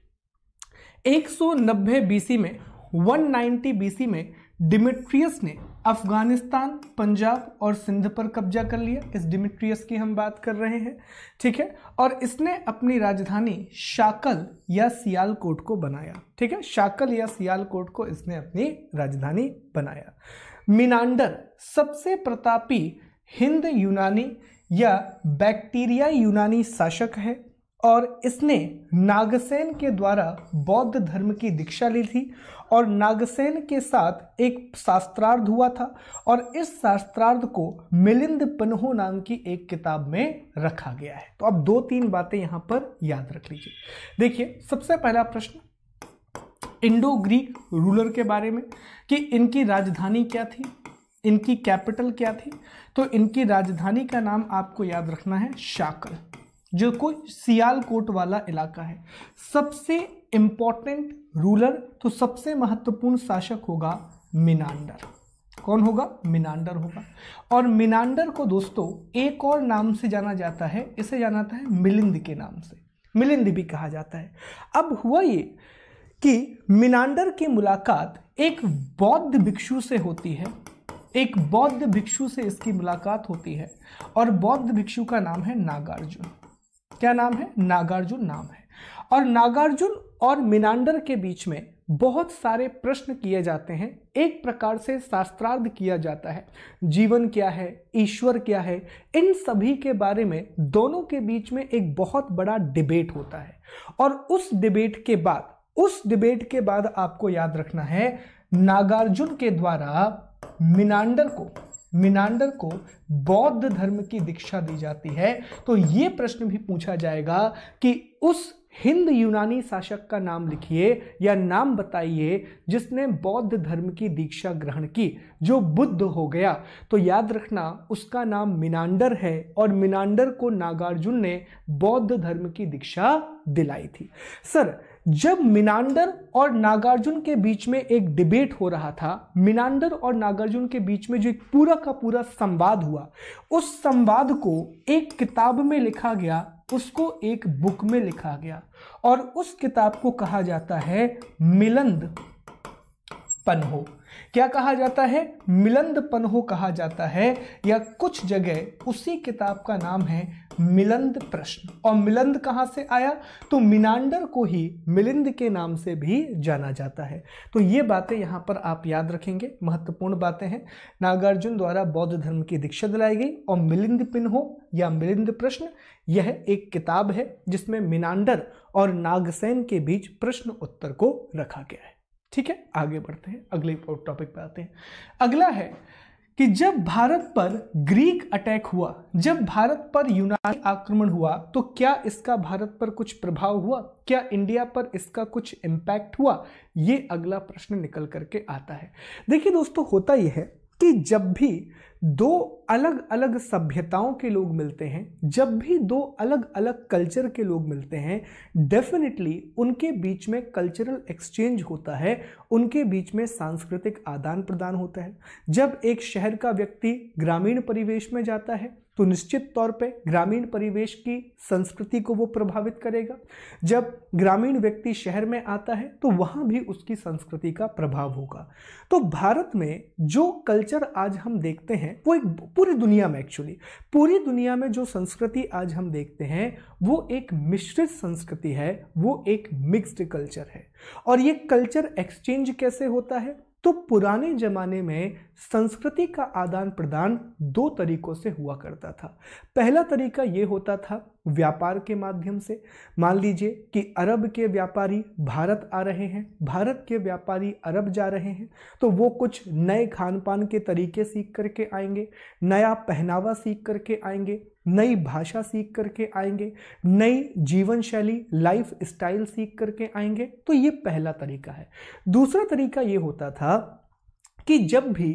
190 बीसी में 190 बीसी में डिमिट्रियस ने अफगानिस्तान पंजाब और सिंध पर कब्जा कर लिया इस डिमिट्रियस की हम बात कर रहे हैं ठीक है और इसने अपनी राजधानी शाकल या सियालकोट को बनाया ठीक है शाकल या सियालकोट को इसने अपनी राजधानी बनाया मिनांडर सबसे प्रतापी हिंद यूनानी या बैक्टीरिया यूनानी शासक है और इसने नागसेन के द्वारा बौद्ध धर्म की दीक्षा ली थी और नागसेन के साथ एक शास्त्रार्ध हुआ था और इस शास्त्रार्ध को मिलिंद पन्हो नाम की एक किताब में रखा गया है तो अब दो तीन बातें यहाँ पर याद रख लीजिए देखिए सबसे पहला प्रश्न इंडो ग्रीक रूलर के बारे में कि इनकी राजधानी क्या थी इनकी कैपिटल क्या थी तो इनकी राजधानी का नाम आपको याद रखना है शाकल जो कोई सियालकोट वाला इलाका है सबसे इम्पॉर्टेंट रूलर तो सबसे महत्वपूर्ण शासक होगा मिनांडर कौन होगा मिनांडर होगा और मिनांडर को दोस्तों एक और नाम से जाना जाता है इसे जाना जाता है मिलिंद के नाम से मिलिंद भी कहा जाता है अब हुआ ये कि मिनांडर की मुलाकात एक बौद्ध भिक्षु से होती है एक बौद्ध भिक्षु से इसकी मुलाकात होती है और बौद्ध भिक्षु का नाम है नागार्जुन क्या नाम है नागार्जुन नाम है और नागार्जुन और मिनांडर के बीच में बहुत सारे प्रश्न किए जाते हैं एक प्रकार से शास्त्रार्थ किया जाता है जीवन क्या है ईश्वर क्या है इन सभी के बारे में दोनों के बीच में एक बहुत बड़ा डिबेट होता है और उस डिबेट के बाद उस डिबेट के बाद आपको याद रखना है नागार्जुन के द्वारा मिनांडर को मिनांडर को बौद्ध धर्म की दीक्षा दी जाती है तो ये प्रश्न भी पूछा जाएगा कि उस हिंद यूनानी शासक का नाम लिखिए या नाम बताइए जिसने बौद्ध धर्म की दीक्षा ग्रहण की जो बुद्ध हो गया तो याद रखना उसका नाम मिनांडर है और मिनांडर को नागार्जुन ने बौद्ध धर्म की दीक्षा दिलाई थी सर जब मिनांडर और नागार्जुन के बीच में एक डिबेट हो रहा था मिनांडर और नागार्जुन के बीच में जो एक पूरा का पूरा संवाद हुआ उस संवाद को एक किताब में लिखा गया उसको एक बुक में लिखा गया और उस किताब को कहा जाता है मिलंद पनहो क्या कहा जाता है मिलंद पन्हो कहा जाता है या कुछ जगह उसी किताब का नाम है मिलंद प्रश्न और मिलंद कहाँ से आया तो मिनांडर को ही मिलिंद के नाम से भी जाना जाता है तो ये बातें यहाँ पर आप याद रखेंगे महत्वपूर्ण बातें हैं नागार्जुन द्वारा बौद्ध धर्म की दीक्षा दिलाई गई और मिलिंद पिन्हो या मिलिंद प्रश्न यह एक किताब है जिसमें मिनांडर और नागसेन के बीच प्रश्न उत्तर को रखा गया है ठीक है आगे बढ़ते हैं अगले टॉपिक पर आते हैं अगला है कि जब भारत पर ग्रीक अटैक हुआ जब भारत पर यूनानी आक्रमण हुआ तो क्या इसका भारत पर कुछ प्रभाव हुआ क्या इंडिया पर इसका कुछ इम्पैक्ट हुआ ये अगला प्रश्न निकल करके आता है देखिए दोस्तों होता यह है कि जब भी दो अलग अलग सभ्यताओं के लोग मिलते हैं जब भी दो अलग अलग कल्चर के लोग मिलते हैं डेफिनेटली उनके बीच में कल्चरल एक्सचेंज होता है उनके बीच में सांस्कृतिक आदान प्रदान होता है जब एक शहर का व्यक्ति ग्रामीण परिवेश में जाता है तो निश्चित तौर पे ग्रामीण परिवेश की संस्कृति को वो प्रभावित करेगा जब ग्रामीण व्यक्ति शहर में आता है तो वहाँ भी उसकी संस्कृति का प्रभाव होगा तो भारत में जो कल्चर आज हम देखते हैं वो एक पूरी दुनिया में एक्चुअली पूरी दुनिया में जो संस्कृति आज हम देखते हैं वो एक मिश्रित संस्कृति है वो एक मिक्स्ड कल्चर है और ये कल्चर एक्सचेंज कैसे होता है तो पुराने जमाने में संस्कृति का आदान प्रदान दो तरीकों से हुआ करता था पहला तरीका ये होता था व्यापार के माध्यम से मान लीजिए कि अरब के व्यापारी भारत आ रहे हैं भारत के व्यापारी अरब जा रहे हैं तो वो कुछ नए खान पान के तरीके सीख करके आएंगे नया पहनावा सीख करके आएंगे नई भाषा सीख करके आएंगे नई जीवन शैली लाइफ स्टाइल सीख करके आएंगे तो ये पहला तरीका है दूसरा तरीका ये होता था कि जब भी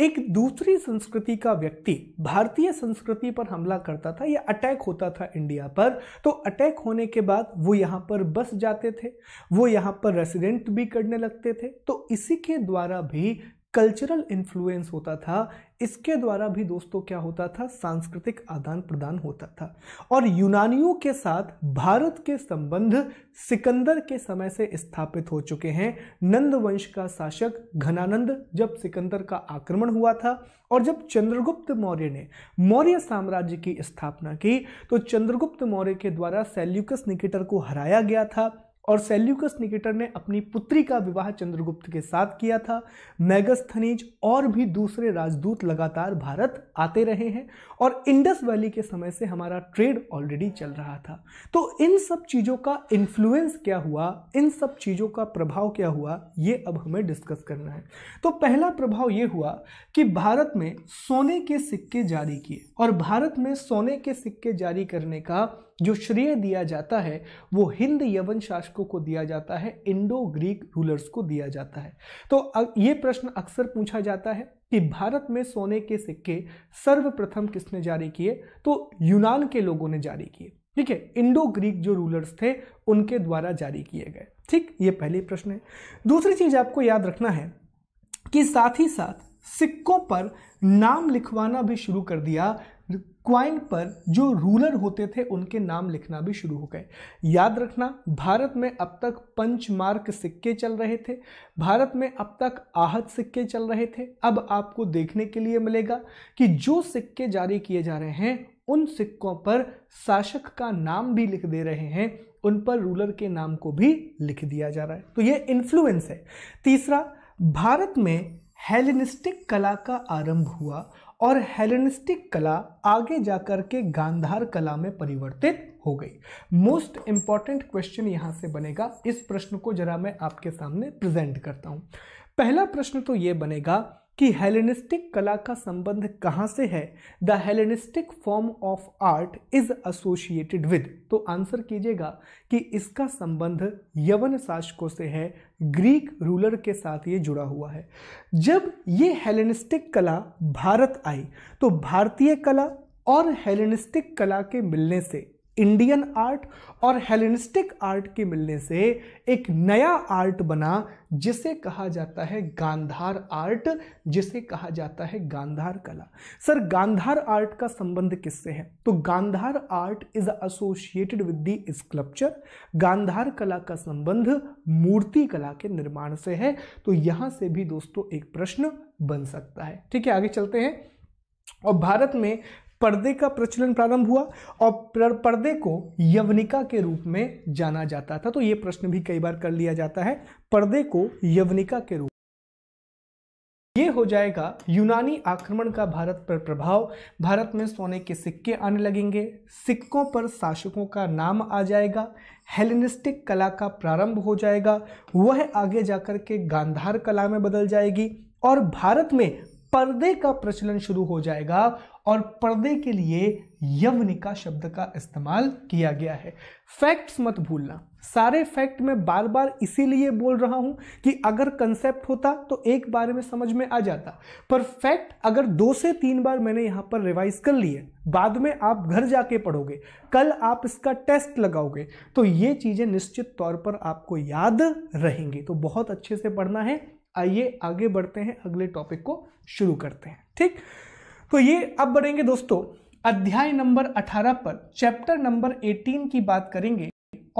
एक दूसरी संस्कृति का व्यक्ति भारतीय संस्कृति पर हमला करता था या अटैक होता था इंडिया पर तो अटैक होने के बाद वो यहाँ पर बस जाते थे वो यहाँ पर रेसिडेंट भी करने लगते थे तो इसी के द्वारा भी कल्चरल इन्फ्लुएंस होता था इसके द्वारा भी दोस्तों क्या होता था सांस्कृतिक आदान प्रदान होता था और यूनानियों के साथ भारत के संबंध सिकंदर के समय से स्थापित हो चुके हैं नंद वंश का शासक घनानंद जब सिकंदर का आक्रमण हुआ था और जब चंद्रगुप्त मौर्य ने मौर्य साम्राज्य की स्थापना की तो चंद्रगुप्त मौर्य के द्वारा सेल्यूकस निकेटर को हराया गया था और सेल्यूकस निकेटर ने अपनी पुत्री का विवाह चंद्रगुप्त के साथ किया था मैगस्थनीज और भी दूसरे राजदूत लगातार भारत आते रहे हैं और इंडस वैली के समय से हमारा ट्रेड ऑलरेडी चल रहा था तो इन सब चीज़ों का इन्फ्लुएंस क्या हुआ इन सब चीज़ों का प्रभाव क्या हुआ ये अब हमें डिस्कस करना है तो पहला प्रभाव ये हुआ कि भारत में सोने के सिक्के जारी किए और भारत में सोने के सिक्के जारी करने का जो श्रेय दिया जाता है वो हिंद यवन शासकों को दिया जाता है इंडो ग्रीक रूलर्स को दिया जाता है तो ये प्रश्न अक्सर पूछा जाता है कि भारत में सोने के सिक्के सर्वप्रथम किसने जारी किए तो यूनान के लोगों ने जारी किए ठीक है इंडो ग्रीक जो रूलर्स थे उनके द्वारा जारी किए गए ठीक ये पहले प्रश्न है दूसरी चीज आपको याद रखना है कि साथ ही साथ सिक्कों पर नाम लिखवाना भी शुरू कर दिया क्वाइन पर जो रूलर होते थे उनके नाम लिखना भी शुरू हो गए याद रखना भारत में अब तक पंच मार्क सिक्के चल रहे थे भारत में अब तक आहत सिक्के चल रहे थे अब आपको देखने के लिए मिलेगा कि जो सिक्के जारी किए जा रहे हैं उन सिक्कों पर शासक का नाम भी लिख दे रहे हैं उन पर रूलर के नाम को भी लिख दिया जा रहा है तो ये इन्फ्लुएंस है तीसरा भारत में हेलिनिस्टिक कला का आरंभ हुआ और हेलेनिस्टिक कला आगे जाकर के गांधार कला में परिवर्तित हो गई मोस्ट इंपॉर्टेंट क्वेश्चन यहां से बनेगा इस प्रश्न को जरा मैं आपके सामने प्रेजेंट करता हूं पहला प्रश्न तो ये बनेगा कि हेलेनिस्टिक कला का संबंध कहाँ से है the Hellenistic form of art is associated with तो आंसर कीजिएगा कि इसका संबंध यवन शासकों से है ग्रीक रूलर के साथ ये जुड़ा हुआ है जब ये हेलेनिस्टिक कला भारत आई तो भारतीय कला और हेलेनिस्टिक कला के मिलने से इंडियन आर्ट और हेलेनिस्टिक आर्ट के मिलने से एक नया आर्ट बना जिसे कहा जाता है गांधार आर्ट जिसे कहा जाता है गांधार कला सर गांधार आर्ट का संबंध किससे है तो Gandhara art is associated with the sculpture Gandhara कला का संबंध मूर्ति कला के निर्माण से है तो यहां से भी दोस्तों एक प्रश्न बन सकता है ठीक है आगे चलते हैं और भारत में पर्दे का प्रचलन प्रारंभ हुआ और पर्दे को यवनिका के रूप में जाना जाता था तो ये प्रश्न भी कई बार कर लिया जाता है पर्दे को यवनिका के रूप ये हो जाएगा यूनानी आक्रमण का भारत पर प्रभाव भारत में सोने के सिक्के आने लगेंगे सिक्कों पर शासकों का नाम आ जाएगा हेलेनिस्टिक कला का प्रारंभ हो जाएगा वह आगे जाकर के गांधार कला में बदल जाएगी और भारत में पर्दे का प्रचलन शुरू हो जाएगा और पर्दे के लिए यवनिका शब्द का इस्तेमाल किया गया है फैक्ट्स मत भूलना सारे फैक्ट मैं बार बार इसीलिए बोल रहा हूं कि अगर कंसेप्ट होता तो एक बार में समझ में आ जाता पर फैक्ट अगर दो से तीन बार मैंने यहां पर रिवाइज कर लिए बाद में आप घर जाके पढ़ोगे कल आप इसका टेस्ट लगाओगे तो ये चीज़ें निश्चित तौर पर आपको याद रहेंगी तो बहुत अच्छे से पढ़ना है आइए आगे बढ़ते हैं अगले टॉपिक को शुरू करते हैं ठीक तो ये अब बढ़ेंगे दोस्तों अध्याय नंबर 18 पर चैप्टर नंबर 18 की बात करेंगे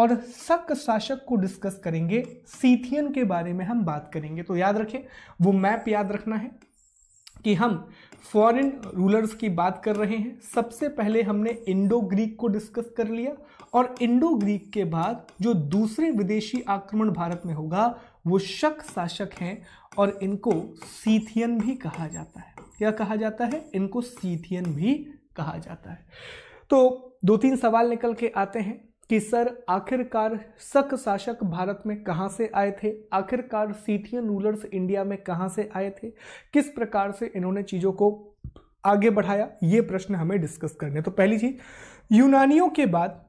और शक शासक को डिस्कस करेंगे सीथियन के बारे में हम बात करेंगे तो याद रखें वो मैप याद रखना है कि हम फॉरेन रूलर्स की बात कर रहे हैं सबसे पहले हमने इंडो ग्रीक को डिस्कस कर लिया और इंडो ग्रीक के बाद जो दूसरे विदेशी आक्रमण भारत में होगा वो शक शासक हैं और इनको सीथियन भी कहा जाता है क्या कहा जाता है इनको सीथियन भी कहा जाता है तो दो तीन सवाल निकल के आते हैं कि सर आखिरकार शक शासक भारत में कहाँ से आए थे आखिरकार सीथियन रूलर्स इंडिया में कहाँ से आए थे किस प्रकार से इन्होंने चीज़ों को आगे बढ़ाया ये प्रश्न हमें डिस्कस करने तो पहली चीज यूनानियों के बाद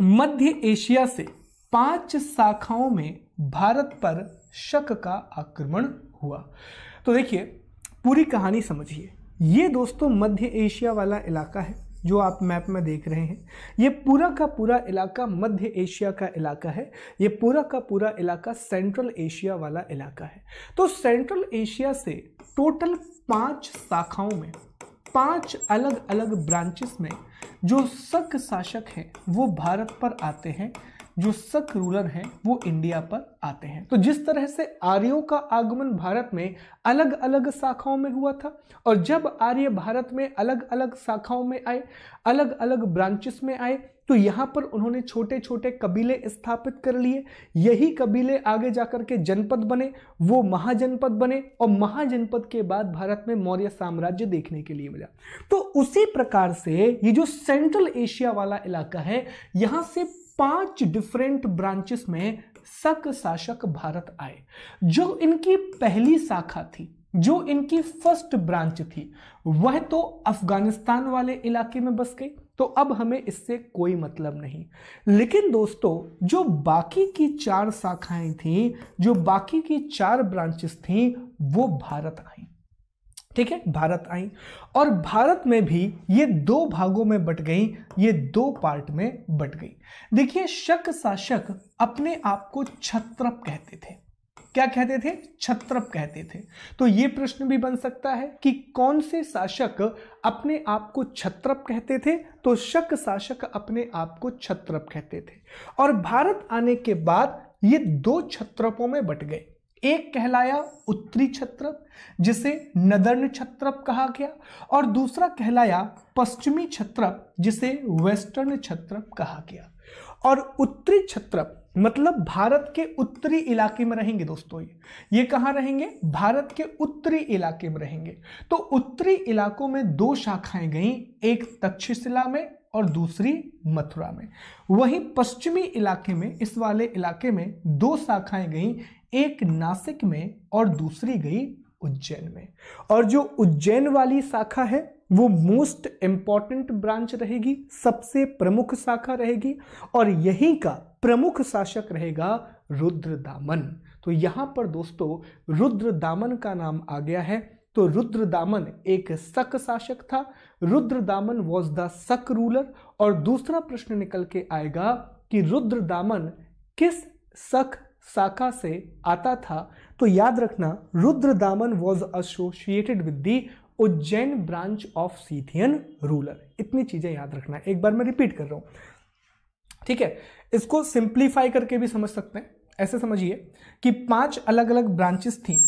मध्य एशिया से पांच शाखाओं में भारत पर शक का आक्रमण हुआ तो देखिए पूरी कहानी समझिए ये दोस्तों मध्य एशिया वाला इलाका है जो आप मैप में देख रहे हैं ये पूरा का पूरा इलाका मध्य एशिया का इलाका है ये पूरा का पूरा इलाका सेंट्रल एशिया वाला इलाका है तो सेंट्रल एशिया से टोटल पांच शाखाओं में पांच अलग अलग ब्रांचेस में जो शक शासक हैं वो भारत पर आते हैं जो सक रूलर हैं वो इंडिया पर आते हैं तो जिस तरह से आर्यों का आगमन भारत में अलग अलग शाखाओं में हुआ था और जब आर्य भारत में अलग अलग शाखाओं में आए अलग अलग ब्रांचेस में आए तो यहाँ पर उन्होंने छोटे छोटे कबीले स्थापित कर लिए यही कबीले आगे जाकर के जनपद बने वो महाजनपद बने और महाजनपद के बाद भारत में मौर्य साम्राज्य देखने के लिए मिला तो उसी प्रकार से ये जो सेंट्रल एशिया वाला इलाका है यहाँ से पांच डिफरेंट ब्रांचेस में शक शासक भारत आए जो इनकी पहली शाखा थी जो इनकी फर्स्ट ब्रांच थी वह तो अफगानिस्तान वाले इलाके में बस गई तो अब हमें इससे कोई मतलब नहीं लेकिन दोस्तों जो बाकी की चार शाखाएं थीं जो बाकी की चार ब्रांचेस थीं वो भारत आई ठीक है भारत आई और भारत में भी ये दो भागों में बट गई ये दो पार्ट में बट गई देखिए शक शासक अपने आप को छत्रप कहते थे क्या कहते थे छत्रप कहते थे तो ये प्रश्न भी बन सकता है कि कौन से शासक अपने आप को छत्रप कहते थे तो शक शासक अपने आप को छत्रप कहते थे और भारत आने के बाद ये दो छत्रपों में बट गए एक कहलाया उत्तरी छत्र जिसे नदर्न छत्र कहा गया और दूसरा कहलाया पश्चिमी छत्र जिसे वेस्टर्न छत्र कहा गया और उत्तरी छत्र मतलब भारत के उत्तरी इलाके में रहेंगे दोस्तों ये ये कहाँ रहेंगे भारत के उत्तरी इलाके में रहेंगे तो उत्तरी इलाकों में दो शाखाएं गईं एक तक्षशिला में और दूसरी मथुरा में वहीं पश्चिमी इलाके में इस वाले इलाके में दो शाखाएं गईं एक नासिक में और दूसरी गई उज्जैन में और जो उज्जैन वाली शाखा है वो मोस्ट इंपॉर्टेंट ब्रांच रहेगी सबसे प्रमुख शाखा रहेगी और यहीं का प्रमुख शासक रहेगा रुद्र दामन तो यहां पर दोस्तों रुद्र दामन का नाम आ गया है तो रुद्र दामन एक सक शासक था रुद्र दामन वॉज द सक रूलर और दूसरा प्रश्न निकल के आएगा कि रुद्र दामन किस सख शाखा से आता था तो याद रखना Rudradaman was associated with the Ujjain branch of Scythian ruler इतनी चीजें याद रखना एक बार मैं रिपीट कर रहा हूं ठीक है इसको सिंप्लीफाई करके भी समझ सकते हैं ऐसे समझिए कि पांच अलग अलग ब्रांचेस थी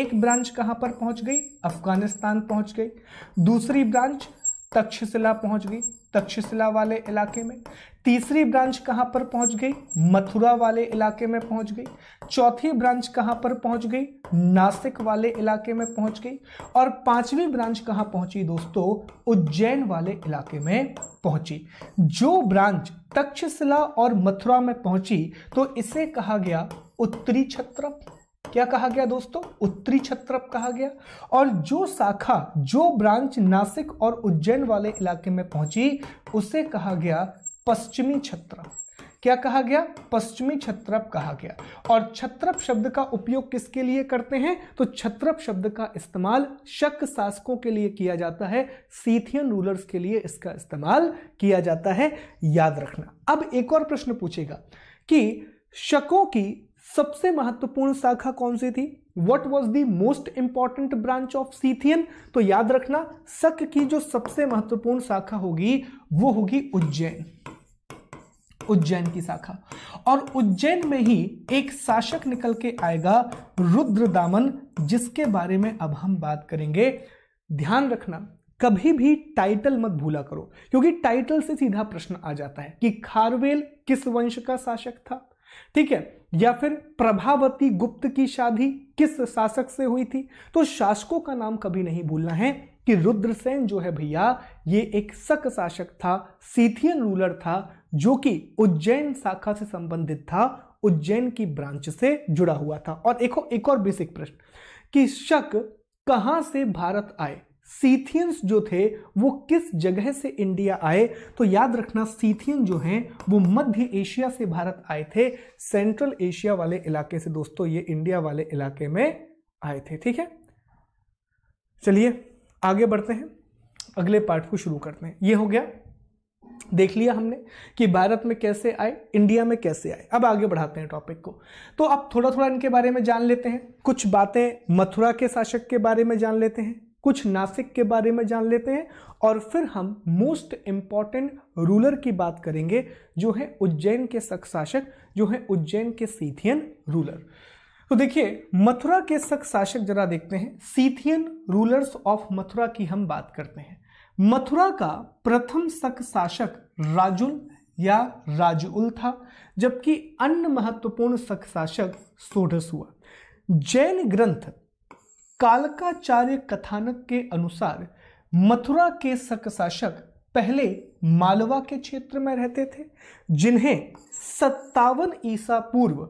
एक ब्रांच कहां पर पहुंच गई अफगानिस्तान पहुंच गई दूसरी ब्रांच तक्षशिला पहुंच गई तक्षशिला वाले इलाके में तीसरी ब्रांच कहां पर पहुंच गई मथुरा वाले इलाके में पहुंच गई चौथी ब्रांच कहां पर पहुंच गई नासिक वाले इलाके में पहुंच गई और पांचवी ब्रांच कहां पहुंची दोस्तों उज्जैन वाले इलाके में पहुंची जो ब्रांच तक्षशिला और मथुरा में पहुंची तो इसे कहा गया उत्तरी छत्र क्या कहा गया दोस्तों उत्तरी छत्रप कहा गया और जो शाखा जो ब्रांच नासिक और उज्जैन वाले इलाके में पहुंची उसे कहा गया पश्चिमी छत्रप क्या कहा गया पश्चिमी छत्रप कहा गया और छत्रप शब्द का उपयोग किसके लिए करते हैं तो छत्रप शब्द का इस्तेमाल शक शासकों के लिए किया जाता है सीथियन रूलर्स के लिए इसका इस्तेमाल किया जाता है याद रखना अब एक और प्रश्न पूछेगा कि शकों की सबसे महत्वपूर्ण शाखा कौन सी थी what was the most important branch of Scythian तो याद रखना शक की जो सबसे महत्वपूर्ण शाखा होगी वो होगी उज्जैन उज्जैन की शाखा और उज्जैन में ही एक शासक निकल के आएगा रुद्र दामन जिसके बारे में अब हम बात करेंगे ध्यान रखना कभी भी टाइटल मत भूला करो क्योंकि टाइटल से सीधा प्रश्न आ जाता है कि खारवेल किस वंश का शासक था ठीक है या फिर प्रभावती गुप्त की शादी किस शासक से हुई थी तो शासकों का नाम कभी नहीं भूलना है कि रुद्रसेन जो है भैया ये एक सक शासक था सीथियन रूलर था जो कि उज्जैन शाखा से संबंधित था उज्जैन की ब्रांच से जुड़ा हुआ था और एक, एक और बेसिक प्रश्न कि शक कहां से भारत आए सीथियंस जो थे वो किस जगह से इंडिया आए तो याद रखना सीथियन जो हैं वो मध्य एशिया से भारत आए थे सेंट्रल एशिया वाले इलाके से दोस्तों ये इंडिया वाले इलाके में आए थे ठीक है चलिए आगे बढ़ते हैं अगले पार्ट को शुरू करते हैं ये हो गया देख लिया हमने कि भारत में कैसे आए इंडिया में कैसे आए अब आगे बढ़ाते हैं टॉपिक को तो अब थोड़ा थोड़ा इनके बारे में जान लेते हैं कुछ बातें मथुरा के शासक के बारे में जान लेते हैं कुछ नासिक के बारे में जान लेते हैं और फिर हम मोस्ट इम्पॉर्टेंट रूलर की बात करेंगे जो है उज्जैन के शक जो है उज्जैन के सीथियन रूलर तो देखिए मथुरा के शक शासक जरा देखते हैं सीथियन रूलर्स ऑफ मथुरा की हम बात करते हैं मथुरा का प्रथम शक शासक राजुल या राजउल था जबकि अन्य महत्वपूर्ण शक शासक सोढ़स हुआ जैन ग्रंथ कालकाचार्य कथानक के अनुसार मथुरा के सक शासक पहले मालवा के क्षेत्र में रहते थे जिन्हें सत्तावन ईसा पूर्व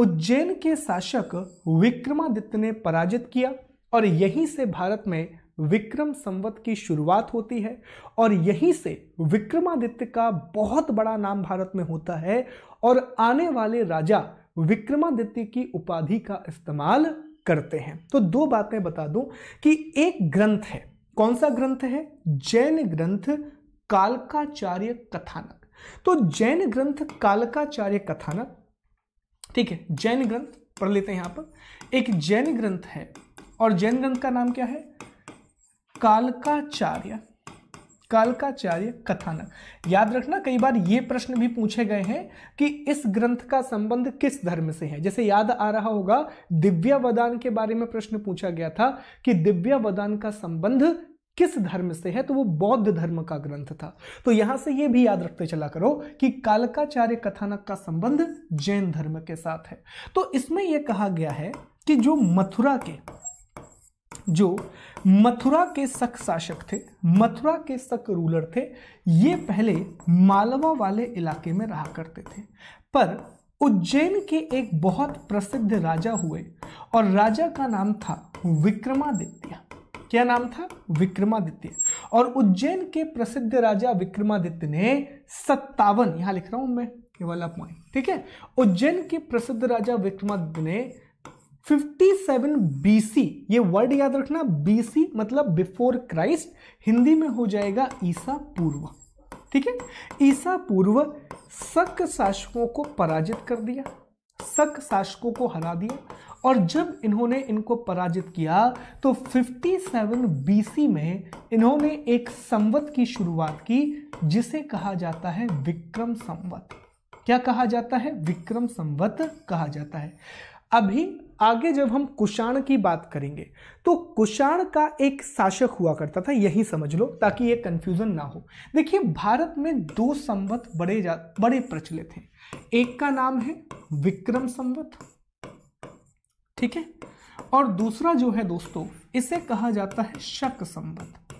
उज्जैन के शासक विक्रमादित्य ने पराजित किया और यहीं से भारत में विक्रम संवत की शुरुआत होती है और यहीं से विक्रमादित्य का बहुत बड़ा नाम भारत में होता है और आने वाले राजा विक्रमादित्य की उपाधि का इस्तेमाल करते हैं तो दो बातें बता दूं कि एक ग्रंथ है कौन सा ग्रंथ है जैन ग्रंथ कालकाचार्य कथानक तो जैन ग्रंथ कालकाचार्य कथानक ठीक है जैन ग्रंथ पढ़ लेते हैं यहां पर एक जैन ग्रंथ है और जैन ग्रंथ का नाम क्या है कालकाचार्य कालकाचार्य कथानक याद रखना कई बार ये प्रश्न भी पूछे गए हैं कि इस ग्रंथ का संबंध किस धर्म से है जैसे याद आ रहा होगा दिव्यावदान के बारे में प्रश्न पूछा गया था कि वदान का संबंध किस धर्म से है तो वो बौद्ध धर्म का ग्रंथ था तो यहां से ये भी याद रखते चला करो कि कालकाचार्य कथानक का संबंध जैन धर्म के साथ है तो इसमें यह कहा गया है कि जो मथुरा के जो मथुरा के शक शासक थे मथुरा के शक रूलर थे ये पहले मालवा वाले इलाके में रहा करते थे पर उज्जैन के एक बहुत प्रसिद्ध राजा हुए और राजा का नाम था विक्रमादित्य क्या नाम था विक्रमादित्य और उज्जैन के प्रसिद्ध राजा विक्रमादित्य ने सत्तावन यहां लिख रहा हूं मैं ये वाला पॉइंट ठीक है उज्जैन के प्रसिद्ध राजा विक्रमादित्य ने 57 BC ये वर्ड याद रखना BC मतलब बिफोर क्राइस्ट हिंदी में हो जाएगा ईसा पूर्व ठीक है ईसा पूर्व शक शासकों को पराजित कर दिया शक शासकों को हरा दिया और जब इन्होंने इनको पराजित किया तो 57 बीसी में इन्होंने एक संवत की शुरुआत की जिसे कहा जाता है विक्रम संवत क्या कहा जाता है विक्रम संवत कहा जाता है अभी आगे जब हम कुषाण की बात करेंगे तो कुषाण का एक शासक हुआ करता था यही समझ लो ताकि ये कन्फ्यूज़न ना हो देखिए भारत में दो संवत बड़े जा बड़े प्रचलित हैं एक का नाम है विक्रम संवत ठीक है और दूसरा जो है दोस्तों इसे कहा जाता है शक संवत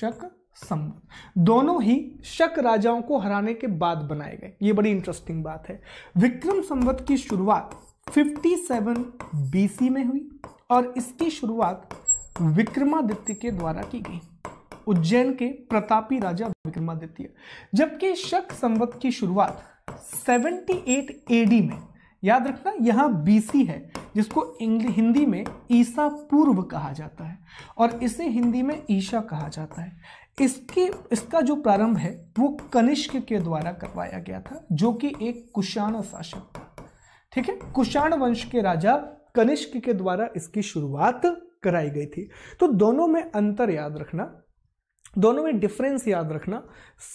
शक संवत दोनों ही शक राजाओं को हराने के बाद बनाए गए ये बड़ी इंटरेस्टिंग बात है विक्रम संवत की शुरुआत 57 बीसी में हुई और इसकी शुरुआत विक्रमादित्य के द्वारा की गई उज्जैन के प्रतापी राजा विक्रमादित्य जबकि शक संवत की शुरुआत 78 एडी में याद रखना यहाँ बीसी है जिसको हिंदी में ईसा पूर्व कहा जाता है और इसे हिंदी में ईशा कहा जाता है इसकी इसका जो प्रारंभ है वो कनिष्क के द्वारा करवाया गया था जो कि एक कुशाण शासक था ठीक है कुषाण वंश के राजा कनिष्क के द्वारा इसकी शुरुआत कराई गई थी तो दोनों में अंतर याद रखना दोनों में डिफरेंस याद रखना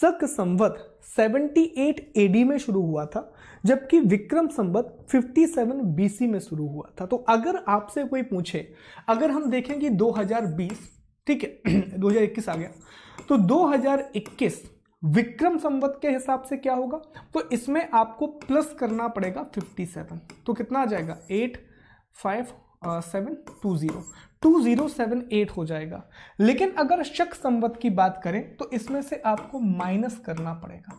सक संवत 78 एडी में शुरू हुआ था जबकि विक्रम संवत 57 बीसी में शुरू हुआ था तो अगर आपसे कोई पूछे अगर हम देखें कि 2020 ठीक है 2021 आ गया तो 2021 विक्रम संवत के हिसाब से क्या होगा तो इसमें आपको प्लस करना पड़ेगा 57 तो कितना आ जाएगा eight five seven two zero two zero seven eight हो जाएगा लेकिन अगर शक संवत की बात करें तो इसमें से आपको माइनस करना पड़ेगा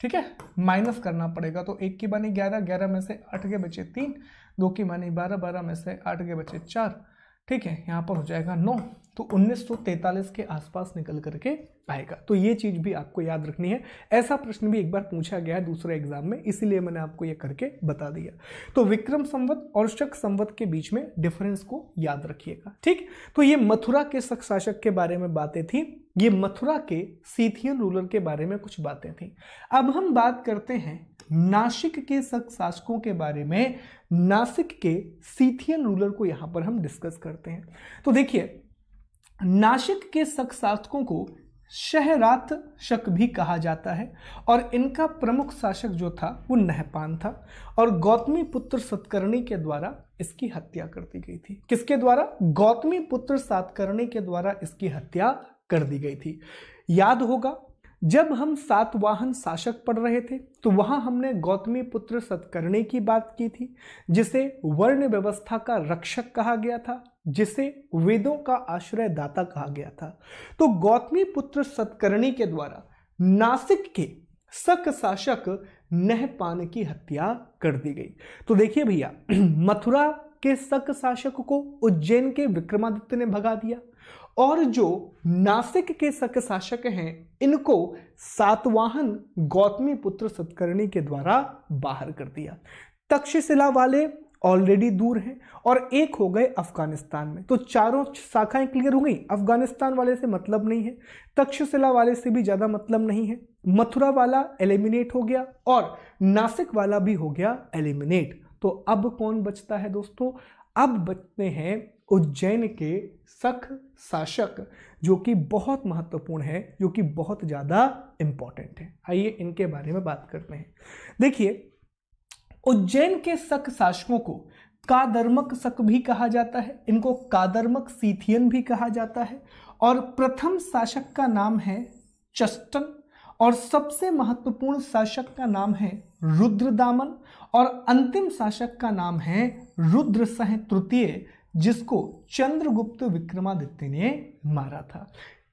ठीक है माइनस करना पड़ेगा तो एक की बनी ग्यारह ग्यारह में से आठ के बचे तीन दो की बनी बारह बारह में से आठ के बचे चार ठीक है यहाँ पर हो जाएगा नौ तो 1943 के आसपास निकल करके आएगा तो ये चीज़ भी आपको याद रखनी है ऐसा प्रश्न भी एक बार पूछा गया है दूसरे एग्जाम में इसीलिए मैंने आपको ये करके बता दिया तो विक्रम संवत और शक संवत के बीच में डिफरेंस को याद रखिएगा ठीक तो ये मथुरा के शक शासक के बारे में बातें थी ये मथुरा के सीथियन रूलर के बारे में कुछ बातें थी अब हम बात करते हैं नासिक के शक शासकों के बारे में नासिक के सीथियन रूलर को यहाँ पर हम डिस्कस करते हैं तो देखिए नासिक के शक को शहरात शक भी कहा जाता है और इनका प्रमुख शासक जो था वो नहपान था और गौतमी पुत्र सतकर्णी के द्वारा इसकी हत्या कर दी गई थी किसके द्वारा गौतमी पुत्र सातकर्णी के द्वारा इसकी हत्या कर दी गई थी याद होगा जब हम सातवाहन शासक पढ़ रहे थे तो वहां हमने गौतमी पुत्र सत्कर्णी की बात की थी जिसे वर्ण व्यवस्था का रक्षक कहा गया था जिसे वेदों का आश्रयदाता कहा गया था तो गौतमी पुत्र सत्कर्णी के द्वारा नासिक के सक शासक नहपान की हत्या कर दी गई तो देखिए भैया मथुरा के सक शासक को उज्जैन के विक्रमादित्य ने भगा दिया और जो नासिक के सक शासक हैं इनको सातवाहन गौतमी पुत्र सत्कर्णी के द्वारा बाहर कर दिया तक्षशिला वाले ऑलरेडी दूर हैं और एक हो गए अफगानिस्तान में तो चारों शाखाएं क्लियर हो गई अफगानिस्तान वाले से मतलब नहीं है तक्षशिला वाले से भी ज़्यादा मतलब नहीं है मथुरा वाला एलिमिनेट हो गया और नासिक वाला भी हो गया एलिमिनेट तो अब कौन बचता है दोस्तों अब बचते हैं उज्जैन के सख शासक जो कि बहुत महत्वपूर्ण है जो कि बहुत ज़्यादा इम्पॉर्टेंट है आइए इनके बारे में बात करते हैं देखिए उज्जैन के सख शासकों को कादर्मक सक भी कहा जाता है इनको कादर्मक सीथियन भी कहा जाता है और प्रथम शासक का नाम है चस्टन और सबसे महत्वपूर्ण शासक का नाम है रुद्रदामन और अंतिम शासक का नाम है रुद्र सह तृतीय जिसको चंद्रगुप्त विक्रमादित्य ने मारा था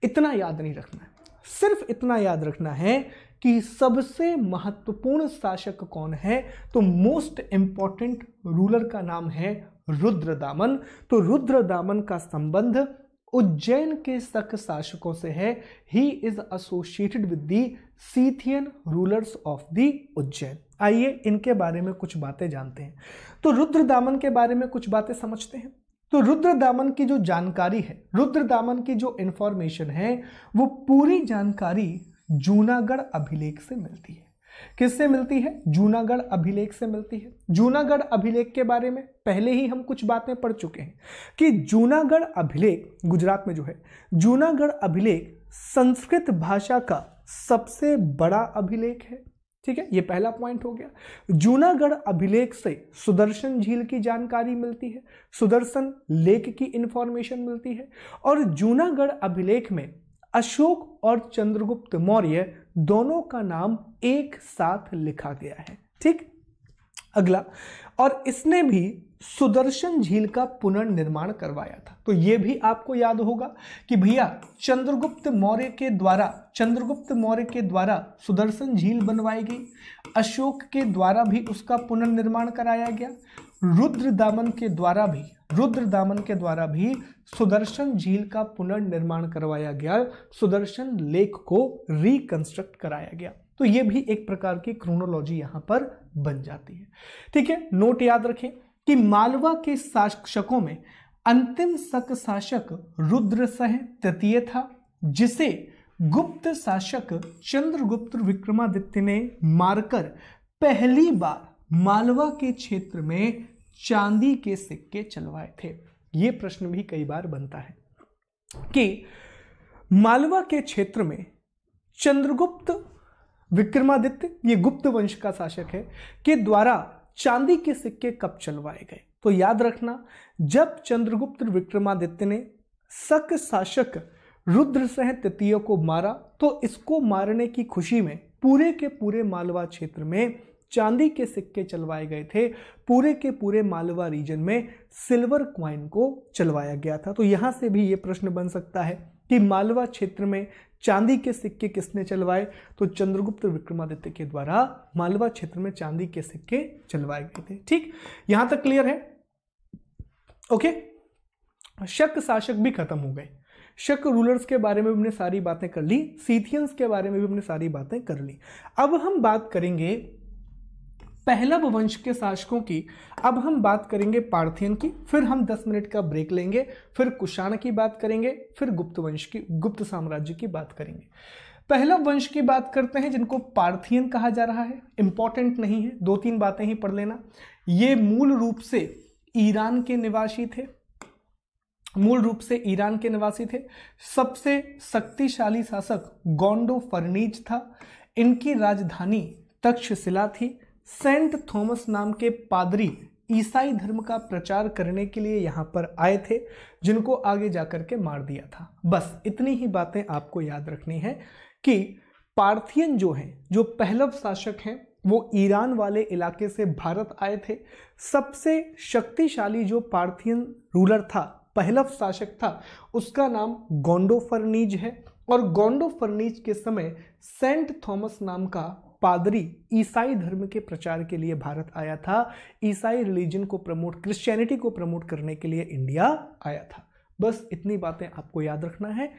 इतना याद नहीं रखना है सिर्फ इतना याद रखना है कि सबसे महत्वपूर्ण शासक कौन है तो मोस्ट इंपॉर्टेंट रूलर का नाम है रुद्र दामन तो रुद्र दामन का संबंध उज्जैन के सक शासकों से है he is associated with the Scythian rulers of the Ujjain आइए इनके बारे में कुछ बातें जानते हैं तो रुद्र दामन के बारे में कुछ बातें समझते हैं तो रुद्र दामन की जो जानकारी है रुद्र दामन की जो इन्फॉर्मेशन है वो पूरी जानकारी जूनागढ़ अभिलेख से मिलती है किससे मिलती है जूनागढ़ अभिलेख से मिलती है जूनागढ़ अभिलेख के बारे में पहले ही हम कुछ बातें पढ़ चुके हैं कि जूनागढ़ अभिलेख गुजरात में जो है जूनागढ़ अभिलेख संस्कृत भाषा का सबसे बड़ा अभिलेख है ठीक है ये पहला पॉइंट हो गया जूनागढ़ अभिलेख से सुदर्शन झील की जानकारी मिलती है सुदर्शन लेक की इंफॉर्मेशन मिलती है और जूनागढ़ अभिलेख में अशोक और चंद्रगुप्त मौर्य दोनों का नाम एक साथ लिखा गया है ठीक अगला और इसने भी सुदर्शन झील का पुनर्निर्माण करवाया था तो ये भी आपको याद होगा कि भैया चंद्रगुप्त मौर्य के द्वारा चंद्रगुप्त मौर्य के द्वारा सुदर्शन झील बनवाई गई अशोक के द्वारा भी उसका पुनर्निर्माण कराया गया रुद्र दामन के द्वारा भी रुद्र दामन के द्वारा भी सुदर्शन झील का पुनर्निर्माण करवाया गया सुदर्शन लेक को रिकंस्ट्रक्ट कराया गया तो ये भी एक प्रकार की क्रोनोलॉजी यहाँ पर बन जाती है ठीक है नोट याद रखें कि मालवा के शासकों में अंतिम शक शासक रुद्र सह तृतीय था जिसे गुप्त शासक चंद्रगुप्त विक्रमादित्य ने मारकर पहली बार मालवा के क्षेत्र में चांदी के सिक्के चलवाए थे ये प्रश्न भी कई बार बनता है कि मालवा के क्षेत्र में चंद्रगुप्त विक्रमादित्य ये गुप्त वंश का शासक है के द्वारा चांदी के सिक्के कब चलवाए गए तो याद रखना जब चंद्रगुप्त विक्रमादित्य ने शक शासक रुद्र सह तृतीय को मारा तो इसको मारने की खुशी में पूरे के पूरे मालवा क्षेत्र में चांदी के सिक्के चलवाए गए थे पूरे के पूरे मालवा रीजन में सिल्वर क्वाइन को चलवाया गया था तो यहाँ से भी ये प्रश्न बन सकता है कि मालवा क्षेत्र में चांदी के सिक्के किसने चलवाए तो चंद्रगुप्त विक्रमादित्य के द्वारा मालवा क्षेत्र में चांदी के सिक्के चलवाए गए थे ठीक यहां तक क्लियर है ओके शक शासक भी खत्म हो गए शक रूलर्स के बारे में हमने सारी बातें कर ली सीथियंस के बारे में भी हमने सारी बातें कर ली अब हम बात करेंगे पहलव वंश के शासकों की अब हम बात करेंगे पार्थियन की फिर हम 10 मिनट का ब्रेक लेंगे फिर कुशाण की बात करेंगे फिर गुप्त वंश की गुप्त साम्राज्य की बात करेंगे पहलव वंश की बात करते हैं जिनको पार्थियन कहा जा रहा है इंपॉर्टेंट नहीं है दो तीन बातें ही पढ़ लेना ये मूल रूप से ईरान के निवासी थे मूल रूप से ईरान के निवासी थे सबसे शक्तिशाली शासक गोंडो फर्नीज था इनकी राजधानी तक्षशिला थी सेंट थॉमस नाम के पादरी ईसाई धर्म का प्रचार करने के लिए यहाँ पर आए थे जिनको आगे जाकर के मार दिया था बस इतनी ही बातें आपको याद रखनी है कि पार्थियन जो हैं जो पहलव शासक हैं वो ईरान वाले इलाके से भारत आए थे सबसे शक्तिशाली जो पार्थियन रूलर था पहलव शासक था उसका नाम गोंडो फर्नीज है और गोंडो फर्नीज के समय सेंट थॉमस नाम का पादरी ईसाई धर्म के प्रचार के लिए भारत आया था ईसाई रिलीजन को प्रमोट क्रिश्चियनिटी को प्रमोट करने के लिए इंडिया आया था बस इतनी बातें आपको याद रखना है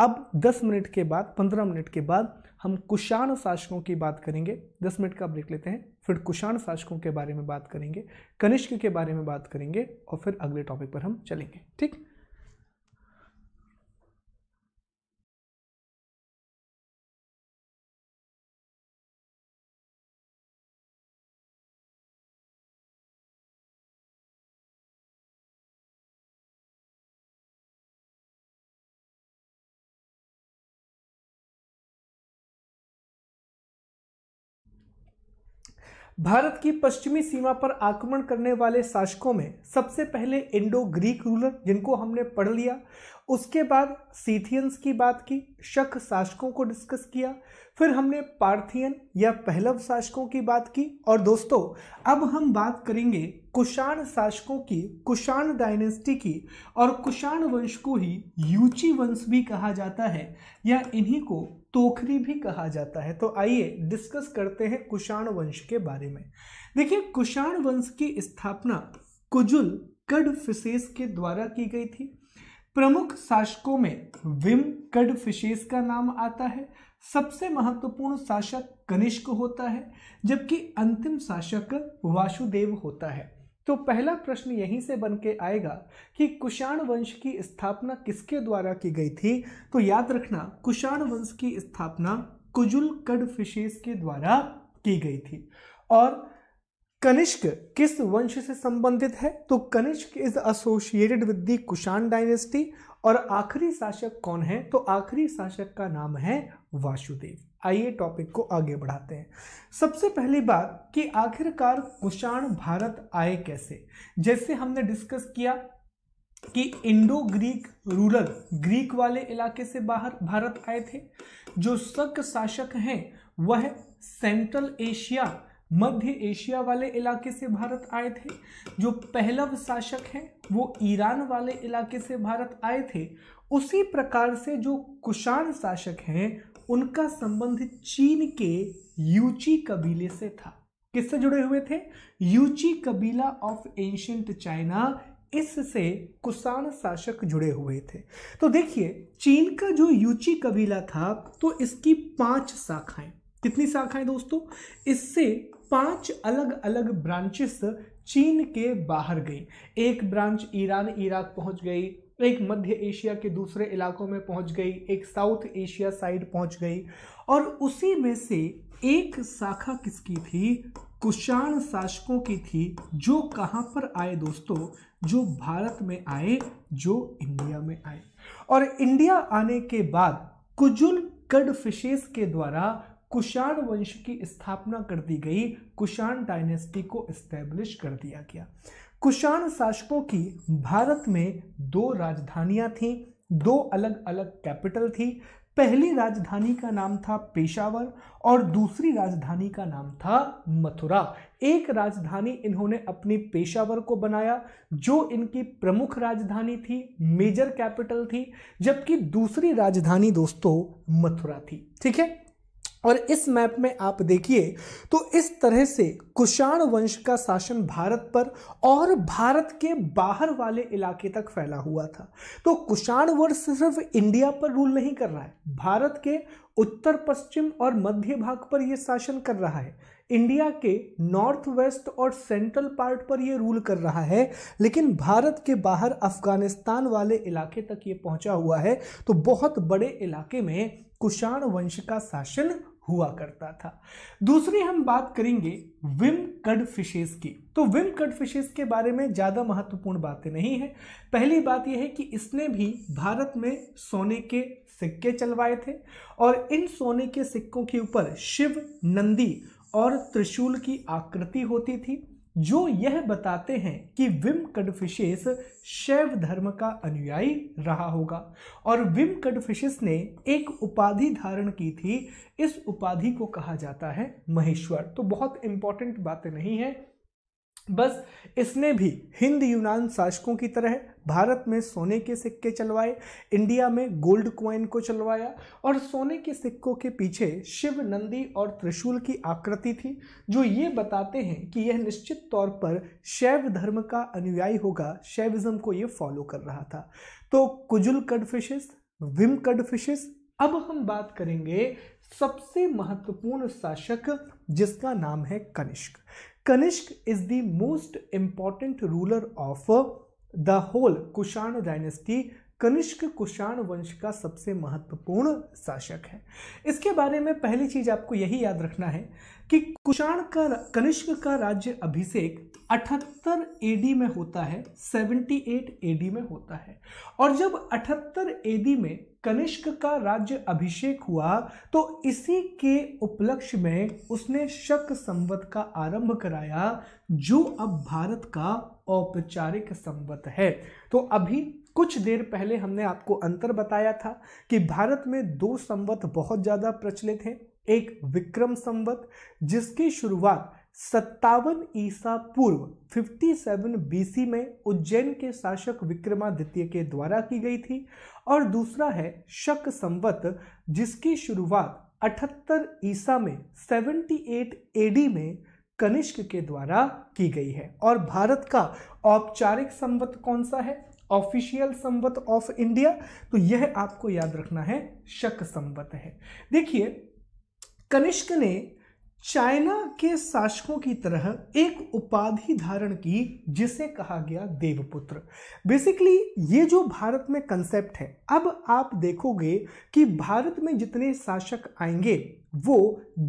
अब 10 मिनट के बाद 15 मिनट के बाद हम कुषाण शासकों की बात करेंगे 10 मिनट का ब्रेक लेते हैं फिर कुषाण शासकों के बारे में बात करेंगे कनिष्क के बारे में बात करेंगे और फिर अगले टॉपिक पर हम चलेंगे ठीक भारत की पश्चिमी सीमा पर आक्रमण करने वाले शासकों में सबसे पहले इंडो ग्रीक रूलर जिनको हमने पढ़ लिया उसके बाद सीथियंस की बात की शक शासकों को डिस्कस किया फिर हमने पार्थियन या पहलव शासकों की बात की और दोस्तों अब हम बात करेंगे कुषाण शासकों की कुषाण डायनेस्टी की और कुषाण वंश को ही यूची वंश भी कहा जाता है या इन्हीं को तोखरी भी कहा जाता है तो आइए डिस्कस करते हैं कुषाण वंश के बारे में देखिए कुषाण वंश की स्थापना कुजुल कड फिसेस के द्वारा की गई थी प्रमुख शासकों में विम कड फिशेस का नाम आता है सबसे महत्वपूर्ण शासक कनिष्क होता है जबकि अंतिम शासक वासुदेव होता है तो पहला प्रश्न यहीं से बन के आएगा कि कुषाण वंश की स्थापना किसके द्वारा की गई थी तो याद रखना कुषाण वंश की स्थापना कुजुल कड फिशेस के द्वारा की गई थी और कनिष्क किस वंश से संबंधित है तो Kanishka is associated with the Kushan dynasty और आखिरी शासक कौन है तो आखिरी शासक का नाम है वासुदेव आइए टॉपिक को आगे बढ़ाते हैं सबसे पहली बात कि आखिरकार कुशाण भारत आए कैसे जैसे हमने डिस्कस किया कि इंडो ग्रीक रूरल ग्रीक वाले इलाके से बाहर भारत आए थे जो शक शासक हैं वह सेंट्रल एशिया मध्य एशिया वाले इलाके से भारत आए थे जो पहलव शासक हैं वो ईरान वाले इलाके से भारत आए थे उसी प्रकार से जो कुषाण शासक हैं उनका संबंध चीन के यूची कबीले से था किससे जुड़े हुए थे यूची कबीला ऑफ एंशंट चाइना इससे कुषाण शासक जुड़े हुए थे तो देखिए चीन का जो यूची कबीला था तो इसकी पांच शाखाएं कितनी शाखाएं दोस्तों इससे पांच अलग अलग ब्रांचेस चीन के बाहर गई एक ब्रांच ईरान इराक पहुंच गई एक मध्य एशिया के दूसरे इलाकों में पहुंच गई एक साउथ एशिया साइड पहुंच गई और उसी में से एक शाखा किसकी थी कुषाण शासकों की थी जो कहाँ पर आए दोस्तों जो भारत में आए जो इंडिया में आए और इंडिया आने के बाद कुजुल गडफिशेस के द्वारा कुषाण वंश की स्थापना कर दी गई कुषाण डायनेस्टी को स्टैब्लिश कर दिया गया कुषाण शासकों की भारत में दो राजधानियां थीं दो अलग अलग कैपिटल थी पहली राजधानी का नाम था पेशावर और दूसरी राजधानी का नाम था मथुरा एक राजधानी इन्होंने अपनी पेशावर को बनाया जो इनकी प्रमुख राजधानी थी मेजर कैपिटल थी जबकि दूसरी राजधानी दोस्तों मथुरा थी ठीक है और इस मैप में आप देखिए तो इस तरह से कुषाण वंश का शासन भारत पर और भारत के बाहर वाले इलाके तक फैला हुआ था तो कुषाण वंश सिर्फ इंडिया पर रूल नहीं कर रहा है भारत के उत्तर पश्चिम और मध्य भाग पर यह शासन कर रहा है इंडिया के नॉर्थ वेस्ट और सेंट्रल पार्ट पर यह रूल कर रहा है लेकिन भारत के बाहर अफगानिस्तान वाले इलाके तक ये पहुंचा हुआ है तो बहुत बड़े इलाके में कुषाण वंश का शासन हुआ करता था दूसरी हम बात करेंगे विम कड फिशेस की तो विम कड फिशेस के बारे में ज़्यादा महत्वपूर्ण बातें नहीं है पहली बात यह है कि इसने भी भारत में सोने के सिक्के चलवाए थे और इन सोने के सिक्कों के ऊपर शिव नंदी और त्रिशूल की आकृति होती थी जो यह बताते हैं कि विम कडफिशेस शैव धर्म का अनुयायी रहा होगा और विम कडफिशेस ने एक उपाधि धारण की थी इस उपाधि को कहा जाता है महेश्वर तो बहुत इंपॉर्टेंट बातें नहीं है बस इसने भी हिंद यूनान शासकों की तरह भारत में सोने के सिक्के चलवाए इंडिया में गोल्ड क्वाइन को चलवाया और सोने के सिक्कों के पीछे शिव नंदी और त्रिशूल की आकृति थी जो ये बताते हैं कि यह निश्चित तौर पर शैव धर्म का अनुयायी होगा शैविज्म को ये फॉलो कर रहा था तो कुजुल कडफिशेस विम कडफिशेस अब हम बात करेंगे सबसे महत्वपूर्ण शासक जिसका नाम है Kanishka Kanishk is the most important ruler of uh, the whole Kushan dynasty Kanishka Kushan वंश का सबसे महत्वपूर्ण शासक है इसके बारे में पहली चीज आपको यही याद रखना है कि कुषाण का कनिष्क का राज्य अभिषेक 78 एडी में होता है 78 एडी में होता है और जब 78 एडी में कनिष्क का राज्य अभिषेक हुआ तो इसी के उपलक्ष्य में उसने शक संवत का आरंभ कराया जो अब भारत का औपचारिक संवत है तो अभी कुछ देर पहले हमने आपको अंतर बताया था कि भारत में दो संवत बहुत ज़्यादा प्रचलित हैं एक विक्रम संवत जिसकी शुरुआत सत्तावन ईसा पूर्व 57 बीसी में उज्जैन के शासक विक्रमादित्य के द्वारा की गई थी और दूसरा है शक संवत जिसकी शुरुआत अठहत्तर ईसा में 78 एडी में कनिष्क के द्वारा की गई है और भारत का औपचारिक संवत कौन सा है ऑफिशियल संबत ऑफ इंडिया तो यह आपको याद रखना है शक संवत है देखिए कनिष्क ने चाइना के शासकों की तरह एक उपाधि धारण की जिसे कहा गया देवपुत्र बेसिकली ये जो भारत में कंसेप्ट है अब आप देखोगे कि भारत में जितने शासक आएंगे वो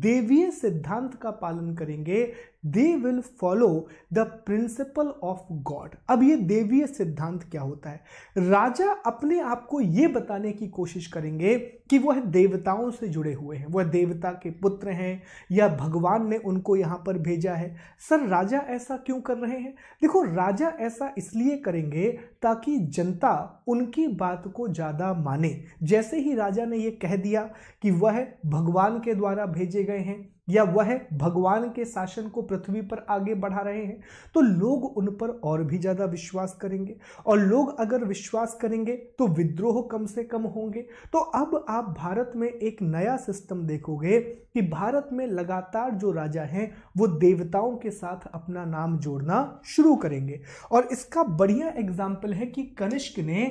देवीय सिद्धांत का पालन करेंगे they will follow the principle of god अब ये देवीय सिद्धांत क्या होता है राजा अपने आप को ये बताने की कोशिश करेंगे कि वह देवताओं से जुड़े हुए हैं वह देवता के पुत्र हैं या भगवान ने उनको यहाँ पर भेजा है सर राजा ऐसा क्यों कर रहे हैं देखो राजा ऐसा इसलिए करेंगे ताकि जनता उनकी बात को ज़्यादा माने जैसे ही राजा ने ये कह दिया कि वह भगवान के द्वारा भेजे गए हैं या वह भगवान के शासन को पृथ्वी पर आगे बढ़ा रहे हैं तो लोग उन पर और भी ज़्यादा विश्वास करेंगे और लोग अगर विश्वास करेंगे तो विद्रोह कम से कम होंगे तो अब आप भारत में एक नया सिस्टम देखोगे कि भारत में लगातार जो राजा हैं वो देवताओं के साथ अपना नाम जोड़ना शुरू करेंगे और इसका बढ़िया एग्जाम्पल है कि कनिष्क ने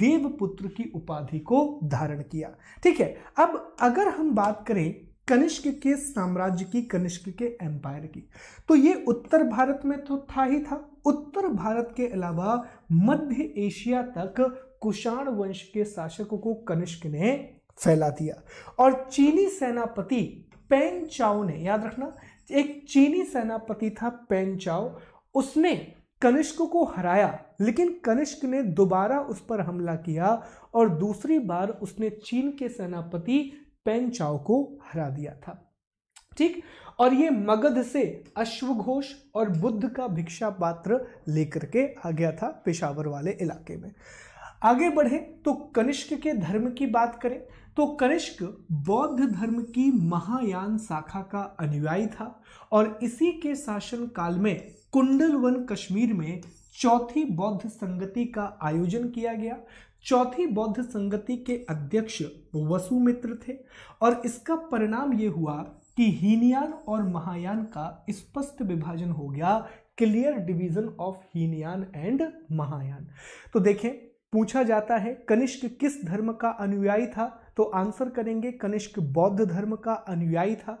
देवपुत्र की उपाधि को धारण किया ठीक है अब अगर हम बात करें कनिष्क के साम्राज्य की कनिष्क के एम्पायर की तो ये उत्तर भारत में तो था ही था उत्तर भारत के अलावा मध्य एशिया तक कुषाण वंश के शासकों को कनिष्क ने फैला दिया और चीनी सेनापति पेन चाओ ने याद रखना एक चीनी सेनापति था पेन चाओ उसने कनिष्क को हराया लेकिन कनिष्क ने दोबारा उस पर हमला किया और दूसरी बार उसने चीन के सेनापति पेन चाओ को हरा दिया था ठीक और ये मगध से अश्वघोष और बुद्ध का भिक्षा पात्र लेकर के आ गया था पेशावर वाले इलाके में आगे बढ़े तो कनिष्क के धर्म की बात करें तो कनिष्क बौद्ध धर्म की महायान शाखा का अनुयायी था और इसी के शासन काल में कुंडलवन कश्मीर में चौथी बौद्ध संगति का आयोजन किया गया चौथी बौद्ध संगति के अध्यक्ष वसुमित्र थे और इसका परिणाम ये हुआ कि हीनयान और महायान का स्पष्ट विभाजन हो गया clear division of Hinayana and Mahayana तो देखें पूछा जाता है कनिष्क किस धर्म का अनुयायी था तो आंसर करेंगे कनिष्क बौद्ध धर्म का अनुयायी था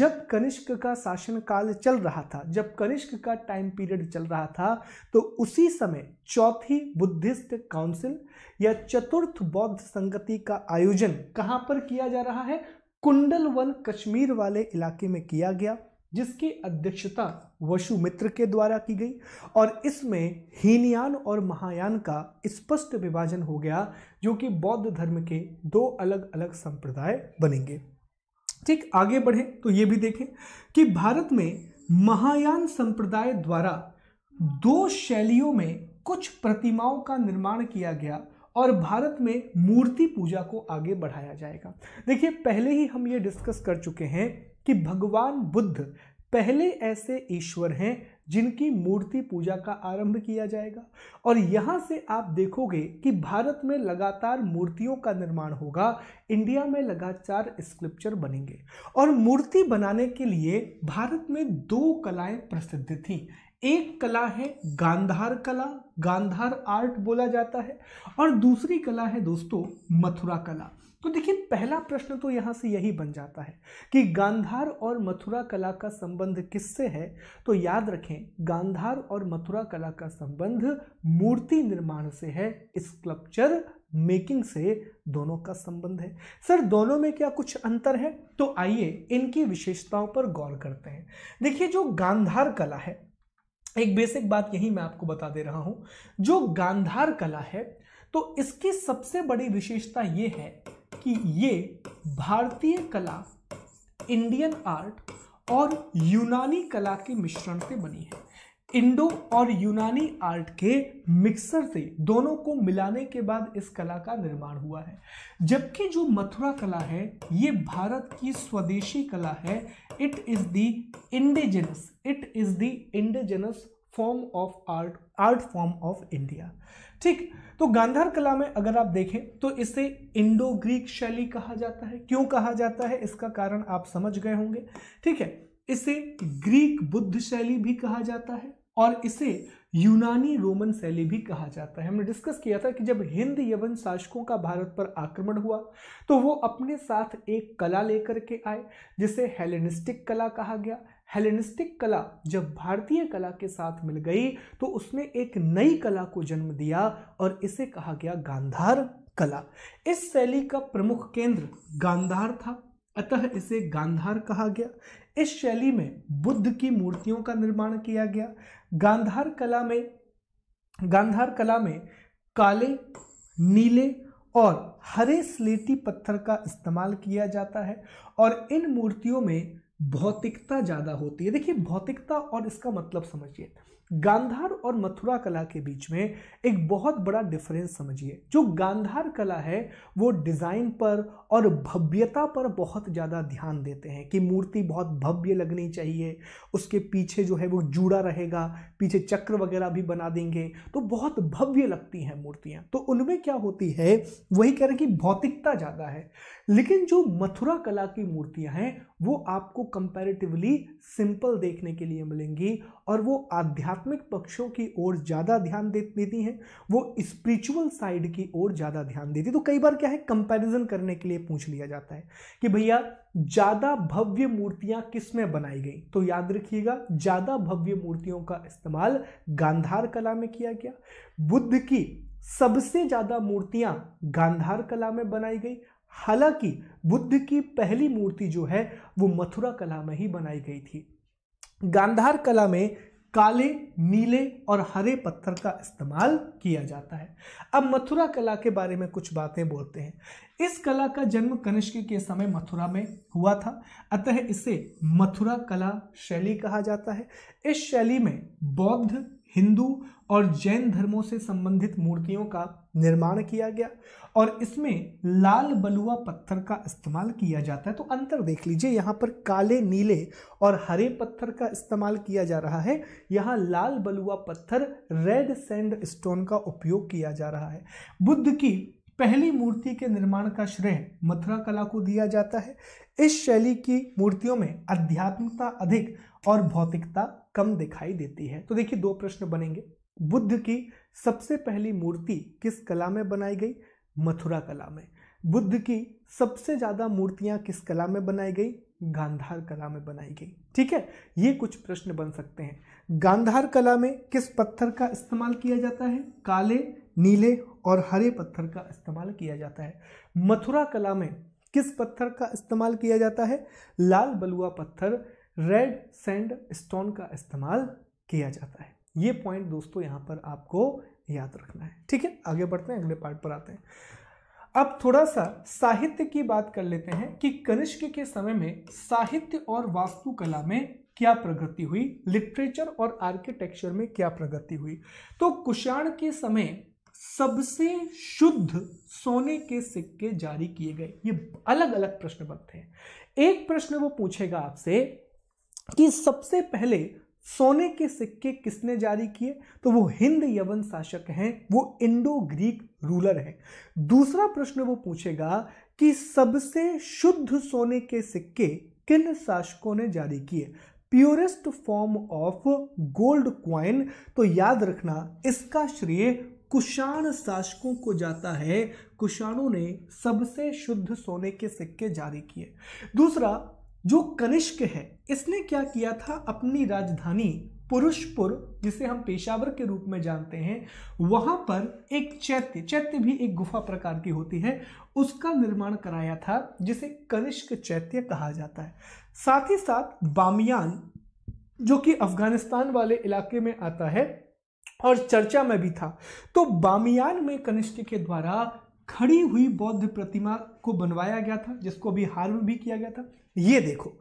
जब कनिष्क का शासनकाल चल रहा था जब कनिष्क का टाइम पीरियड चल रहा था तो उसी समय चौथी बुद्धिस्ट काउंसिल या चतुर्थ बौद्ध संगति का आयोजन कहाँ पर किया जा रहा है वन कश्मीर वाले इलाके में किया गया जिसकी अध्यक्षता वशुमित्र के द्वारा की गई और इसमें हीनयान और महायान का स्पष्ट विभाजन हो गया जो कि बौद्ध धर्म के दो अलग अलग संप्रदाय बनेंगे ठीक आगे बढ़े तो ये भी देखें कि भारत में महायान संप्रदाय द्वारा दो शैलियों में कुछ प्रतिमाओं का निर्माण किया गया और भारत में मूर्ति पूजा को आगे बढ़ाया जाएगा देखिए पहले ही हम ये डिस्कस कर चुके हैं कि भगवान बुद्ध पहले ऐसे ईश्वर हैं जिनकी मूर्ति पूजा का आरंभ किया जाएगा और यहाँ से आप देखोगे कि भारत में लगातार मूर्तियों का निर्माण होगा इंडिया में लगातार स्क्रिप्चर बनेंगे और मूर्ति बनाने के लिए भारत में दो कलाएं प्रसिद्ध थीं एक कला है गांधार कला गांधार आर्ट बोला जाता है और दूसरी कला है दोस्तों मथुरा कला तो देखिए पहला प्रश्न तो यहाँ से यही बन जाता है कि गांधार और मथुरा कला का संबंध किससे है तो याद रखें गांधार और मथुरा कला का संबंध मूर्ति निर्माण से है स्कल्पचर मेकिंग से दोनों का संबंध है सर दोनों में क्या कुछ अंतर है तो आइए इनकी विशेषताओं पर गौर करते हैं देखिए जो गांधार कला है एक बेसिक बात यही मैं आपको बता दे रहा हूं जो गांधार कला है तो इसकी सबसे बड़ी विशेषता ये है कि ये भारतीय कला इंडियन आर्ट और यूनानी कला के मिश्रण से बनी है इंडो और यूनानी आर्ट के मिक्सर से दोनों को मिलाने के बाद इस कला का निर्माण हुआ है जबकि जो मथुरा कला है ये भारत की स्वदेशी कला है it is the indigenous it is the indigenous form of art art form of India ठीक तो गांधार कला में अगर आप देखें तो इसे इंडो ग्रीक शैली कहा जाता है क्यों कहा जाता है इसका कारण आप समझ गए होंगे ठीक है इसे ग्रीक बुद्ध शैली भी कहा जाता है और इसे यूनानी रोमन शैली भी कहा जाता है हमने डिस्कस किया था कि जब हिंद यवन शासकों का भारत पर आक्रमण हुआ तो वो अपने साथ एक कला लेकर के आए जिसे हेलेनिस्टिक कला कहा गया हेलेनिस्टिक कला जब भारतीय कला के साथ मिल गई तो उसने एक नई कला को जन्म दिया और इसे कहा गया गांधार कला इस शैली का प्रमुख केंद्र गांधार था अतः इसे गांधार कहा गया इस शैली में बुद्ध की मूर्तियों का निर्माण किया गया गांधार कला में गांधार कला में काले नीले और हरे स्लेटी पत्थर का इस्तेमाल किया जाता है और इन मूर्तियों में भौतिकता ज़्यादा होती है देखिए भौतिकता और इसका मतलब समझिए गांधार और मथुरा कला के बीच में एक बहुत बड़ा डिफरेंस समझिए जो गांधार कला है वो डिज़ाइन पर और भव्यता पर बहुत ज़्यादा ध्यान देते हैं कि मूर्ति बहुत भव्य लगनी चाहिए उसके पीछे जो है वो जुड़ा रहेगा पीछे चक्र वगैरह भी बना देंगे तो बहुत भव्य लगती हैं मूर्तियाँ तो उनमें क्या होती है वही कह रहे हैं कि भौतिकता ज़्यादा है लेकिन जो मथुरा कला की मूर्तियाँ हैं वो आपको कंपैरेटिवली सिंपल देखने के लिए मिलेंगी और वो आध्यात्मिक पक्षों की ओर ज़्यादा ध्यान दे देती हैं वो स्पिरिचुअल साइड की ओर ज़्यादा ध्यान देती तो कई बार क्या है कंपैरिजन करने के लिए पूछ लिया जाता है कि भैया ज़्यादा भव्य मूर्तियाँ किस में बनाई गई तो याद रखिएगा ज़्यादा भव्य मूर्तियों का इस्तेमाल गांधार कला में किया गया बुद्ध की सबसे ज़्यादा मूर्तियाँ गांधार कला में बनाई गई हालांकि बुद्ध की पहली मूर्ति जो है वो मथुरा कला में ही बनाई गई थी गांधार कला में काले नीले और हरे पत्थर का इस्तेमाल किया जाता है अब मथुरा कला के बारे में कुछ बातें बोलते हैं इस कला का जन्म कनिष्क के समय मथुरा में हुआ था अतः इसे मथुरा कला शैली कहा जाता है इस शैली में बौद्ध हिंदू और जैन धर्मों से संबंधित मूर्तियों का निर्माण किया गया और इसमें लाल बलुआ पत्थर का इस्तेमाल किया जाता है तो अंतर देख लीजिए यहाँ पर काले नीले और हरे पत्थर का इस्तेमाल किया जा रहा है यहाँ लाल बलुआ पत्थर रेड सैंड स्टोन का उपयोग किया जा रहा है बुद्ध की पहली मूर्ति के निर्माण का श्रेय मथुरा कला को दिया जाता है इस शैली की मूर्तियों में आध्यात्मिकता अधिक और भौतिकता कम दिखाई देती है तो देखिए दो प्रश्न बनेंगे बुद्ध की सबसे पहली मूर्ति किस कला में बनाई गई मथुरा कला में बुद्ध की सबसे ज़्यादा मूर्तियाँ किस कला में बनाई गई गांधार कला में बनाई गई ठीक है ये कुछ प्रश्न बन सकते हैं गांधार कला में किस पत्थर का इस्तेमाल किया जाता है काले नीले और हरे पत्थर का इस्तेमाल किया जाता है मथुरा कला में किस पत्थर का इस्तेमाल किया जाता है लाल बलुआ पत्थर रेड सैंड स्टोन का इस्तेमाल किया जाता है ये पॉइंट दोस्तों यहाँ पर आपको याद रखना है ठीक है आगे बढ़ते हैं अगले पार्ट पर आते हैं अब थोड़ा सा साहित्य की बात कर लेते हैं कि कनिष्क के समय में साहित्य और वास्तुकला में क्या प्रगति हुई लिटरेचर और आर्किटेक्चर में क्या प्रगति हुई तो कुषाण के समय सबसे शुद्ध सोने के सिक्के जारी किए गए ये अलग अलग प्रश्न बनते हैं एक प्रश्न वो पूछेगा आपसे कि सबसे पहले सोने के सिक्के किसने जारी किए तो वो हिंद यवन शासक हैं वो इंडो ग्रीक रूलर हैं दूसरा प्रश्न वो पूछेगा कि सबसे शुद्ध सोने के सिक्के किन शासकों ने जारी किए purest form of gold coin तो याद रखना इसका श्रेय कुषाण शासकों को जाता है कुषाणों ने सबसे शुद्ध सोने के सिक्के जारी किए दूसरा जो कनिष्क है इसने क्या किया था अपनी राजधानी पुरुषपुर जिसे हम पेशावर के रूप में जानते हैं वहां पर एक चैत्य चैत्य भी एक गुफा प्रकार की होती है उसका निर्माण कराया था जिसे कनिष्क चैत्य कहा जाता है साथ ही साथ बामियान जो कि अफगानिस्तान वाले इलाके में आता है और चर्चा में भी था तो बामियान में कनिष्क के द्वारा खड़ी हुई बौद्ध प्रतिमा को बनवाया गया था जिसको अभी हार्म भी किया गया था ये देखो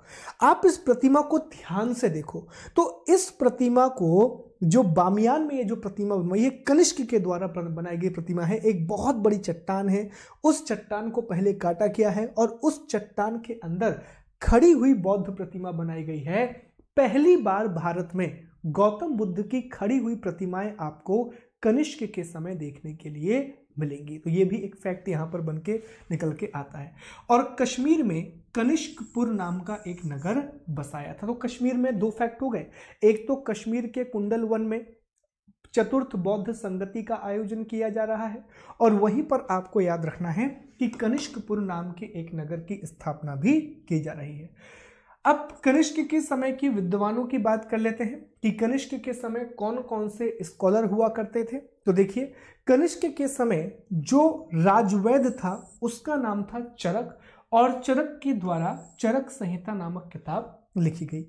आप इस प्रतिमा को ध्यान से देखो तो इस प्रतिमा को जो बामियान में ये जो प्रतिमा बनवाई है कनिष्क के द्वारा बनाई गई प्रतिमा है एक बहुत बड़ी चट्टान है उस चट्टान को पहले काटा गया है और उस चट्टान के अंदर खड़ी हुई बौद्ध प्रतिमा बनाई गई है पहली बार भारत में गौतम बुद्ध की खड़ी हुई प्रतिमाएं आपको कनिष्क के समय देखने के लिए मिलेंगी तो ये भी एक फैक्ट यहाँ पर बन के निकल के आता है और कश्मीर में कनिष्कपुर नाम का एक नगर बसाया था तो कश्मीर में दो फैक्ट हो गए एक तो कश्मीर के कुंडल वन में चतुर्थ बौद्ध संगति का आयोजन किया जा रहा है और वहीं पर आपको याद रखना है कि कनिष्कपुर नाम के एक नगर की स्थापना भी की जा रही है अब कनिष्क के समय की विद्वानों की बात कर लेते हैं कि कनिष्क के समय कौन कौन से स्कॉलर हुआ करते थे तो देखिए कनिष्क के समय जो राजवैद था उसका नाम था चरक और चरक के द्वारा चरक संहिता नामक किताब लिखी गई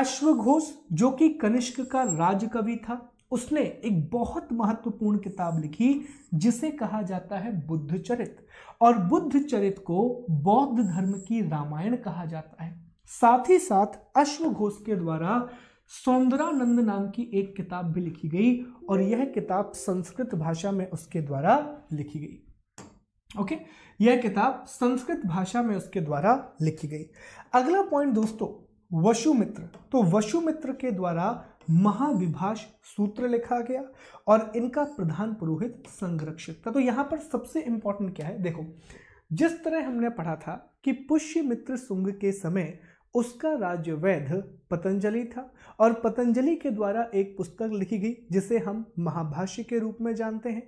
अश्वघोष जो कि कनिष्क का राजकवि था उसने एक बहुत महत्वपूर्ण किताब लिखी जिसे कहा जाता है बुद्ध चरित और बुद्ध चरित को बौद्ध धर्म की रामायण कहा जाता है साथ ही साथ अश्व घोष के द्वारा सौंदरानंद नाम की एक किताब भी लिखी गई और यह किताब संस्कृत भाषा में उसके द्वारा लिखी गई ओके यह किताब संस्कृत भाषा में उसके द्वारा लिखी गई अगला पॉइंट दोस्तों वशुमित्र तो वशुमित्र के द्वारा महाविभाष सूत्र लिखा गया और इनका प्रधान पुरोहित संरक्षित था तो यहां पर सबसे इंपॉर्टेंट क्या है देखो जिस तरह हमने पढ़ा था कि पुष्य मित्र सुंग के समय उसका राज्य वैध पतंजलि था और पतंजलि के द्वारा एक पुस्तक लिखी गई जिसे हम महाभाष्य के रूप में जानते हैं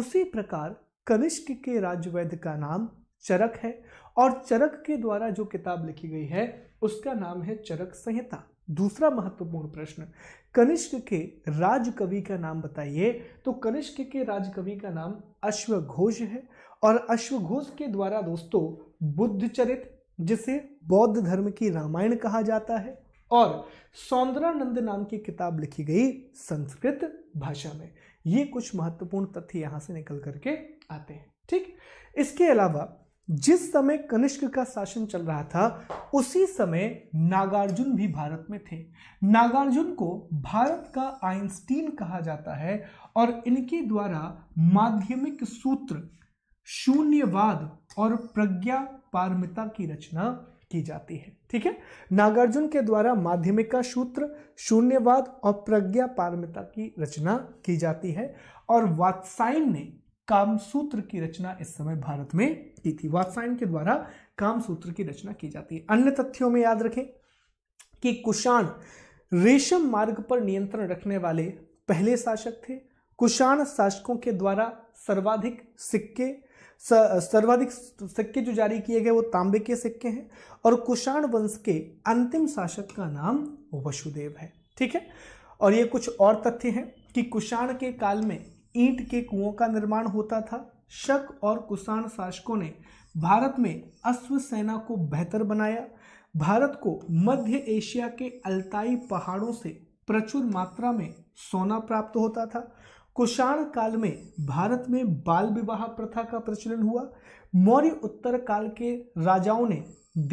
उसी प्रकार कनिष्क के राज्य वैध का नाम चरक है और चरक के द्वारा जो किताब लिखी गई है उसका नाम है चरक संहिता दूसरा महत्वपूर्ण प्रश्न कनिष्क के राजकवि का नाम बताइए तो कनिष्क के राजकवि का नाम अश्वघोष है और अश्वघोष के द्वारा दोस्तों बुद्ध चरित जिसे बौद्ध धर्म की रामायण कहा जाता है और सौंदरानंद नाम की किताब लिखी गई संस्कृत भाषा में ये कुछ महत्वपूर्ण तथ्य यहां से निकल करके आते हैं ठीक इसके अलावा जिस समय कनिष्क का शासन चल रहा था उसी समय नागार्जुन भी भारत में थे नागार्जुन को भारत का आइंस्टीन कहा जाता है और इनके द्वारा माध्यमिक सूत्र शून्यवाद और प्रज्ञा पारमिता की रचना की जाती है ठीक है नागार्जुन के द्वारा माध्यमिका सूत्र शून्यवाद और प्रज्ञा पारमिता की रचना की जाती है और वात्साइन ने कामसूत्र की रचना इस समय भारत में की थी वात्साइन के द्वारा कामसूत्र की रचना की जाती है अन्य तथ्यों में याद रखें कि कुषाण रेशम मार्ग पर नियंत्रण रखने वाले पहले शासक थे कुषाण शासकों के द्वारा सर्वाधिक सिक्के सर्वाधिक सिक्के जो जारी किए गए वो तांबे के सिक्के हैं और कुषाण वंश के अंतिम शासक का नाम वसुदेव है ठीक है और ये कुछ और तथ्य हैं कि कुषाण के काल में ईंट के कुओं का निर्माण होता था शक और कुषाण शासकों ने भारत में अश्व सेना को बेहतर बनाया भारत को मध्य एशिया के अल्ताई पहाड़ों से प्रचुर मात्रा में सोना प्राप्त होता था कुषाण काल में भारत में बाल विवाह प्रथा का प्रचलन हुआ मौर्य उत्तर काल के राजाओं ने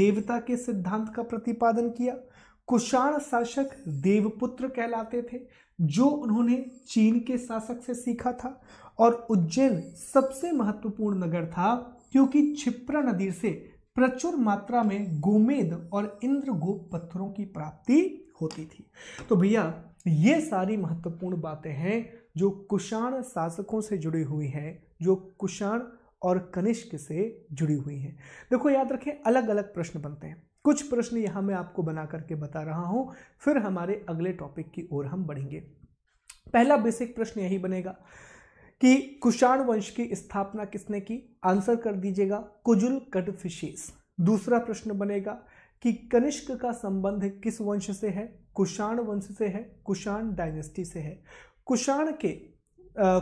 देवता के सिद्धांत का प्रतिपादन किया कुषाण शासक देवपुत्र कहलाते थे जो उन्होंने चीन के शासक से सीखा था और उज्जैन सबसे महत्वपूर्ण नगर था क्योंकि छिप्रा नदी से प्रचुर मात्रा में गोमेद और इंद्रगोप पत्थरों की प्राप्ति होती थी तो भैया ये सारी महत्वपूर्ण बातें हैं जो कुषाण शासकों से जुड़ी हुई हैं जो कुषाण और कनिष्क से जुड़ी हुई हैं देखो याद रखें अलग अलग प्रश्न बनते हैं कुछ प्रश्न यहाँ मैं आपको बना करके बता रहा हूँ फिर हमारे अगले टॉपिक की ओर हम बढ़ेंगे पहला बेसिक प्रश्न यही बनेगा कि कुषाण वंश की स्थापना किसने की आंसर कर दीजिएगा कुजुल कटफिशेस दूसरा प्रश्न बनेगा कि कनिष्क का संबंध किस वंश से है कुषाण वंश से है कुषाण डायनेस्टी से है कुषाण के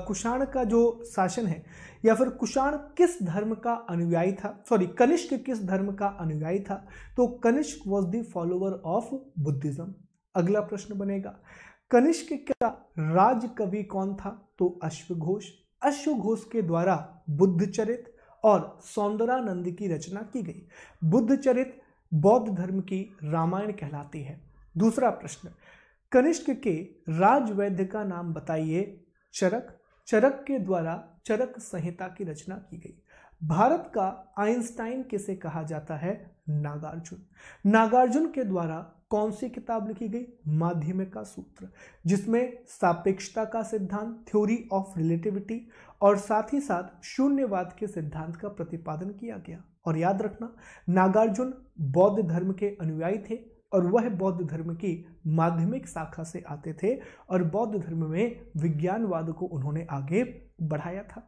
कुषाण का जो शासन है या फिर कुषाण किस धर्म का अनुयायी था सॉरी कनिष्क किस धर्म का अनुयायी था तो Kanishka was the follower of Buddhism अगला प्रश्न बनेगा कनिष्क का राज कवि कौन था तो अश्वघोष अश्वघोष के द्वारा बुद्धचरित और सौंदरानंद की रचना की गई बुद्धचरित बौद्ध धर्म की रामायण कहलाती है दूसरा प्रश्न कनिष्क के राजवैद्य का नाम बताइए चरक चरक के द्वारा चरक संहिता की रचना की गई भारत का आइंस्टाइन किसे कहा जाता है नागार्जुन नागार्जुन के द्वारा कौन सी किताब लिखी गई माध्यमिका सूत्र जिसमें सापेक्षता का सिद्धांत थ्योरी ऑफ रिलेटिविटी और साथ ही साथ शून्यवाद के सिद्धांत का प्रतिपादन किया गया और याद रखना नागार्जुन बौद्ध धर्म के अनुयायी थे और वह बौद्ध धर्म की माध्यमिक शाखा से आते थे और बौद्ध धर्म में विज्ञानवाद को उन्होंने आगे बढ़ाया था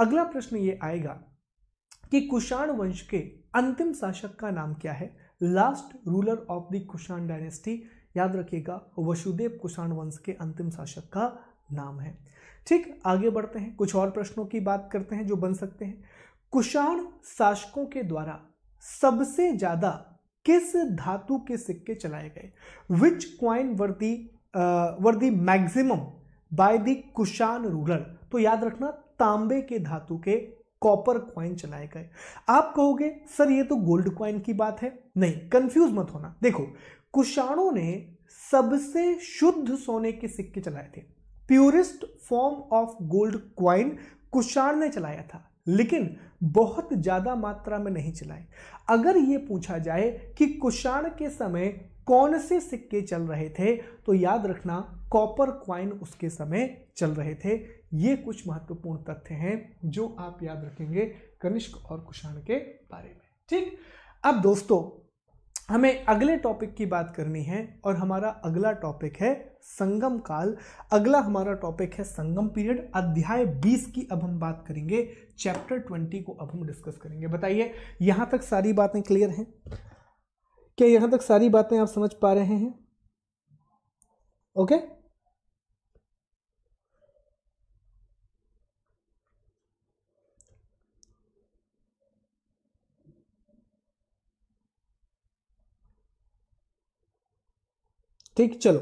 अगला प्रश्न ये आएगा कि कुषाण वंश के अंतिम शासक का नाम क्या है last ruler of the Kushan dynasty याद रखिएगा वसुदेव कुषाण वंश के अंतिम शासक का नाम है ठीक आगे बढ़ते हैं कुछ और प्रश्नों की बात करते हैं जो बन सकते हैं कुषाण शासकों के द्वारा सबसे ज्यादा किस धातु के सिक्के चलाए गए विच coin were the were the maxim maximum by the Kushan ruler तो याद रखना तांबे के धातु के कॉपर क्वाइन चलाए गए आप कहोगे सर ये तो गोल्ड क्वाइन की बात है नहीं कंफ्यूज मत होना देखो कुशाणों ने सबसे शुद्ध सोने के सिक्के चलाए थे purest form of gold coin Kushan ने चलाया था लेकिन बहुत ज़्यादा मात्रा में नहीं चलाए अगर ये पूछा जाए कि कुषाण के समय कौन से सिक्के चल रहे थे तो याद रखना कॉपर क्वाइन उसके समय चल रहे थे ये कुछ महत्वपूर्ण तथ्य हैं जो आप याद रखेंगे कनिष्क और कुषाण के बारे में ठीक अब दोस्तों हमें अगले टॉपिक की बात करनी है और हमारा अगला टॉपिक है संगम काल अगला हमारा टॉपिक है संगम पीरियड अध्याय 20 की अब हम बात करेंगे चैप्टर ट्वेंटी को अब हम डिस्कस करेंगे बताइए यहां तक सारी बातें क्लियर हैं क्या यहां तक सारी बातें आप समझ पा रहे हैं ओके ठीक चलो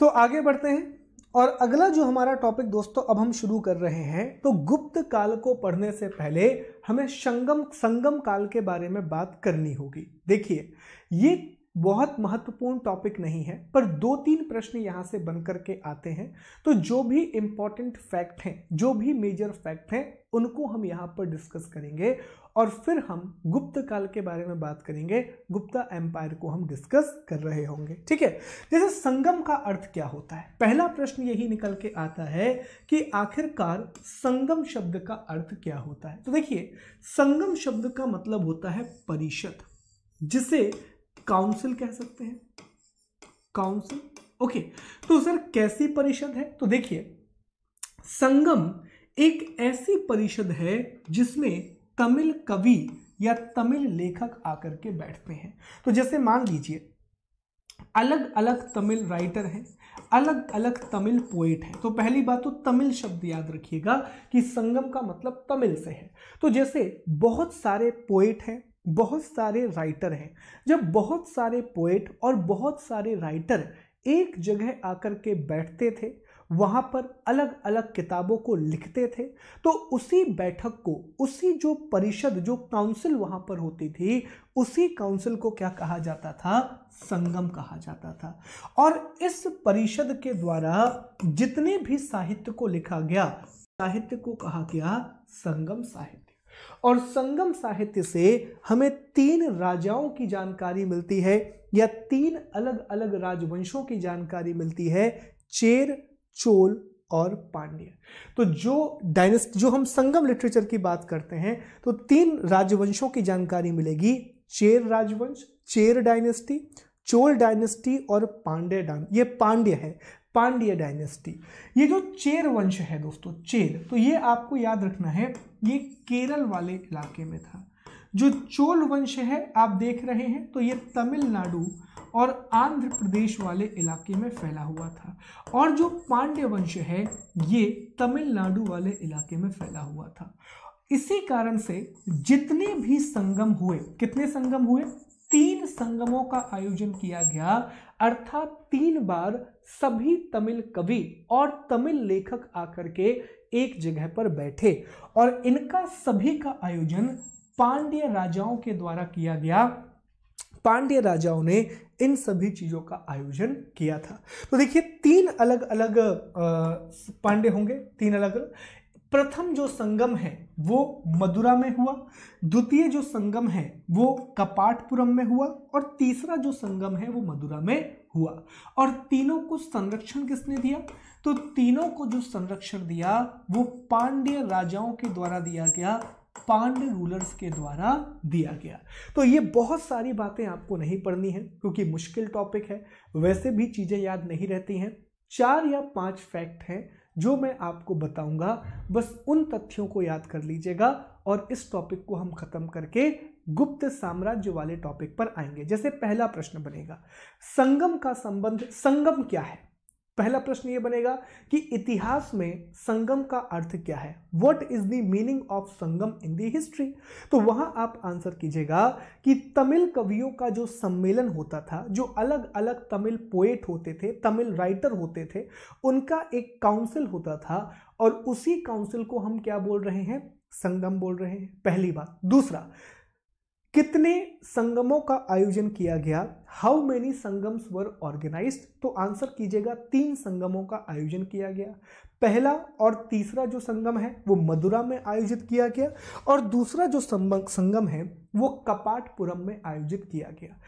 तो आगे बढ़ते हैं और अगला जो हमारा टॉपिक दोस्तों अब हम शुरू कर रहे हैं तो गुप्त काल को पढ़ने से पहले हमें संगम संगम काल के बारे में बात करनी होगी देखिए ये बहुत महत्वपूर्ण टॉपिक नहीं है पर दो तीन प्रश्न यहाँ से बन करके आते हैं तो जो भी इम्पॉर्टेंट फैक्ट हैं जो भी मेजर फैक्ट हैं उनको हम यहाँ पर डिस्कस करेंगे और फिर हम गुप्त काल के बारे में बात करेंगे गुप्ता एम्पायर को हम डिस्कस कर रहे होंगे ठीक है जैसे संगम का अर्थ क्या होता है पहला प्रश्न यही निकल के आता है कि आखिरकार संगम शब्द का अर्थ क्या होता है तो देखिए संगम शब्द का मतलब होता है परिषद जिसे काउंसिल कह सकते हैं काउंसिल ओके तो सर कैसी परिषद है तो देखिए संगम एक ऐसी परिषद है जिसमें तमिल कवि या तमिल लेखक आकर के बैठते हैं तो जैसे मान लीजिए अलग अलग तमिल राइटर हैं अलग अलग तमिल पोएट हैं तो पहली बात तो तमिल शब्द याद रखिएगा कि संगम का मतलब तमिल से है तो जैसे बहुत सारे पोएट हैं बहुत सारे राइटर हैं जब बहुत सारे पोएट और बहुत सारे राइटर एक जगह आकर के बैठते थे वहाँ पर अलग अलग किताबों को लिखते थे तो उसी बैठक को उसी जो परिषद जो काउंसिल वहाँ पर होती थी उसी काउंसिल को क्या कहा जाता था संगम कहा जाता था और इस परिषद के द्वारा जितने भी साहित्य को लिखा गया साहित्य को कहा गया संगम साहित्य और संगम साहित्य से हमें तीन राजाओं की जानकारी मिलती है या तीन अलग अलग राजवंशों की जानकारी मिलती है चेर चोल और पांड्य तो जो डायनेस्ट जो हम संगम लिटरेचर की बात करते हैं तो तीन राजवंशों की जानकारी मिलेगी चेर राजवंश चेर डायनेस्टी चोल डायनेस्टी और पांड्य ये पांड्य है पांड्य डायनेस्टी ये जो चेर वंश है दोस्तों चेर तो ये आपको याद रखना है ये केरल वाले इलाके में था जो चोल वंश है आप देख रहे हैं तो ये तमिलनाडु और आंध्र प्रदेश वाले इलाके में फैला हुआ था और जो पांड्य वंश है ये तमिलनाडु वाले इलाके में फैला हुआ था इसी कारण से जितने भी संगम हुए कितने संगम हुए तीन संगमों का आयोजन किया गया अर्थात तीन बार सभी तमिल कवि और तमिल लेखक आकर के एक जगह पर बैठे और इनका सभी का आयोजन पांड्य राजाओं के द्वारा किया गया पांड्य राजाओं ने इन सभी चीज़ों का आयोजन किया था तो देखिए तीन अलग अलग पांडे होंगे तीन अलग अलग प्रथम जो संगम है वो मदुरा में हुआ द्वितीय जो संगम है वो कपाटपुरम में हुआ और तीसरा जो संगम है वो मदुरा में हुआ और तीनों को संरक्षण किसने दिया तो तीनों को जो संरक्षण दिया वो पांड्य राजाओं के द्वारा दिया गया पांड रूलर्स के द्वारा दिया गया तो ये बहुत सारी बातें आपको नहीं पढ़नी है क्योंकि मुश्किल टॉपिक है वैसे भी चीज़ें याद नहीं रहती हैं चार या पांच फैक्ट हैं जो मैं आपको बताऊंगा बस उन तथ्यों को याद कर लीजिएगा और इस टॉपिक को हम खत्म करके गुप्त साम्राज्य वाले टॉपिक पर आएंगे जैसे पहला प्रश्न बनेगा संगम का संबंध संगम क्या है पहला प्रश्न ये बनेगा कि इतिहास में संगम का अर्थ क्या है what is the meaning of Sangam in the history तो वहां आप आंसर कीजिएगा कि तमिल कवियों का जो सम्मेलन होता था जो अलग अलग तमिल पोएट होते थे तमिल राइटर होते थे उनका एक काउंसिल होता था और उसी काउंसिल को हम क्या बोल रहे हैं संगम बोल रहे हैं पहली बात दूसरा कितने संगमों का आयोजन किया गया how many Sangams were organize तो आंसर कीजिएगा तीन संगमों का आयोजन किया गया पहला और तीसरा जो संगम है वो मदुरा में आयोजित किया गया और दूसरा जो संगम है वो कपाटपुरम में आयोजित किया गया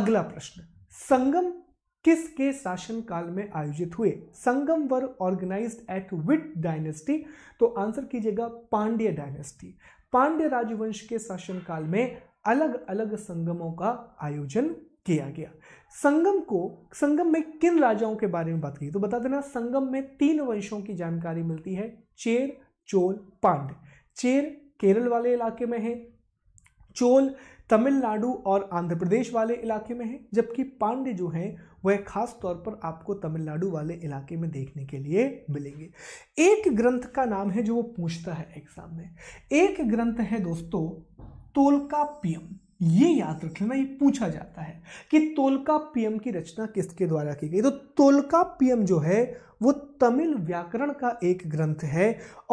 अगला प्रश्न संगम किसके शासनकाल में आयोजित हुए Sangam were organize at which dynasty तो आंसर कीजिएगा पांड्य डायनेस्टी पांड्य राजवंश के शासनकाल में अलग अलग संगमों का आयोजन किया गया संगम को संगम में किन राजाओं के बारे में बात की तो बता देना संगम में तीन वंशों की जानकारी मिलती है चेर चोल पांड चेर केरल वाले इलाके में है चोल तमिलनाडु और आंध्र प्रदेश वाले इलाके में है जबकि पांडे जो हैं वह खास तौर पर आपको तमिलनाडु वाले इलाके में देखने के लिए मिलेंगे एक ग्रंथ का नाम है जो वो पूछता है एग्जाम में एक ग्रंथ है दोस्तों तोलका पीएम ये याद रख लेना ये पूछा जाता है कि तोलका पीएम की रचना किसके द्वारा की गई तो तोलका पीएम जो है वो तमिल व्याकरण का एक ग्रंथ है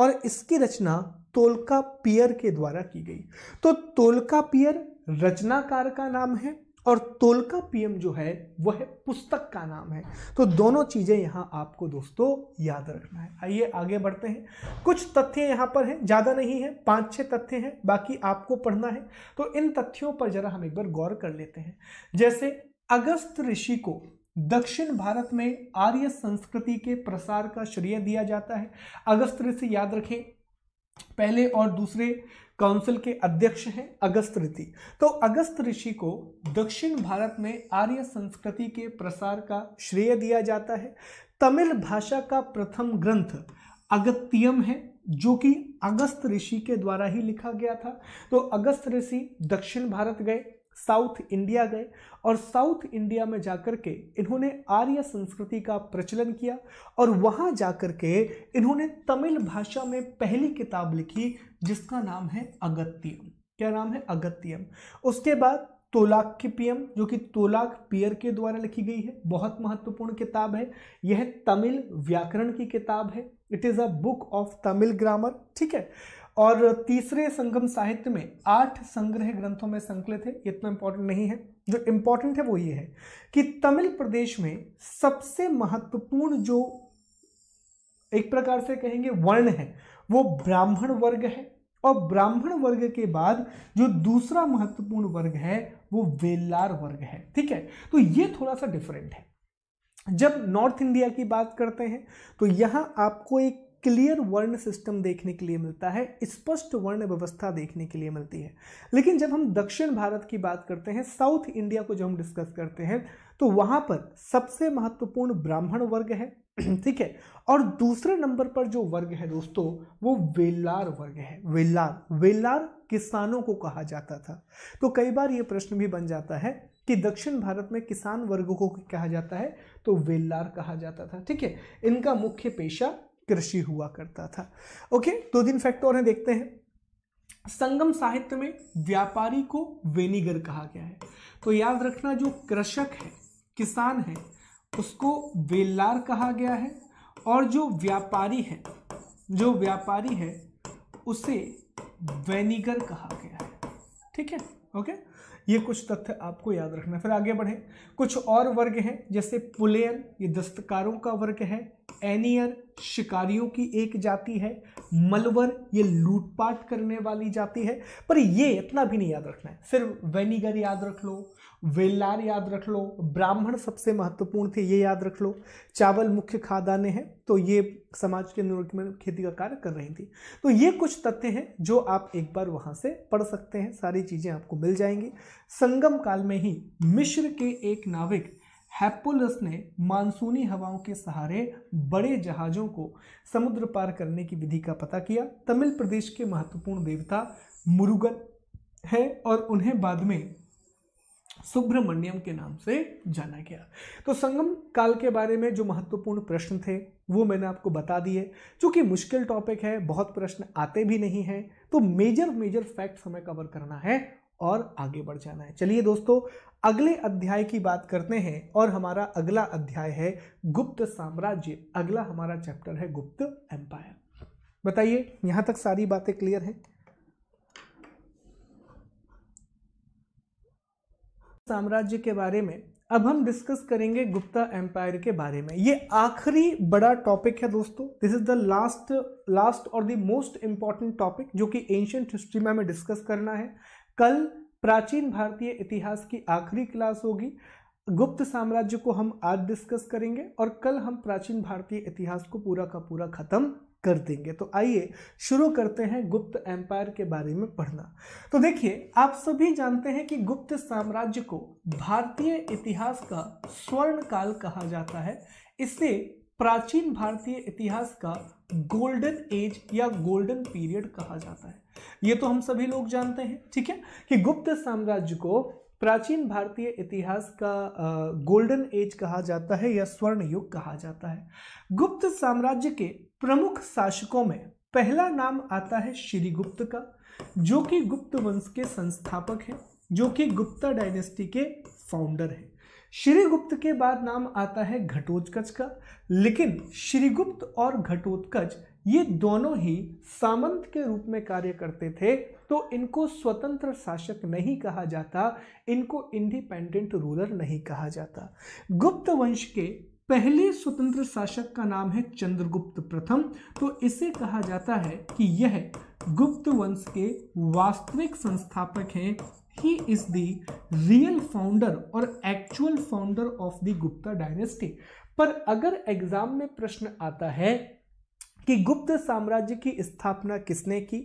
और इसकी रचना तोलका पियर के द्वारा की गई तो तोलका पियर रचनाकार का नाम है और तोलका पीएम जो है वह है पुस्तक का नाम है तो दोनों चीज़ें यहां आपको दोस्तों याद रखना है आइए आगे बढ़ते हैं कुछ तथ्य यहां पर हैं ज़्यादा नहीं है पांच छह तथ्य हैं बाकी आपको पढ़ना है तो इन तथ्यों पर ज़रा हम एक बार गौर कर लेते हैं जैसे अगस्त ऋषि को दक्षिण भारत में आर्य संस्कृति के प्रसार का श्रेय दिया जाता है अगस्त ऋषि याद रखें पहले और दूसरे काउंसिल के अध्यक्ष हैं अगस्त ऋषि तो अगस्त ऋषि को दक्षिण भारत में आर्य संस्कृति के प्रसार का श्रेय दिया जाता है तमिल भाषा का प्रथम ग्रंथ अगत्यम है जो कि अगस्त ऋषि के द्वारा ही लिखा गया था तो अगस्त ऋषि दक्षिण भारत गए साउथ इंडिया गए और साउथ इंडिया में जाकर के इन्होंने आर्य संस्कृति का प्रचलन किया और वहाँ जाकर के इन्होंने तमिल भाषा में पहली किताब लिखी जिसका नाम है अगत्यम क्या नाम है अगत्यम उसके बाद तोलाक की पीएम जो कि तोलाक पियर के द्वारा लिखी गई है बहुत महत्वपूर्ण किताब है यह तमिल व्याकरण की किताब है it is a book of Tamil grammar ठीक है और तीसरे संगम साहित्य में आठ संग्रह ग्रंथों में संकलित है इतना इंपॉर्टेंट नहीं है जो इंपॉर्टेंट है वो ये है कि तमिल प्रदेश में सबसे महत्वपूर्ण जो एक प्रकार से कहेंगे वर्ण है वो ब्राह्मण वर्ग है और ब्राह्मण वर्ग के बाद जो दूसरा महत्वपूर्ण वर्ग है वो वेल्लार वर्ग है ठीक है तो ये थोड़ा सा डिफरेंट है जब नॉर्थ इंडिया की बात करते हैं तो यहां आपको एक क्लियर वर्ण सिस्टम देखने के लिए मिलता है स्पष्ट वर्ण व्यवस्था देखने के लिए मिलती है लेकिन जब हम दक्षिण भारत की बात करते हैं साउथ इंडिया को जब हम डिस्कस करते हैं तो वहाँ पर सबसे महत्वपूर्ण ब्राह्मण वर्ग है ठीक है और दूसरे नंबर पर जो वर्ग है दोस्तों वो वेल्लार वर्ग है वेल्लार वेल्लार किसानों को कहा जाता था तो कई बार ये प्रश्न भी बन जाता है कि दक्षिण भारत में किसान वर्ग को कहा जाता है तो वेल्लार कहा जाता था ठीक है इनका मुख्य पेशा कृषि हुआ करता था ओके दो तीन फैक्ट और देखते हैं संगम साहित्य में व्यापारी को वेनिगर कहा गया है तो याद रखना जो कृषक है किसान है उसको वेल्लार कहा गया है और जो व्यापारी है जो व्यापारी है उसे वेनिगर कहा गया है ठीक है ओके ये कुछ तथ्य आपको याद रखना फिर आगे बढ़े कुछ और वर्ग हैं जैसे पुलेयन ये दस्तकारों का वर्ग है एनियर शिकारियों की एक जाति है मलवर ये लूटपाट करने वाली जाति है पर ये इतना भी नहीं याद रखना है सिर्फ वेनिगर याद रख लो वेल्लार याद रख लो ब्राह्मण सबसे महत्वपूर्ण थे ये याद रख लो चावल मुख्य खादाने हैं तो ये समाज के में खेती का कार्य कर रही थी तो ये कुछ तथ्य हैं जो आप एक बार वहाँ से पढ़ सकते हैं सारी चीज़ें आपको मिल जाएंगी संगम काल में ही मिश्र के एक नाविक हैप्पोलस ने मानसूनी हवाओं के सहारे बड़े जहाज़ों को समुद्र पार करने की विधि का पता किया तमिल प्रदेश के महत्वपूर्ण देवता मुरुगन है और उन्हें बाद में सुब्रमण्यम के नाम से जाना गया तो संगम काल के बारे में जो महत्वपूर्ण प्रश्न थे वो मैंने आपको बता दिए चूंकि मुश्किल टॉपिक है बहुत प्रश्न आते भी नहीं हैं तो मेजर मेजर फैक्ट्स हमें कवर करना है और आगे बढ़ जाना है चलिए दोस्तों अगले अध्याय की बात करते हैं और हमारा अगला अध्याय है गुप्त साम्राज्य अगला हमारा चैप्टर है गुप्त एम्पायर बताइए यहां तक सारी बातें क्लियर है साम्राज्य के बारे में अब हम डिस्कस करेंगे गुप्ता एम्पायर के बारे में ये आखिरी बड़ा टॉपिक है दोस्तों this is the last last और द मोस्ट इंपॉर्टेंट टॉपिक जो कि एंशियंट हिस्ट्री में हमें डिस्कस करना है कल प्राचीन भारतीय इतिहास की आखिरी क्लास होगी गुप्त साम्राज्य को हम आज डिस्कस करेंगे और कल हम प्राचीन भारतीय इतिहास को पूरा का पूरा खत्म कर देंगे तो आइए शुरू करते हैं गुप्त एम्पायर के बारे में पढ़ना तो देखिए आप सभी जानते हैं कि गुप्त साम्राज्य को भारतीय इतिहास का स्वर्ण काल कहा जाता है इससे प्राचीन भारतीय इतिहास का गोल्डन एज या गोल्डन पीरियड कहा जाता है ये तो हम सभी लोग जानते हैं ठीक है कि गुप्त साम्राज्य को प्राचीन भारतीय इतिहास का गोल्डन एज कहा जाता है या स्वर्ण युग कहा जाता है गुप्त साम्राज्य के प्रमुख शासकों में पहला नाम आता है श्रीगुप्त का जो कि गुप्त वंश के संस्थापक हैं जो कि गुप्ता डायनेस्टी के फाउंडर हैं श्रीगुप्त के बाद नाम आता है घटोत्कच का लेकिन श्रीगुप्त और घटोत्कच ये दोनों ही सामंत के रूप में कार्य करते थे तो इनको स्वतंत्र शासक नहीं कहा जाता इनको इंडिपेंडेंट रूलर नहीं कहा जाता गुप्त वंश के पहले स्वतंत्र शासक का नाम है चंद्रगुप्त प्रथम तो इसे कहा जाता है कि यह गुप्त वंश के वास्तविक संस्थापक हैं he is the real founder और actual founder of the Gupta dynasty पर अगर एग्जाम में प्रश्न आता है कि गुप्त साम्राज्य की स्थापना किसने की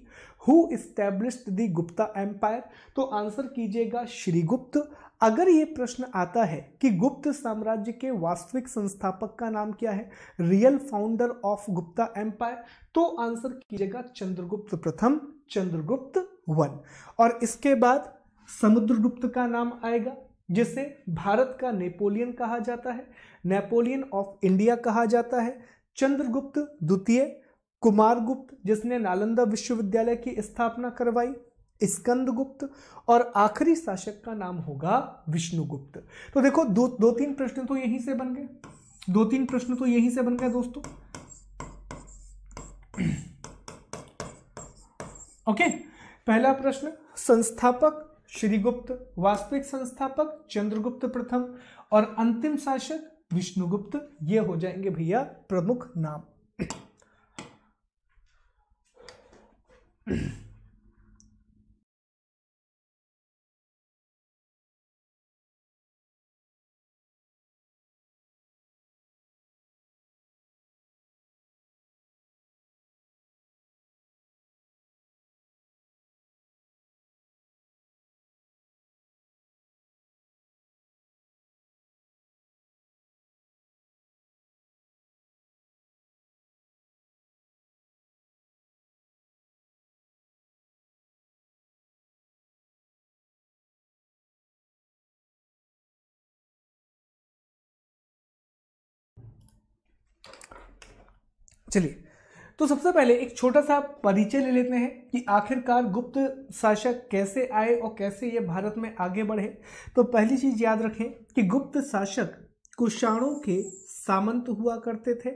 who established the Gupta empire तो आंसर कीजिएगा श्रीगुप्त अगर ये प्रश्न आता है कि गुप्त साम्राज्य के वास्तविक संस्थापक का नाम क्या है real founder of Gupta empire तो आंसर कीजिएगा चंद्रगुप्त प्रथम चंद्रगुप्त वन और इसके बाद समुद्रगुप्त का नाम आएगा जिसे भारत का नेपोलियन कहा जाता है नेपोलियन ऑफ इंडिया कहा जाता है चंद्रगुप्त द्वितीय कुमारगुप्त जिसने नालंदा विश्वविद्यालय की स्थापना करवाई स्कंदगुप्त और आखिरी शासक का नाम होगा विष्णुगुप्त तो देखो दो दो तीन प्रश्न तो यहीं से बन गए दो तीन प्रश्न तो यहीं से बन गए दोस्तों ओके पहला प्रश्न संस्थापक श्रीगुप्त वास्तविक संस्थापक चंद्रगुप्त प्रथम और अंतिम शासक विष्णुगुप्त ये हो जाएंगे भैया प्रमुख नाम चलिए तो सबसे पहले एक छोटा सा परिचय ले लेते हैं कि आखिरकार गुप्त शासक कैसे आए और कैसे ये भारत में आगे बढ़े तो पहली चीज याद रखें कि गुप्त शासक कुषाणों के सामंत हुआ करते थे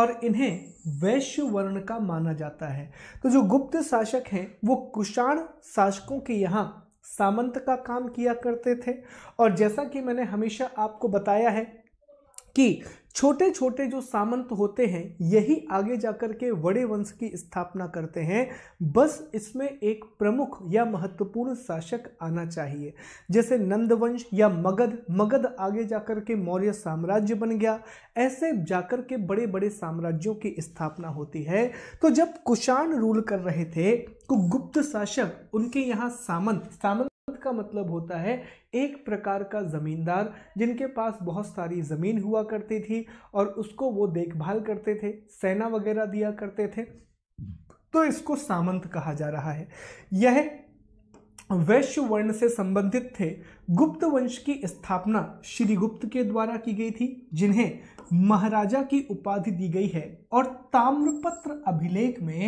और इन्हें वैश्य वर्ण का माना जाता है तो जो गुप्त शासक हैं वो कुषाण शासकों के यहाँ सामंत का काम किया करते थे और जैसा कि मैंने हमेशा आपको बताया है कि छोटे छोटे जो सामंत होते हैं यही आगे जाकर के बड़े वंश की स्थापना करते हैं बस इसमें एक प्रमुख या महत्वपूर्ण शासक आना चाहिए जैसे नंदवंश या मगध मगध आगे जाकर के मौर्य साम्राज्य बन गया ऐसे जाकर के बड़े बड़े साम्राज्यों की स्थापना होती है तो जब कुषाण रूल कर रहे थे तो गुप्त शासक उनके यहाँ सामंत सामंत का मतलब होता है एक प्रकार का ज़मींदार जिनके पास बहुत सारी ज़मीन हुआ करती थी और उसको वो देखभाल करते थे सेना वगैरह दिया करते थे तो इसको सामंत कहा जा रहा है यह वैश्य वर्ण से संबंधित थे गुप्त वंश की स्थापना श्री गुप्त के द्वारा की गई थी जिन्हें महाराजा की उपाधि दी गई है और ताम्रपत्र अभिलेख में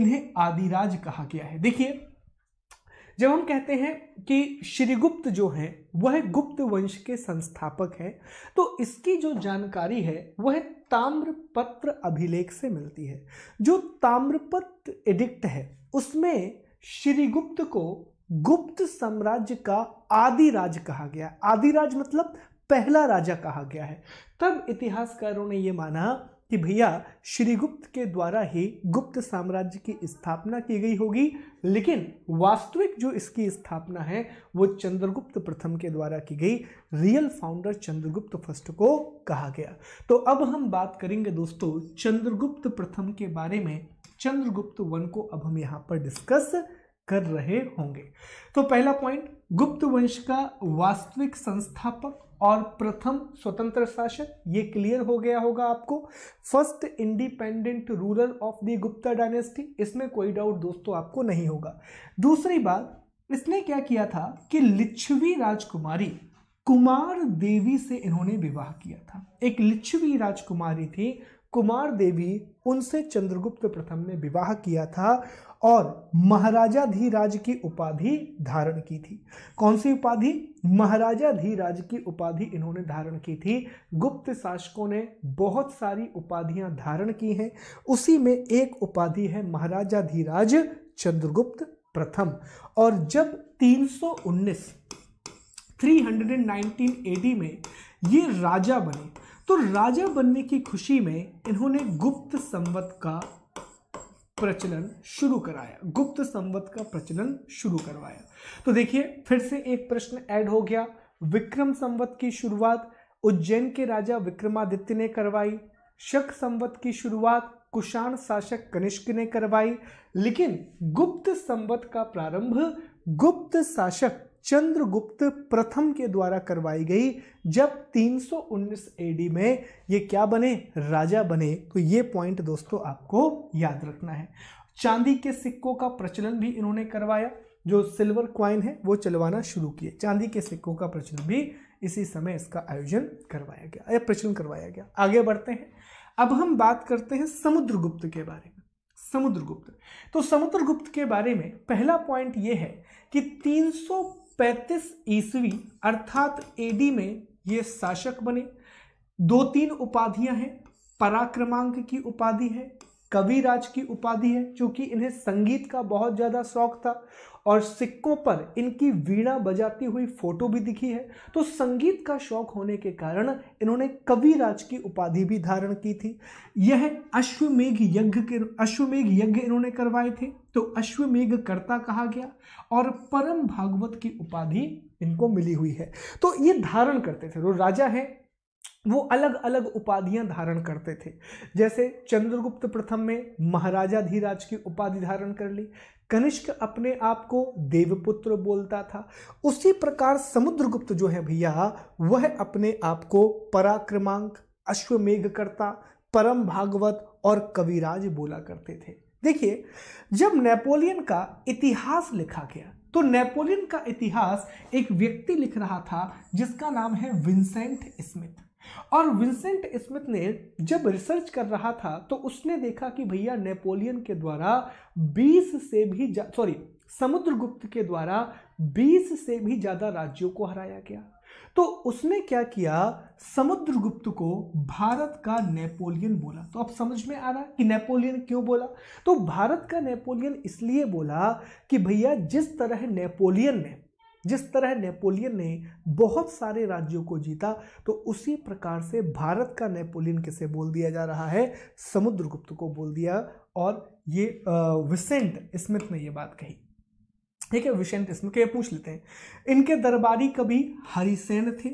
इन्हें आदिराज कहा गया है देखिए जब हम कहते हैं कि श्रीगुप्त जो हैं वह गुप्त वंश के संस्थापक हैं तो इसकी जो जानकारी है वह ताम्रपत्र अभिलेख से मिलती है जो ताम्रपत्र एडिक्ट है उसमें श्रीगुप्त को गुप्त साम्राज्य का आदि राज कहा गया आदि राज मतलब पहला राजा कहा गया है तब इतिहासकारों ने यह माना कि भैया श्रीगुप्त के द्वारा ही गुप्त साम्राज्य की स्थापना की गई होगी लेकिन वास्तविक जो इसकी स्थापना है वो चंद्रगुप्त प्रथम के द्वारा की गई रियल फाउंडर चंद्रगुप्त फर्स्ट को कहा गया तो अब हम बात करेंगे दोस्तों चंद्रगुप्त प्रथम के बारे में चंद्रगुप्त वन को अब हम यहाँ पर डिस्कस कर रहे होंगे तो पहला पॉइंट गुप्त वंश का वास्तविक संस्थापक और प्रथम स्वतंत्र शासक ये क्लियर हो गया होगा आपको first independent ruler of the Gupta dynasty इसमें कोई डाउट दोस्तों आपको नहीं होगा दूसरी बात इसने क्या किया था कि लिच्छवी राजकुमारी कुमार देवी से इन्होंने विवाह किया था एक लिच्छवी राजकुमारी थी कुमार देवी उनसे चंद्रगुप्त प्रथम ने विवाह किया था और महाराजाधिराज की उपाधि धारण की थी कौन सी उपाधि महाराजाधिराज की उपाधि इन्होंने धारण की थी गुप्त शासकों ने बहुत सारी उपाधियां धारण की हैं उसी में एक उपाधि है धीराज चंद्रगुप्त प्रथम और जब 319 319 एडी में ये राजा बने तो राजा बनने की खुशी में इन्होंने गुप्त संवत का प्रचलन शुरू कराया गुप्त संवत का प्रचलन शुरू करवाया तो देखिए फिर से एक प्रश्न ऐड हो गया विक्रम संवत की शुरुआत उज्जैन के राजा विक्रमादित्य ने करवाई शक संवत की शुरुआत कुषाण शासक कनिष्क ने करवाई लेकिन गुप्त संवत का प्रारंभ गुप्त शासक चंद्रगुप्त प्रथम के द्वारा करवाई गई जब 319 एडी में ये क्या बने राजा बने तो ये पॉइंट दोस्तों आपको याद रखना है चांदी के सिक्कों का प्रचलन भी इन्होंने करवाया जो सिल्वर क्वाइन है वो चलवाना शुरू किए चांदी के सिक्कों का प्रचलन भी इसी समय इसका आयोजन करवाया गया या प्रचलन करवाया गया आगे बढ़ते हैं अब हम बात करते हैं समुद्रगुप्त के बारे में समुद्रगुप्त तो समुद्रगुप्त के बारे में पहला पॉइंट ये है कि 35 ईसवी अर्थात एडी में ये शासक बने दो तीन उपाधियां हैं पराक्रमांक की उपाधि है कविराज की उपाधि है क्योंकि इन्हें संगीत का बहुत ज़्यादा शौक था और सिक्कों पर इनकी वीणा बजाती हुई फोटो भी दिखी है तो संगीत का शौक होने के कारण इन्होंने कविराज की उपाधि भी धारण की थी यह अश्वमेघ यज्ञ के अश्वमेघ यज्ञ इन्होंने करवाए थे तो अश्वमेघ कर्ता कहा गया और परम भागवत की उपाधि इनको मिली हुई है तो ये धारण करते थे जो राजा हैं वो अलग अलग उपाधियां धारण करते थे जैसे चंद्रगुप्त प्रथम में महाराजा धीराज की उपाधि धारण कर ली कनिष्क अपने आप को देवपुत्र बोलता था उसी प्रकार समुद्रगुप्त जो है भैया वह अपने आप को पराक्रमांक अश्वमेघ करता परम भागवत और कविराज बोला करते थे देखिए जब नेपोलियन का इतिहास लिखा गया तो नेपोलियन का इतिहास एक व्यक्ति लिख रहा था जिसका नाम है विंसेंट स्मिथ और विंसेंट स्मिथ ने जब रिसर्च कर रहा था तो उसने देखा कि भैया नेपोलियन के द्वारा 20 से भी सॉरी समुद्रगुप्त के द्वारा 20 से भी ज़्यादा राज्यों को हराया गया तो उसने क्या किया समुद्रगुप्त को भारत का नेपोलियन बोला तो अब समझ में आ रहा कि नेपोलियन क्यों बोला तो भारत का नेपोलियन इसलिए बोला कि भैया जिस तरह नेपोलियन ने जिस तरह नेपोलियन ने बहुत सारे राज्यों को जीता तो उसी प्रकार से भारत का नेपोलियन किसे बोल दिया जा रहा है समुद्रगुप्त को बोल दिया और ये विसेंट स्मिथ ने ये बात कही ठीक है विशेंट स्मिथ ये पूछ लेते हैं इनके दरबारी कवि हरिसेन थे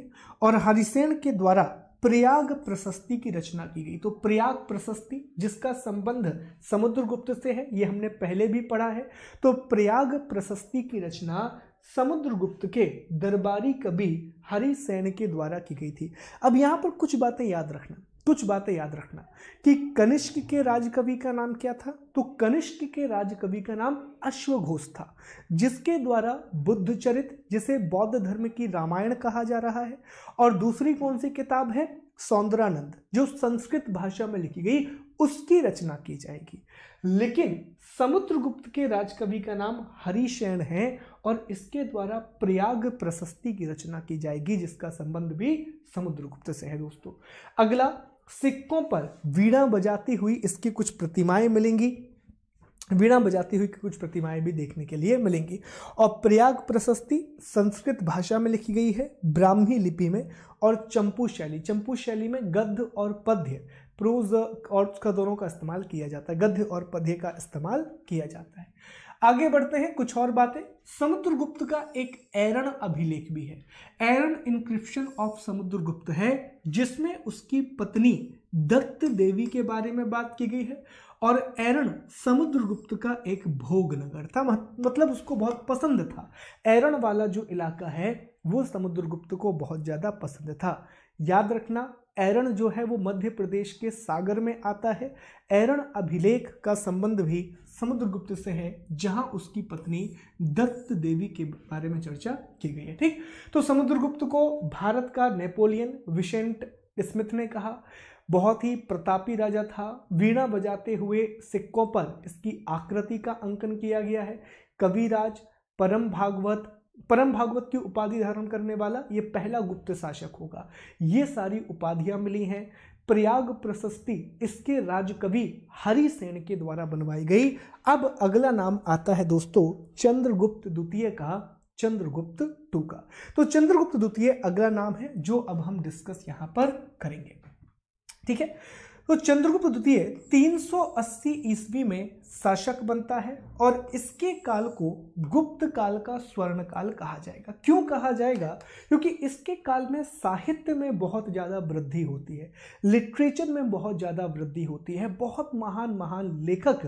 और हरिसेन के द्वारा प्रयाग प्रशस्ति की रचना की गई तो प्रयाग प्रशस्ति जिसका संबंध समुद्रगुप्त से है ये हमने पहले भी पढ़ा है तो प्रयाग प्रशस्ति की रचना समुद्रगुप्त के दरबारी कवि हरि सेन के द्वारा की गई थी अब यहाँ पर कुछ बातें याद रखना कुछ बातें याद रखना कि कनिष्क के राजकवि का नाम क्या था तो कनिष्क के राजकवि का नाम अश्वघोष था जिसके द्वारा बुद्ध चरित जिसे बौद्ध धर्म की रामायण कहा जा रहा है और दूसरी कौन सी किताब है सौंदरानंद जो संस्कृत भाषा में लिखी गई उसकी रचना की जाएगी लेकिन समुद्रगुप्त के राजकवि का नाम हरिशैन है और इसके द्वारा प्रयाग प्रशस्ति की रचना की जाएगी जिसका संबंध भी समुद्रगुप्त से है दोस्तों अगला सिक्कों पर वीणा बजाती हुई इसकी कुछ प्रतिमाएं मिलेंगी वीणा बजाती हुई कुछ प्रतिमाएं भी देखने के लिए मिलेंगी और प्रयाग प्रशस्ति संस्कृत भाषा में लिखी गई है ब्राह्मी लिपि में और चंपू शैली चंपू शैली में गद्य और पद्य प्रोज और उसका दोनों का इस्तेमाल किया जाता है गद्य और पद्य का इस्तेमाल किया जाता है आगे बढ़ते हैं कुछ और बातें समुद्रगुप्त का एक एरन अभिलेख भी है एरन इंक्रिप्शन ऑफ समुद्रगुप्त है जिसमें उसकी पत्नी दत्त देवी के बारे में बात की गई है और एरन समुद्रगुप्त का एक भोग नगर था मतलब उसको बहुत पसंद था एरन वाला जो इलाका है वो समुद्रगुप्त को बहुत ज़्यादा पसंद था याद रखना एरन जो है वो मध्य प्रदेश के सागर में आता है एरन अभिलेख का संबंध भी समुद्रगुप्त से है जहां उसकी पत्नी दत्त देवी के बारे में चर्चा की गई है ठीक तो समुद्रगुप्त को भारत का नेपोलियन विशेंट स्मिथ ने कहा बहुत ही प्रतापी राजा था वीणा बजाते हुए सिक्कों पर इसकी आकृति का अंकन किया गया है कविराज परम भागवत परम भागवत की उपाधि धारण करने वाला ये पहला गुप्त शासक होगा ये सारी उपाधियां मिली हैं प्रयाग प्रशस्ति इसके राजकवि हरिसेन के द्वारा बनवाई गई अब अगला नाम आता है दोस्तों चंद्रगुप्त द्वितीय का चंद्रगुप्त टू का तो चंद्रगुप्त द्वितीय अगला नाम है जो अब हम डिस्कस यहां पर करेंगे ठीक है तो चंद्रगुप्त द्वितीय 380 ईस्वी में शासक बनता है और इसके काल को गुप्त काल का स्वर्ण काल कहा जाएगा क्यों कहा जाएगा क्योंकि इसके काल में साहित्य में बहुत ज़्यादा वृद्धि होती है लिटरेचर में बहुत ज़्यादा वृद्धि होती है बहुत महान महान लेखक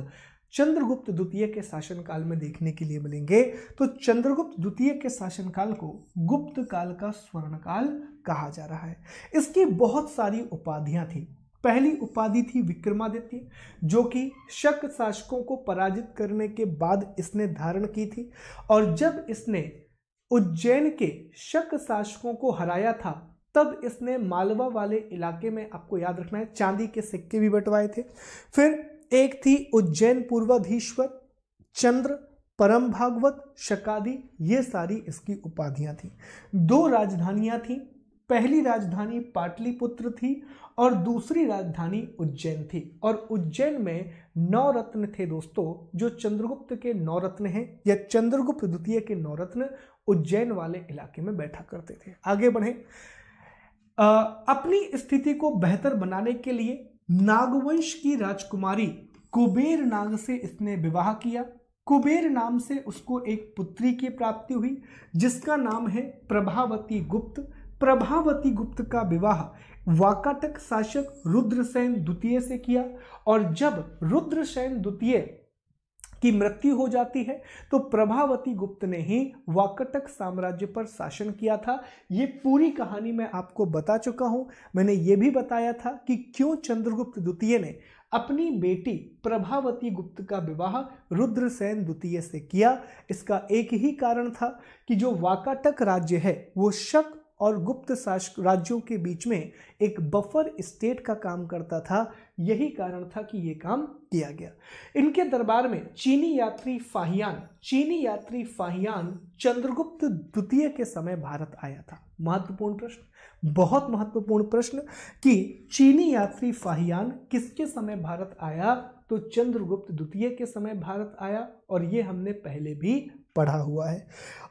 चंद्रगुप्त द्वितीय के शासनकाल में देखने के लिए मिलेंगे तो चंद्रगुप्त द्वितीय के शासनकाल को गुप्त काल का स्वर्ण काल कहा जा रहा है इसकी बहुत सारी उपाधियां थी पहली उपाधि थी विक्रमादित्य जो कि शक शासकों को पराजित करने के बाद इसने धारण की थी और जब इसने उज्जैन के शक शासकों को हराया था तब इसने मालवा वाले इलाके में आपको याद रखना है चांदी के सिक्के भी बंटवाए थे फिर एक थी उज्जैन पूर्वाधीश्वर चंद्र परम भागवत शकादि ये सारी इसकी उपाधियां थी दो राजधानियां थीं पहली राजधानी पाटलिपुत्र थी और दूसरी राजधानी उज्जैन थी और उज्जैन में नौ रत्न थे दोस्तों जो चंद्रगुप्त के नौ रत्न हैं या चंद्रगुप्त द्वितीय के नौ रत्न उज्जैन वाले इलाके में बैठा करते थे आगे बढ़े अपनी स्थिति को बेहतर बनाने के लिए नागवंश की राजकुमारी कुबेर नाग से इसने विवाह किया कुबेर नाम से उसको एक पुत्री की प्राप्ति हुई जिसका नाम है प्रभावती गुप्त प्रभावती गुप्त का विवाह वाकाटक शासक रुद्रसेन द्वितीय से किया और जब रुद्रसेन द्वितीय की मृत्यु हो जाती है तो प्रभावती गुप्त ने ही वाकटक साम्राज्य पर शासन किया था ये पूरी कहानी मैं आपको बता चुका हूँ मैंने ये भी बताया था कि क्यों चंद्रगुप्त द्वितीय ने अपनी बेटी प्रभावती गुप्त का विवाह रुद्रसेन द्वितीय से किया इसका एक ही कारण था कि जो वाकाटक राज्य है वो शक और गुप्त शासक राज्यों के बीच में एक बफर स्टेट का काम करता था यही कारण था कि ये काम किया गया इनके दरबार में चीनी यात्री फाहियान चीनी यात्री फाहियान चंद्रगुप्त द्वितीय के समय भारत आया था महत्वपूर्ण प्रश्न बहुत महत्वपूर्ण प्रश्न कि चीनी यात्री फाहियान किसके समय भारत आया तो चंद्रगुप्त द्वितीय के समय भारत आया और ये हमने पहले भी पढ़ा हुआ है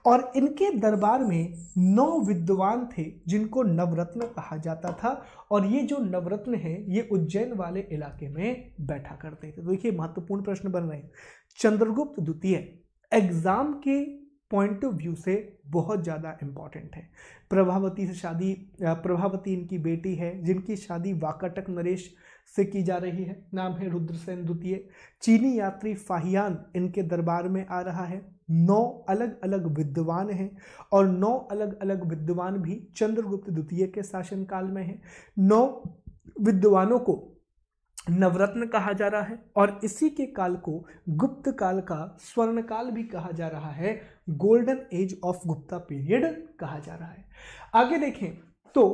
और इनके दरबार में नौ विद्वान थे जिनको नवरत्न कहा जाता था और ये जो नवरत्न है ये उज्जैन वाले इलाके में बैठा करते थे तो देखिए महत्वपूर्ण प्रश्न बन रहे हैं चंद्रगुप्त द्वितीय एग्ज़ाम के पॉइंट ऑफ व्यू से बहुत ज़्यादा इम्पॉर्टेंट है प्रभावती से शादी प्रभावती इनकी बेटी है जिनकी शादी वाकाटक नरेश से की जा रही है नाम है रुद्रसेन द्वितीय चीनी यात्री फाहियान इनके दरबार में आ रहा है नौ अलग अलग विद्वान हैं और नौ अलग अलग विद्वान भी चंद्रगुप्त द्वितीय के शासनकाल में हैं नौ विद्वानों को नवरत्न कहा जा रहा है और इसी के काल को गुप्त काल का स्वर्ण काल भी कहा जा रहा है golden age of Gupta period कहा जा रहा है आगे देखें तो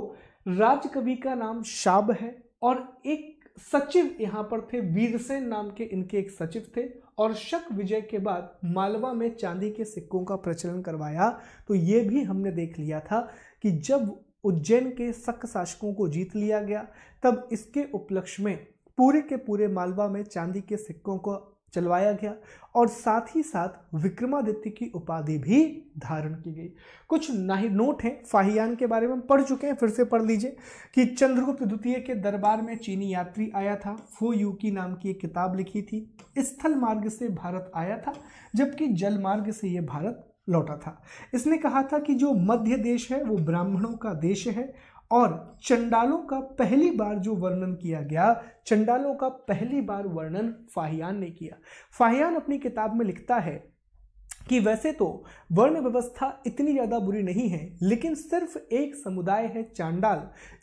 राजकवि का नाम शाब है और एक सचिव यहाँ पर थे वीरसेन नाम के इनके एक सचिव थे और शक विजय के बाद मालवा में चांदी के सिक्कों का प्रचलन करवाया तो ये भी हमने देख लिया था कि जब उज्जैन के शक शासकों को जीत लिया गया तब इसके उपलक्ष्य में पूरे के पूरे मालवा में चांदी के सिक्कों को चलवाया गया और साथ ही साथ विक्रमादित्य की उपाधि भी धारण की गई कुछ नाहि नोट हैं फाहियान के बारे में हम पढ़ चुके हैं फिर से पढ़ लीजिए कि चंद्रगुप्त द्वितीय के दरबार में चीनी यात्री आया था फो यू की नाम की एक किताब लिखी थी स्थल मार्ग से भारत आया था जबकि जल मार्ग से ये भारत लौटा था इसने कहा था कि जो मध्य देश है वो ब्राह्मणों का देश है और चंडालों का पहली बार जो वर्णन किया गया चंडालों का पहली बार वर्णन फाहियान ने किया फाहियान अपनी किताब में लिखता है कि वैसे तो वर्ण व्यवस्था इतनी ज़्यादा बुरी नहीं है लेकिन सिर्फ एक समुदाय है चांडाल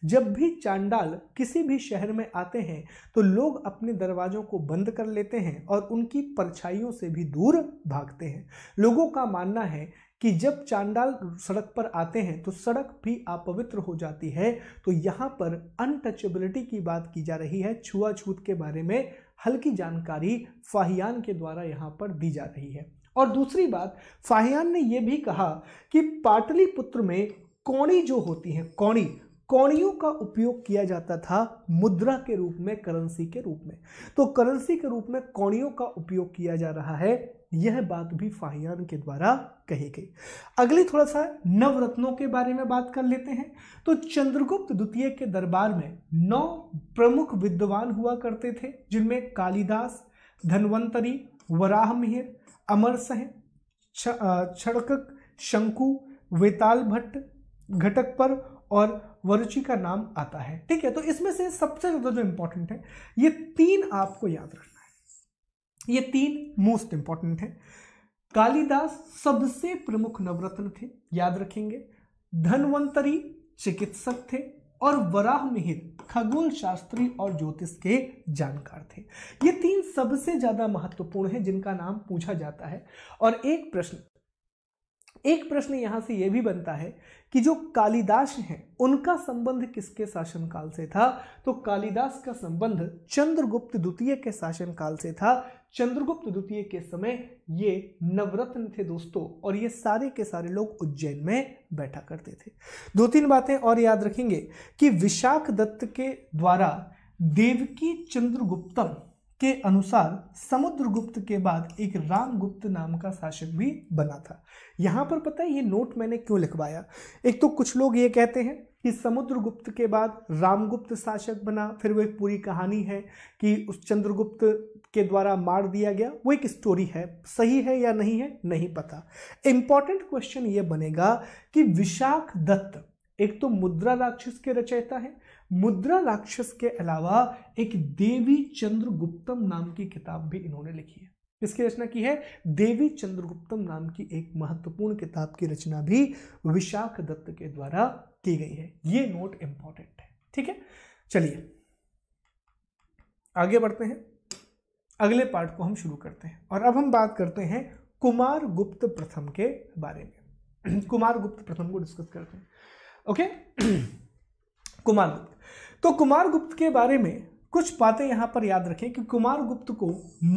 जब भी चांडाल किसी भी शहर में आते हैं तो लोग अपने दरवाज़ों को बंद कर लेते हैं और उनकी परछाइयों से भी दूर भागते हैं लोगों का मानना है कि जब चांडाल सड़क पर आते हैं तो सड़क भी अपवित्र हो जाती है तो यहाँ पर अनटचेबिलिटी की बात की जा रही है छुआछूत के बारे में हल्की जानकारी फाहियान के द्वारा यहाँ पर दी जा रही है और दूसरी बात फाहियान ने यह भी कहा कि पाटलिपुत्र में कौड़ी जो होती हैं कौड़ी कौड़ियों का उपयोग किया जाता था मुद्रा के रूप में करेंसी के रूप में तो करेंसी के रूप में कौड़ियों का उपयोग किया जा रहा है यह बात भी फाहियान के द्वारा कही गई अगले थोड़ा सा नवरत्नों के बारे में बात कर लेते हैं तो चंद्रगुप्त द्वितीय के दरबार में नौ प्रमुख विद्वान हुआ करते थे जिनमें कालिदास धनवंतरी वराहमिहिर अमर सह छड़कक शंकु वेताल भट्ट घटक पर और वरुचि का नाम आता है ठीक है तो इसमें से सबसे ज़्यादा जो इंपॉर्टेंट है ये तीन आपको याद रखना ये तीन मोस्ट इंपॉर्टेंट है कालिदास सबसे प्रमुख नवरत्न थे याद रखेंगे धनवंतरी चिकित्सक थे और वराह मिहिर खगोल शास्त्री और ज्योतिष के जानकार थे ये तीन सबसे ज्यादा महत्वपूर्ण है जिनका नाम पूछा जाता है और एक प्रश्न एक प्रश्न यहां से यह भी बनता है कि जो कालिदास हैं उनका संबंध किसके शासनकाल से था तो कालिदास का संबंध चंद्रगुप्त द्वितीय के शासनकाल से था चंद्रगुप्त द्वितीय के समय ये नवरत्न थे दोस्तों और ये सारे के सारे लोग उज्जैन में बैठा करते थे दो तीन बातें और याद रखेंगे कि विशाख दत्त के द्वारा देवकी चंद्रगुप्तम के अनुसार समुद्रगुप्त के बाद एक रामगुप्त नाम का शासक भी बना था यहाँ पर पता है ये नोट मैंने क्यों लिखवाया एक तो कुछ लोग ये कहते हैं कि समुद्रगुप्त के बाद रामगुप्त शासक बना फिर वो एक पूरी कहानी है कि उस चंद्रगुप्त के द्वारा मार दिया गया वो एक स्टोरी है सही है या नहीं है नहीं पता इम्पॉर्टेंट क्वेश्चन ये बनेगा कि विशाख दत्त एक तो मुद्रा राक्षस के रचयिता है मुद्रा राक्षस के अलावा एक देवी चंद्रगुप्तम नाम की किताब भी इन्होंने लिखी है इसकी रचना की है देवी चंद्रगुप्तम नाम की एक महत्वपूर्ण किताब की रचना भी विशाख दत्त के द्वारा की गई है ये नोट इंपॉर्टेंट है ठीक है चलिए आगे बढ़ते हैं अगले पार्ट को हम शुरू करते हैं और अब हम बात करते हैं कुमार गुप्त प्रथम के बारे में कुमार गुप्त प्रथम को डिस्कस करते हैं ओके कुमार गुप्त तो कुमार गुप्त के बारे में कुछ बातें यहाँ पर याद रखें कि कुमार गुप्त को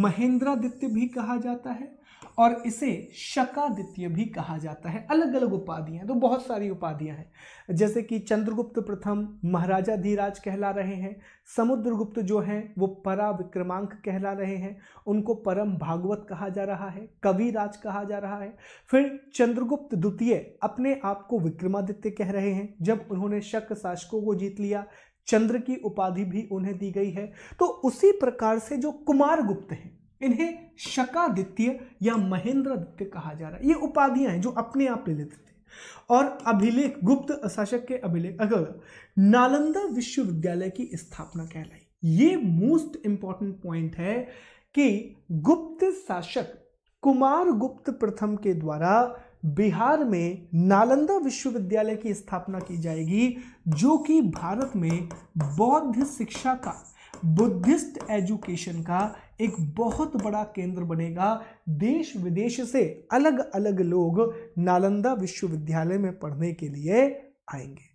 महेंद्रादित्य भी कहा जाता है और इसे शकादित्य भी कहा जाता है अलग अलग उपाधियाँ तो बहुत सारी उपाधियाँ हैं जैसे कि चंद्रगुप्त प्रथम महाराजा धीराज कहला रहे हैं समुद्रगुप्त जो हैं वो परा विक्रमांक कहला रहे हैं उनको परम भागवत कहा जा रहा है कविराज कहा जा रहा है फिर चंद्रगुप्त द्वितीय अपने आप को विक्रमादित्य कह रहे हैं जब उन्होंने शक शासकों को जीत लिया चंद्र की उपाधि भी उन्हें दी गई है तो उसी प्रकार से जो कुमार गुप्त हैं इन्हें शकादित्य या महेंद्रादित्य कहा जा रहा है ये उपाधियां हैं जो अपने आप ले लेते थे और अभिलेख गुप्त शासक के अभिलेख अगर नालंदा विश्वविद्यालय की स्थापना कहलाई ये मोस्ट इंपॉर्टेंट पॉइंट है कि गुप्त शासक कुमार गुप्त प्रथम के द्वारा बिहार में नालंदा विश्वविद्यालय की स्थापना की जाएगी जो कि भारत में बौद्ध शिक्षा का बुद्धिस्ट एजुकेशन का एक बहुत बड़ा केंद्र बनेगा देश विदेश से अलग अलग लोग नालंदा विश्वविद्यालय में पढ़ने के लिए आएंगे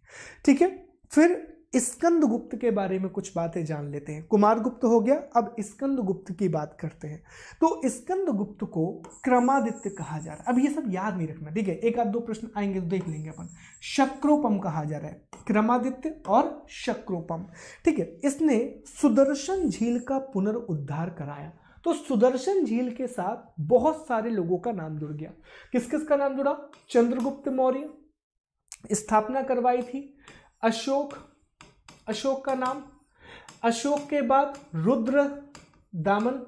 ठीक है फिर स्कंद गुप्त के बारे में कुछ बातें जान लेते हैं कुमार गुप्त हो गया अब स्कंद गुप्त की बात करते हैं तो स्कंद गुप्त को क्रमादित्य कहा जा रहा है अब ये सब याद नहीं रखना ठीक है एक आध दो प्रश्न आएंगे तो देख लेंगे अपन शक्रोपम कहा जा रहा है क्रमादित्य और शक्रोपम ठीक है इसने सुदर्शन झील का पुनरुद्धार कराया तो सुदर्शन झील के साथ बहुत सारे लोगों का नाम जुड़ गया किस किस का नाम जुड़ा चंद्रगुप्त मौर्य स्थापना करवाई थी अशोक अशोक का नाम अशोक के बाद रुद्र दामन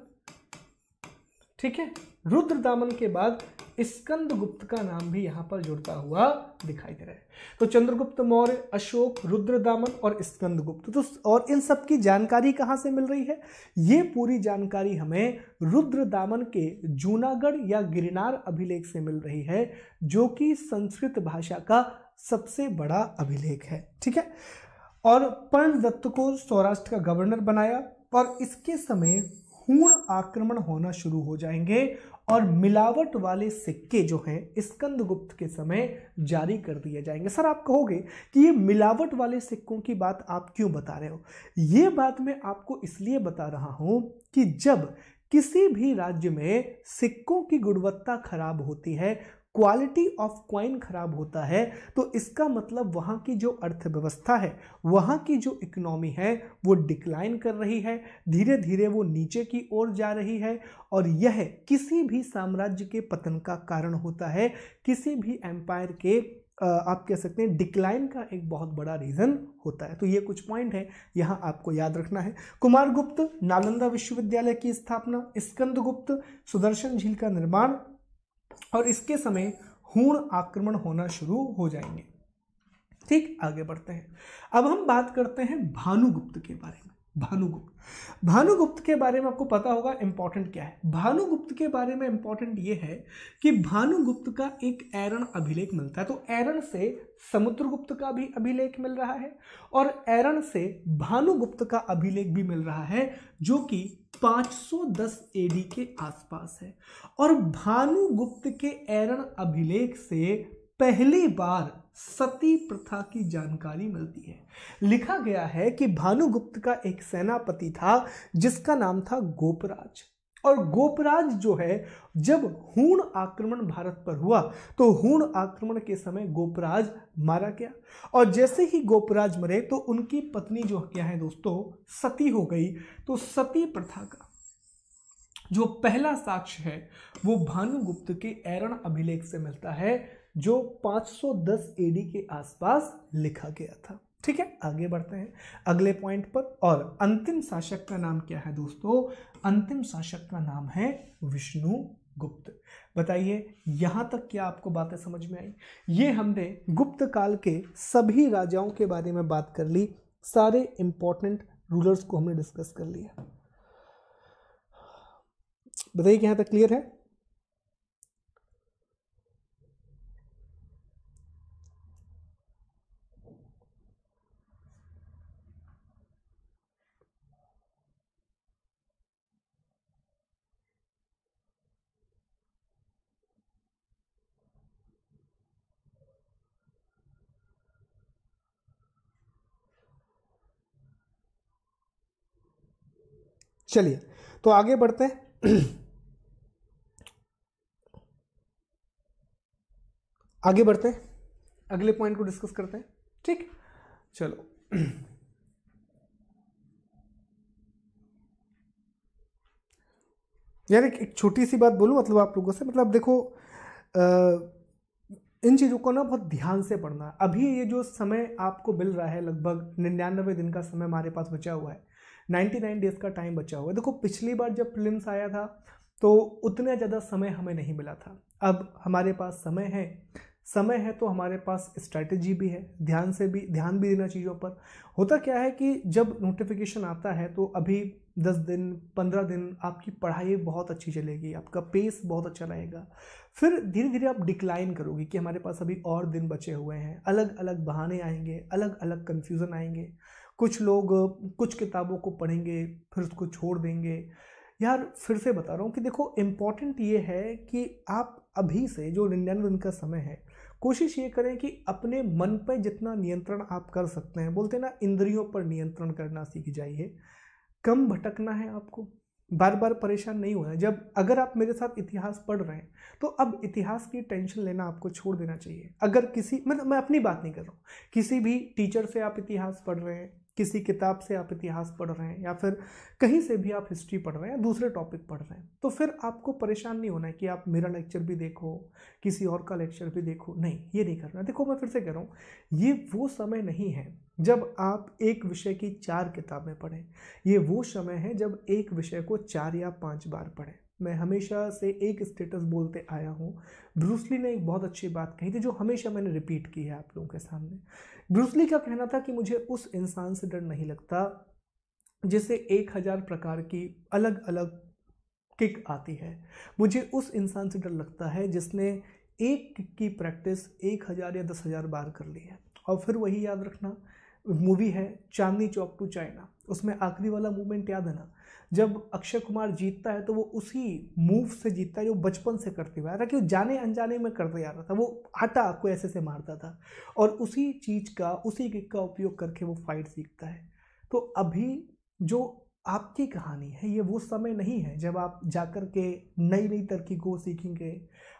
ठीक है रुद्र दामन के बाद स्कंद गुप्त का नाम भी यहां पर जुड़ता हुआ दिखाई दे रहा है तो चंद्रगुप्त मौर्य अशोक रुद्र दामन और स्कंद गुप्त तो और इन सब की जानकारी कहां से मिल रही है ये पूरी जानकारी हमें रुद्र दामन के जूनागढ़ या गिरनार अभिलेख से मिल रही है जो कि संस्कृत भाषा का सबसे बड़ा अभिलेख है ठीक है और पर्ण दत्त को सौराष्ट्र का गवर्नर बनाया और इसके समय हूण आक्रमण होना शुरू हो जाएंगे और मिलावट वाले सिक्के जो हैं स्कंद गुप्त के समय जारी कर दिए जाएंगे सर आप कहोगे कि ये मिलावट वाले सिक्कों की बात आप क्यों बता रहे हो ये बात मैं आपको इसलिए बता रहा हूँ कि जब किसी भी राज्य में सिक्कों की गुणवत्ता खराब होती है क्वालिटी ऑफ क्वाइन खराब होता है तो इसका मतलब वहाँ की जो अर्थव्यवस्था है वहाँ की जो इकोनॉमी है वो डिक्लाइन कर रही है धीरे धीरे वो नीचे की ओर जा रही है और यह किसी भी साम्राज्य के पतन का कारण होता है किसी भी एम्पायर के आप कह सकते हैं डिक्लाइन का एक बहुत बड़ा रीज़न होता है तो ये कुछ पॉइंट है यहाँ आपको याद रखना है कुमार गुप्त नालंदा विश्वविद्यालय की स्थापना स्कंद गुप्त सुदर्शन झील का निर्माण और इसके समय हूण आक्रमण होना शुरू हो जाएंगे ठीक आगे बढ़ते हैं अब हम बात करते हैं भानुगुप्त के बारे में भानुगुप्त भानुगुप्त के बारे में आपको पता होगा इंपॉर्टेंट क्या है भानुगुप्त के बारे में इंपॉर्टेंट ये है कि भानुगुप्त का एक एरन अभिलेख मिलता है तो एरन से समुद्रगुप्त का भी अभिलेख मिल रहा है और एरन से भानुगुप्त का अभिलेख भी मिल रहा है जो कि 510 एडी के आसपास है और भानुगुप्त के एरन अभिलेख से पहली बार सती प्रथा की जानकारी मिलती है लिखा गया है कि भानुगुप्त का एक सेनापति था जिसका नाम था गोपराज और गोपराज जो है जब हूण आक्रमण भारत पर हुआ तो हूण आक्रमण के समय गोपराज मारा गया और जैसे ही गोपराज मरे तो उनकी पत्नी जो क्या है दोस्तों सती हो गई तो सती प्रथा का जो पहला साक्ष्य है वो भानुगुप्त के एरण अभिलेख से मिलता है जो 510 एडी के आसपास लिखा गया था ठीक है आगे बढ़ते हैं अगले पॉइंट पर और अंतिम शासक का नाम क्या है दोस्तों अंतिम शासक का नाम है विष्णु गुप्त बताइए यहां तक क्या आपको बातें समझ में आई ये हमने गुप्त काल के सभी राजाओं के बारे में बात कर ली सारे इंपॉर्टेंट रूलर्स को हमने डिस्कस कर लिया बताइए यहां तक क्लियर है चलिए तो आगे बढ़ते हैं आगे बढ़ते हैं अगले पॉइंट को डिस्कस करते हैं ठीक चलो यार एक, एक छोटी सी बात बोलूं मतलब आप लोगों से मतलब देखो आ, इन चीज़ों को ना बहुत ध्यान से पढ़ना अभी ये जो समय आपको मिल रहा है लगभग निन्यानवे दिन का समय हमारे पास बचा हुआ है 99 डेज़ का टाइम बचा हुआ है देखो पिछली बार जब फिल्म्स आया था तो उतना ज़्यादा समय हमें नहीं मिला था अब हमारे पास समय है समय है तो हमारे पास स्ट्रैटेजी भी है ध्यान से भी ध्यान भी देना चीज़ों पर होता क्या है कि जब नोटिफिकेशन आता है तो अभी दस दिन पंद्रह दिन आपकी पढ़ाई बहुत अच्छी चलेगी आपका पेस बहुत अच्छा रहेगा फिर धीरे धीरे आप डिक्लाइन करोगे कि हमारे पास अभी और दिन बचे हुए हैं अलग अलग बहाने आएंगे अलग अलग कन्फ्यूज़न आएंगे कुछ लोग कुछ किताबों को पढ़ेंगे फिर उसको छोड़ देंगे यार फिर से बता रहा हूँ कि देखो इम्पॉर्टेंट ये है कि आप अभी से जो निन्यानवे दिन का समय है कोशिश ये करें कि अपने मन पर जितना नियंत्रण आप कर सकते हैं बोलते ना इंद्रियों पर नियंत्रण करना सीख जाइए कम भटकना है आपको बार बार परेशान नहीं होना जब अगर आप मेरे साथ इतिहास पढ़ रहे हैं तो अब इतिहास की टेंशन लेना आपको छोड़ देना चाहिए अगर किसी मतलब मैं अपनी बात नहीं कर रहा हूँ किसी भी टीचर से आप इतिहास पढ़ रहे हैं किसी किताब से आप इतिहास पढ़ रहे हैं या फिर कहीं से भी आप हिस्ट्री पढ़ रहे हैं या दूसरे टॉपिक पढ़ रहे हैं तो फिर आपको परेशान नहीं होना है कि आप मेरा लेक्चर भी देखो किसी और का लेक्चर भी देखो नहीं ये नहीं करना देखो मैं फिर से कह रहा हूँ ये वो समय नहीं है जब आप एक विषय की चार किताबें पढ़ें ये वो समय है जब एक विषय को चार या पाँच बार पढ़ें मैं हमेशा से एक स्टेटस बोलते आया हूँ ब्रूसली ने एक बहुत अच्छी बात कही थी जो हमेशा मैंने रिपीट की है आप लोगों के सामने ब्रूसली का कहना था कि मुझे उस इंसान से डर नहीं लगता जिसे एक हज़ार प्रकार की अलग अलग किक आती है मुझे उस इंसान से डर लगता है जिसने एक किक की प्रैक्टिस एक हज़ार या दस हज़ार बार कर ली है और फिर वही याद रखना मूवी है चांदनी चौक टू चाइना उसमें आखिरी वाला मूवमेंट याद है ना जब अक्षय कुमार जीतता है तो वो उसी मूव से जीतता है जो बचपन से करते हुए कि वो जाने अनजाने में करते जा रहा था वो आटा आपको ऐसे से मारता था और उसी चीज़ का उसी किक का उपयोग करके वो फाइट सीखता है तो अभी जो आपकी कहानी है ये वो समय नहीं है जब आप जाकर के नई नई को सीखेंगे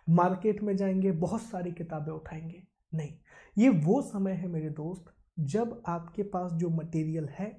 मार्केट में जाएंगे बहुत सारी किताबें उठाएंगे नहीं ये वो समय है मेरे दोस्त जब आपके पास जो मटेरियल है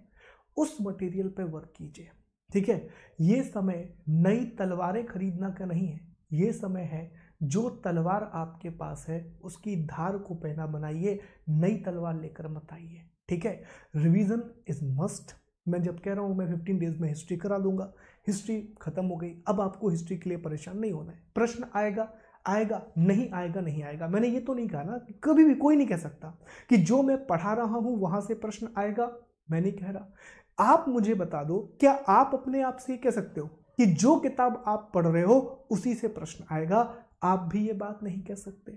उस मटेरियल पे वर्क कीजिए ठीक है ये समय नई तलवारें खरीदना का नहीं है ये समय है जो तलवार आपके पास है उसकी धार को पहना बनाइए नई तलवार लेकर मत आइए ठीक है रिवीजन इज मस्ट मैं जब कह रहा हूँ मैं फिफ्टीन डेज में हिस्ट्री करा दूंगा हिस्ट्री खत्म हो गई अब आपको हिस्ट्री के लिए परेशान नहीं होना है प्रश्न आएगा आएगा नहीं आएगा नहीं आएगा मैंने ये तो नहीं कहा ना कभी भी कोई नहीं कह सकता कि जो मैं पढ़ा रहा हूँ वहाँ से प्रश्न आएगा मैं नहीं कह रहा आप मुझे बता दो क्या आप अपने आप से कह सकते हो कि जो किताब आप पढ़ रहे हो उसी से प्रश्न आएगा आप भी ये बात नहीं कह सकते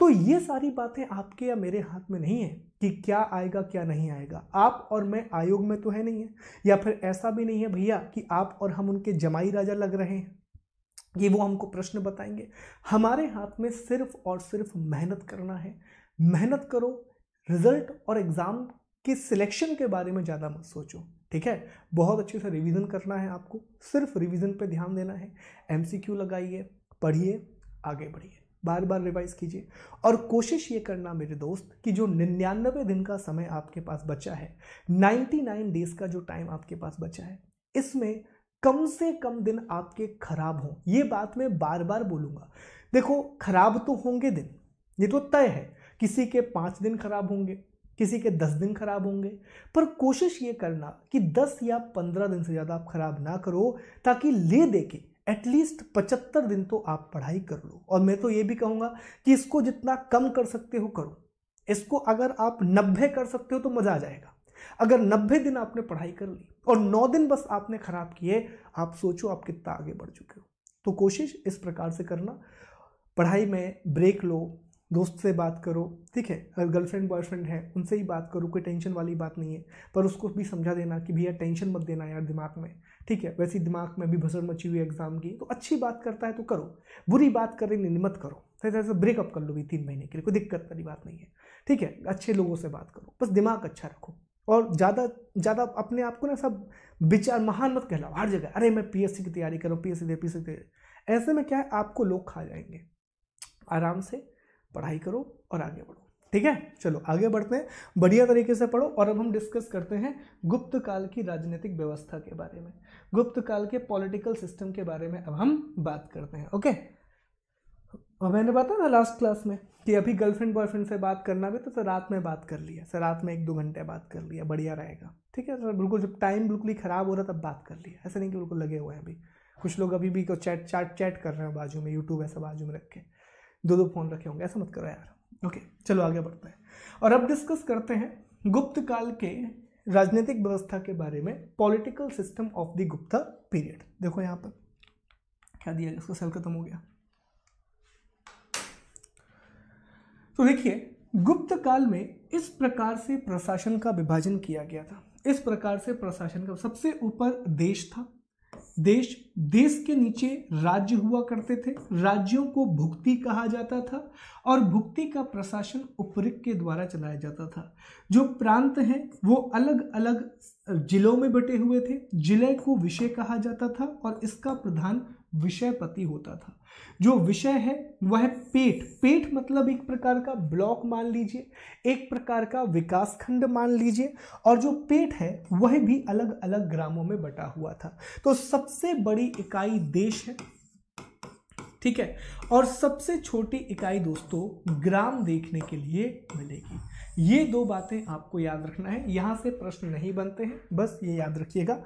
तो ये सारी बातें आपके या मेरे हाथ में नहीं है कि क्या आएगा क्या नहीं आएगा आप और मैं आयोग में तो है नहीं है या फिर ऐसा भी नहीं है भैया कि आप और हम उनके जमाई राजा लग रहे हैं ये वो हमको प्रश्न बताएंगे हमारे हाथ में सिर्फ और सिर्फ मेहनत करना है मेहनत करो रिजल्ट और एग्ज़ाम के सिलेक्शन के बारे में ज़्यादा मत सोचो ठीक है बहुत अच्छे से रिवीजन करना है आपको सिर्फ रिवीजन पे ध्यान देना है एमसीक्यू लगाइए पढ़िए आगे बढ़िए बार बार रिवाइज कीजिए और कोशिश ये करना मेरे दोस्त कि जो निन्यानवे दिन का समय आपके पास बचा है नाइन्टी नाइन डेज़ का जो टाइम आपके पास बचा है इसमें कम से कम दिन आपके खराब हों ये बात मैं बार बार बोलूँगा देखो खराब तो होंगे दिन ये तो तय है किसी के पाँच दिन खराब होंगे किसी के दस दिन खराब होंगे पर कोशिश ये करना कि दस या पंद्रह दिन से ज़्यादा आप खराब ना करो ताकि ले दे के एटलीस्ट पचहत्तर दिन तो आप पढ़ाई कर लो और मैं तो ये भी कहूँगा कि इसको जितना कम कर सकते हो करो इसको अगर आप नब्बे कर सकते हो तो मज़ा आ जाएगा अगर नब्बे दिन आपने पढ़ाई कर ली और नौ दिन बस आपने खराब किए आप सोचो आप कितना आगे बढ़ चुके हो तो कोशिश इस प्रकार से करना पढ़ाई में ब्रेक लो दोस्त से बात करो ठीक है अगर गर्लफ्रेंड बॉयफ्रेंड है उनसे ही बात करो कोई टेंशन वाली बात नहीं है पर उसको भी समझा देना कि भैया टेंशन मत देना यार दिमाग में ठीक है वैसे दिमाग में भी भसड़ मची हुई एग्ज़ाम की तो अच्छी बात करता है तो करो बुरी बात रही मत करो ऐसे तरह ब्रेकअप कर लो भी तीन महीने के लिए कोई दिक्कत वाली बात नहीं है ठीक है अच्छे लोगों से बात करो बस दिमाग अच्छा रखो और ज़्यादा ज़्यादा अपने आप को ना सब विचार महान मत कहलाओ हर जगह अरे मैं पी की तैयारी कर रहा हूँ सी दे सी तैयारी ऐसे में क्या है आपको लोग खा जाएंगे आराम से पढ़ाई करो और आगे बढ़ो ठीक है चलो आगे बढ़ते हैं बढ़िया तरीके से पढ़ो और अब हम डिस्कस करते हैं गुप्त काल की राजनीतिक व्यवस्था के बारे में गुप्त काल के पॉलिटिकल सिस्टम के बारे में अब हम बात करते हैं ओके और मैंने बताया ना लास्ट क्लास में कि अभी गर्लफ्रेंड बॉयफ्रेंड से बात करना भी तो सर रात में बात कर लिया सर रात में एक दो घंटे बात कर लिया बढ़िया रहेगा ठीक है सर बिल्कुल जब टाइम बिल्कुल ही ख़राब हो रहा तब बात कर लिया ऐसा नहीं कि बिल्कुल लगे हुए हैं अभी कुछ लोग अभी भी को चैट चैट चैट कर रहे हैं बाजू में यूट्यूब ऐसा बाजू में रख के दो दो फ़ोन रखे होंगे ऐसा मत करो यार ओके चलो आगे बढ़ते हैं और अब डिस्कस करते हैं गुप्त काल के राजनीतिक व्यवस्था के बारे में political system of the Gupta period देखो यहाँ पर क्या दिया इसका सेल खत्म हो गया तो देखिए गुप्त काल में इस प्रकार से प्रशासन का विभाजन किया गया था इस प्रकार से प्रशासन का सबसे ऊपर देश था देश देश के नीचे राज्य हुआ करते थे राज्यों को भुक्ति कहा जाता था और भुक्ति का प्रशासन उपरिक के द्वारा चलाया जाता था जो प्रांत हैं वो अलग अलग जिलों में बटे हुए थे जिले को विषय कहा जाता था और इसका प्रधान विषयपति होता था जो विषय है वह है पेट पेट मतलब एक प्रकार का ब्लॉक मान लीजिए एक प्रकार का विकास खंड मान लीजिए और जो पेट है वह भी अलग अलग ग्रामों में बटा हुआ था तो सबसे बड़ी इकाई देश है ठीक है और सबसे छोटी इकाई दोस्तों ग्राम देखने के लिए मिलेगी ये दो बातें आपको याद रखना है यहां से प्रश्न नहीं बनते हैं बस ये याद रखिएगा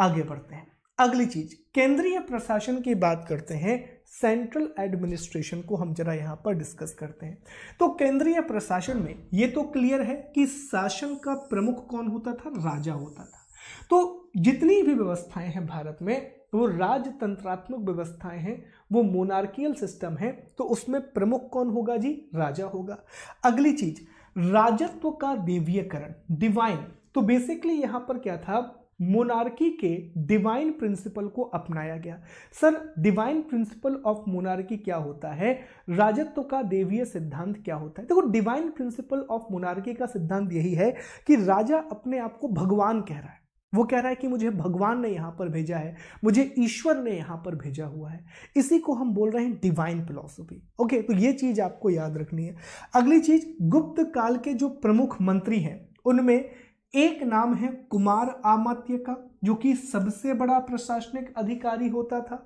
आगे बढ़ते हैं अगली चीज केंद्रीय प्रशासन की बात करते हैं सेंट्रल एडमिनिस्ट्रेशन को हम जरा यहाँ पर डिस्कस करते हैं तो केंद्रीय प्रशासन में ये तो क्लियर है कि शासन का प्रमुख कौन होता था राजा होता था तो जितनी भी व्यवस्थाएं हैं भारत में वो राजतंत्रात्मक व्यवस्थाएं हैं वो मोनार्कियल सिस्टम है तो उसमें प्रमुख कौन होगा जी राजा होगा अगली चीज राजत्व का देवीयकरण डिवाइन तो बेसिकली यहाँ पर क्या था मोनार्की के डिवाइन प्रिंसिपल को अपनाया गया sir divine principle of monarchy क्या होता है राजत्व का देवीय सिद्धांत क्या होता है देखो डिवाइन प्रिंसिपल ऑफ मोनार्की का सिद्धांत यही है कि राजा अपने आप को भगवान कह रहा है वो कह रहा है कि मुझे भगवान ने यहाँ पर भेजा है मुझे ईश्वर ने यहाँ पर भेजा हुआ है इसी को हम बोल रहे हैं डिवाइन फिलोसफी ओके तो ये चीज़ आपको याद रखनी है अगली चीज़ गुप्त काल के जो प्रमुख मंत्री हैं उनमें एक नाम है कुमार आमात्य का जो कि सबसे बड़ा प्रशासनिक अधिकारी होता था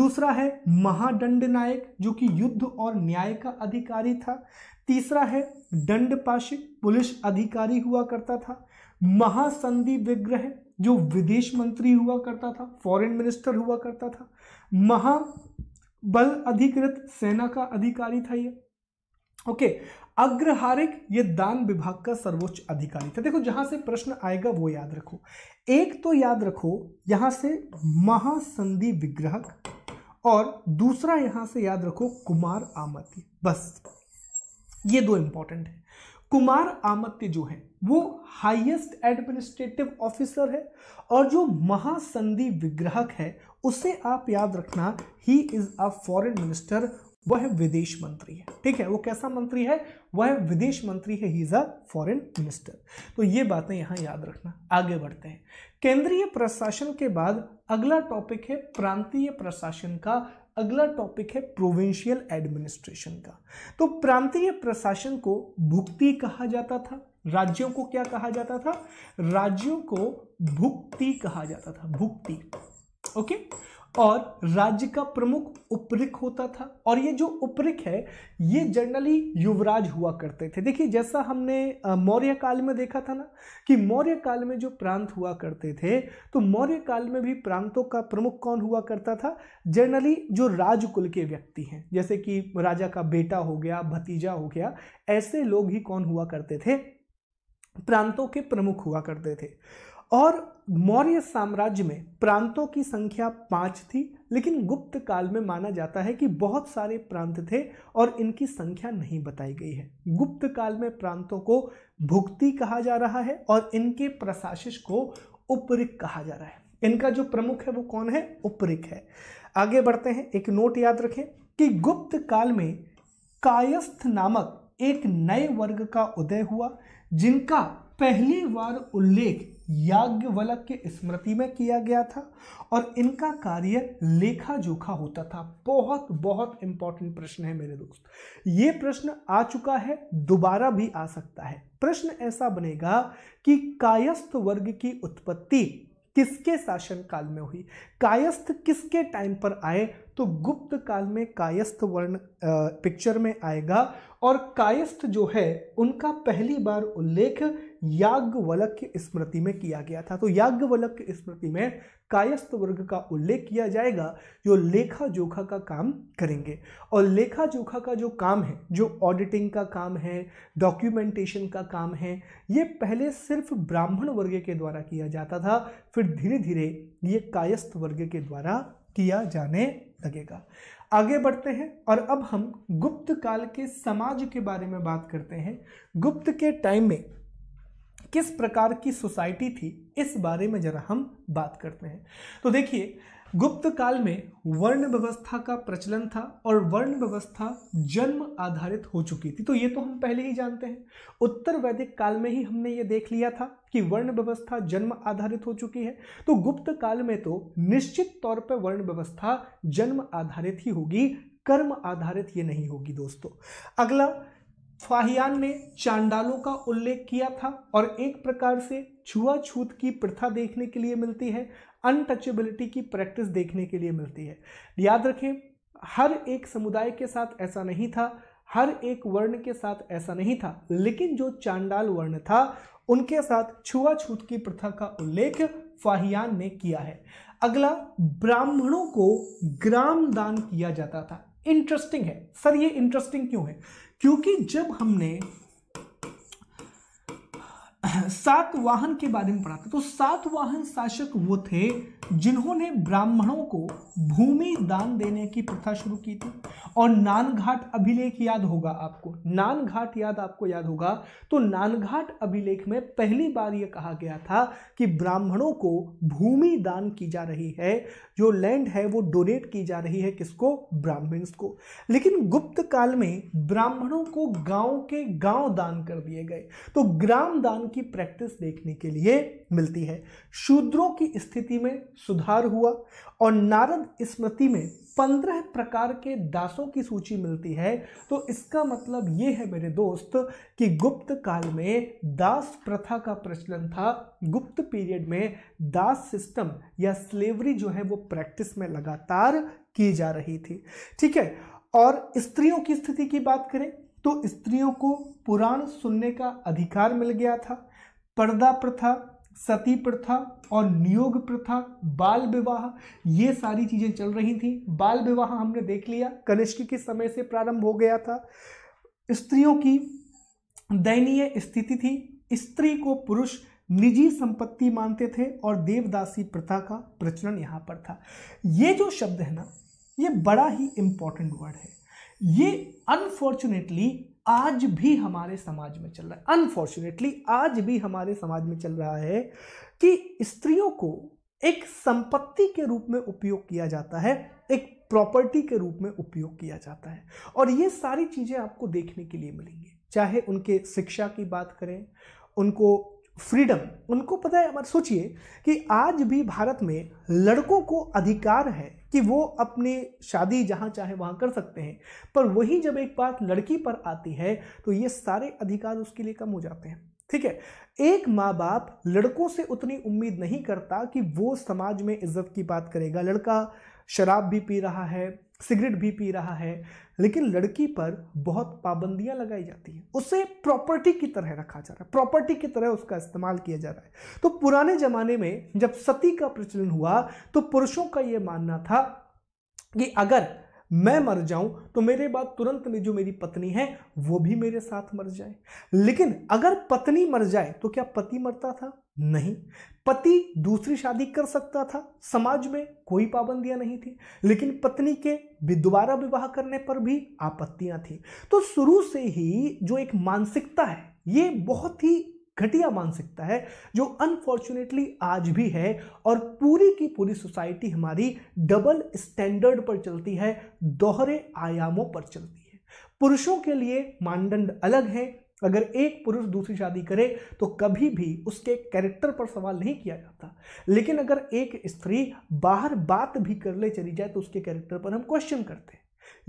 दूसरा है महादंड नायक जो कि युद्ध और न्याय का अधिकारी था तीसरा है दंडपाशी पुलिस अधिकारी हुआ करता था महासंधि विग्रह जो विदेश मंत्री हुआ करता था फॉरेन मिनिस्टर हुआ करता था महाबल अधिकृत सेना का अधिकारी था ये ओके अग्रहारिक ये दान विभाग का सर्वोच्च अधिकारी था देखो जहां से प्रश्न आएगा वो याद रखो एक तो याद रखो यहां से महासंधि विग्रहक और दूसरा यहां से याद रखो कुमार आमत्य बस ये दो इंपॉर्टेंट है कुमार आमत्य जो है वो हाईएस्ट एडमिनिस्ट्रेटिव ऑफिसर है और जो महासंधि विग्रहक है उसे आप याद रखना he is a foreign minister वह विदेश मंत्री है ठीक है वो कैसा मंत्री है वह विदेश मंत्री है he is a foreign minister तो ये बातें यहाँ याद रखना आगे बढ़ते हैं केंद्रीय प्रशासन के बाद अगला टॉपिक है प्रांतीय प्रशासन का अगला टॉपिक है प्रोविंशियल एडमिनिस्ट्रेशन का तो प्रांतीय प्रशासन को भुक्ति कहा जाता था राज्यों को क्या कहा जाता था राज्यों को भुक्ति कहा जाता था भुक्ति ओके okay? और राज्य का प्रमुख उपरिक होता था और ये जो उपरिक है ये जनरली युवराज हुआ करते थे देखिए जैसा हमने मौर्य काल में देखा था ना कि मौर्य काल में जो प्रांत हुआ करते थे तो मौर्य काल में भी प्रांतों का प्रमुख कौन हुआ करता था जनरली जो राजकुल के व्यक्ति हैं जैसे कि राजा का बेटा हो गया भतीजा हो गया ऐसे लोग ही कौन हुआ करते थे प्रांतों के प्रमुख हुआ करते थे और मौर्य साम्राज्य में प्रांतों की संख्या पाँच थी लेकिन गुप्त काल में माना जाता है कि बहुत सारे प्रांत थे और इनकी संख्या नहीं बताई गई है गुप्त काल में प्रांतों को भुक्ति कहा जा रहा है और इनके प्रशासक को उपरिक कहा जा रहा है इनका जो प्रमुख है वो कौन है उपरिक है आगे बढ़ते हैं एक नोट याद रखें कि गुप्त काल में कायस्थ नामक एक नए वर्ग का उदय हुआ जिनका पहली बार उल्लेख याज्ञवलक के स्मृति में किया गया था और इनका कार्य लेखा जोखा होता था बहुत बहुत इंपॉर्टेंट प्रश्न है मेरे दोस्त ये प्रश्न आ चुका है दोबारा भी आ सकता है प्रश्न ऐसा बनेगा कि कायस्थ वर्ग की उत्पत्ति किसके शासनकाल में हुई कायस्थ किसके टाइम पर आए तो गुप्त काल में कायस्थ वर्ण पिक्चर में आएगा और कायस्थ जो है उनका पहली बार उल्लेख याज्ञवलक स्मृति में किया गया था तो याज्ञवलक स्मृति में कायस्थ वर्ग का उल्लेख किया जाएगा जो लेखा जोखा का काम करेंगे और लेखा जोखा का जो काम है जो ऑडिटिंग का काम है डॉक्यूमेंटेशन का काम है ये पहले सिर्फ ब्राह्मण वर्ग के द्वारा किया जाता था फिर धीरे धीरे ये कायस्थ वर्ग के द्वारा किया जाने लगेगा आगे बढ़ते हैं और अब हम गुप्त काल के समाज के बारे में बात करते हैं गुप्त के टाइम में किस प्रकार की सोसाइटी थी इस बारे में जरा हम बात करते हैं तो देखिए गुप्त काल में वर्ण व्यवस्था का प्रचलन था और वर्ण व्यवस्था जन्म आधारित हो चुकी थी तो ये तो हम पहले ही जानते हैं उत्तर वैदिक काल में ही हमने ये देख लिया था कि वर्ण व्यवस्था जन्म आधारित हो चुकी है तो गुप्त काल में तो निश्चित तौर पर वर्ण व्यवस्था जन्म आधारित ही होगी कर्म आधारित ये नहीं होगी दोस्तों अगला फाहियान ने चांडालों का उल्लेख किया था और एक प्रकार से छुआछूत की प्रथा देखने के लिए मिलती है अनटचेबिलिटी की प्रैक्टिस देखने के लिए मिलती है याद रखें हर एक समुदाय के साथ ऐसा नहीं था हर एक वर्ण के साथ ऐसा नहीं था लेकिन जो चांडाल वर्ण था उनके साथ छुआछूत की प्रथा का उल्लेख फाहियान ने किया है अगला ब्राह्मणों को ग्राम दान किया जाता था इंटरेस्टिंग है सर ये इंटरेस्टिंग क्यों है क्योंकि जब हमने सातवाहन के बारे में पढ़ा था तो सातवाहन शासक वो थे जिन्होंने ब्राह्मणों को भूमि दान देने की प्रथा शुरू की थी और नानघाट अभिलेख याद होगा आपको नानघाट याद आपको याद होगा तो नानघाट अभिलेख में पहली बार ये कहा गया था कि ब्राह्मणों को भूमि दान की जा रही है जो लैंड है वो डोनेट की जा रही है किसको ब्राह्मण्स को लेकिन गुप्त काल में ब्राह्मणों को गांव के गांव दान कर दिए गए तो ग्राम दान की प्रैक्टिस देखने के लिए मिलती है शूद्रों की स्थिति में सुधार हुआ और नारद स्मृति में पंद्रह प्रकार के दासों की सूची मिलती है तो इसका मतलब ये है मेरे दोस्त कि गुप्त काल में दास प्रथा का प्रचलन था गुप्त पीरियड में दास सिस्टम या स्लेवरी जो है वो प्रैक्टिस में लगातार की जा रही थी ठीक है और स्त्रियों की स्थिति की बात करें तो स्त्रियों को पुराण सुनने का अधिकार मिल गया था पर्दा प्रथा सती प्रथा और नियोग प्रथा बाल विवाह ये सारी चीज़ें चल रही थी बाल विवाह हमने देख लिया कनिष्क के समय से प्रारंभ हो गया था स्त्रियों की दयनीय स्थिति थी स्त्री को पुरुष निजी संपत्ति मानते थे और देवदासी प्रथा का प्रचलन यहाँ पर था ये जो शब्द है ना ये बड़ा ही इम्पॉर्टेंट वर्ड है ये अनफॉर्चुनेटली आज भी हमारे समाज में चल रहा है अनफॉर्चुनेटली आज भी हमारे समाज में चल रहा है कि स्त्रियों को एक संपत्ति के रूप में उपयोग किया जाता है एक प्रॉपर्टी के रूप में उपयोग किया जाता है और ये सारी चीज़ें आपको देखने के लिए मिलेंगी चाहे उनके शिक्षा की बात करें उनको फ्रीडम उनको पता है सोचिए कि आज भी भारत में लड़कों को अधिकार है कि वो अपनी शादी जहाँ चाहे वहाँ कर सकते हैं पर वही जब एक बात लड़की पर आती है तो ये सारे अधिकार उसके लिए कम हो जाते हैं ठीक है एक माँ बाप लड़कों से उतनी उम्मीद नहीं करता कि वो समाज में इज्जत की बात करेगा लड़का शराब भी पी रहा है सिगरेट भी पी रहा है लेकिन लड़की पर बहुत पाबंदियां लगाई जाती हैं उसे प्रॉपर्टी की तरह रखा जा रहा है प्रॉपर्टी की तरह उसका इस्तेमाल किया जा रहा है तो पुराने ज़माने में जब सती का प्रचलन हुआ तो पुरुषों का ये मानना था कि अगर मैं मर जाऊं तो मेरे बाद तुरंत में जो मेरी पत्नी है वो भी मेरे साथ मर जाए लेकिन अगर पत्नी मर जाए तो क्या पति मरता था नहीं पति दूसरी शादी कर सकता था समाज में कोई पाबंदियां नहीं थी लेकिन पत्नी के दोबारा विवाह करने पर भी आपत्तियां थी तो शुरू से ही जो एक मानसिकता है ये बहुत ही घटिया मानसिकता है जो अनफॉर्चुनेटली आज भी है और पूरी की पूरी सोसाइटी हमारी डबल स्टैंडर्ड पर चलती है दोहरे आयामों पर चलती है पुरुषों के लिए मानदंड अलग हैं अगर एक पुरुष दूसरी शादी करे तो कभी भी उसके कैरेक्टर पर सवाल नहीं किया जाता लेकिन अगर एक स्त्री बाहर बात भी कर ले चली जाए तो उसके कैरेक्टर पर हम क्वेश्चन करते हैं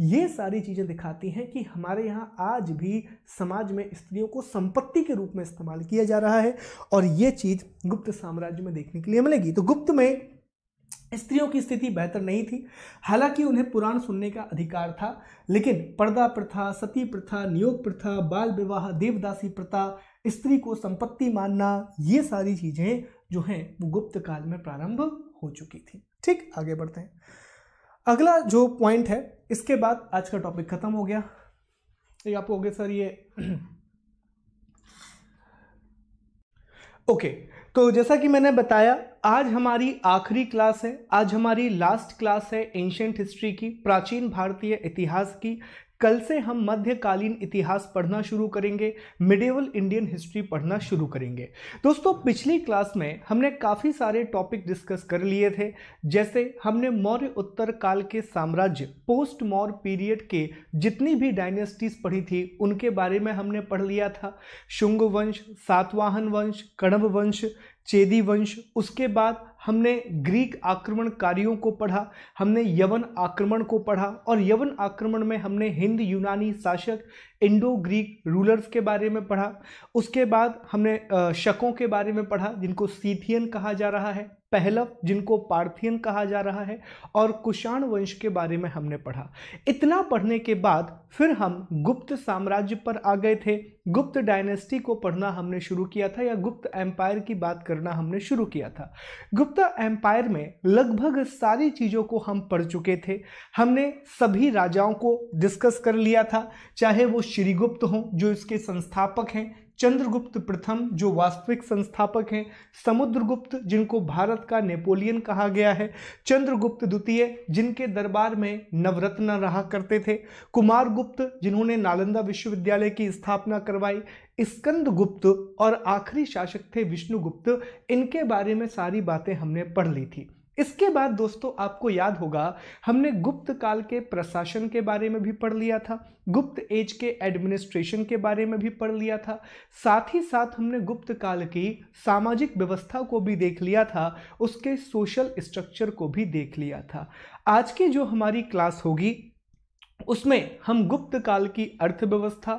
ये सारी चीज़ें दिखाती हैं कि हमारे यहाँ आज भी समाज में स्त्रियों को संपत्ति के रूप में इस्तेमाल किया जा रहा है और ये चीज़ गुप्त साम्राज्य में देखने के लिए मिलेगी तो गुप्त में स्त्रियों की स्थिति बेहतर नहीं थी हालांकि उन्हें पुराण सुनने का अधिकार था लेकिन पर्दा प्रथा सती प्रथा नियोग प्रथा बाल विवाह देवदासी प्रथा स्त्री को संपत्ति मानना ये सारी चीज़ें जो हैं वो गुप्त काल में प्रारंभ हो चुकी थी ठीक आगे बढ़ते हैं अगला जो पॉइंट है इसके बाद आज का टॉपिक खत्म हो गया ये आपको हो सर ये ओके okay. तो जैसा कि मैंने बताया आज हमारी आखिरी क्लास है आज हमारी लास्ट क्लास है एंशंट हिस्ट्री की प्राचीन भारतीय इतिहास की कल से हम मध्यकालीन इतिहास पढ़ना शुरू करेंगे मिडेवल इंडियन हिस्ट्री पढ़ना शुरू करेंगे दोस्तों पिछली क्लास में हमने काफ़ी सारे टॉपिक डिस्कस कर लिए थे जैसे हमने मौर्य उत्तर काल के साम्राज्य पोस्ट मौर्य पीरियड के जितनी भी डायनेस्टीज पढ़ी थी उनके बारे में हमने पढ़ लिया था शुंग वंश सातवाहन वंश कणव वंश चेदी वंश उसके बाद हमने ग्रीक आक्रमणकारियों को पढ़ा हमने यवन आक्रमण को पढ़ा और यवन आक्रमण में हमने हिंद यूनानी शासक इंडो ग्रीक रूलर्स के बारे में पढ़ा उसके बाद हमने शकों के बारे में पढ़ा जिनको सीथियन कहा जा रहा है पहलव जिनको पार्थियन कहा जा रहा है और कुषाण वंश के बारे में हमने पढ़ा इतना पढ़ने के बाद फिर हम गुप्त साम्राज्य पर आ गए थे गुप्त डायनेस्टी को पढ़ना हमने शुरू किया था या गुप्त एम्पायर की बात करना हमने शुरू किया था गुप्त गुप्ता एम्पायर में लगभग सारी चीज़ों को हम पढ़ चुके थे हमने सभी राजाओं को डिस्कस कर लिया था चाहे वो श्रीगुप्त हों जो इसके संस्थापक हैं चंद्रगुप्त प्रथम जो वास्तविक संस्थापक हैं समुद्रगुप्त जिनको भारत का नेपोलियन कहा गया है चंद्रगुप्त द्वितीय जिनके दरबार में नवरत्न रहा करते थे कुमारगुप्त जिन्होंने नालंदा विश्वविद्यालय की स्थापना करवाई स्कंद गुप्त और आखिरी शासक थे विष्णुगुप्त इनके बारे में सारी बातें हमने पढ़ ली थी इसके बाद दोस्तों आपको याद होगा हमने गुप्त काल के प्रशासन के बारे में भी पढ़ लिया था गुप्त एज के एडमिनिस्ट्रेशन के बारे में भी पढ़ लिया था साथ ही साथ हमने गुप्त काल की सामाजिक व्यवस्था को भी देख लिया था उसके सोशल स्ट्रक्चर को भी देख लिया था आज की जो हमारी क्लास होगी उसमें हम गुप्त काल की अर्थव्यवस्था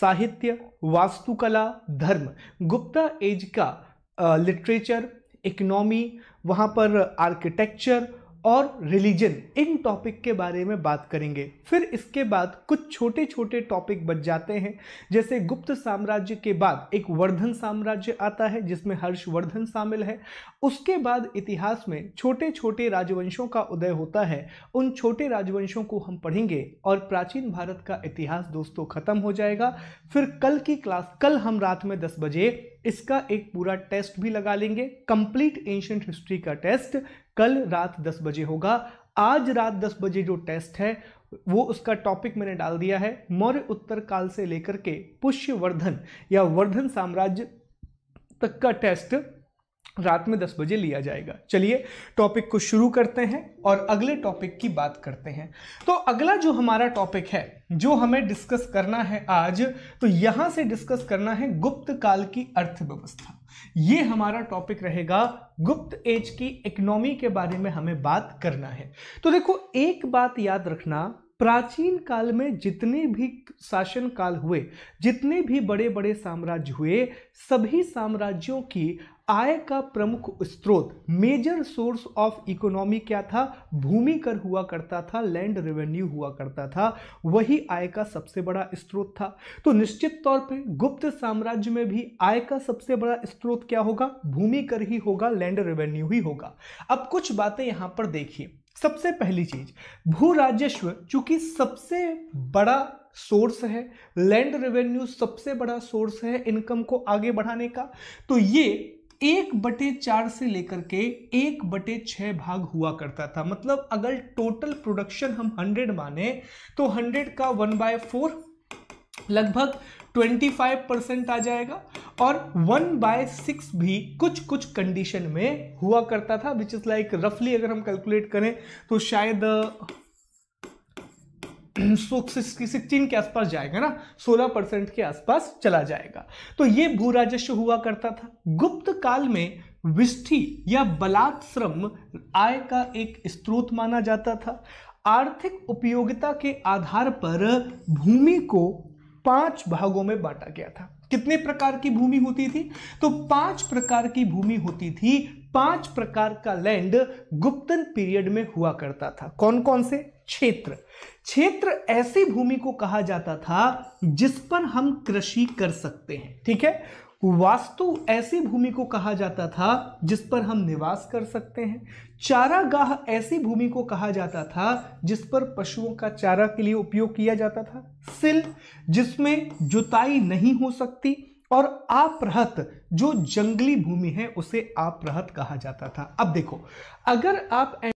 साहित्य वास्तुकला धर्म गुप्ता एज का लिटरेचर इकोनॉमी वहाँ पर आर्किटेक्चर और रिलीजन इन टॉपिक के बारे में बात करेंगे फिर इसके बाद कुछ छोटे छोटे टॉपिक बच जाते हैं जैसे गुप्त साम्राज्य के बाद एक वर्धन साम्राज्य आता है जिसमें हर्षवर्धन शामिल है उसके बाद इतिहास में छोटे छोटे राजवंशों का उदय होता है उन छोटे राजवंशों को हम पढ़ेंगे और प्राचीन भारत का इतिहास दोस्तों खत्म हो जाएगा फिर कल की क्लास कल हम रात में दस बजे इसका एक पूरा टेस्ट भी लगा लेंगे कंप्लीट एंशंट हिस्ट्री का टेस्ट कल रात दस बजे होगा आज रात दस बजे जो टेस्ट है वो उसका टॉपिक मैंने डाल दिया है मौर्य उत्तर काल से लेकर के पुष्यवर्धन या वर्धन साम्राज्य तक का टेस्ट रात में दस बजे लिया जाएगा चलिए टॉपिक को शुरू करते हैं और अगले टॉपिक की बात करते हैं तो अगला जो हमारा टॉपिक है जो हमें डिस्कस करना है आज तो यहां से डिस्कस करना है गुप्त काल की अर्थव्यवस्था ये हमारा टॉपिक रहेगा गुप्त एज की इकोनॉमी के बारे में हमें बात करना है तो देखो एक बात याद रखना प्राचीन काल में जितने भी शासन काल हुए जितने भी बड़े बड़े साम्राज्य हुए सभी साम्राज्यों की आय का प्रमुख स्रोत मेजर सोर्स ऑफ इकोनॉमी क्या था भूमि कर हुआ करता था लैंड रेवेन्यू हुआ करता था वही आय का सबसे बड़ा स्रोत था तो निश्चित तौर पे गुप्त साम्राज्य में भी आय का सबसे बड़ा स्रोत क्या होगा भूमि कर ही होगा लैंड रेवेन्यू ही होगा अब कुछ बातें यहां पर देखिए सबसे पहली चीज भू राजस्व चूंकि सबसे बड़ा सोर्स है लैंड रेवेन्यू सबसे बड़ा सोर्स है इनकम को आगे बढ़ाने का तो ये एक बटे चार से लेकर के एक बटे छः भाग हुआ करता था मतलब अगर टोटल प्रोडक्शन हम हंड्रेड माने तो हंड्रेड का वन बाय फोर लगभग ट्वेंटी फाइव परसेंट आ जाएगा और वन बाय सिक्स भी कुछ कुछ कंडीशन में हुआ करता था विच इज़ लाइक रफली अगर हम कैलकुलेट करें तो शायद सिक्सटीन के आसपास जाएगा ना सोलह परसेंट के आसपास चला जाएगा तो ये भू राजस्व हुआ करता था गुप्त काल में विष्टि या बलात्श्रम आय का एक स्रोत माना जाता था आर्थिक उपयोगिता के आधार पर भूमि को पांच भागों में बांटा गया था कितने प्रकार की भूमि होती थी तो पांच प्रकार की भूमि होती थी पांच प्रकार का लैंड गुप्तन पीरियड में हुआ करता था कौन कौन से क्षेत्र क्षेत्र ऐसी भूमि को कहा जाता था जिस पर हम कृषि कर सकते हैं ठीक है वास्तु ऐसी भूमि को कहा जाता था जिस पर हम निवास कर सकते हैं चारागाह ऐसी भूमि को कहा जाता था जिस पर पशुओं का चारा के लिए उपयोग किया जाता था सिल जिसमें जुताई नहीं हो सकती और आप्रहत जो जंगली भूमि है उसे आप्रहत कहा जाता था अब देखो अगर आप